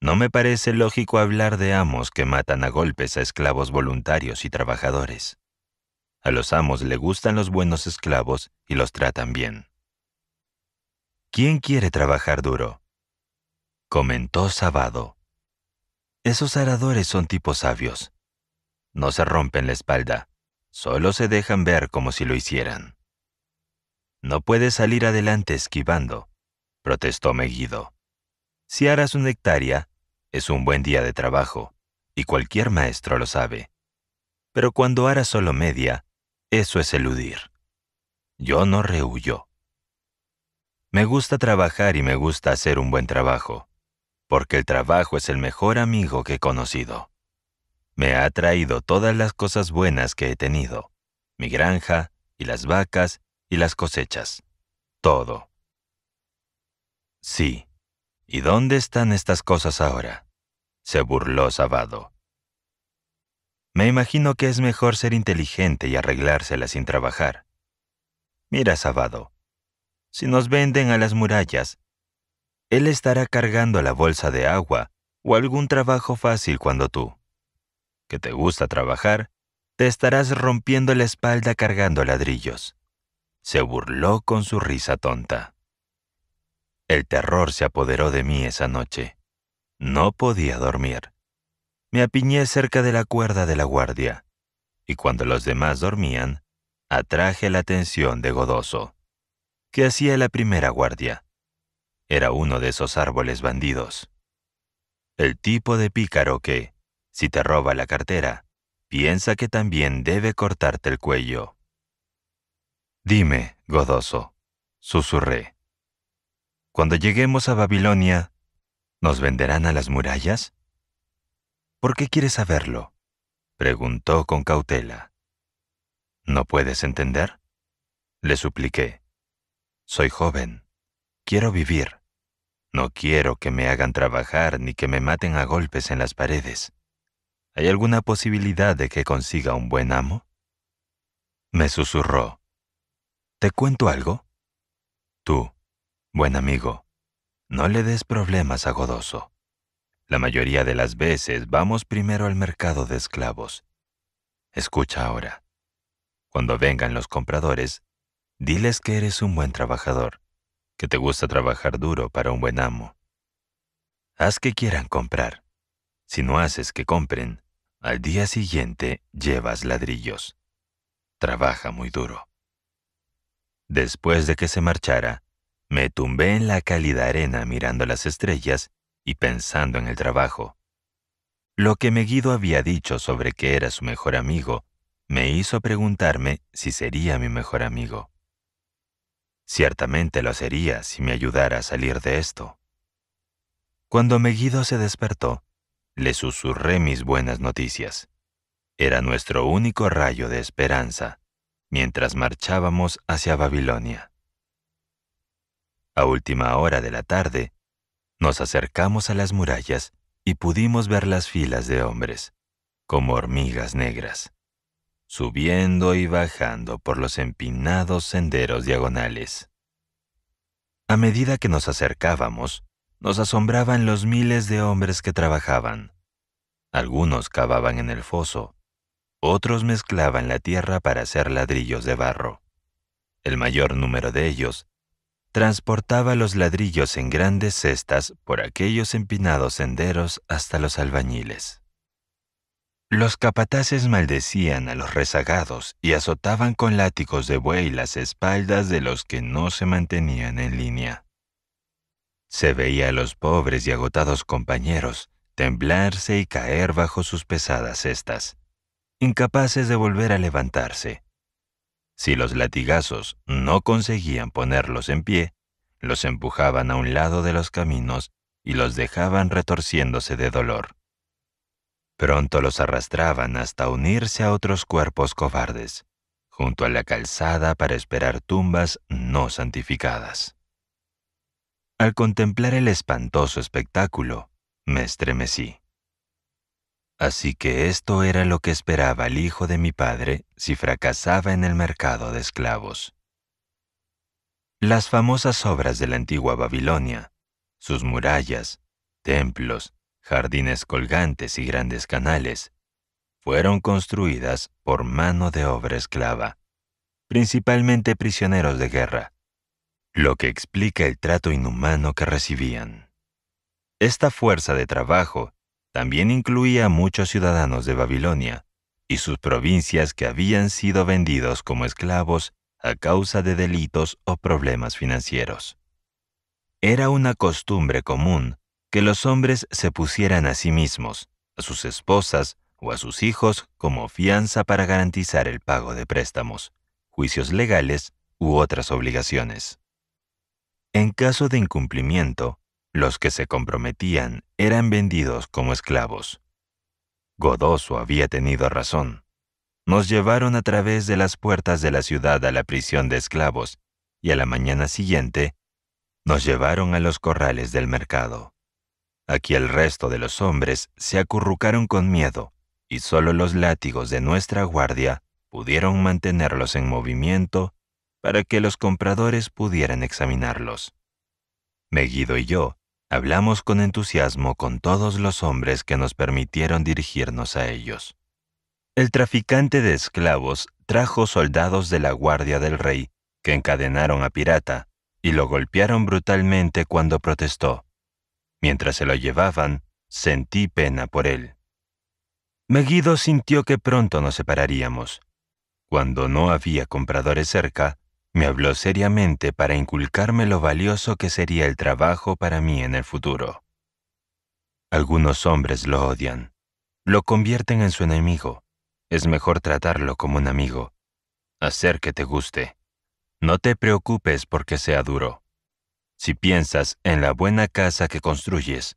No me parece lógico hablar de amos que matan a golpes a esclavos voluntarios y trabajadores. A los amos le gustan los buenos esclavos y los tratan bien. ¿Quién quiere trabajar duro? Comentó Sabado. Esos aradores son tipos sabios. No se rompen la espalda, solo se dejan ver como si lo hicieran. No puedes salir adelante esquivando, protestó Meguido. Si harás una hectárea, es un buen día de trabajo, y cualquier maestro lo sabe. Pero cuando harás solo media, eso es eludir. Yo no rehuyo. Me gusta trabajar y me gusta hacer un buen trabajo, porque el trabajo es el mejor amigo que he conocido. Me ha traído todas las cosas buenas que he tenido, mi granja y las vacas y las cosechas, todo. Sí. ¿Y dónde están estas cosas ahora? se burló Sabado. Me imagino que es mejor ser inteligente y arreglársela sin trabajar. Mira, Sabado, si nos venden a las murallas. Él estará cargando la bolsa de agua o algún trabajo fácil cuando tú, que te gusta trabajar, te estarás rompiendo la espalda cargando ladrillos. Se burló con su risa tonta. El terror se apoderó de mí esa noche. No podía dormir. Me apiñé cerca de la cuerda de la guardia, y cuando los demás dormían, atraje la atención de Godoso que hacía la primera guardia. Era uno de esos árboles bandidos. El tipo de pícaro que, si te roba la cartera, piensa que también debe cortarte el cuello. Dime, godoso, susurré. Cuando lleguemos a Babilonia, ¿nos venderán a las murallas? ¿Por qué quieres saberlo? preguntó con cautela. ¿No puedes entender? Le supliqué. Soy joven. Quiero vivir. No quiero que me hagan trabajar ni que me maten a golpes en las paredes. ¿Hay alguna posibilidad de que consiga un buen amo? Me susurró. ¿Te cuento algo? Tú, buen amigo, no le des problemas a Godoso. La mayoría de las veces vamos primero al mercado de esclavos. Escucha ahora. Cuando vengan los compradores, Diles que eres un buen trabajador, que te gusta trabajar duro para un buen amo. Haz que quieran comprar. Si no haces que compren, al día siguiente llevas ladrillos. Trabaja muy duro. Después de que se marchara, me tumbé en la cálida arena mirando las estrellas y pensando en el trabajo. Lo que Meguido había dicho sobre que era su mejor amigo me hizo preguntarme si sería mi mejor amigo. Ciertamente lo sería si me ayudara a salir de esto. Cuando Meguido se despertó, le susurré mis buenas noticias. Era nuestro único rayo de esperanza mientras marchábamos hacia Babilonia. A última hora de la tarde, nos acercamos a las murallas y pudimos ver las filas de hombres, como hormigas negras subiendo y bajando por los empinados senderos diagonales. A medida que nos acercábamos, nos asombraban los miles de hombres que trabajaban. Algunos cavaban en el foso, otros mezclaban la tierra para hacer ladrillos de barro. El mayor número de ellos transportaba los ladrillos en grandes cestas por aquellos empinados senderos hasta los albañiles. Los capataces maldecían a los rezagados y azotaban con látigos de buey las espaldas de los que no se mantenían en línea. Se veía a los pobres y agotados compañeros temblarse y caer bajo sus pesadas cestas, incapaces de volver a levantarse. Si los latigazos no conseguían ponerlos en pie, los empujaban a un lado de los caminos y los dejaban retorciéndose de dolor. Pronto los arrastraban hasta unirse a otros cuerpos cobardes, junto a la calzada para esperar tumbas no santificadas. Al contemplar el espantoso espectáculo, me estremecí. Así que esto era lo que esperaba el hijo de mi padre si fracasaba en el mercado de esclavos. Las famosas obras de la antigua Babilonia, sus murallas, templos, jardines colgantes y grandes canales, fueron construidas por mano de obra esclava, principalmente prisioneros de guerra, lo que explica el trato inhumano que recibían. Esta fuerza de trabajo también incluía a muchos ciudadanos de Babilonia y sus provincias que habían sido vendidos como esclavos a causa de delitos o problemas financieros. Era una costumbre común los hombres se pusieran a sí mismos, a sus esposas o a sus hijos como fianza para garantizar el pago de préstamos, juicios legales u otras obligaciones. En caso de incumplimiento, los que se comprometían eran vendidos como esclavos. Godoso había tenido razón. Nos llevaron a través de las puertas de la ciudad a la prisión de esclavos y a la mañana siguiente nos llevaron a los corrales del mercado. Aquí el resto de los hombres se acurrucaron con miedo, y solo los látigos de nuestra guardia pudieron mantenerlos en movimiento para que los compradores pudieran examinarlos. Meguido y yo hablamos con entusiasmo con todos los hombres que nos permitieron dirigirnos a ellos. El traficante de esclavos trajo soldados de la guardia del rey que encadenaron a Pirata y lo golpearon brutalmente cuando protestó. Mientras se lo llevaban, sentí pena por él. Meguido sintió que pronto nos separaríamos. Cuando no había compradores cerca, me habló seriamente para inculcarme lo valioso que sería el trabajo para mí en el futuro. Algunos hombres lo odian, lo convierten en su enemigo. Es mejor tratarlo como un amigo. Hacer que te guste. No te preocupes porque sea duro. Si piensas en la buena casa que construyes,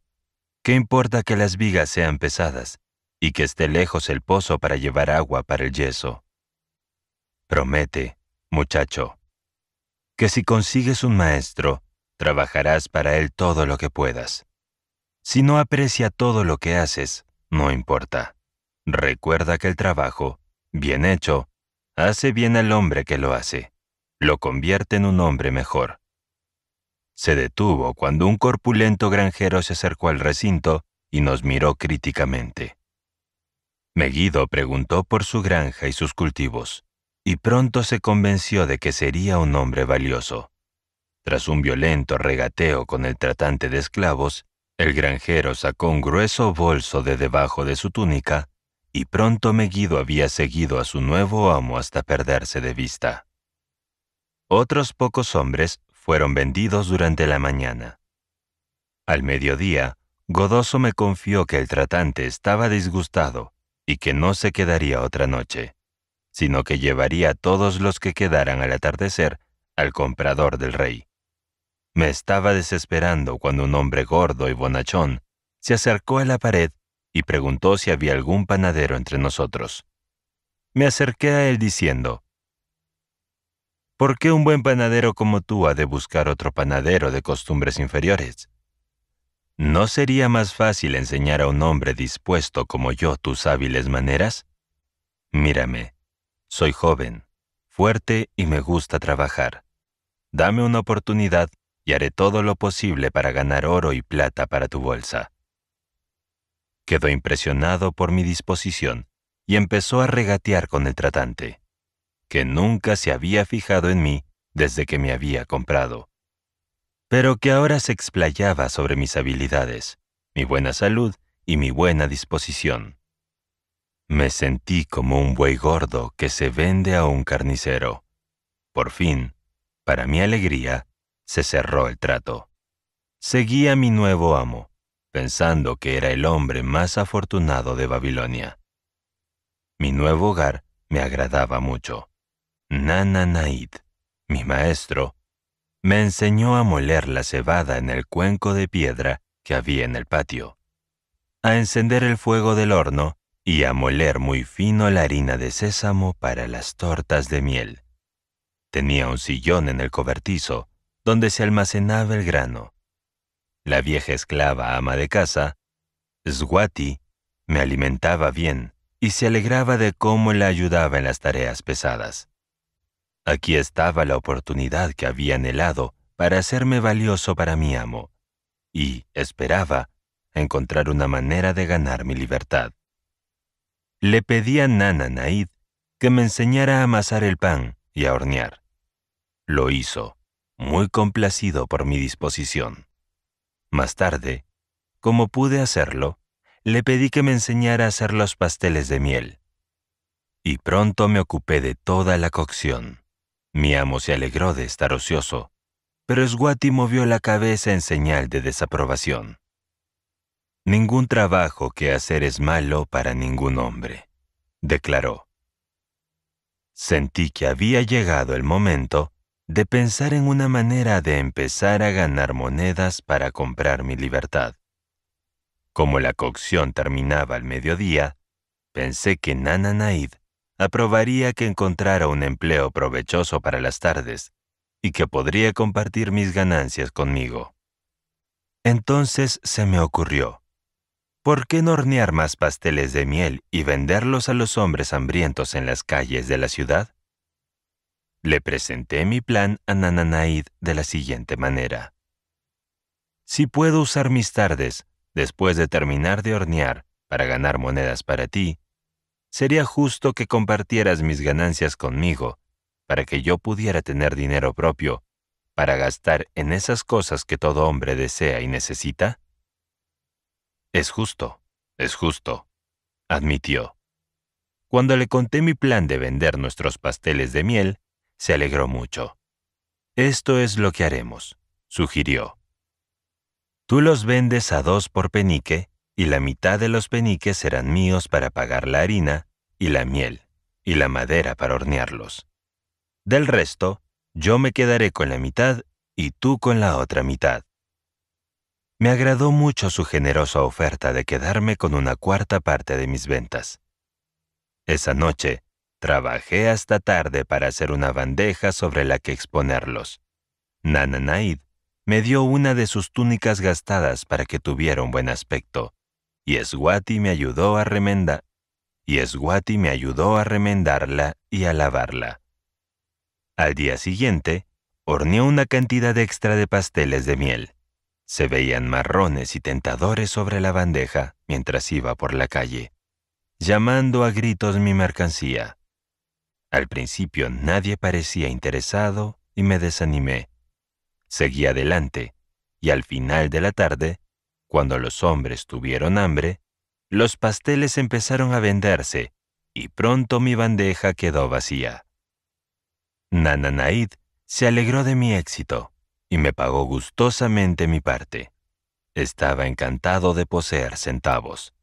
¿qué importa que las vigas sean pesadas y que esté lejos el pozo para llevar agua para el yeso? Promete, muchacho, que si consigues un maestro, trabajarás para él todo lo que puedas. Si no aprecia todo lo que haces, no importa. Recuerda que el trabajo, bien hecho, hace bien al hombre que lo hace, lo convierte en un hombre mejor se detuvo cuando un corpulento granjero se acercó al recinto y nos miró críticamente. Meguido preguntó por su granja y sus cultivos, y pronto se convenció de que sería un hombre valioso. Tras un violento regateo con el tratante de esclavos, el granjero sacó un grueso bolso de debajo de su túnica, y pronto Meguido había seguido a su nuevo amo hasta perderse de vista. Otros pocos hombres fueron vendidos durante la mañana. Al mediodía, Godoso me confió que el tratante estaba disgustado y que no se quedaría otra noche, sino que llevaría a todos los que quedaran al atardecer al comprador del rey. Me estaba desesperando cuando un hombre gordo y bonachón se acercó a la pared y preguntó si había algún panadero entre nosotros. Me acerqué a él diciendo, ¿Por qué un buen panadero como tú ha de buscar otro panadero de costumbres inferiores? ¿No sería más fácil enseñar a un hombre dispuesto como yo tus hábiles maneras? Mírame, soy joven, fuerte y me gusta trabajar. Dame una oportunidad y haré todo lo posible para ganar oro y plata para tu bolsa. Quedó impresionado por mi disposición y empezó a regatear con el tratante que nunca se había fijado en mí desde que me había comprado, pero que ahora se explayaba sobre mis habilidades, mi buena salud y mi buena disposición. Me sentí como un buey gordo que se vende a un carnicero. Por fin, para mi alegría, se cerró el trato. Seguí a mi nuevo amo, pensando que era el hombre más afortunado de Babilonia. Mi nuevo hogar me agradaba mucho. Nana Naid, mi maestro, me enseñó a moler la cebada en el cuenco de piedra que había en el patio, a encender el fuego del horno y a moler muy fino la harina de sésamo para las tortas de miel. Tenía un sillón en el cobertizo, donde se almacenaba el grano. La vieja esclava ama de casa, Swati, me alimentaba bien y se alegraba de cómo la ayudaba en las tareas pesadas. Aquí estaba la oportunidad que había anhelado para hacerme valioso para mi amo, y esperaba encontrar una manera de ganar mi libertad. Le pedí a Nana Naid que me enseñara a amasar el pan y a hornear. Lo hizo, muy complacido por mi disposición. Más tarde, como pude hacerlo, le pedí que me enseñara a hacer los pasteles de miel. Y pronto me ocupé de toda la cocción. Mi amo se alegró de estar ocioso, pero Swati movió la cabeza en señal de desaprobación. Ningún trabajo que hacer es malo para ningún hombre, declaró. Sentí que había llegado el momento de pensar en una manera de empezar a ganar monedas para comprar mi libertad. Como la cocción terminaba al mediodía, pensé que Nana Naid aprobaría que encontrara un empleo provechoso para las tardes y que podría compartir mis ganancias conmigo. Entonces se me ocurrió, ¿por qué no hornear más pasteles de miel y venderlos a los hombres hambrientos en las calles de la ciudad? Le presenté mi plan a Nananaid de la siguiente manera. Si puedo usar mis tardes, después de terminar de hornear, para ganar monedas para ti, sería justo que compartieras mis ganancias conmigo, para que yo pudiera tener dinero propio, para gastar en esas cosas que todo hombre desea y necesita? Es justo, es justo, admitió. Cuando le conté mi plan de vender nuestros pasteles de miel, se alegró mucho. Esto es lo que haremos, sugirió. Tú los vendes a dos por penique y la mitad de los peniques serán míos para pagar la harina, y la miel, y la madera para hornearlos. Del resto, yo me quedaré con la mitad y tú con la otra mitad. Me agradó mucho su generosa oferta de quedarme con una cuarta parte de mis ventas. Esa noche, trabajé hasta tarde para hacer una bandeja sobre la que exponerlos. Nananaid me dio una de sus túnicas gastadas para que tuviera un buen aspecto y Esguati me ayudó a remendar y me ayudó a remendarla y a lavarla. Al día siguiente, horneó una cantidad extra de pasteles de miel. Se veían marrones y tentadores sobre la bandeja mientras iba por la calle, llamando a gritos mi mercancía. Al principio nadie parecía interesado y me desanimé. Seguí adelante, y al final de la tarde cuando los hombres tuvieron hambre, los pasteles empezaron a venderse y pronto mi bandeja quedó vacía. Nananaid se alegró de mi éxito y me pagó gustosamente mi parte. Estaba encantado de poseer centavos.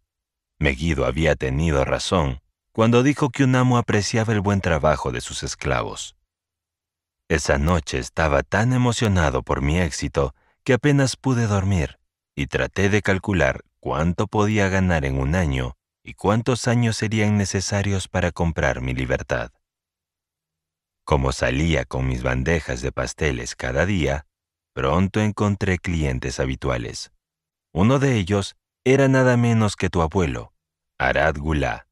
Meguido había tenido razón cuando dijo que un amo apreciaba el buen trabajo de sus esclavos. Esa noche estaba tan emocionado por mi éxito que apenas pude dormir y traté de calcular cuánto podía ganar en un año y cuántos años serían necesarios para comprar mi libertad. Como salía con mis bandejas de pasteles cada día, pronto encontré clientes habituales. Uno de ellos era nada menos que tu abuelo, Arad Gulá.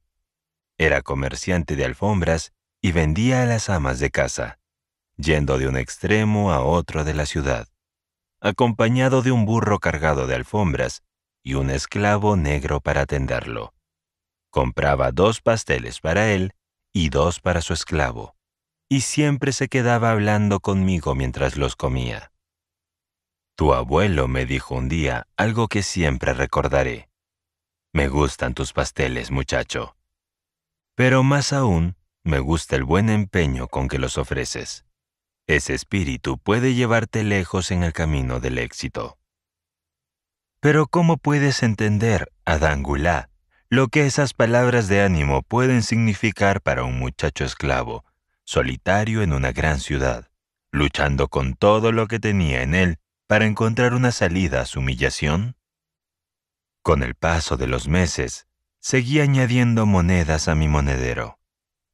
Era comerciante de alfombras y vendía a las amas de casa, yendo de un extremo a otro de la ciudad acompañado de un burro cargado de alfombras y un esclavo negro para atenderlo. Compraba dos pasteles para él y dos para su esclavo, y siempre se quedaba hablando conmigo mientras los comía. Tu abuelo me dijo un día algo que siempre recordaré. Me gustan tus pasteles, muchacho. Pero más aún, me gusta el buen empeño con que los ofreces. Ese espíritu puede llevarte lejos en el camino del éxito. Pero ¿cómo puedes entender, Adán lo que esas palabras de ánimo pueden significar para un muchacho esclavo, solitario en una gran ciudad, luchando con todo lo que tenía en él para encontrar una salida a su humillación? Con el paso de los meses, seguí añadiendo monedas a mi monedero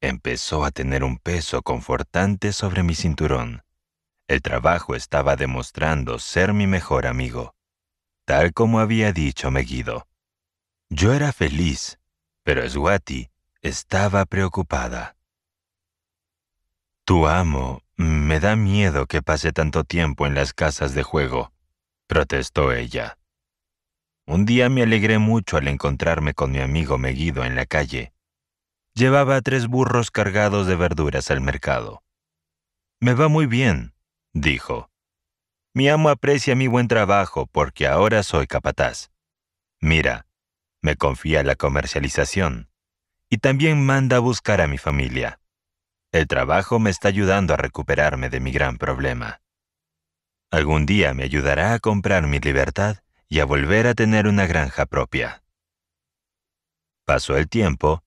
empezó a tener un peso confortante sobre mi cinturón. El trabajo estaba demostrando ser mi mejor amigo. Tal como había dicho Meguido. Yo era feliz, pero Swati estaba preocupada. Tu amo me da miedo que pase tanto tiempo en las casas de juego, protestó ella. Un día me alegré mucho al encontrarme con mi amigo Meguido en la calle. Llevaba tres burros cargados de verduras al mercado. Me va muy bien, dijo. Mi amo aprecia mi buen trabajo porque ahora soy capataz. Mira, me confía la comercialización y también manda a buscar a mi familia. El trabajo me está ayudando a recuperarme de mi gran problema. Algún día me ayudará a comprar mi libertad y a volver a tener una granja propia. Pasó el tiempo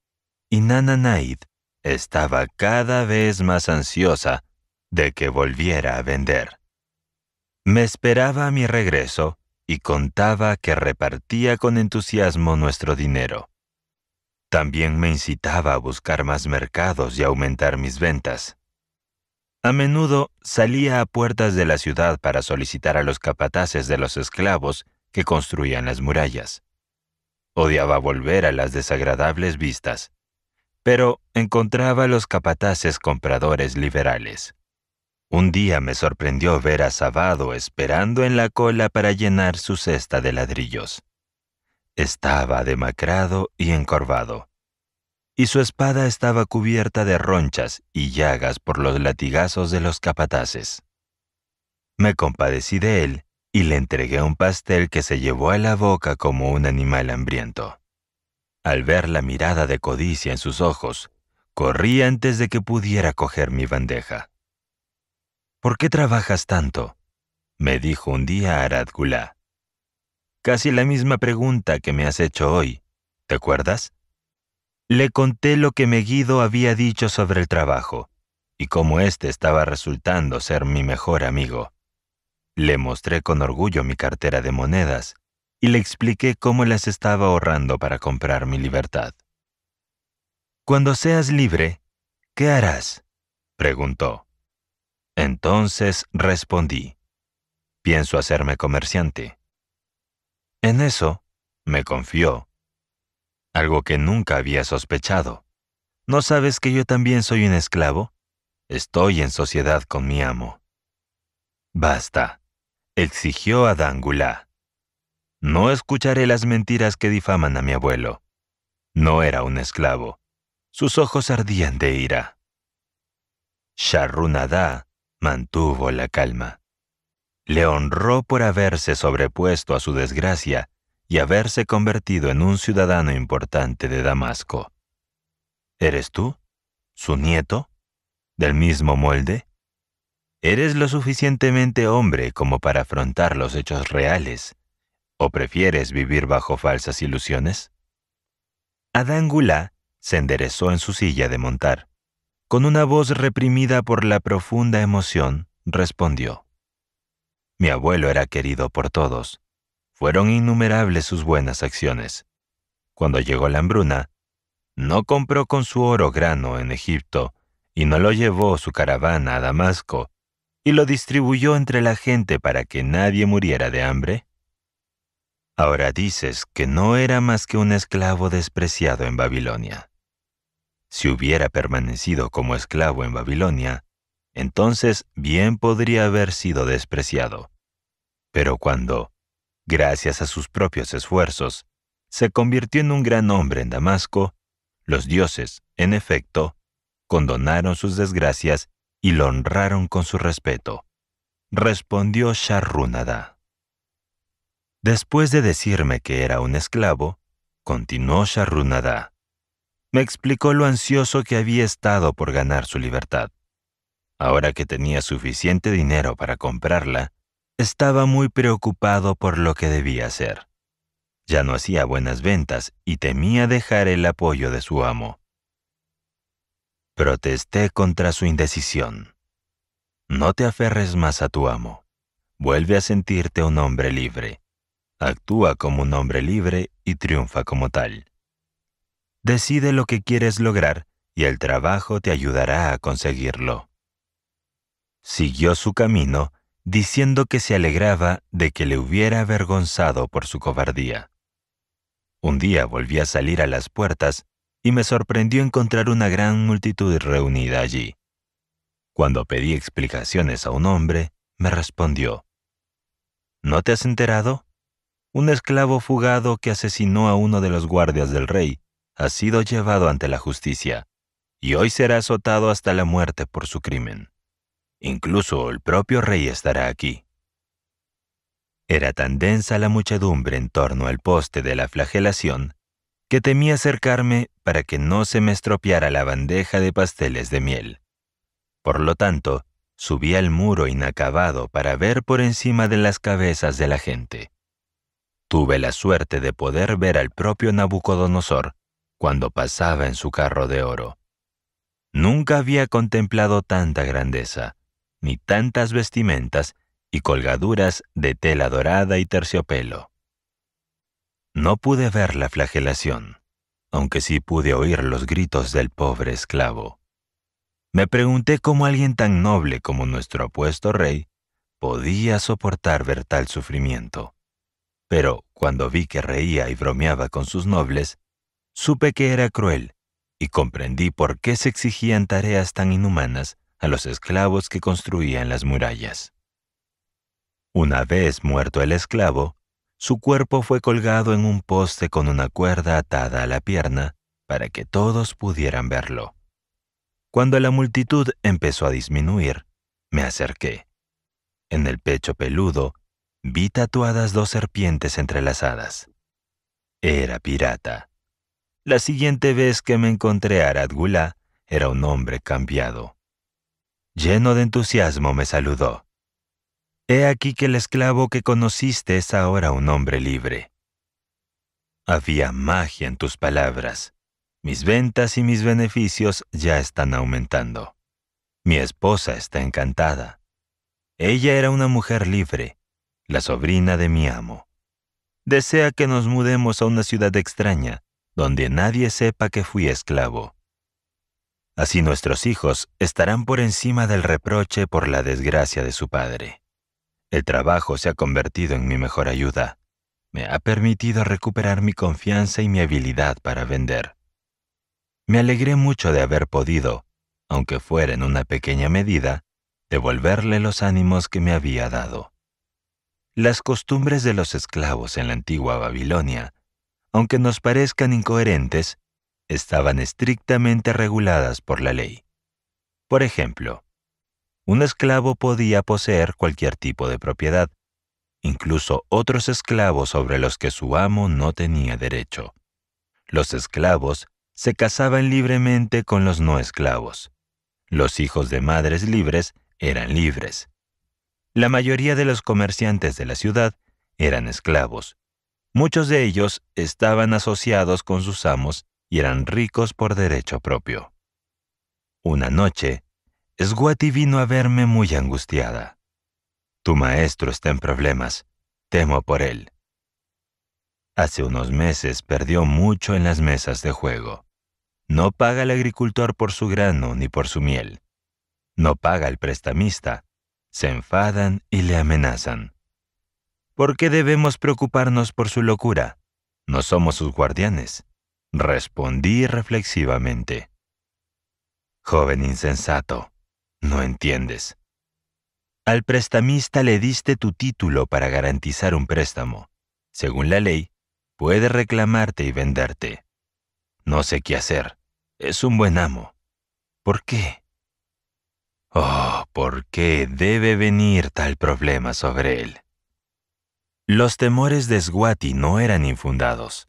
y Nana Naid estaba cada vez más ansiosa de que volviera a vender. Me esperaba a mi regreso y contaba que repartía con entusiasmo nuestro dinero. También me incitaba a buscar más mercados y aumentar mis ventas. A menudo salía a puertas de la ciudad para solicitar a los capataces de los esclavos que construían las murallas. Odiaba volver a las desagradables vistas, pero encontraba a los capataces compradores liberales. Un día me sorprendió ver a Sabado esperando en la cola para llenar su cesta de ladrillos. Estaba demacrado y encorvado, y su espada estaba cubierta de ronchas y llagas por los latigazos de los capataces. Me compadecí de él y le entregué un pastel que se llevó a la boca como un animal hambriento. Al ver la mirada de codicia en sus ojos, corrí antes de que pudiera coger mi bandeja. ¿Por qué trabajas tanto? me dijo un día Arad Casi la misma pregunta que me has hecho hoy, ¿te acuerdas? Le conté lo que Meguido había dicho sobre el trabajo y cómo éste estaba resultando ser mi mejor amigo. Le mostré con orgullo mi cartera de monedas y le expliqué cómo las estaba ahorrando para comprar mi libertad. Cuando seas libre, ¿qué harás? preguntó. Entonces respondí, pienso hacerme comerciante. En eso, me confió, algo que nunca había sospechado. ¿No sabes que yo también soy un esclavo? Estoy en sociedad con mi amo. Basta, exigió a no escucharé las mentiras que difaman a mi abuelo. No era un esclavo. Sus ojos ardían de ira. Sharrunadá mantuvo la calma. Le honró por haberse sobrepuesto a su desgracia y haberse convertido en un ciudadano importante de Damasco. ¿Eres tú? ¿Su nieto? ¿Del mismo molde? ¿Eres lo suficientemente hombre como para afrontar los hechos reales ¿O prefieres vivir bajo falsas ilusiones? Adán Gulá se enderezó en su silla de montar. Con una voz reprimida por la profunda emoción, respondió. Mi abuelo era querido por todos. Fueron innumerables sus buenas acciones. Cuando llegó la hambruna, no compró con su oro grano en Egipto y no lo llevó su caravana a Damasco y lo distribuyó entre la gente para que nadie muriera de hambre? Ahora dices que no era más que un esclavo despreciado en Babilonia. Si hubiera permanecido como esclavo en Babilonia, entonces bien podría haber sido despreciado. Pero cuando, gracias a sus propios esfuerzos, se convirtió en un gran hombre en Damasco, los dioses, en efecto, condonaron sus desgracias y lo honraron con su respeto. Respondió Sharrunada. Después de decirme que era un esclavo, continuó Sharunada. Me explicó lo ansioso que había estado por ganar su libertad. Ahora que tenía suficiente dinero para comprarla, estaba muy preocupado por lo que debía hacer. Ya no hacía buenas ventas y temía dejar el apoyo de su amo. Protesté contra su indecisión. No te aferres más a tu amo. Vuelve a sentirte un hombre libre actúa como un hombre libre y triunfa como tal. Decide lo que quieres lograr y el trabajo te ayudará a conseguirlo. Siguió su camino diciendo que se alegraba de que le hubiera avergonzado por su cobardía. Un día volví a salir a las puertas y me sorprendió encontrar una gran multitud reunida allí. Cuando pedí explicaciones a un hombre, me respondió, ¿No te has enterado? un esclavo fugado que asesinó a uno de los guardias del rey, ha sido llevado ante la justicia, y hoy será azotado hasta la muerte por su crimen. Incluso el propio rey estará aquí. Era tan densa la muchedumbre en torno al poste de la flagelación que temí acercarme para que no se me estropeara la bandeja de pasteles de miel. Por lo tanto, subí al muro inacabado para ver por encima de las cabezas de la gente. Tuve la suerte de poder ver al propio Nabucodonosor cuando pasaba en su carro de oro. Nunca había contemplado tanta grandeza, ni tantas vestimentas y colgaduras de tela dorada y terciopelo. No pude ver la flagelación, aunque sí pude oír los gritos del pobre esclavo. Me pregunté cómo alguien tan noble como nuestro apuesto rey podía soportar ver tal sufrimiento pero cuando vi que reía y bromeaba con sus nobles, supe que era cruel y comprendí por qué se exigían tareas tan inhumanas a los esclavos que construían las murallas. Una vez muerto el esclavo, su cuerpo fue colgado en un poste con una cuerda atada a la pierna para que todos pudieran verlo. Cuando la multitud empezó a disminuir, me acerqué. En el pecho peludo Vi tatuadas dos serpientes entrelazadas. Era pirata. La siguiente vez que me encontré a Radgula era un hombre cambiado. Lleno de entusiasmo me saludó. He aquí que el esclavo que conociste es ahora un hombre libre. Había magia en tus palabras. Mis ventas y mis beneficios ya están aumentando. Mi esposa está encantada. Ella era una mujer libre, la sobrina de mi amo. Desea que nos mudemos a una ciudad extraña, donde nadie sepa que fui esclavo. Así nuestros hijos estarán por encima del reproche por la desgracia de su padre. El trabajo se ha convertido en mi mejor ayuda. Me ha permitido recuperar mi confianza y mi habilidad para vender. Me alegré mucho de haber podido, aunque fuera en una pequeña medida, devolverle los ánimos que me había dado. Las costumbres de los esclavos en la antigua Babilonia, aunque nos parezcan incoherentes, estaban estrictamente reguladas por la ley. Por ejemplo, un esclavo podía poseer cualquier tipo de propiedad, incluso otros esclavos sobre los que su amo no tenía derecho. Los esclavos se casaban libremente con los no esclavos. Los hijos de madres libres eran libres. La mayoría de los comerciantes de la ciudad eran esclavos. Muchos de ellos estaban asociados con sus amos y eran ricos por derecho propio. Una noche, Sguati vino a verme muy angustiada. Tu maestro está en problemas. Temo por él. Hace unos meses perdió mucho en las mesas de juego. No paga el agricultor por su grano ni por su miel. No paga el prestamista se enfadan y le amenazan. ¿Por qué debemos preocuparnos por su locura? No somos sus guardianes. Respondí reflexivamente. Joven insensato, no entiendes. Al prestamista le diste tu título para garantizar un préstamo. Según la ley, puede reclamarte y venderte. No sé qué hacer. Es un buen amo. ¿Por qué? Oh, ¿por qué debe venir tal problema sobre él? Los temores de Swati no eran infundados.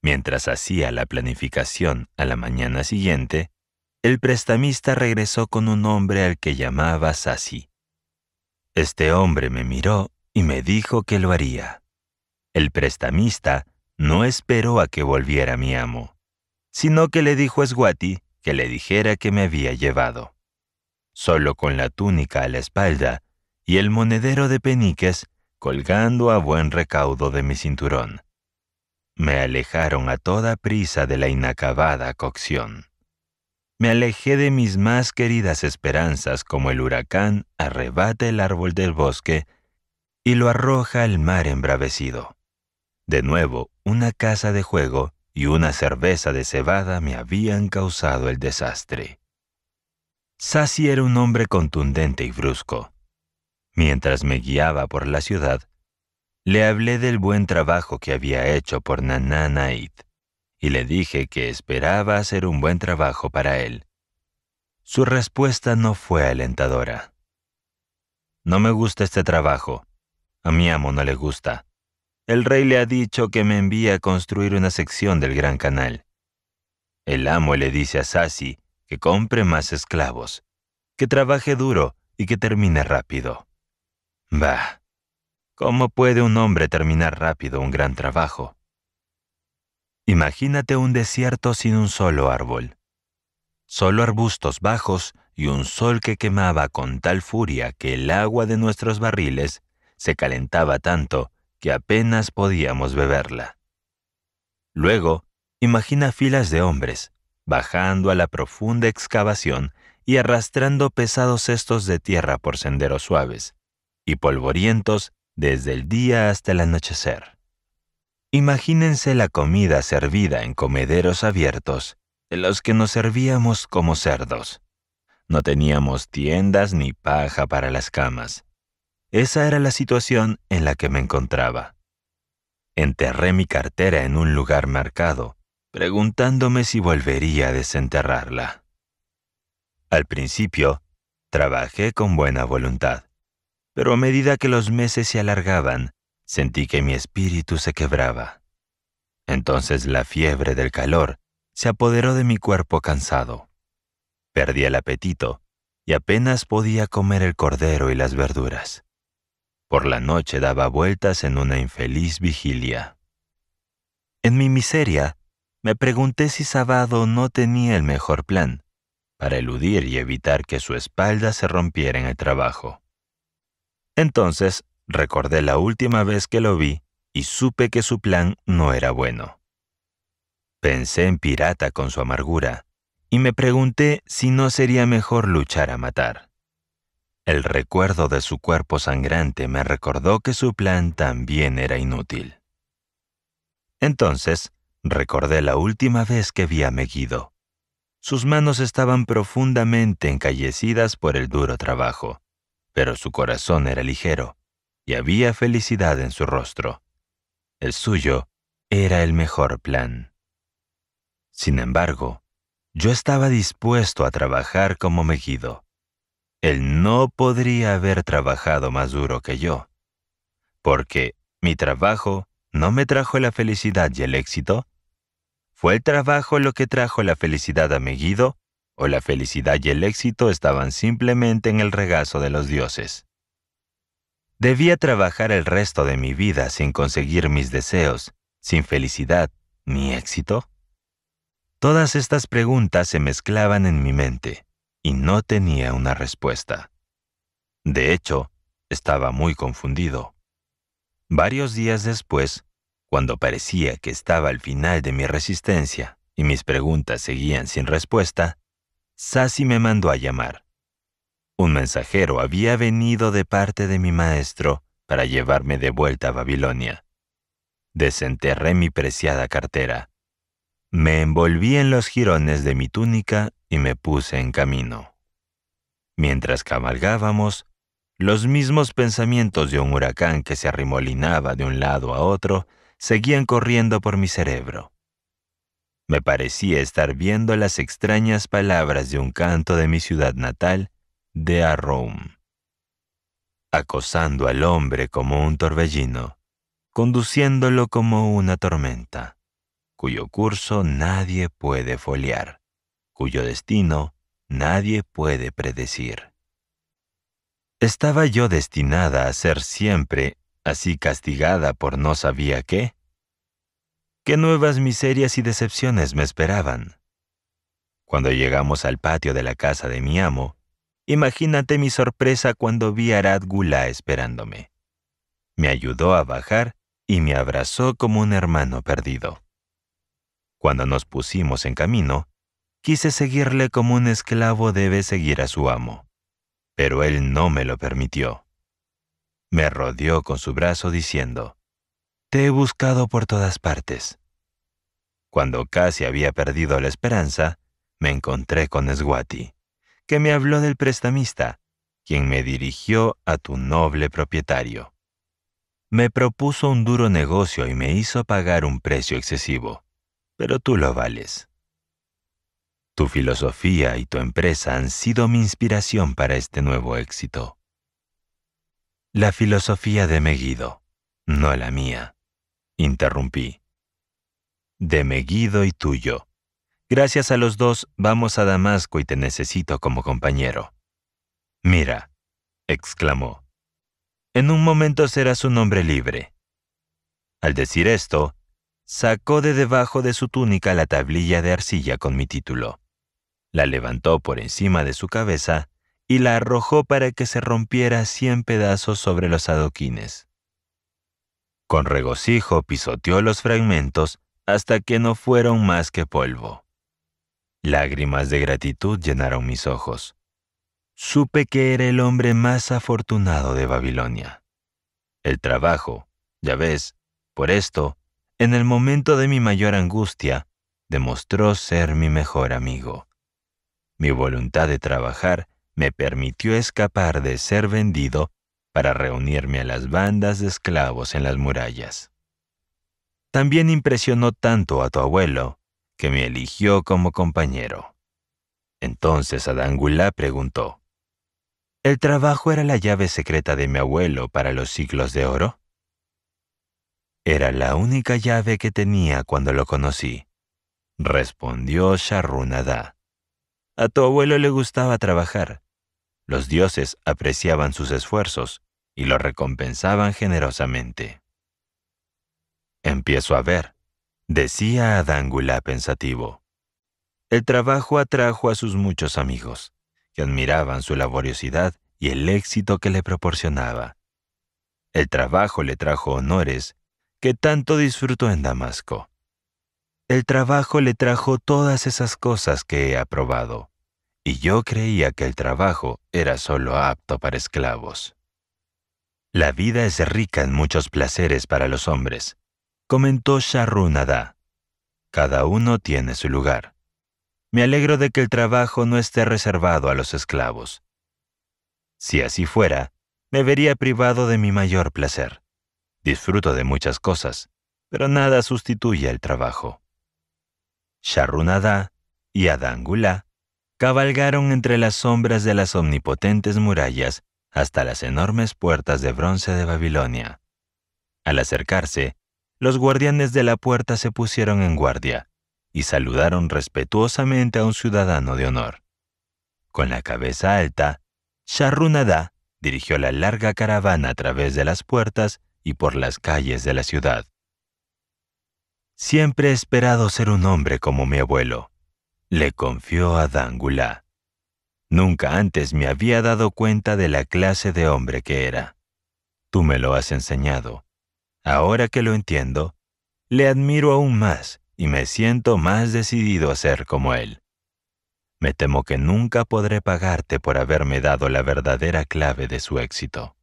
Mientras hacía la planificación a la mañana siguiente, el prestamista regresó con un hombre al que llamaba Sasi. Este hombre me miró y me dijo que lo haría. El prestamista no esperó a que volviera mi amo, sino que le dijo a Swati que le dijera que me había llevado solo con la túnica a la espalda y el monedero de peniques colgando a buen recaudo de mi cinturón. Me alejaron a toda prisa de la inacabada cocción. Me alejé de mis más queridas esperanzas como el huracán arrebata el árbol del bosque y lo arroja al mar embravecido. De nuevo, una casa de juego y una cerveza de cebada me habían causado el desastre. Sassi era un hombre contundente y brusco. Mientras me guiaba por la ciudad, le hablé del buen trabajo que había hecho por Nananaid y le dije que esperaba hacer un buen trabajo para él. Su respuesta no fue alentadora. No me gusta este trabajo. A mi amo no le gusta. El rey le ha dicho que me envíe a construir una sección del Gran Canal. El amo le dice a Sassi...» que compre más esclavos, que trabaje duro y que termine rápido. Bah, ¿cómo puede un hombre terminar rápido un gran trabajo? Imagínate un desierto sin un solo árbol, solo arbustos bajos y un sol que quemaba con tal furia que el agua de nuestros barriles se calentaba tanto que apenas podíamos beberla. Luego, imagina filas de hombres, bajando a la profunda excavación y arrastrando pesados cestos de tierra por senderos suaves y polvorientos desde el día hasta el anochecer. Imagínense la comida servida en comederos abiertos, en los que nos servíamos como cerdos. No teníamos tiendas ni paja para las camas. Esa era la situación en la que me encontraba. Enterré mi cartera en un lugar marcado preguntándome si volvería a desenterrarla. Al principio, trabajé con buena voluntad, pero a medida que los meses se alargaban, sentí que mi espíritu se quebraba. Entonces la fiebre del calor se apoderó de mi cuerpo cansado. Perdí el apetito y apenas podía comer el cordero y las verduras. Por la noche daba vueltas en una infeliz vigilia. En mi miseria, me pregunté si Sabado no tenía el mejor plan para eludir y evitar que su espalda se rompiera en el trabajo. Entonces recordé la última vez que lo vi y supe que su plan no era bueno. Pensé en Pirata con su amargura y me pregunté si no sería mejor luchar a matar. El recuerdo de su cuerpo sangrante me recordó que su plan también era inútil. Entonces, Recordé la última vez que vi a Meguido. Sus manos estaban profundamente encallecidas por el duro trabajo, pero su corazón era ligero y había felicidad en su rostro. El suyo era el mejor plan. Sin embargo, yo estaba dispuesto a trabajar como Meguido. Él no podría haber trabajado más duro que yo, porque mi trabajo no me trajo la felicidad y el éxito ¿Fue el trabajo lo que trajo la felicidad a Meguido ¿O la felicidad y el éxito estaban simplemente en el regazo de los dioses? Debía trabajar el resto de mi vida sin conseguir mis deseos, sin felicidad ni éxito. Todas estas preguntas se mezclaban en mi mente y no tenía una respuesta. De hecho, estaba muy confundido. Varios días después, cuando parecía que estaba al final de mi resistencia y mis preguntas seguían sin respuesta, Sassi me mandó a llamar. Un mensajero había venido de parte de mi maestro para llevarme de vuelta a Babilonia. Desenterré mi preciada cartera. Me envolví en los jirones de mi túnica y me puse en camino. Mientras cabalgábamos, los mismos pensamientos de un huracán que se arremolinaba de un lado a otro seguían corriendo por mi cerebro. Me parecía estar viendo las extrañas palabras de un canto de mi ciudad natal, de Arrum. Acosando al hombre como un torbellino, conduciéndolo como una tormenta, cuyo curso nadie puede foliar, cuyo destino nadie puede predecir. Estaba yo destinada a ser siempre así castigada por no sabía qué? ¿Qué nuevas miserias y decepciones me esperaban? Cuando llegamos al patio de la casa de mi amo, imagínate mi sorpresa cuando vi a Arad esperándome. Me ayudó a bajar y me abrazó como un hermano perdido. Cuando nos pusimos en camino, quise seguirle como un esclavo debe seguir a su amo, pero él no me lo permitió me rodeó con su brazo diciendo, Te he buscado por todas partes. Cuando casi había perdido la esperanza, me encontré con Esguati, que me habló del prestamista, quien me dirigió a tu noble propietario. Me propuso un duro negocio y me hizo pagar un precio excesivo, pero tú lo vales. Tu filosofía y tu empresa han sido mi inspiración para este nuevo éxito. La filosofía de Meguido, no la mía, interrumpí. De Meguido y tuyo. Gracias a los dos vamos a Damasco y te necesito como compañero. Mira, exclamó. En un momento serás un hombre libre. Al decir esto, sacó de debajo de su túnica la tablilla de arcilla con mi título. La levantó por encima de su cabeza y la arrojó para que se rompiera cien pedazos sobre los adoquines. Con regocijo pisoteó los fragmentos hasta que no fueron más que polvo. Lágrimas de gratitud llenaron mis ojos. Supe que era el hombre más afortunado de Babilonia. El trabajo, ya ves, por esto, en el momento de mi mayor angustia, demostró ser mi mejor amigo. Mi voluntad de trabajar me permitió escapar de ser vendido para reunirme a las bandas de esclavos en las murallas. También impresionó tanto a tu abuelo que me eligió como compañero. Entonces Adangula preguntó, ¿El trabajo era la llave secreta de mi abuelo para los ciclos de oro? Era la única llave que tenía cuando lo conocí, respondió Sharunada. A tu abuelo le gustaba trabajar, los dioses apreciaban sus esfuerzos y lo recompensaban generosamente. Empiezo a ver, decía Adángula pensativo. El trabajo atrajo a sus muchos amigos, que admiraban su laboriosidad y el éxito que le proporcionaba. El trabajo le trajo honores que tanto disfrutó en Damasco. El trabajo le trajo todas esas cosas que he aprobado y yo creía que el trabajo era solo apto para esclavos. La vida es rica en muchos placeres para los hombres, comentó Sharunada. Cada uno tiene su lugar. Me alegro de que el trabajo no esté reservado a los esclavos. Si así fuera, me vería privado de mi mayor placer. Disfruto de muchas cosas, pero nada sustituye al trabajo. Sharunada y Adangula cabalgaron entre las sombras de las omnipotentes murallas hasta las enormes puertas de bronce de Babilonia. Al acercarse, los guardianes de la puerta se pusieron en guardia y saludaron respetuosamente a un ciudadano de honor. Con la cabeza alta, Adá dirigió la larga caravana a través de las puertas y por las calles de la ciudad. Siempre he esperado ser un hombre como mi abuelo, le confió a Dángula. Nunca antes me había dado cuenta de la clase de hombre que era. Tú me lo has enseñado. Ahora que lo entiendo, le admiro aún más y me siento más decidido a ser como él. Me temo que nunca podré pagarte por haberme dado la verdadera clave de su éxito.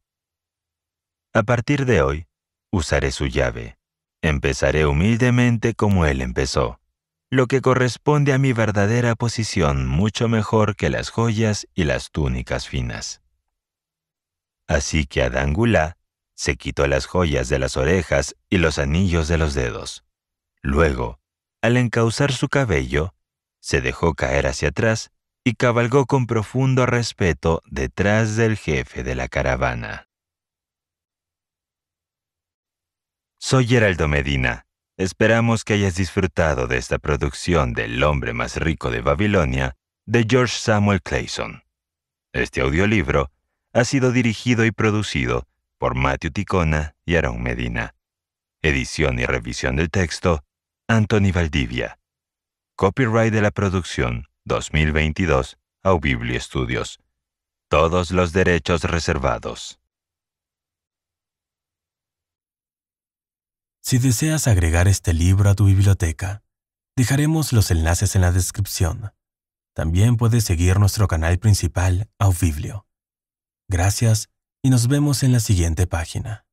A partir de hoy, usaré su llave. Empezaré humildemente como él empezó lo que corresponde a mi verdadera posición mucho mejor que las joyas y las túnicas finas. Así que Adán se quitó las joyas de las orejas y los anillos de los dedos. Luego, al encauzar su cabello, se dejó caer hacia atrás y cabalgó con profundo respeto detrás del jefe de la caravana. Soy Geraldo Medina Esperamos que hayas disfrutado de esta producción del hombre más rico de Babilonia de George Samuel Clayson. Este audiolibro ha sido dirigido y producido por Matthew Ticona y Aaron Medina. Edición y revisión del texto, Anthony Valdivia. Copyright de la producción 2022, Aubiblio Studios. Todos los derechos reservados. Si deseas agregar este libro a tu biblioteca, dejaremos los enlaces en la descripción. También puedes seguir nuestro canal principal, Aufiblio. Gracias y nos vemos en la siguiente página.